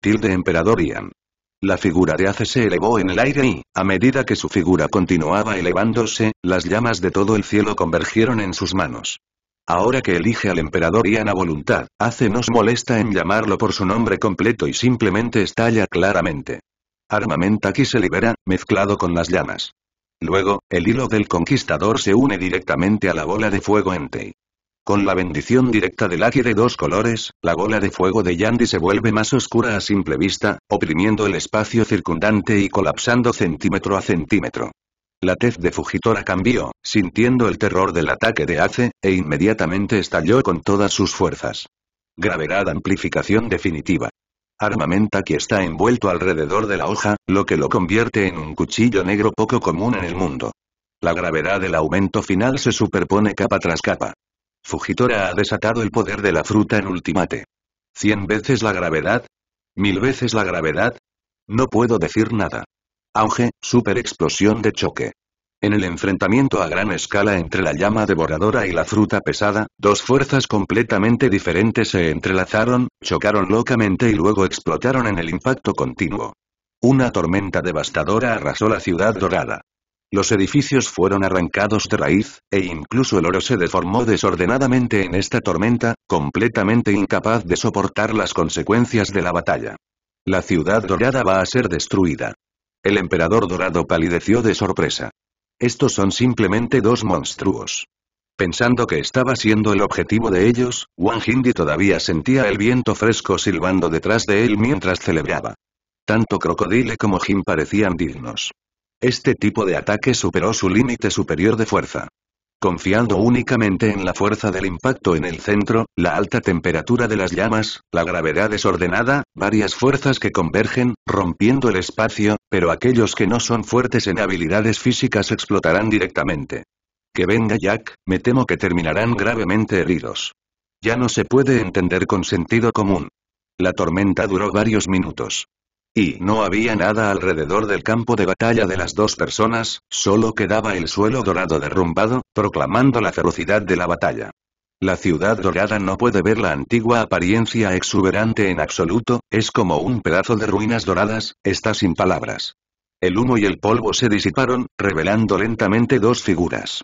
Tilde Emperador Ian. La figura de Ace se elevó en el aire y, a medida que su figura continuaba elevándose, las llamas de todo el cielo convergieron en sus manos. Ahora que elige al emperador Ian a voluntad, Ace nos molesta en llamarlo por su nombre completo y simplemente estalla claramente. aquí se libera, mezclado con las llamas. Luego, el hilo del conquistador se une directamente a la bola de fuego ente. Con la bendición directa del Aki de dos colores, la bola de fuego de Yandi se vuelve más oscura a simple vista, oprimiendo el espacio circundante y colapsando centímetro a centímetro. La tez de Fujitora cambió, sintiendo el terror del ataque de Ace, e inmediatamente estalló con todas sus fuerzas. Gravedad amplificación definitiva. Armamenta que está envuelto alrededor de la hoja, lo que lo convierte en un cuchillo negro poco común en el mundo. La gravedad del aumento final se superpone capa tras capa. Fujitora ha desatado el poder de la fruta en ultimate. ¿Cien veces la gravedad? ¿Mil veces la gravedad? No puedo decir nada. Auge, super explosión de choque. En el enfrentamiento a gran escala entre la llama devoradora y la fruta pesada, dos fuerzas completamente diferentes se entrelazaron, chocaron locamente y luego explotaron en el impacto continuo. Una tormenta devastadora arrasó la ciudad dorada. Los edificios fueron arrancados de raíz, e incluso el oro se deformó desordenadamente en esta tormenta, completamente incapaz de soportar las consecuencias de la batalla. La ciudad dorada va a ser destruida. El emperador dorado palideció de sorpresa. Estos son simplemente dos monstruos. Pensando que estaba siendo el objetivo de ellos, Wang Hindi todavía sentía el viento fresco silbando detrás de él mientras celebraba. Tanto Crocodile como Jim parecían dignos. Este tipo de ataque superó su límite superior de fuerza. Confiando únicamente en la fuerza del impacto en el centro, la alta temperatura de las llamas, la gravedad desordenada, varias fuerzas que convergen, rompiendo el espacio, pero aquellos que no son fuertes en habilidades físicas explotarán directamente. Que venga Jack, me temo que terminarán gravemente heridos. Ya no se puede entender con sentido común. La tormenta duró varios minutos. Y no había nada alrededor del campo de batalla de las dos personas, solo quedaba el suelo dorado derrumbado, proclamando la ferocidad de la batalla. La ciudad dorada no puede ver la antigua apariencia exuberante en absoluto, es como un pedazo de ruinas doradas, está sin palabras. El humo y el polvo se disiparon, revelando lentamente dos figuras.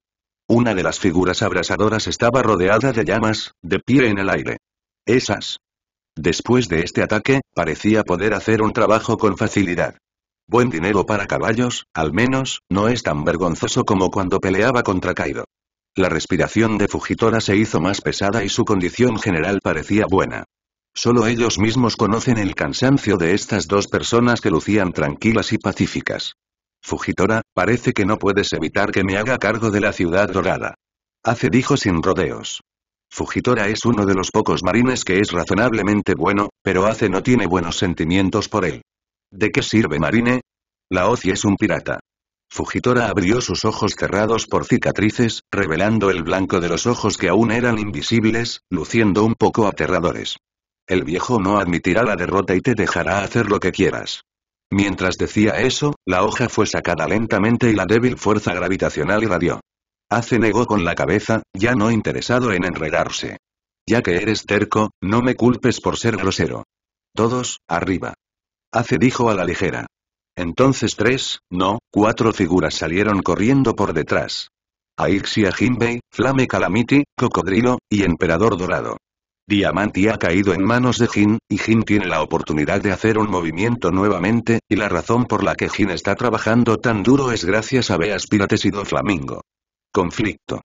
Una de las figuras abrasadoras estaba rodeada de llamas, de pie en el aire. Esas Después de este ataque, parecía poder hacer un trabajo con facilidad. Buen dinero para caballos, al menos, no es tan vergonzoso como cuando peleaba contra Kaido. La respiración de Fujitora se hizo más pesada y su condición general parecía buena. Solo ellos mismos conocen el cansancio de estas dos personas que lucían tranquilas y pacíficas. Fujitora, parece que no puedes evitar que me haga cargo de la ciudad dorada. Hace dijo sin rodeos. Fujitora es uno de los pocos marines que es razonablemente bueno, pero hace no tiene buenos sentimientos por él. ¿De qué sirve Marine? La Oci es un pirata. Fujitora abrió sus ojos cerrados por cicatrices, revelando el blanco de los ojos que aún eran invisibles, luciendo un poco aterradores. El viejo no admitirá la derrota y te dejará hacer lo que quieras. Mientras decía eso, la hoja fue sacada lentamente y la débil fuerza gravitacional irradió. Ace negó con la cabeza, ya no interesado en enredarse. Ya que eres terco, no me culpes por ser grosero. Todos, arriba. Hace dijo a la ligera. Entonces tres, no, cuatro figuras salieron corriendo por detrás. Aixia Jinbei, Flame Calamity, Cocodrilo, y Emperador Dorado. Diamanti ha caído en manos de Jin, y Jin tiene la oportunidad de hacer un movimiento nuevamente, y la razón por la que Jin está trabajando tan duro es gracias a Beas Pirates y Flamingo. Conflicto.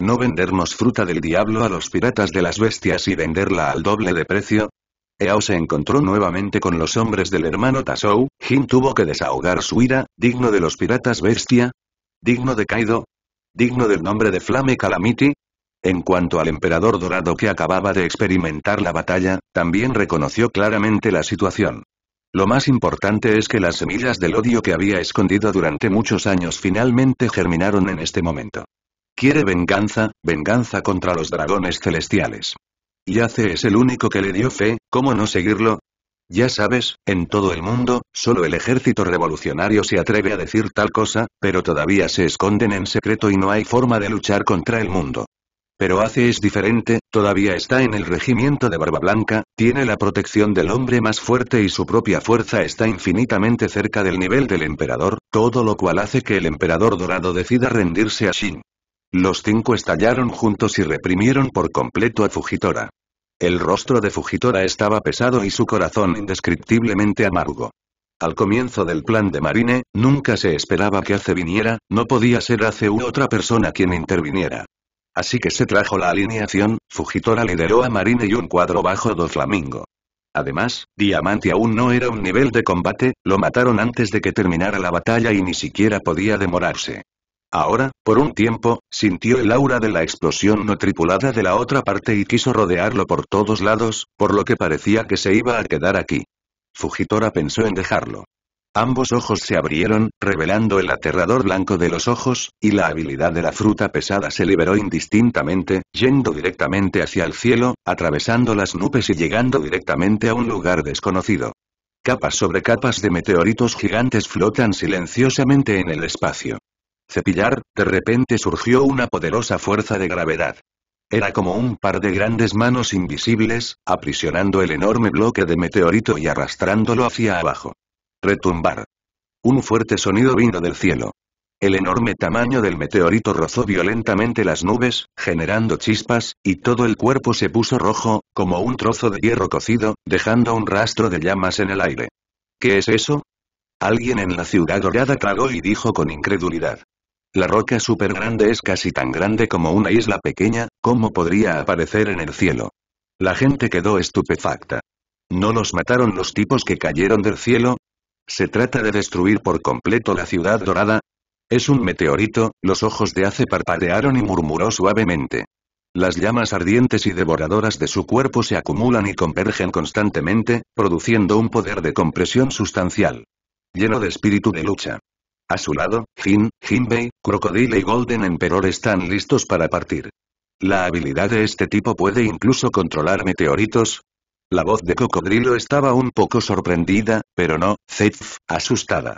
¿No vendernos fruta del diablo a los piratas de las bestias y venderla al doble de precio? Eao se encontró nuevamente con los hombres del hermano Tasou, Jin tuvo que desahogar su ira, digno de los piratas bestia, digno de Kaido, digno del nombre de Flame Calamity. En cuanto al emperador dorado que acababa de experimentar la batalla, también reconoció claramente la situación. Lo más importante es que las semillas del odio que había escondido durante muchos años finalmente germinaron en este momento. Quiere venganza, venganza contra los dragones celestiales. Yace es el único que le dio fe, ¿cómo no seguirlo? Ya sabes, en todo el mundo, solo el ejército revolucionario se atreve a decir tal cosa, pero todavía se esconden en secreto y no hay forma de luchar contra el mundo pero Ace es diferente, todavía está en el regimiento de Barba Blanca, tiene la protección del hombre más fuerte y su propia fuerza está infinitamente cerca del nivel del emperador, todo lo cual hace que el emperador dorado decida rendirse a Shin. Los cinco estallaron juntos y reprimieron por completo a Fujitora. El rostro de Fujitora estaba pesado y su corazón indescriptiblemente amargo. Al comienzo del plan de Marine, nunca se esperaba que Ace viniera, no podía ser Ace u otra persona quien interviniera. Así que se trajo la alineación, Fujitora lideró a Marine y un cuadro bajo dos Flamingo. Además, Diamante aún no era un nivel de combate, lo mataron antes de que terminara la batalla y ni siquiera podía demorarse. Ahora, por un tiempo, sintió el aura de la explosión no tripulada de la otra parte y quiso rodearlo por todos lados, por lo que parecía que se iba a quedar aquí. Fujitora pensó en dejarlo. Ambos ojos se abrieron, revelando el aterrador blanco de los ojos, y la habilidad de la fruta pesada se liberó indistintamente, yendo directamente hacia el cielo, atravesando las nubes y llegando directamente a un lugar desconocido. Capas sobre capas de meteoritos gigantes flotan silenciosamente en el espacio. Cepillar, de repente surgió una poderosa fuerza de gravedad. Era como un par de grandes manos invisibles, aprisionando el enorme bloque de meteorito y arrastrándolo hacia abajo. Retumbar. Un fuerte sonido vino del cielo. El enorme tamaño del meteorito rozó violentamente las nubes, generando chispas, y todo el cuerpo se puso rojo, como un trozo de hierro cocido, dejando un rastro de llamas en el aire. ¿Qué es eso? Alguien en la ciudad dorada tragó y dijo con incredulidad. La roca grande es casi tan grande como una isla pequeña, ¿cómo podría aparecer en el cielo? La gente quedó estupefacta. ¿No los mataron los tipos que cayeron del cielo? ¿Se trata de destruir por completo la ciudad dorada? Es un meteorito, los ojos de Ace parpadearon y murmuró suavemente. Las llamas ardientes y devoradoras de su cuerpo se acumulan y convergen constantemente, produciendo un poder de compresión sustancial. Lleno de espíritu de lucha. A su lado, Jin, Jinbei, Crocodile y Golden Emperor están listos para partir. La habilidad de este tipo puede incluso controlar meteoritos, la voz de Cocodrilo estaba un poco sorprendida, pero no, zef, asustada.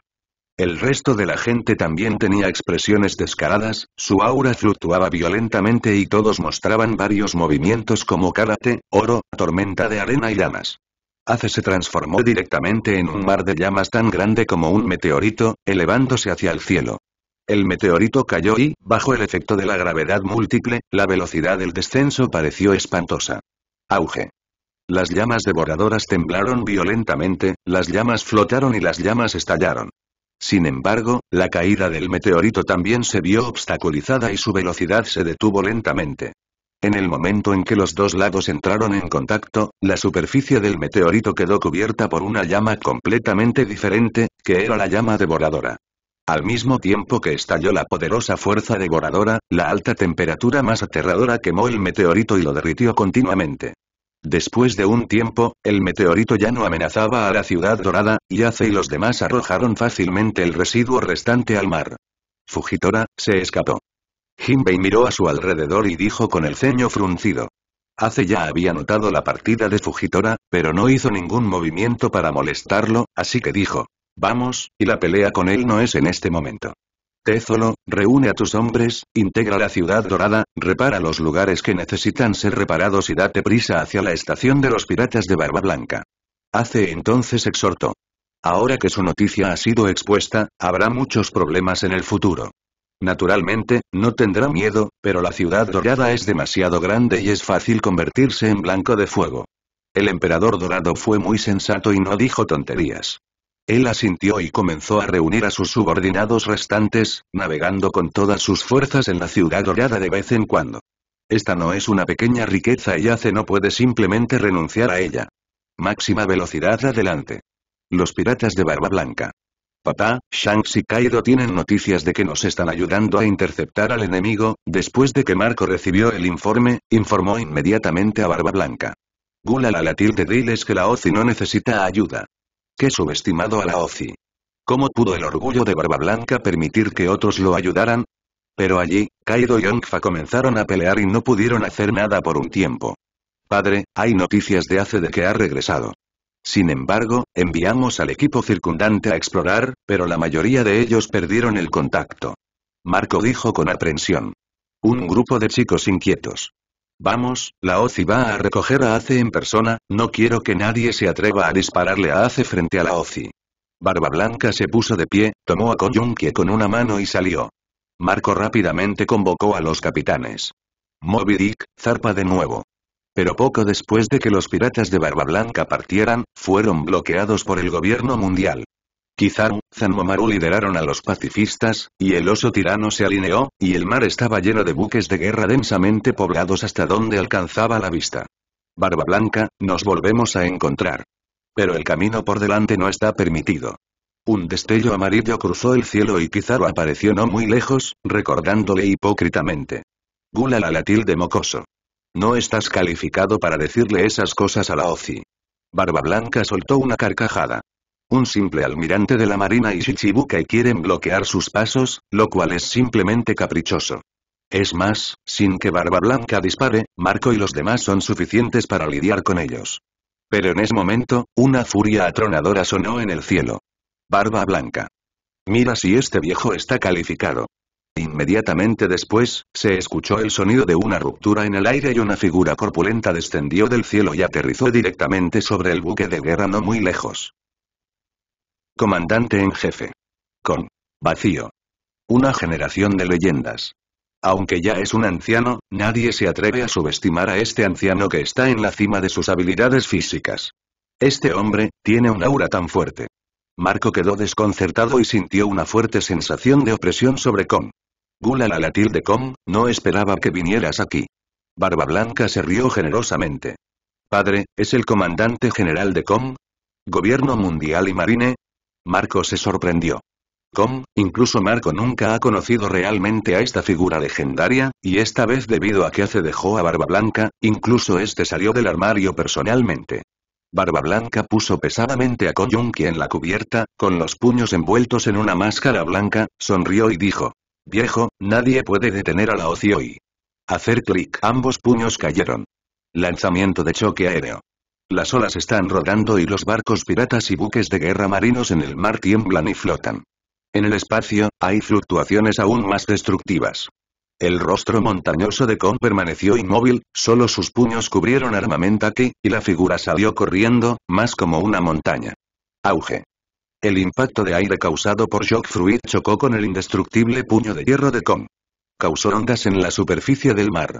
El resto de la gente también tenía expresiones descaradas, su aura fluctuaba violentamente y todos mostraban varios movimientos como karate, oro, tormenta de arena y llamas. Ace se transformó directamente en un mar de llamas tan grande como un meteorito, elevándose hacia el cielo. El meteorito cayó y, bajo el efecto de la gravedad múltiple, la velocidad del descenso pareció espantosa. Auge. Las llamas devoradoras temblaron violentamente, las llamas flotaron y las llamas estallaron. Sin embargo, la caída del meteorito también se vio obstaculizada y su velocidad se detuvo lentamente. En el momento en que los dos lados entraron en contacto, la superficie del meteorito quedó cubierta por una llama completamente diferente, que era la llama devoradora. Al mismo tiempo que estalló la poderosa fuerza devoradora, la alta temperatura más aterradora quemó el meteorito y lo derritió continuamente. Después de un tiempo, el meteorito ya no amenazaba a la ciudad dorada, y Ace y los demás arrojaron fácilmente el residuo restante al mar. Fujitora, se escapó. Jinbei miró a su alrededor y dijo con el ceño fruncido. Ace ya había notado la partida de Fujitora, pero no hizo ningún movimiento para molestarlo, así que dijo. Vamos, y la pelea con él no es en este momento. Tézolo, reúne a tus hombres, integra la ciudad dorada, repara los lugares que necesitan ser reparados y date prisa hacia la estación de los piratas de Barba Blanca. Hace entonces exhortó. Ahora que su noticia ha sido expuesta, habrá muchos problemas en el futuro. Naturalmente, no tendrá miedo, pero la ciudad dorada es demasiado grande y es fácil convertirse en blanco de fuego. El emperador dorado fue muy sensato y no dijo tonterías. Él asintió y comenzó a reunir a sus subordinados restantes, navegando con todas sus fuerzas en la ciudad dorada de vez en cuando. Esta no es una pequeña riqueza y Ace no puede simplemente renunciar a ella. Máxima velocidad adelante. Los piratas de Barba Blanca. Papá, Shanks y Kaido tienen noticias de que nos están ayudando a interceptar al enemigo, después de que Marco recibió el informe, informó inmediatamente a Barba Blanca. Gula la latir de diles que la OCI no necesita ayuda. ¡Qué subestimado a la OCI! ¿Cómo pudo el orgullo de Barba Blanca permitir que otros lo ayudaran? Pero allí, Kaido y Onkfa comenzaron a pelear y no pudieron hacer nada por un tiempo. Padre, hay noticias de hace de que ha regresado. Sin embargo, enviamos al equipo circundante a explorar, pero la mayoría de ellos perdieron el contacto. Marco dijo con aprensión. Un grupo de chicos inquietos. Vamos, la Ozi va a recoger a Ace en persona, no quiero que nadie se atreva a dispararle a Ace frente a la Ozi. Barba Blanca se puso de pie, tomó a Koyunkie con una mano y salió. Marco rápidamente convocó a los capitanes. Moby Dick, zarpa de nuevo. Pero poco después de que los piratas de Barba Blanca partieran, fueron bloqueados por el gobierno mundial. Kizaru, Zanmomaru lideraron a los pacifistas, y el oso tirano se alineó, y el mar estaba lleno de buques de guerra densamente poblados hasta donde alcanzaba la vista. Barba Blanca, nos volvemos a encontrar. Pero el camino por delante no está permitido. Un destello amarillo cruzó el cielo y Kizaru apareció no muy lejos, recordándole hipócritamente. Gula la de mocoso. No estás calificado para decirle esas cosas a la OCI. Barba Blanca soltó una carcajada un simple almirante de la marina y Shichibukai quieren bloquear sus pasos, lo cual es simplemente caprichoso. Es más, sin que Barba Blanca dispare, Marco y los demás son suficientes para lidiar con ellos. Pero en ese momento, una furia atronadora sonó en el cielo. Barba Blanca. Mira si este viejo está calificado. Inmediatamente después, se escuchó el sonido de una ruptura en el aire y una figura corpulenta descendió del cielo y aterrizó directamente sobre el buque de guerra no muy lejos. Comandante en jefe. Con. Vacío. Una generación de leyendas. Aunque ya es un anciano, nadie se atreve a subestimar a este anciano que está en la cima de sus habilidades físicas. Este hombre, tiene un aura tan fuerte. Marco quedó desconcertado y sintió una fuerte sensación de opresión sobre Com. Gula la latir de Com, no esperaba que vinieras aquí. Barba Blanca se rió generosamente. Padre, ¿es el comandante general de Com? Gobierno Mundial y Marine, Marco se sorprendió. Com, incluso Marco nunca ha conocido realmente a esta figura legendaria, y esta vez debido a que hace dejó a Barba Blanca, incluso este salió del armario personalmente. Barba Blanca puso pesadamente a Koyunki en la cubierta, con los puños envueltos en una máscara blanca, sonrió y dijo. Viejo, nadie puede detener a la Ocioi. Hacer clic. Ambos puños cayeron. Lanzamiento de choque aéreo. Las olas están rodando y los barcos piratas y buques de guerra marinos en el mar tiemblan y flotan. En el espacio, hay fluctuaciones aún más destructivas. El rostro montañoso de Kong permaneció inmóvil, solo sus puños cubrieron armamento aquí, y la figura salió corriendo, más como una montaña. Auge. El impacto de aire causado por Shock Fruit chocó con el indestructible puño de hierro de Kong. Causó ondas en la superficie del mar.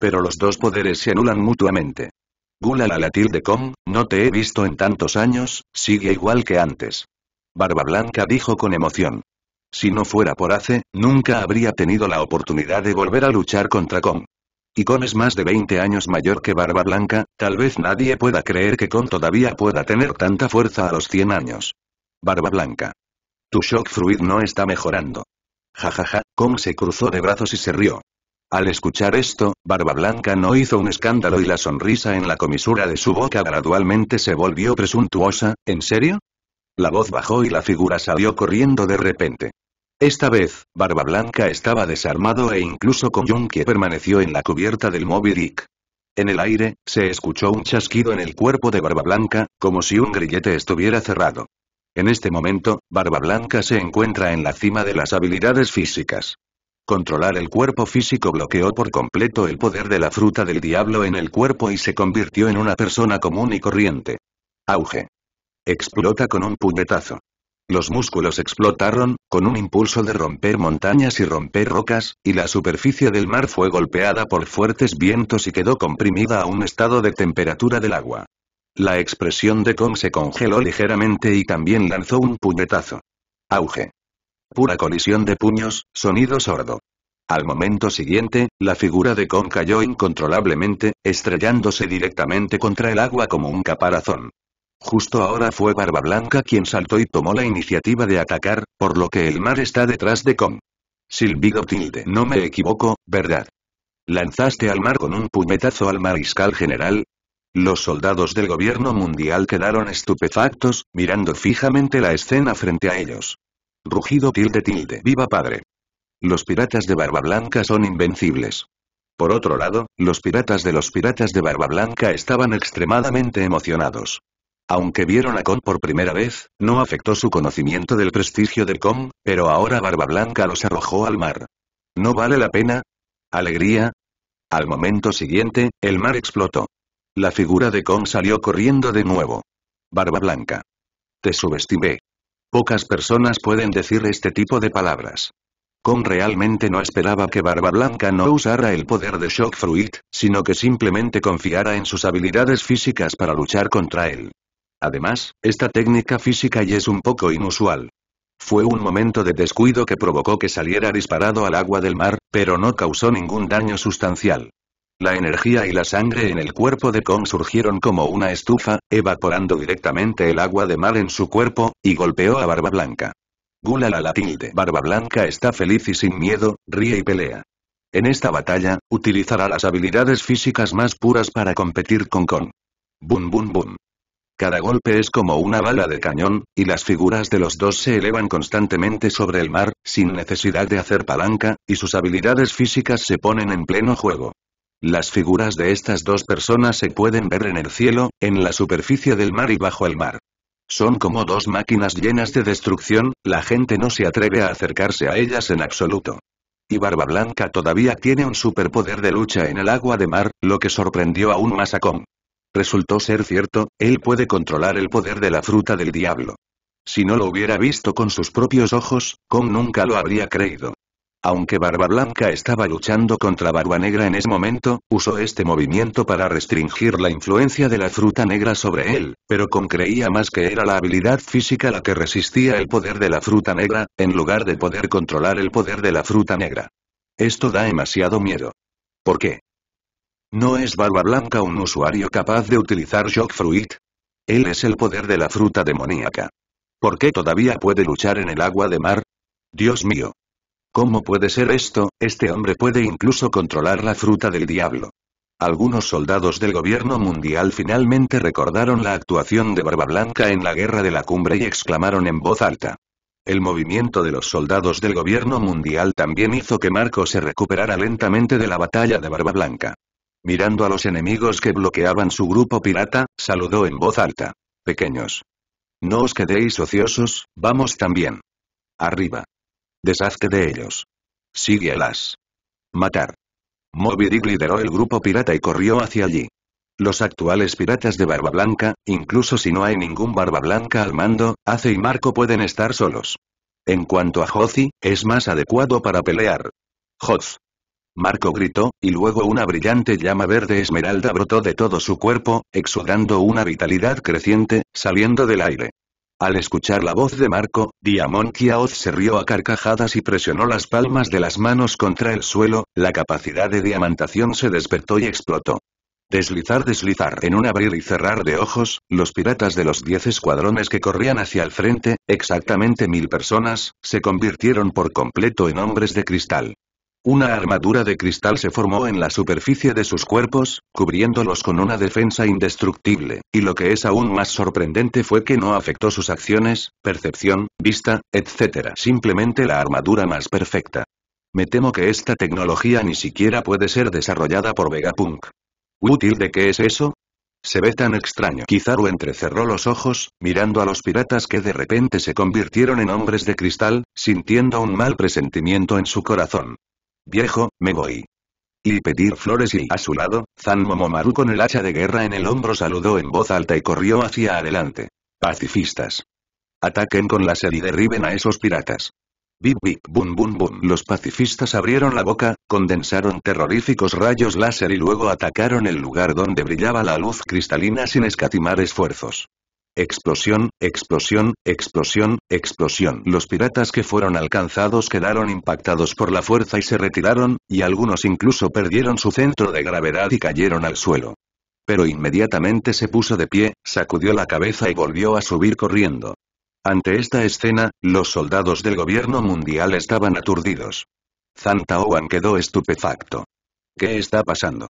Pero los dos poderes se anulan mutuamente. Gula la de Kong, no te he visto en tantos años, sigue igual que antes. Barba Blanca dijo con emoción. Si no fuera por Ace, nunca habría tenido la oportunidad de volver a luchar contra Kong. Y Kong es más de 20 años mayor que Barba Blanca, tal vez nadie pueda creer que Kong todavía pueda tener tanta fuerza a los 100 años. Barba Blanca. Tu shock fruit no está mejorando. Jajaja, ja, ja, Kong se cruzó de brazos y se rió. Al escuchar esto, Barba Blanca no hizo un escándalo y la sonrisa en la comisura de su boca gradualmente se volvió presuntuosa, ¿en serio? La voz bajó y la figura salió corriendo de repente. Esta vez, Barba Blanca estaba desarmado e incluso con que permaneció en la cubierta del Moby Dick. En el aire, se escuchó un chasquido en el cuerpo de Barba Blanca, como si un grillete estuviera cerrado. En este momento, Barba Blanca se encuentra en la cima de las habilidades físicas. Controlar el cuerpo físico bloqueó por completo el poder de la fruta del diablo en el cuerpo y se convirtió en una persona común y corriente. Auge. Explota con un puñetazo. Los músculos explotaron, con un impulso de romper montañas y romper rocas, y la superficie del mar fue golpeada por fuertes vientos y quedó comprimida a un estado de temperatura del agua. La expresión de Kong se congeló ligeramente y también lanzó un puñetazo. Auge. Pura colisión de puños, sonido sordo. Al momento siguiente, la figura de Kong cayó incontrolablemente, estrellándose directamente contra el agua como un caparazón. Justo ahora fue Barba Blanca quien saltó y tomó la iniciativa de atacar, por lo que el mar está detrás de Kong. Silbido tilde, no me equivoco, ¿verdad? ¿Lanzaste al mar con un puñetazo al mariscal general? Los soldados del gobierno mundial quedaron estupefactos, mirando fijamente la escena frente a ellos. Rugido tilde tilde. ¡Viva padre! Los piratas de Barba Blanca son invencibles. Por otro lado, los piratas de los piratas de Barba Blanca estaban extremadamente emocionados. Aunque vieron a Kong por primera vez, no afectó su conocimiento del prestigio de Kong, pero ahora Barba Blanca los arrojó al mar. ¿No vale la pena? ¿Alegría? Al momento siguiente, el mar explotó. La figura de Kong salió corriendo de nuevo. Barba Blanca. Te subestimé. Pocas personas pueden decir este tipo de palabras. Kong realmente no esperaba que Barba Blanca no usara el poder de Shock Fruit, sino que simplemente confiara en sus habilidades físicas para luchar contra él. Además, esta técnica física y es un poco inusual. Fue un momento de descuido que provocó que saliera disparado al agua del mar, pero no causó ningún daño sustancial. La energía y la sangre en el cuerpo de Kong surgieron como una estufa, evaporando directamente el agua de mar en su cuerpo, y golpeó a Barba Blanca. Gulala la tilde Barba Blanca está feliz y sin miedo, ríe y pelea. En esta batalla, utilizará las habilidades físicas más puras para competir con Kong. Boom boom boom. Cada golpe es como una bala de cañón, y las figuras de los dos se elevan constantemente sobre el mar, sin necesidad de hacer palanca, y sus habilidades físicas se ponen en pleno juego. Las figuras de estas dos personas se pueden ver en el cielo, en la superficie del mar y bajo el mar. Son como dos máquinas llenas de destrucción, la gente no se atreve a acercarse a ellas en absoluto. Y Barba Blanca todavía tiene un superpoder de lucha en el agua de mar, lo que sorprendió aún más a Kong. Resultó ser cierto, él puede controlar el poder de la fruta del diablo. Si no lo hubiera visto con sus propios ojos, Kong nunca lo habría creído. Aunque Barba Blanca estaba luchando contra Barba Negra en ese momento, usó este movimiento para restringir la influencia de la fruta negra sobre él, pero con creía más que era la habilidad física la que resistía el poder de la fruta negra, en lugar de poder controlar el poder de la fruta negra. Esto da demasiado miedo. ¿Por qué? ¿No es Barba Blanca un usuario capaz de utilizar Shock Fruit? Él es el poder de la fruta demoníaca. ¿Por qué todavía puede luchar en el agua de mar? Dios mío, ¿Cómo puede ser esto? Este hombre puede incluso controlar la fruta del diablo. Algunos soldados del gobierno mundial finalmente recordaron la actuación de Barba Blanca en la guerra de la cumbre y exclamaron en voz alta. El movimiento de los soldados del gobierno mundial también hizo que Marco se recuperara lentamente de la batalla de Barba Blanca. Mirando a los enemigos que bloqueaban su grupo pirata, saludó en voz alta. Pequeños. No os quedéis ociosos, vamos también. Arriba. Deshazte de ellos. Sigue Matar. Moby Dick lideró el grupo pirata y corrió hacia allí. Los actuales piratas de Barba Blanca, incluso si no hay ningún Barba Blanca al mando, Ace y Marco pueden estar solos. En cuanto a Hothi, es más adecuado para pelear. Hoz. Marco gritó, y luego una brillante llama verde esmeralda brotó de todo su cuerpo, exudando una vitalidad creciente, saliendo del aire. Al escuchar la voz de Marco, Diamond Kiaoz se rió a carcajadas y presionó las palmas de las manos contra el suelo, la capacidad de diamantación se despertó y explotó. Deslizar, deslizar. En un abrir y cerrar de ojos, los piratas de los diez escuadrones que corrían hacia el frente, exactamente mil personas, se convirtieron por completo en hombres de cristal. Una armadura de cristal se formó en la superficie de sus cuerpos, cubriéndolos con una defensa indestructible, y lo que es aún más sorprendente fue que no afectó sus acciones, percepción, vista, etc. Simplemente la armadura más perfecta. Me temo que esta tecnología ni siquiera puede ser desarrollada por Vegapunk. ¿Útil de qué es eso? Se ve tan extraño. Kizaru entrecerró los ojos, mirando a los piratas que de repente se convirtieron en hombres de cristal, sintiendo un mal presentimiento en su corazón. Viejo, me voy. Y pedir flores y a su lado, Zan Momomaru con el hacha de guerra en el hombro saludó en voz alta y corrió hacia adelante. Pacifistas. Ataquen con láser y derriben a esos piratas. Bip bip bum bum bum. Los pacifistas abrieron la boca, condensaron terroríficos rayos láser y luego atacaron el lugar donde brillaba la luz cristalina sin escatimar esfuerzos. Explosión, explosión, explosión, explosión. Los piratas que fueron alcanzados quedaron impactados por la fuerza y se retiraron, y algunos incluso perdieron su centro de gravedad y cayeron al suelo. Pero inmediatamente se puso de pie, sacudió la cabeza y volvió a subir corriendo. Ante esta escena, los soldados del gobierno mundial estaban aturdidos. Owan quedó estupefacto. ¿Qué está pasando?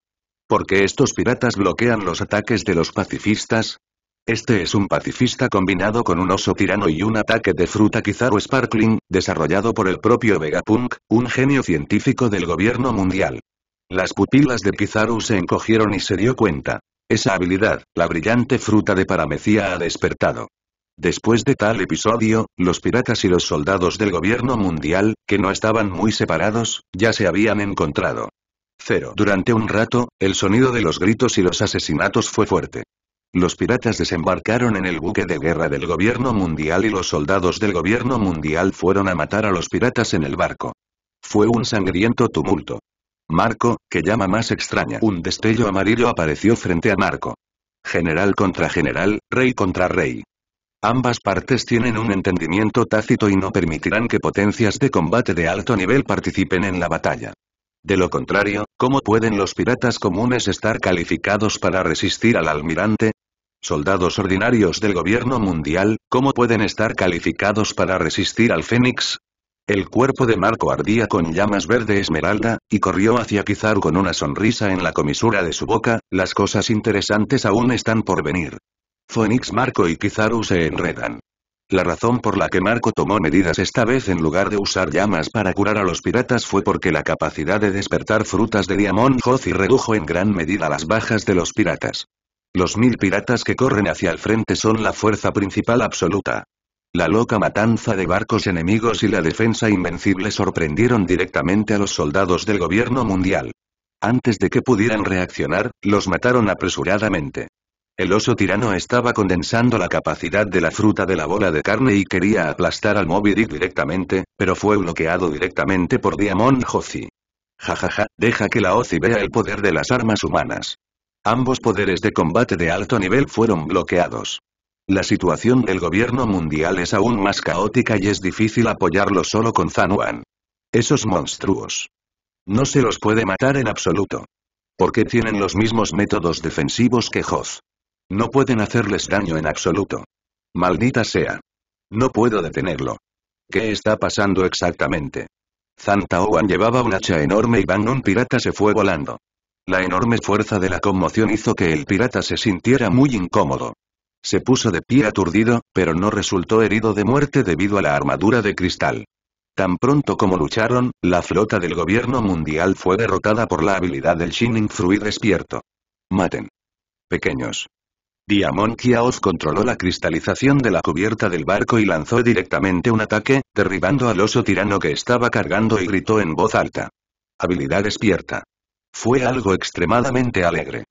¿Por qué estos piratas bloquean los ataques de los pacifistas? Este es un pacifista combinado con un oso tirano y un ataque de fruta Kizaru Sparkling, desarrollado por el propio Vegapunk, un genio científico del gobierno mundial. Las pupilas de Kizaru se encogieron y se dio cuenta. Esa habilidad, la brillante fruta de Paramecía ha despertado. Después de tal episodio, los piratas y los soldados del gobierno mundial, que no estaban muy separados, ya se habían encontrado. Cero. Durante un rato, el sonido de los gritos y los asesinatos fue fuerte. Los piratas desembarcaron en el buque de guerra del gobierno mundial y los soldados del gobierno mundial fueron a matar a los piratas en el barco. Fue un sangriento tumulto. Marco, que llama más extraña. Un destello amarillo apareció frente a Marco. General contra general, rey contra rey. Ambas partes tienen un entendimiento tácito y no permitirán que potencias de combate de alto nivel participen en la batalla. De lo contrario, ¿cómo pueden los piratas comunes estar calificados para resistir al almirante? soldados ordinarios del gobierno mundial, ¿cómo pueden estar calificados para resistir al Fénix? El cuerpo de Marco ardía con llamas verde esmeralda, y corrió hacia Kizaru con una sonrisa en la comisura de su boca, las cosas interesantes aún están por venir. Fénix Marco y Kizaru se enredan. La razón por la que Marco tomó medidas esta vez en lugar de usar llamas para curar a los piratas fue porque la capacidad de despertar frutas de Diamond y redujo en gran medida las bajas de los piratas. Los mil piratas que corren hacia el frente son la fuerza principal absoluta. La loca matanza de barcos enemigos y la defensa invencible sorprendieron directamente a los soldados del gobierno mundial. Antes de que pudieran reaccionar, los mataron apresuradamente. El oso tirano estaba condensando la capacidad de la fruta de la bola de carne y quería aplastar al Moby Dick directamente, pero fue bloqueado directamente por Diamond ja Jajaja, deja que la Ozi vea el poder de las armas humanas. Ambos poderes de combate de alto nivel fueron bloqueados. La situación del gobierno mundial es aún más caótica y es difícil apoyarlo solo con Zanuan. Esos monstruos. No se los puede matar en absoluto. Porque tienen los mismos métodos defensivos que Hoz. No pueden hacerles daño en absoluto. Maldita sea. No puedo detenerlo. ¿Qué está pasando exactamente? Wan llevaba un hacha enorme y Van pirata se fue volando. La enorme fuerza de la conmoción hizo que el pirata se sintiera muy incómodo. Se puso de pie aturdido, pero no resultó herido de muerte debido a la armadura de cristal. Tan pronto como lucharon, la flota del gobierno mundial fue derrotada por la habilidad del Shining Fruit despierto. Maten. Pequeños. Diamond Kiaoz controló la cristalización de la cubierta del barco y lanzó directamente un ataque, derribando al oso tirano que estaba cargando y gritó en voz alta. Habilidad despierta. Fue algo extremadamente alegre.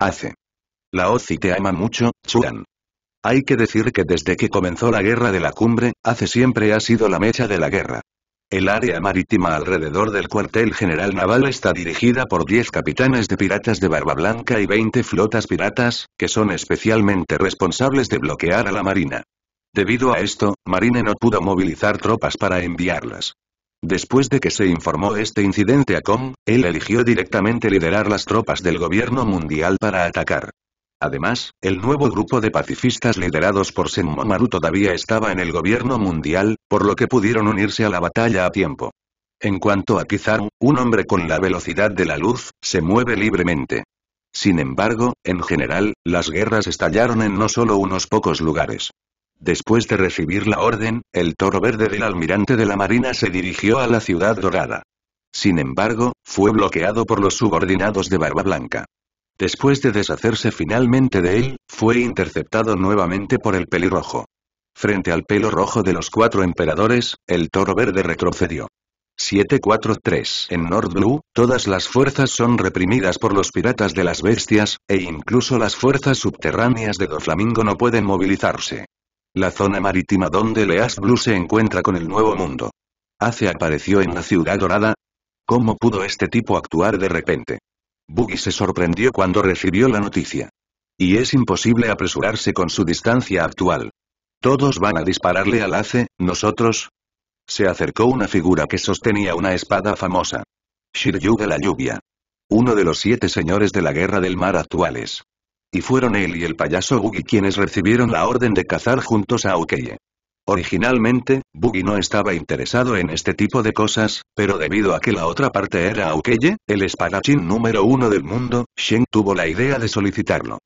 Hace. La OCI te ama mucho, Chuan. Hay que decir que desde que comenzó la guerra de la cumbre, hace siempre ha sido la mecha de la guerra. El área marítima alrededor del cuartel general naval está dirigida por 10 capitanes de piratas de Barba Blanca y 20 flotas piratas, que son especialmente responsables de bloquear a la marina. Debido a esto, Marine no pudo movilizar tropas para enviarlas. Después de que se informó este incidente a Kong, él eligió directamente liderar las tropas del gobierno mundial para atacar. Además, el nuevo grupo de pacifistas liderados por Maru todavía estaba en el gobierno mundial, por lo que pudieron unirse a la batalla a tiempo. En cuanto a Kizaru, un hombre con la velocidad de la luz, se mueve libremente. Sin embargo, en general, las guerras estallaron en no solo unos pocos lugares. Después de recibir la orden, el toro verde del almirante de la Marina se dirigió a la ciudad dorada. Sin embargo, fue bloqueado por los subordinados de Barba Blanca. Después de deshacerse finalmente de él, fue interceptado nuevamente por el pelirrojo. Frente al pelo rojo de los cuatro emperadores, el toro verde retrocedió. 743 En North Blue, todas las fuerzas son reprimidas por los piratas de las bestias, e incluso las fuerzas subterráneas de Doflamingo no pueden movilizarse la zona marítima donde Leas Blue se encuentra con el Nuevo Mundo. Hace apareció en la Ciudad Dorada. ¿Cómo pudo este tipo actuar de repente? Buggy se sorprendió cuando recibió la noticia. Y es imposible apresurarse con su distancia actual. Todos van a dispararle al Ace. nosotros. Se acercó una figura que sostenía una espada famosa. Shiryu de la lluvia. Uno de los siete señores de la guerra del mar actuales. Y fueron él y el payaso Bugi quienes recibieron la orden de cazar juntos a Okeye. Originalmente, Bugi no estaba interesado en este tipo de cosas, pero debido a que la otra parte era Aukeye, el espadachín número uno del mundo, Shen tuvo la idea de solicitarlo.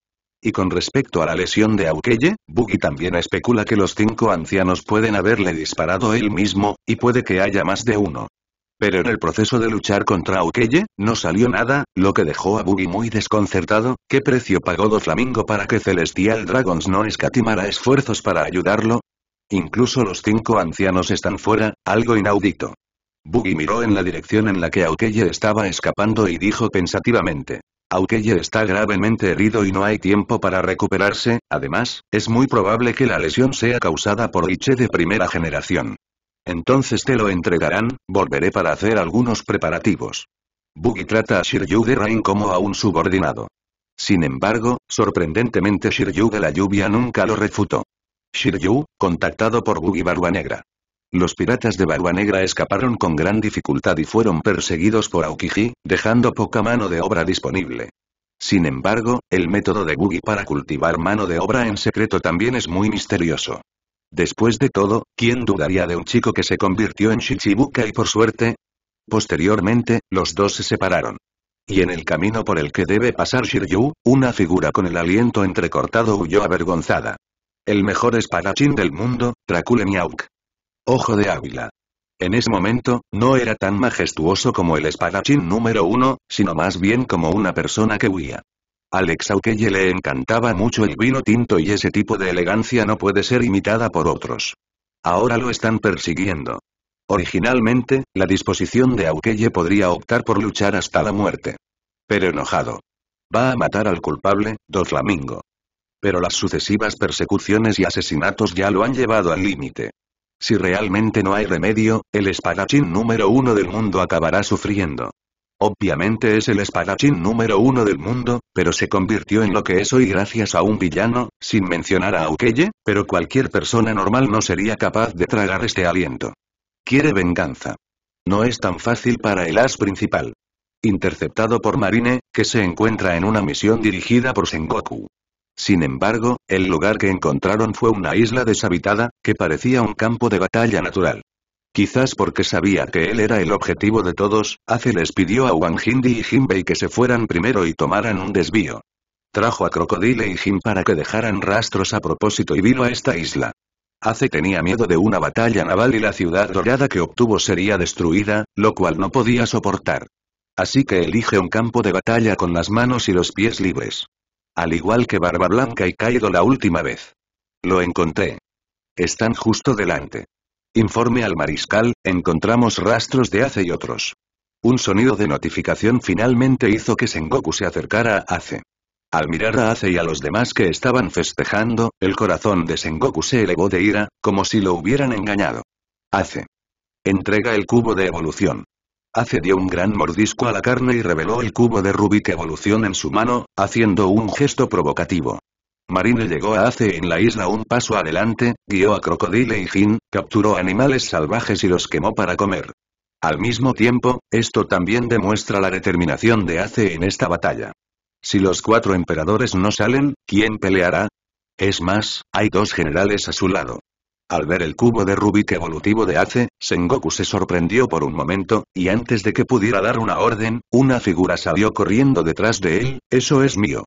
Y con respecto a la lesión de Aukeye, Bugi también especula que los cinco ancianos pueden haberle disparado él mismo, y puede que haya más de uno. Pero en el proceso de luchar contra Aukeye, no salió nada, lo que dejó a Bugi muy desconcertado, ¿qué precio pagó flamingo para que Celestial Dragons no escatimara esfuerzos para ayudarlo? Incluso los cinco ancianos están fuera, algo inaudito. Bugi miró en la dirección en la que Aukeye estaba escapando y dijo pensativamente. Aukeye está gravemente herido y no hay tiempo para recuperarse, además, es muy probable que la lesión sea causada por Iche de primera generación. Entonces te lo entregarán, volveré para hacer algunos preparativos. Buggy trata a Shiryu de Rain como a un subordinado. Sin embargo, sorprendentemente Shiryu de la lluvia nunca lo refutó. Shiryu, contactado por Buggy Barba Negra. Los piratas de Barba Negra escaparon con gran dificultad y fueron perseguidos por Aokiji, dejando poca mano de obra disponible. Sin embargo, el método de Buggy para cultivar mano de obra en secreto también es muy misterioso. Después de todo, ¿quién dudaría de un chico que se convirtió en y por suerte? Posteriormente, los dos se separaron. Y en el camino por el que debe pasar Shiryu, una figura con el aliento entrecortado huyó avergonzada. El mejor espadachín del mundo, Dracule Ojo de Águila. En ese momento, no era tan majestuoso como el espadachín número uno, sino más bien como una persona que huía. Alex Aukelle le encantaba mucho el vino tinto y ese tipo de elegancia no puede ser imitada por otros. Ahora lo están persiguiendo. Originalmente, la disposición de Aukelle podría optar por luchar hasta la muerte. Pero enojado. Va a matar al culpable, flamingo. Pero las sucesivas persecuciones y asesinatos ya lo han llevado al límite. Si realmente no hay remedio, el espadachín número uno del mundo acabará sufriendo. Obviamente es el espadachín número uno del mundo, pero se convirtió en lo que es hoy gracias a un villano, sin mencionar a Aukeye, pero cualquier persona normal no sería capaz de tragar este aliento. Quiere venganza. No es tan fácil para el as principal. Interceptado por Marine, que se encuentra en una misión dirigida por Sengoku. Sin embargo, el lugar que encontraron fue una isla deshabitada, que parecía un campo de batalla natural. Quizás porque sabía que él era el objetivo de todos, Ace les pidió a Wang Hindi y Jinbei que se fueran primero y tomaran un desvío. Trajo a Crocodile y Jin para que dejaran rastros a propósito y vino a esta isla. Ace tenía miedo de una batalla naval y la ciudad dorada que obtuvo sería destruida, lo cual no podía soportar. Así que elige un campo de batalla con las manos y los pies libres. Al igual que Barba Blanca y Kaido la última vez. Lo encontré. Están justo delante. Informe al mariscal, encontramos rastros de Ace y otros. Un sonido de notificación finalmente hizo que Sengoku se acercara a Ace. Al mirar a Ace y a los demás que estaban festejando, el corazón de Sengoku se elevó de ira, como si lo hubieran engañado. Ace. Entrega el cubo de evolución. Ace dio un gran mordisco a la carne y reveló el cubo de Rubik evolución en su mano, haciendo un gesto provocativo. Marine llegó a Ace en la isla un paso adelante, guió a Crocodile y Jin, capturó animales salvajes y los quemó para comer. Al mismo tiempo, esto también demuestra la determinación de Ace en esta batalla. Si los cuatro emperadores no salen, ¿quién peleará? Es más, hay dos generales a su lado. Al ver el cubo de Rubik evolutivo de Ace, Sengoku se sorprendió por un momento, y antes de que pudiera dar una orden, una figura salió corriendo detrás de él, eso es mío.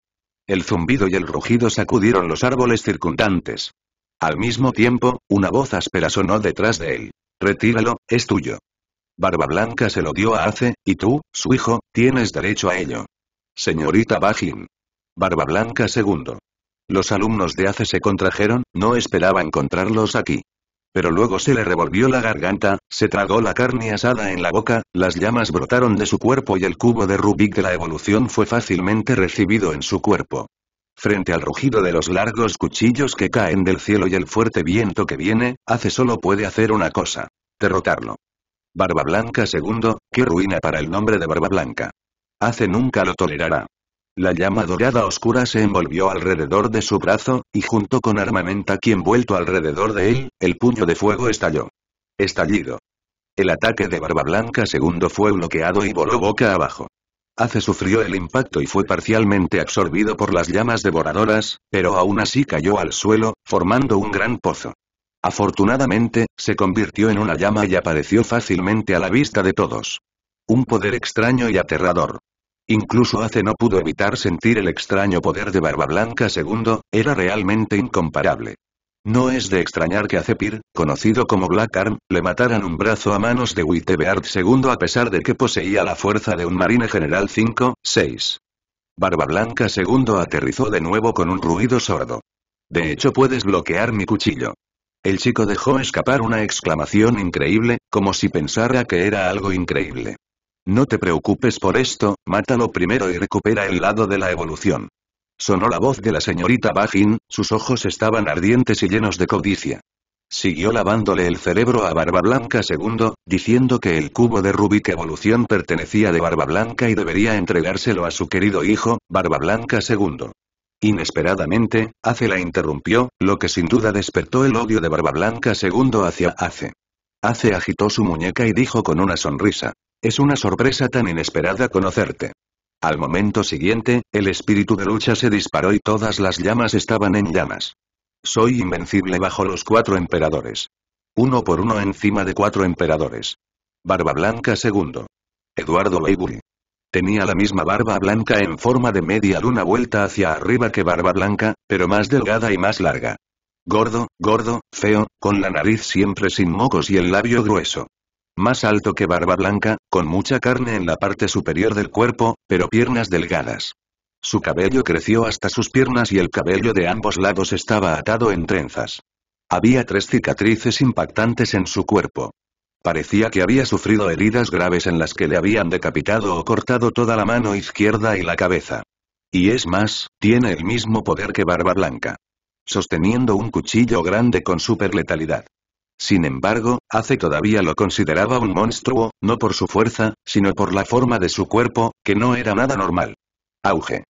El zumbido y el rugido sacudieron los árboles circundantes. Al mismo tiempo, una voz áspera sonó detrás de él. Retíralo, es tuyo. Barba Blanca se lo dio a Ace, y tú, su hijo, tienes derecho a ello. Señorita Bajin. Barba Blanca II. Los alumnos de Ace se contrajeron, no esperaba encontrarlos aquí pero luego se le revolvió la garganta, se tragó la carne asada en la boca, las llamas brotaron de su cuerpo y el cubo de Rubik de la evolución fue fácilmente recibido en su cuerpo. Frente al rugido de los largos cuchillos que caen del cielo y el fuerte viento que viene, Ace solo puede hacer una cosa. Derrotarlo. Barba Blanca II, qué ruina para el nombre de Barba Blanca. Ace nunca lo tolerará. La llama dorada oscura se envolvió alrededor de su brazo, y junto con armamenta quien vuelto alrededor de él, el puño de fuego estalló. Estallido. El ataque de Barba Blanca segundo fue bloqueado y voló boca abajo. hace sufrió el impacto y fue parcialmente absorbido por las llamas devoradoras, pero aún así cayó al suelo, formando un gran pozo. Afortunadamente, se convirtió en una llama y apareció fácilmente a la vista de todos. Un poder extraño y aterrador. Incluso Ace no pudo evitar sentir el extraño poder de Barba Blanca II, era realmente incomparable. No es de extrañar que a conocido como Black Arm, le mataran un brazo a manos de Wittebeard II a pesar de que poseía la fuerza de un marine general 5-6. Barba Blanca II aterrizó de nuevo con un ruido sordo. De hecho puedes bloquear mi cuchillo. El chico dejó escapar una exclamación increíble, como si pensara que era algo increíble. No te preocupes por esto, mátalo primero y recupera el lado de la evolución. Sonó la voz de la señorita Bajin, sus ojos estaban ardientes y llenos de codicia. Siguió lavándole el cerebro a Barba Blanca II, diciendo que el cubo de Rubik Evolución pertenecía de Barba Blanca y debería entregárselo a su querido hijo, Barba Blanca II. Inesperadamente, Ace la interrumpió, lo que sin duda despertó el odio de Barba Blanca II hacia Ace. Ace agitó su muñeca y dijo con una sonrisa. Es una sorpresa tan inesperada conocerte. Al momento siguiente, el espíritu de lucha se disparó y todas las llamas estaban en llamas. Soy invencible bajo los cuatro emperadores. Uno por uno encima de cuatro emperadores. Barba Blanca segundo. Eduardo Leiburi. Tenía la misma barba blanca en forma de media luna vuelta hacia arriba que Barba Blanca, pero más delgada y más larga. Gordo, gordo, feo, con la nariz siempre sin mocos y el labio grueso. Más alto que Barba Blanca, con mucha carne en la parte superior del cuerpo, pero piernas delgadas. Su cabello creció hasta sus piernas y el cabello de ambos lados estaba atado en trenzas. Había tres cicatrices impactantes en su cuerpo. Parecía que había sufrido heridas graves en las que le habían decapitado o cortado toda la mano izquierda y la cabeza. Y es más, tiene el mismo poder que Barba Blanca. Sosteniendo un cuchillo grande con superletalidad. Sin embargo, Ace todavía lo consideraba un monstruo, no por su fuerza, sino por la forma de su cuerpo, que no era nada normal. Auge.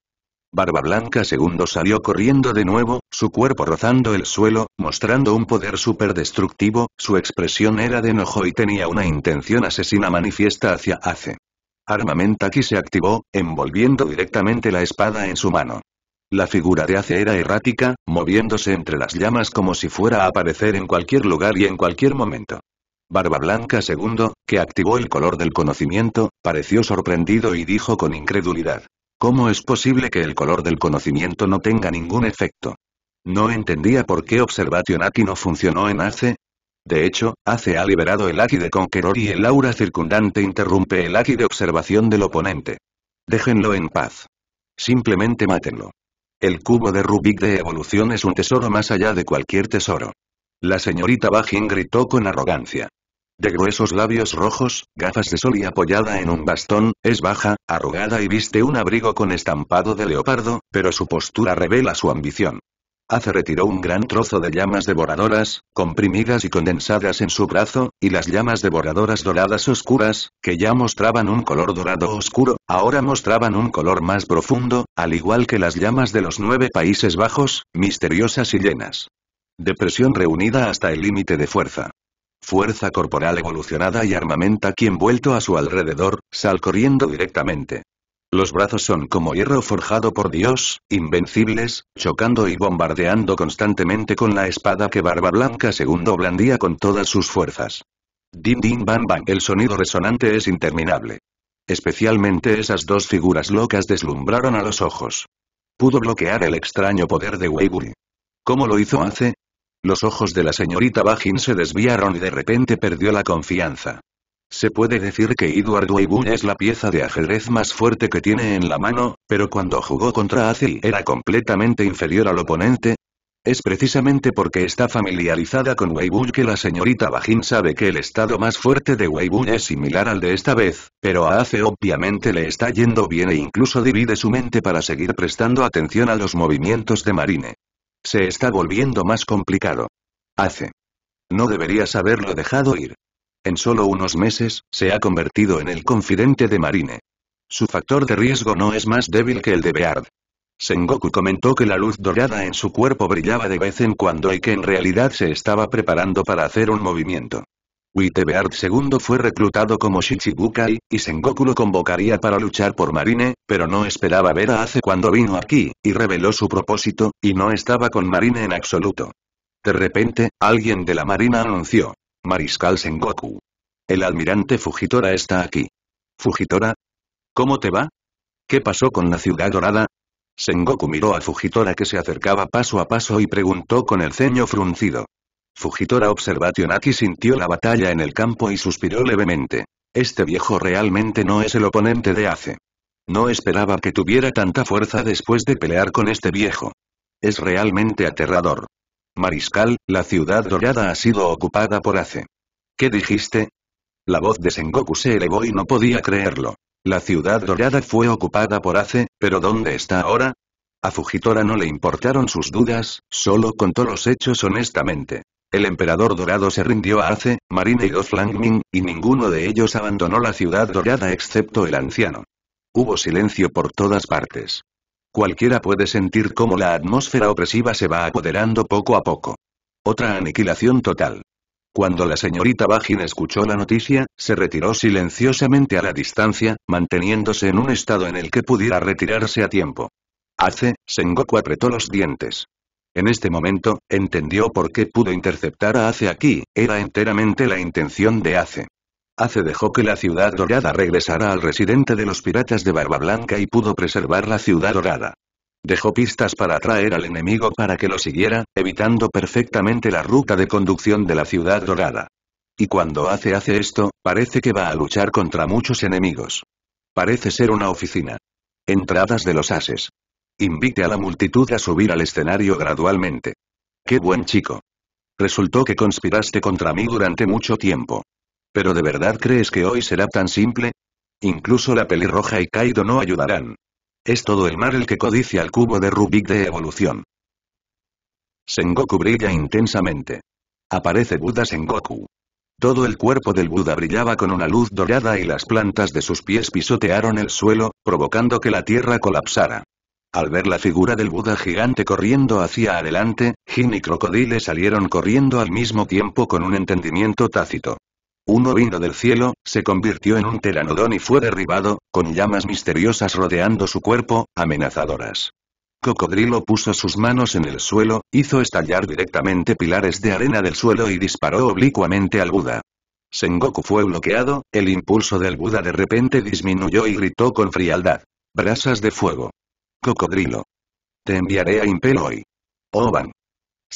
Barba Blanca segundo salió corriendo de nuevo, su cuerpo rozando el suelo, mostrando un poder destructivo su expresión era de enojo y tenía una intención asesina manifiesta hacia Ace. Armamenta aquí se activó, envolviendo directamente la espada en su mano. La figura de Ace era errática, moviéndose entre las llamas como si fuera a aparecer en cualquier lugar y en cualquier momento. Barba Blanca II, que activó el color del conocimiento, pareció sorprendido y dijo con incredulidad. ¿Cómo es posible que el color del conocimiento no tenga ningún efecto? No entendía por qué Observation Aki no funcionó en Ace. De hecho, Ace ha liberado el Aki de Conqueror y el aura circundante interrumpe el Aki de observación del oponente. Déjenlo en paz. Simplemente mátenlo. El cubo de Rubik de evolución es un tesoro más allá de cualquier tesoro. La señorita Bajin gritó con arrogancia. De gruesos labios rojos, gafas de sol y apoyada en un bastón, es baja, arrugada y viste un abrigo con estampado de leopardo, pero su postura revela su ambición. Ace retiró un gran trozo de llamas devoradoras, comprimidas y condensadas en su brazo, y las llamas devoradoras doradas oscuras, que ya mostraban un color dorado oscuro, ahora mostraban un color más profundo, al igual que las llamas de los nueve Países Bajos, misteriosas y llenas. Depresión reunida hasta el límite de fuerza. Fuerza corporal evolucionada y armamenta quien vuelto a su alrededor, sal corriendo directamente. Los brazos son como hierro forjado por Dios, invencibles, chocando y bombardeando constantemente con la espada que Barba Blanca segundo blandía con todas sus fuerzas. Din din bam bam. El sonido resonante es interminable. Especialmente esas dos figuras locas deslumbraron a los ojos. Pudo bloquear el extraño poder de Weiburi. ¿Cómo lo hizo hace? Los ojos de la señorita Bajin se desviaron y de repente perdió la confianza. Se puede decir que Edward weibull es la pieza de ajedrez más fuerte que tiene en la mano, pero cuando jugó contra Ace era completamente inferior al oponente, es precisamente porque está familiarizada con weibull que la señorita Bajin sabe que el estado más fuerte de weibull es similar al de esta vez, pero a Ace obviamente le está yendo bien e incluso divide su mente para seguir prestando atención a los movimientos de Marine. Se está volviendo más complicado. Ace. No deberías haberlo dejado ir. En solo unos meses, se ha convertido en el confidente de Marine. Su factor de riesgo no es más débil que el de Beard. Sengoku comentó que la luz dorada en su cuerpo brillaba de vez en cuando y que en realidad se estaba preparando para hacer un movimiento. Beard II fue reclutado como Shichibukai, y Sengoku lo convocaría para luchar por Marine, pero no esperaba ver a Ace cuando vino aquí, y reveló su propósito, y no estaba con Marine en absoluto. De repente, alguien de la Marina anunció, Mariscal Sengoku. El almirante Fujitora está aquí. ¿Fujitora? ¿Cómo te va? ¿Qué pasó con la ciudad dorada? Sengoku miró a Fujitora que se acercaba paso a paso y preguntó con el ceño fruncido. Fujitora Tionaki sintió la batalla en el campo y suspiró levemente. Este viejo realmente no es el oponente de Ace. No esperaba que tuviera tanta fuerza después de pelear con este viejo. Es realmente aterrador. Mariscal, la ciudad dorada ha sido ocupada por Ace. ¿Qué dijiste? La voz de Sengoku se elevó y no podía creerlo. La ciudad dorada fue ocupada por Ace, pero ¿dónde está ahora? A Fujitora no le importaron sus dudas, solo contó los hechos honestamente. El emperador dorado se rindió a Ace, Marina y los y ninguno de ellos abandonó la ciudad dorada excepto el anciano. Hubo silencio por todas partes. Cualquiera puede sentir cómo la atmósfera opresiva se va apoderando poco a poco. Otra aniquilación total. Cuando la señorita Bajin escuchó la noticia, se retiró silenciosamente a la distancia, manteniéndose en un estado en el que pudiera retirarse a tiempo. Hace, Sengoku apretó los dientes. En este momento, entendió por qué pudo interceptar a Ace aquí, era enteramente la intención de Ace. Ace dejó que la ciudad dorada regresara al residente de los piratas de Barba Blanca y pudo preservar la ciudad dorada. Dejó pistas para atraer al enemigo para que lo siguiera, evitando perfectamente la ruta de conducción de la ciudad dorada. Y cuando Ace hace esto, parece que va a luchar contra muchos enemigos. Parece ser una oficina. Entradas de los ases. Invite a la multitud a subir al escenario gradualmente. ¡Qué buen chico! Resultó que conspiraste contra mí durante mucho tiempo. ¿Pero de verdad crees que hoy será tan simple? Incluso la pelirroja y Kaido no ayudarán. Es todo el mar el que codicia al cubo de Rubik de evolución. Sengoku brilla intensamente. Aparece Buda Sengoku. Todo el cuerpo del Buda brillaba con una luz dorada y las plantas de sus pies pisotearon el suelo, provocando que la tierra colapsara. Al ver la figura del Buda gigante corriendo hacia adelante, Jin y Crocodile salieron corriendo al mismo tiempo con un entendimiento tácito. Uno vino del cielo, se convirtió en un teranodón y fue derribado, con llamas misteriosas rodeando su cuerpo, amenazadoras. Cocodrilo puso sus manos en el suelo, hizo estallar directamente pilares de arena del suelo y disparó oblicuamente al Buda. Sengoku fue bloqueado, el impulso del Buda de repente disminuyó y gritó con frialdad. Brasas de fuego. Cocodrilo. Te enviaré a Impel hoy. Oban.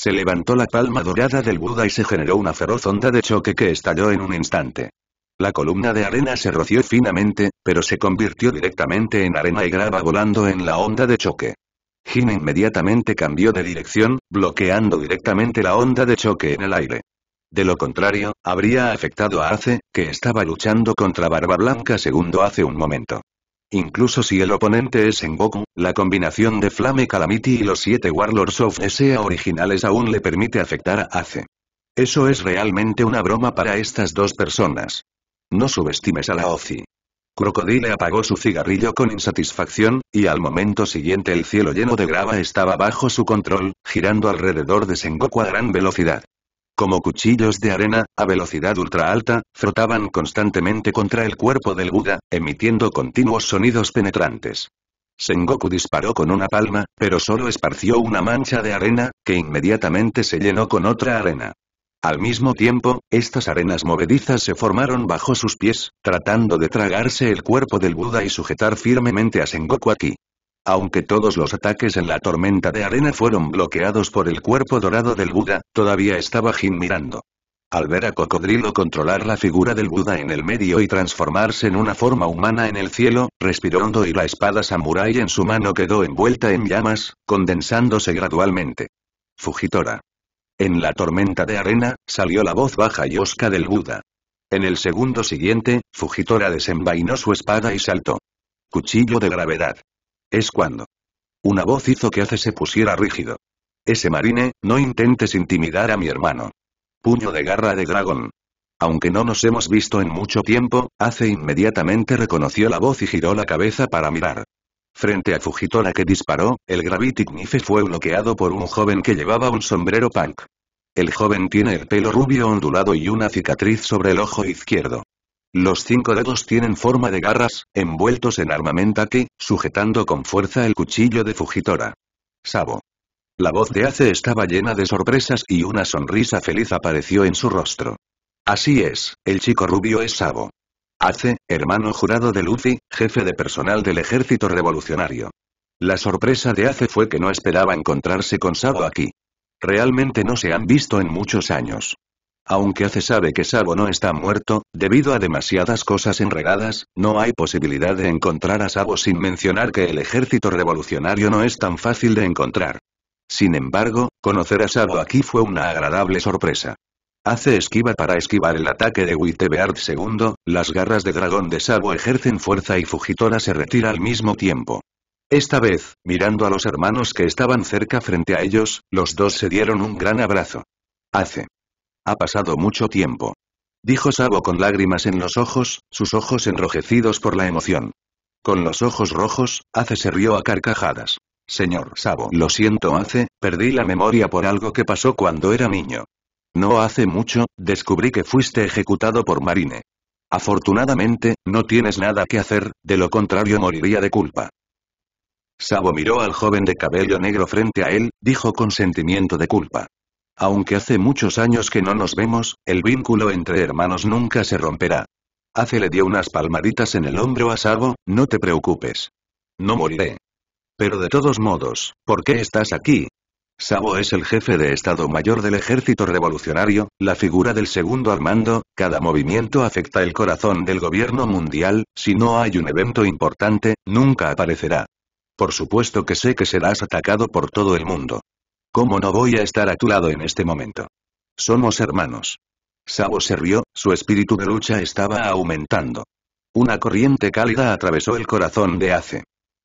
Se levantó la palma dorada del Buda y se generó una feroz onda de choque que estalló en un instante. La columna de arena se roció finamente, pero se convirtió directamente en arena y grava volando en la onda de choque. Jin inmediatamente cambió de dirección, bloqueando directamente la onda de choque en el aire. De lo contrario, habría afectado a Ace, que estaba luchando contra Barba Blanca segundo hace un momento. Incluso si el oponente es Sengoku, la combinación de Flame Calamity y los siete Warlords of SEA originales aún le permite afectar a Ace. Eso es realmente una broma para estas dos personas. No subestimes a la OCI. Crocodile apagó su cigarrillo con insatisfacción, y al momento siguiente el cielo lleno de grava estaba bajo su control, girando alrededor de Sengoku a gran velocidad. Como cuchillos de arena, a velocidad ultra alta, frotaban constantemente contra el cuerpo del Buda, emitiendo continuos sonidos penetrantes. Sengoku disparó con una palma, pero solo esparció una mancha de arena, que inmediatamente se llenó con otra arena. Al mismo tiempo, estas arenas movedizas se formaron bajo sus pies, tratando de tragarse el cuerpo del Buda y sujetar firmemente a Sengoku aquí. Aunque todos los ataques en la tormenta de arena fueron bloqueados por el cuerpo dorado del Buda, todavía estaba Jin mirando. Al ver a Cocodrilo controlar la figura del Buda en el medio y transformarse en una forma humana en el cielo, respiró hondo y la espada samurai en su mano quedó envuelta en llamas, condensándose gradualmente. Fujitora. En la tormenta de arena, salió la voz baja y osca del Buda. En el segundo siguiente, Fujitora desenvainó su espada y saltó. Cuchillo de gravedad. Es cuando. Una voz hizo que Ace se pusiera rígido. Ese marine, no intentes intimidar a mi hermano. Puño de garra de dragón. Aunque no nos hemos visto en mucho tiempo, Ace inmediatamente reconoció la voz y giró la cabeza para mirar. Frente a Fujitora que disparó, el Gravity Knife fue bloqueado por un joven que llevaba un sombrero punk. El joven tiene el pelo rubio ondulado y una cicatriz sobre el ojo izquierdo. Los cinco dedos tienen forma de garras, envueltos en armamenta que, sujetando con fuerza el cuchillo de Fujitora. Sabo. La voz de Ace estaba llena de sorpresas y una sonrisa feliz apareció en su rostro. Así es, el chico rubio es Sabo. Ace, hermano jurado de Luffy, jefe de personal del ejército revolucionario. La sorpresa de Ace fue que no esperaba encontrarse con Sabo aquí. Realmente no se han visto en muchos años. Aunque Ace sabe que Sabo no está muerto, debido a demasiadas cosas enredadas, no hay posibilidad de encontrar a Sabo sin mencionar que el ejército revolucionario no es tan fácil de encontrar. Sin embargo, conocer a Sabo aquí fue una agradable sorpresa. Hace esquiva para esquivar el ataque de Wittebeard II, las garras de dragón de Sabo ejercen fuerza y Fujitora se retira al mismo tiempo. Esta vez, mirando a los hermanos que estaban cerca frente a ellos, los dos se dieron un gran abrazo. Hace. Ha pasado mucho tiempo. Dijo Sabo con lágrimas en los ojos, sus ojos enrojecidos por la emoción. Con los ojos rojos, hace se rió a carcajadas. Señor Sabo, lo siento hace perdí la memoria por algo que pasó cuando era niño. No hace mucho, descubrí que fuiste ejecutado por Marine. Afortunadamente, no tienes nada que hacer, de lo contrario moriría de culpa. Sabo miró al joven de cabello negro frente a él, dijo con sentimiento de culpa. Aunque hace muchos años que no nos vemos, el vínculo entre hermanos nunca se romperá. Hace le dio unas palmaditas en el hombro a Sabo, no te preocupes. No moriré. Pero de todos modos, ¿por qué estás aquí? Sabo es el jefe de Estado Mayor del Ejército Revolucionario, la figura del segundo armando, cada movimiento afecta el corazón del gobierno mundial, si no hay un evento importante, nunca aparecerá. Por supuesto que sé que serás atacado por todo el mundo. ¿Cómo no voy a estar a tu lado en este momento? Somos hermanos. Sabo se rió, su espíritu de lucha estaba aumentando. Una corriente cálida atravesó el corazón de Ace.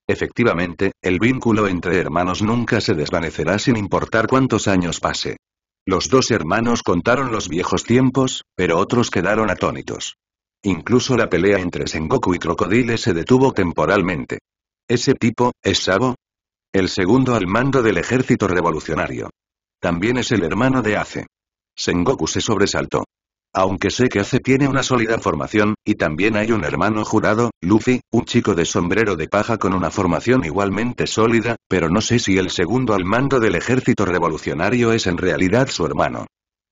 Efectivamente, el vínculo entre hermanos nunca se desvanecerá sin importar cuántos años pase. Los dos hermanos contaron los viejos tiempos, pero otros quedaron atónitos. Incluso la pelea entre Sengoku y Crocodile se detuvo temporalmente. Ese tipo, ¿es Sabo? El segundo al mando del ejército revolucionario. También es el hermano de Ace. Sengoku se sobresaltó. Aunque sé que Ace tiene una sólida formación, y también hay un hermano jurado, Luffy, un chico de sombrero de paja con una formación igualmente sólida, pero no sé si el segundo al mando del ejército revolucionario es en realidad su hermano.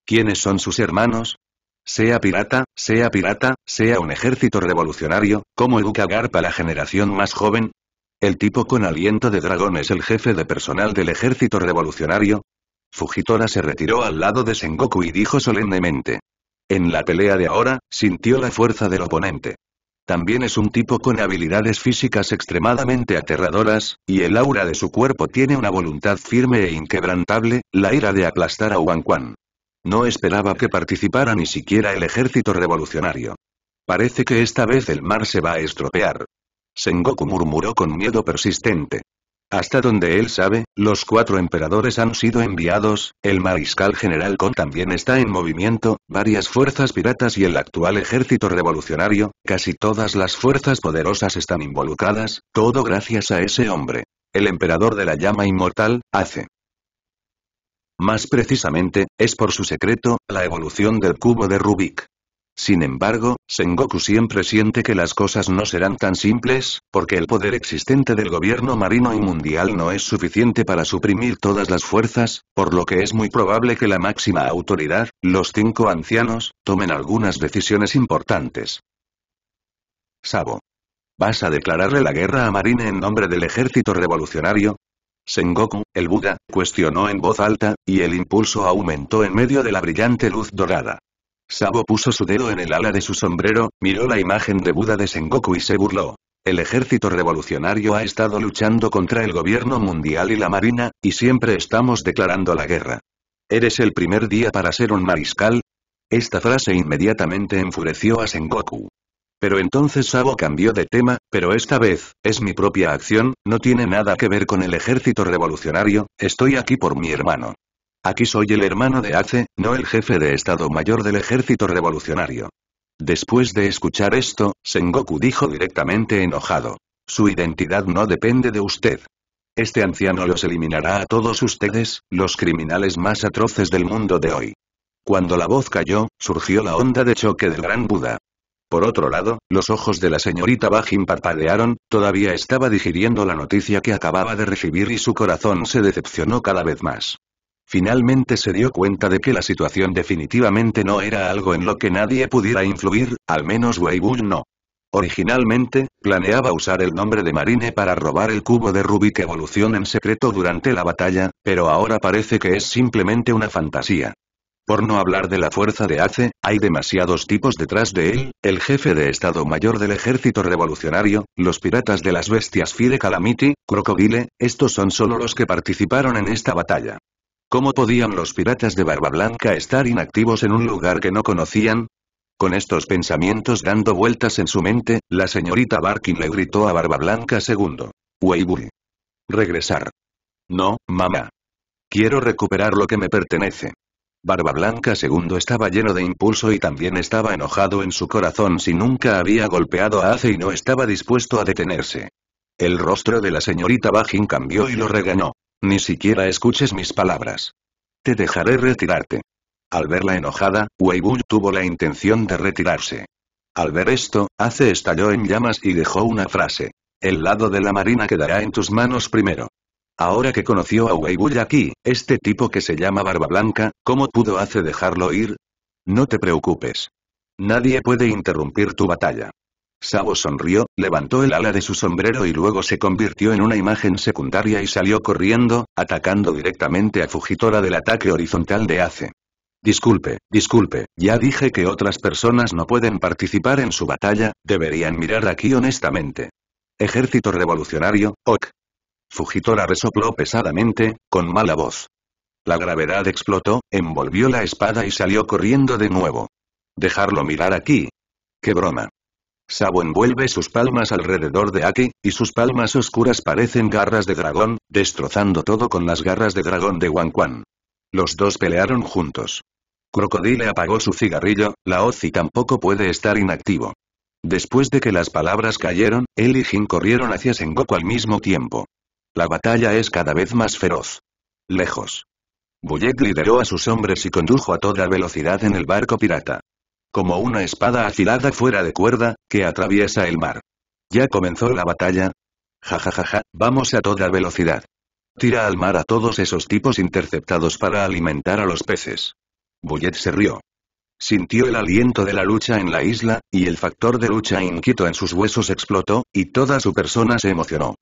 ¿Quiénes son sus hermanos? Sea pirata, sea pirata, sea un ejército revolucionario, ¿cómo educa Garp a la generación más joven? ¿El tipo con aliento de dragón es el jefe de personal del ejército revolucionario? Fujitora se retiró al lado de Sengoku y dijo solemnemente. En la pelea de ahora, sintió la fuerza del oponente. También es un tipo con habilidades físicas extremadamente aterradoras, y el aura de su cuerpo tiene una voluntad firme e inquebrantable, la ira de aplastar a Wang Quan. No esperaba que participara ni siquiera el ejército revolucionario. Parece que esta vez el mar se va a estropear. Sengoku murmuró con miedo persistente. Hasta donde él sabe, los cuatro emperadores han sido enviados, el mariscal general Kon también está en movimiento, varias fuerzas piratas y el actual ejército revolucionario, casi todas las fuerzas poderosas están involucradas, todo gracias a ese hombre. El emperador de la llama inmortal, hace. Más precisamente, es por su secreto, la evolución del cubo de Rubik. Sin embargo, Sengoku siempre siente que las cosas no serán tan simples, porque el poder existente del gobierno marino y mundial no es suficiente para suprimir todas las fuerzas, por lo que es muy probable que la máxima autoridad, los cinco ancianos, tomen algunas decisiones importantes. Sabo. ¿Vas a declararle la guerra a Marine en nombre del ejército revolucionario? Sengoku, el Buda, cuestionó en voz alta, y el impulso aumentó en medio de la brillante luz dorada. Sabo puso su dedo en el ala de su sombrero, miró la imagen de Buda de Sengoku y se burló. El ejército revolucionario ha estado luchando contra el gobierno mundial y la marina, y siempre estamos declarando la guerra. ¿Eres el primer día para ser un mariscal? Esta frase inmediatamente enfureció a Sengoku. Pero entonces Sabo cambió de tema, pero esta vez, es mi propia acción, no tiene nada que ver con el ejército revolucionario, estoy aquí por mi hermano. Aquí soy el hermano de Ace, no el jefe de Estado Mayor del Ejército Revolucionario. Después de escuchar esto, Sengoku dijo directamente enojado. Su identidad no depende de usted. Este anciano los eliminará a todos ustedes, los criminales más atroces del mundo de hoy. Cuando la voz cayó, surgió la onda de choque del gran Buda. Por otro lado, los ojos de la señorita Bajin parpadearon, todavía estaba digiriendo la noticia que acababa de recibir y su corazón se decepcionó cada vez más. Finalmente se dio cuenta de que la situación definitivamente no era algo en lo que nadie pudiera influir, al menos Wei no. Originalmente, planeaba usar el nombre de Marine para robar el cubo de Rubik Evolución en secreto durante la batalla, pero ahora parece que es simplemente una fantasía. Por no hablar de la fuerza de Ace, hay demasiados tipos detrás de él, el jefe de Estado Mayor del Ejército Revolucionario, los piratas de las bestias fide Calamity, Crocodile, estos son solo los que participaron en esta batalla. ¿Cómo podían los piratas de Barba Blanca estar inactivos en un lugar que no conocían? Con estos pensamientos dando vueltas en su mente, la señorita Barkin le gritó a Barba Blanca II. Weiburi. Regresar. No, mamá. Quiero recuperar lo que me pertenece. Barba Blanca II estaba lleno de impulso y también estaba enojado en su corazón si nunca había golpeado a Ace y no estaba dispuesto a detenerse. El rostro de la señorita Barkin cambió y lo regañó. Ni siquiera escuches mis palabras. Te dejaré retirarte. Al verla enojada, Weibull tuvo la intención de retirarse. Al ver esto, Ace estalló en llamas y dejó una frase. El lado de la marina quedará en tus manos primero. Ahora que conoció a Weibull aquí, este tipo que se llama Barba Blanca, ¿cómo pudo Ace dejarlo ir? No te preocupes. Nadie puede interrumpir tu batalla. Sabo sonrió, levantó el ala de su sombrero y luego se convirtió en una imagen secundaria y salió corriendo, atacando directamente a Fujitora del ataque horizontal de Ace. Disculpe, disculpe, ya dije que otras personas no pueden participar en su batalla, deberían mirar aquí honestamente. Ejército Revolucionario, OK. Fujitora resopló pesadamente, con mala voz. La gravedad explotó, envolvió la espada y salió corriendo de nuevo. Dejarlo mirar aquí. ¡Qué broma! Sabo envuelve sus palmas alrededor de Aki, y sus palmas oscuras parecen garras de dragón, destrozando todo con las garras de dragón de Wang Quan. Los dos pelearon juntos. Crocodile apagó su cigarrillo, la Ozi tampoco puede estar inactivo. Después de que las palabras cayeron, él y Jin corrieron hacia Sengoku al mismo tiempo. La batalla es cada vez más feroz. Lejos. Bullet lideró a sus hombres y condujo a toda velocidad en el barco pirata. Como una espada afilada fuera de cuerda, que atraviesa el mar. ¿Ya comenzó la batalla? Ja ja ja vamos a toda velocidad. Tira al mar a todos esos tipos interceptados para alimentar a los peces. Bullet se rió. Sintió el aliento de la lucha en la isla, y el factor de lucha inquieto en sus huesos explotó, y toda su persona se emocionó.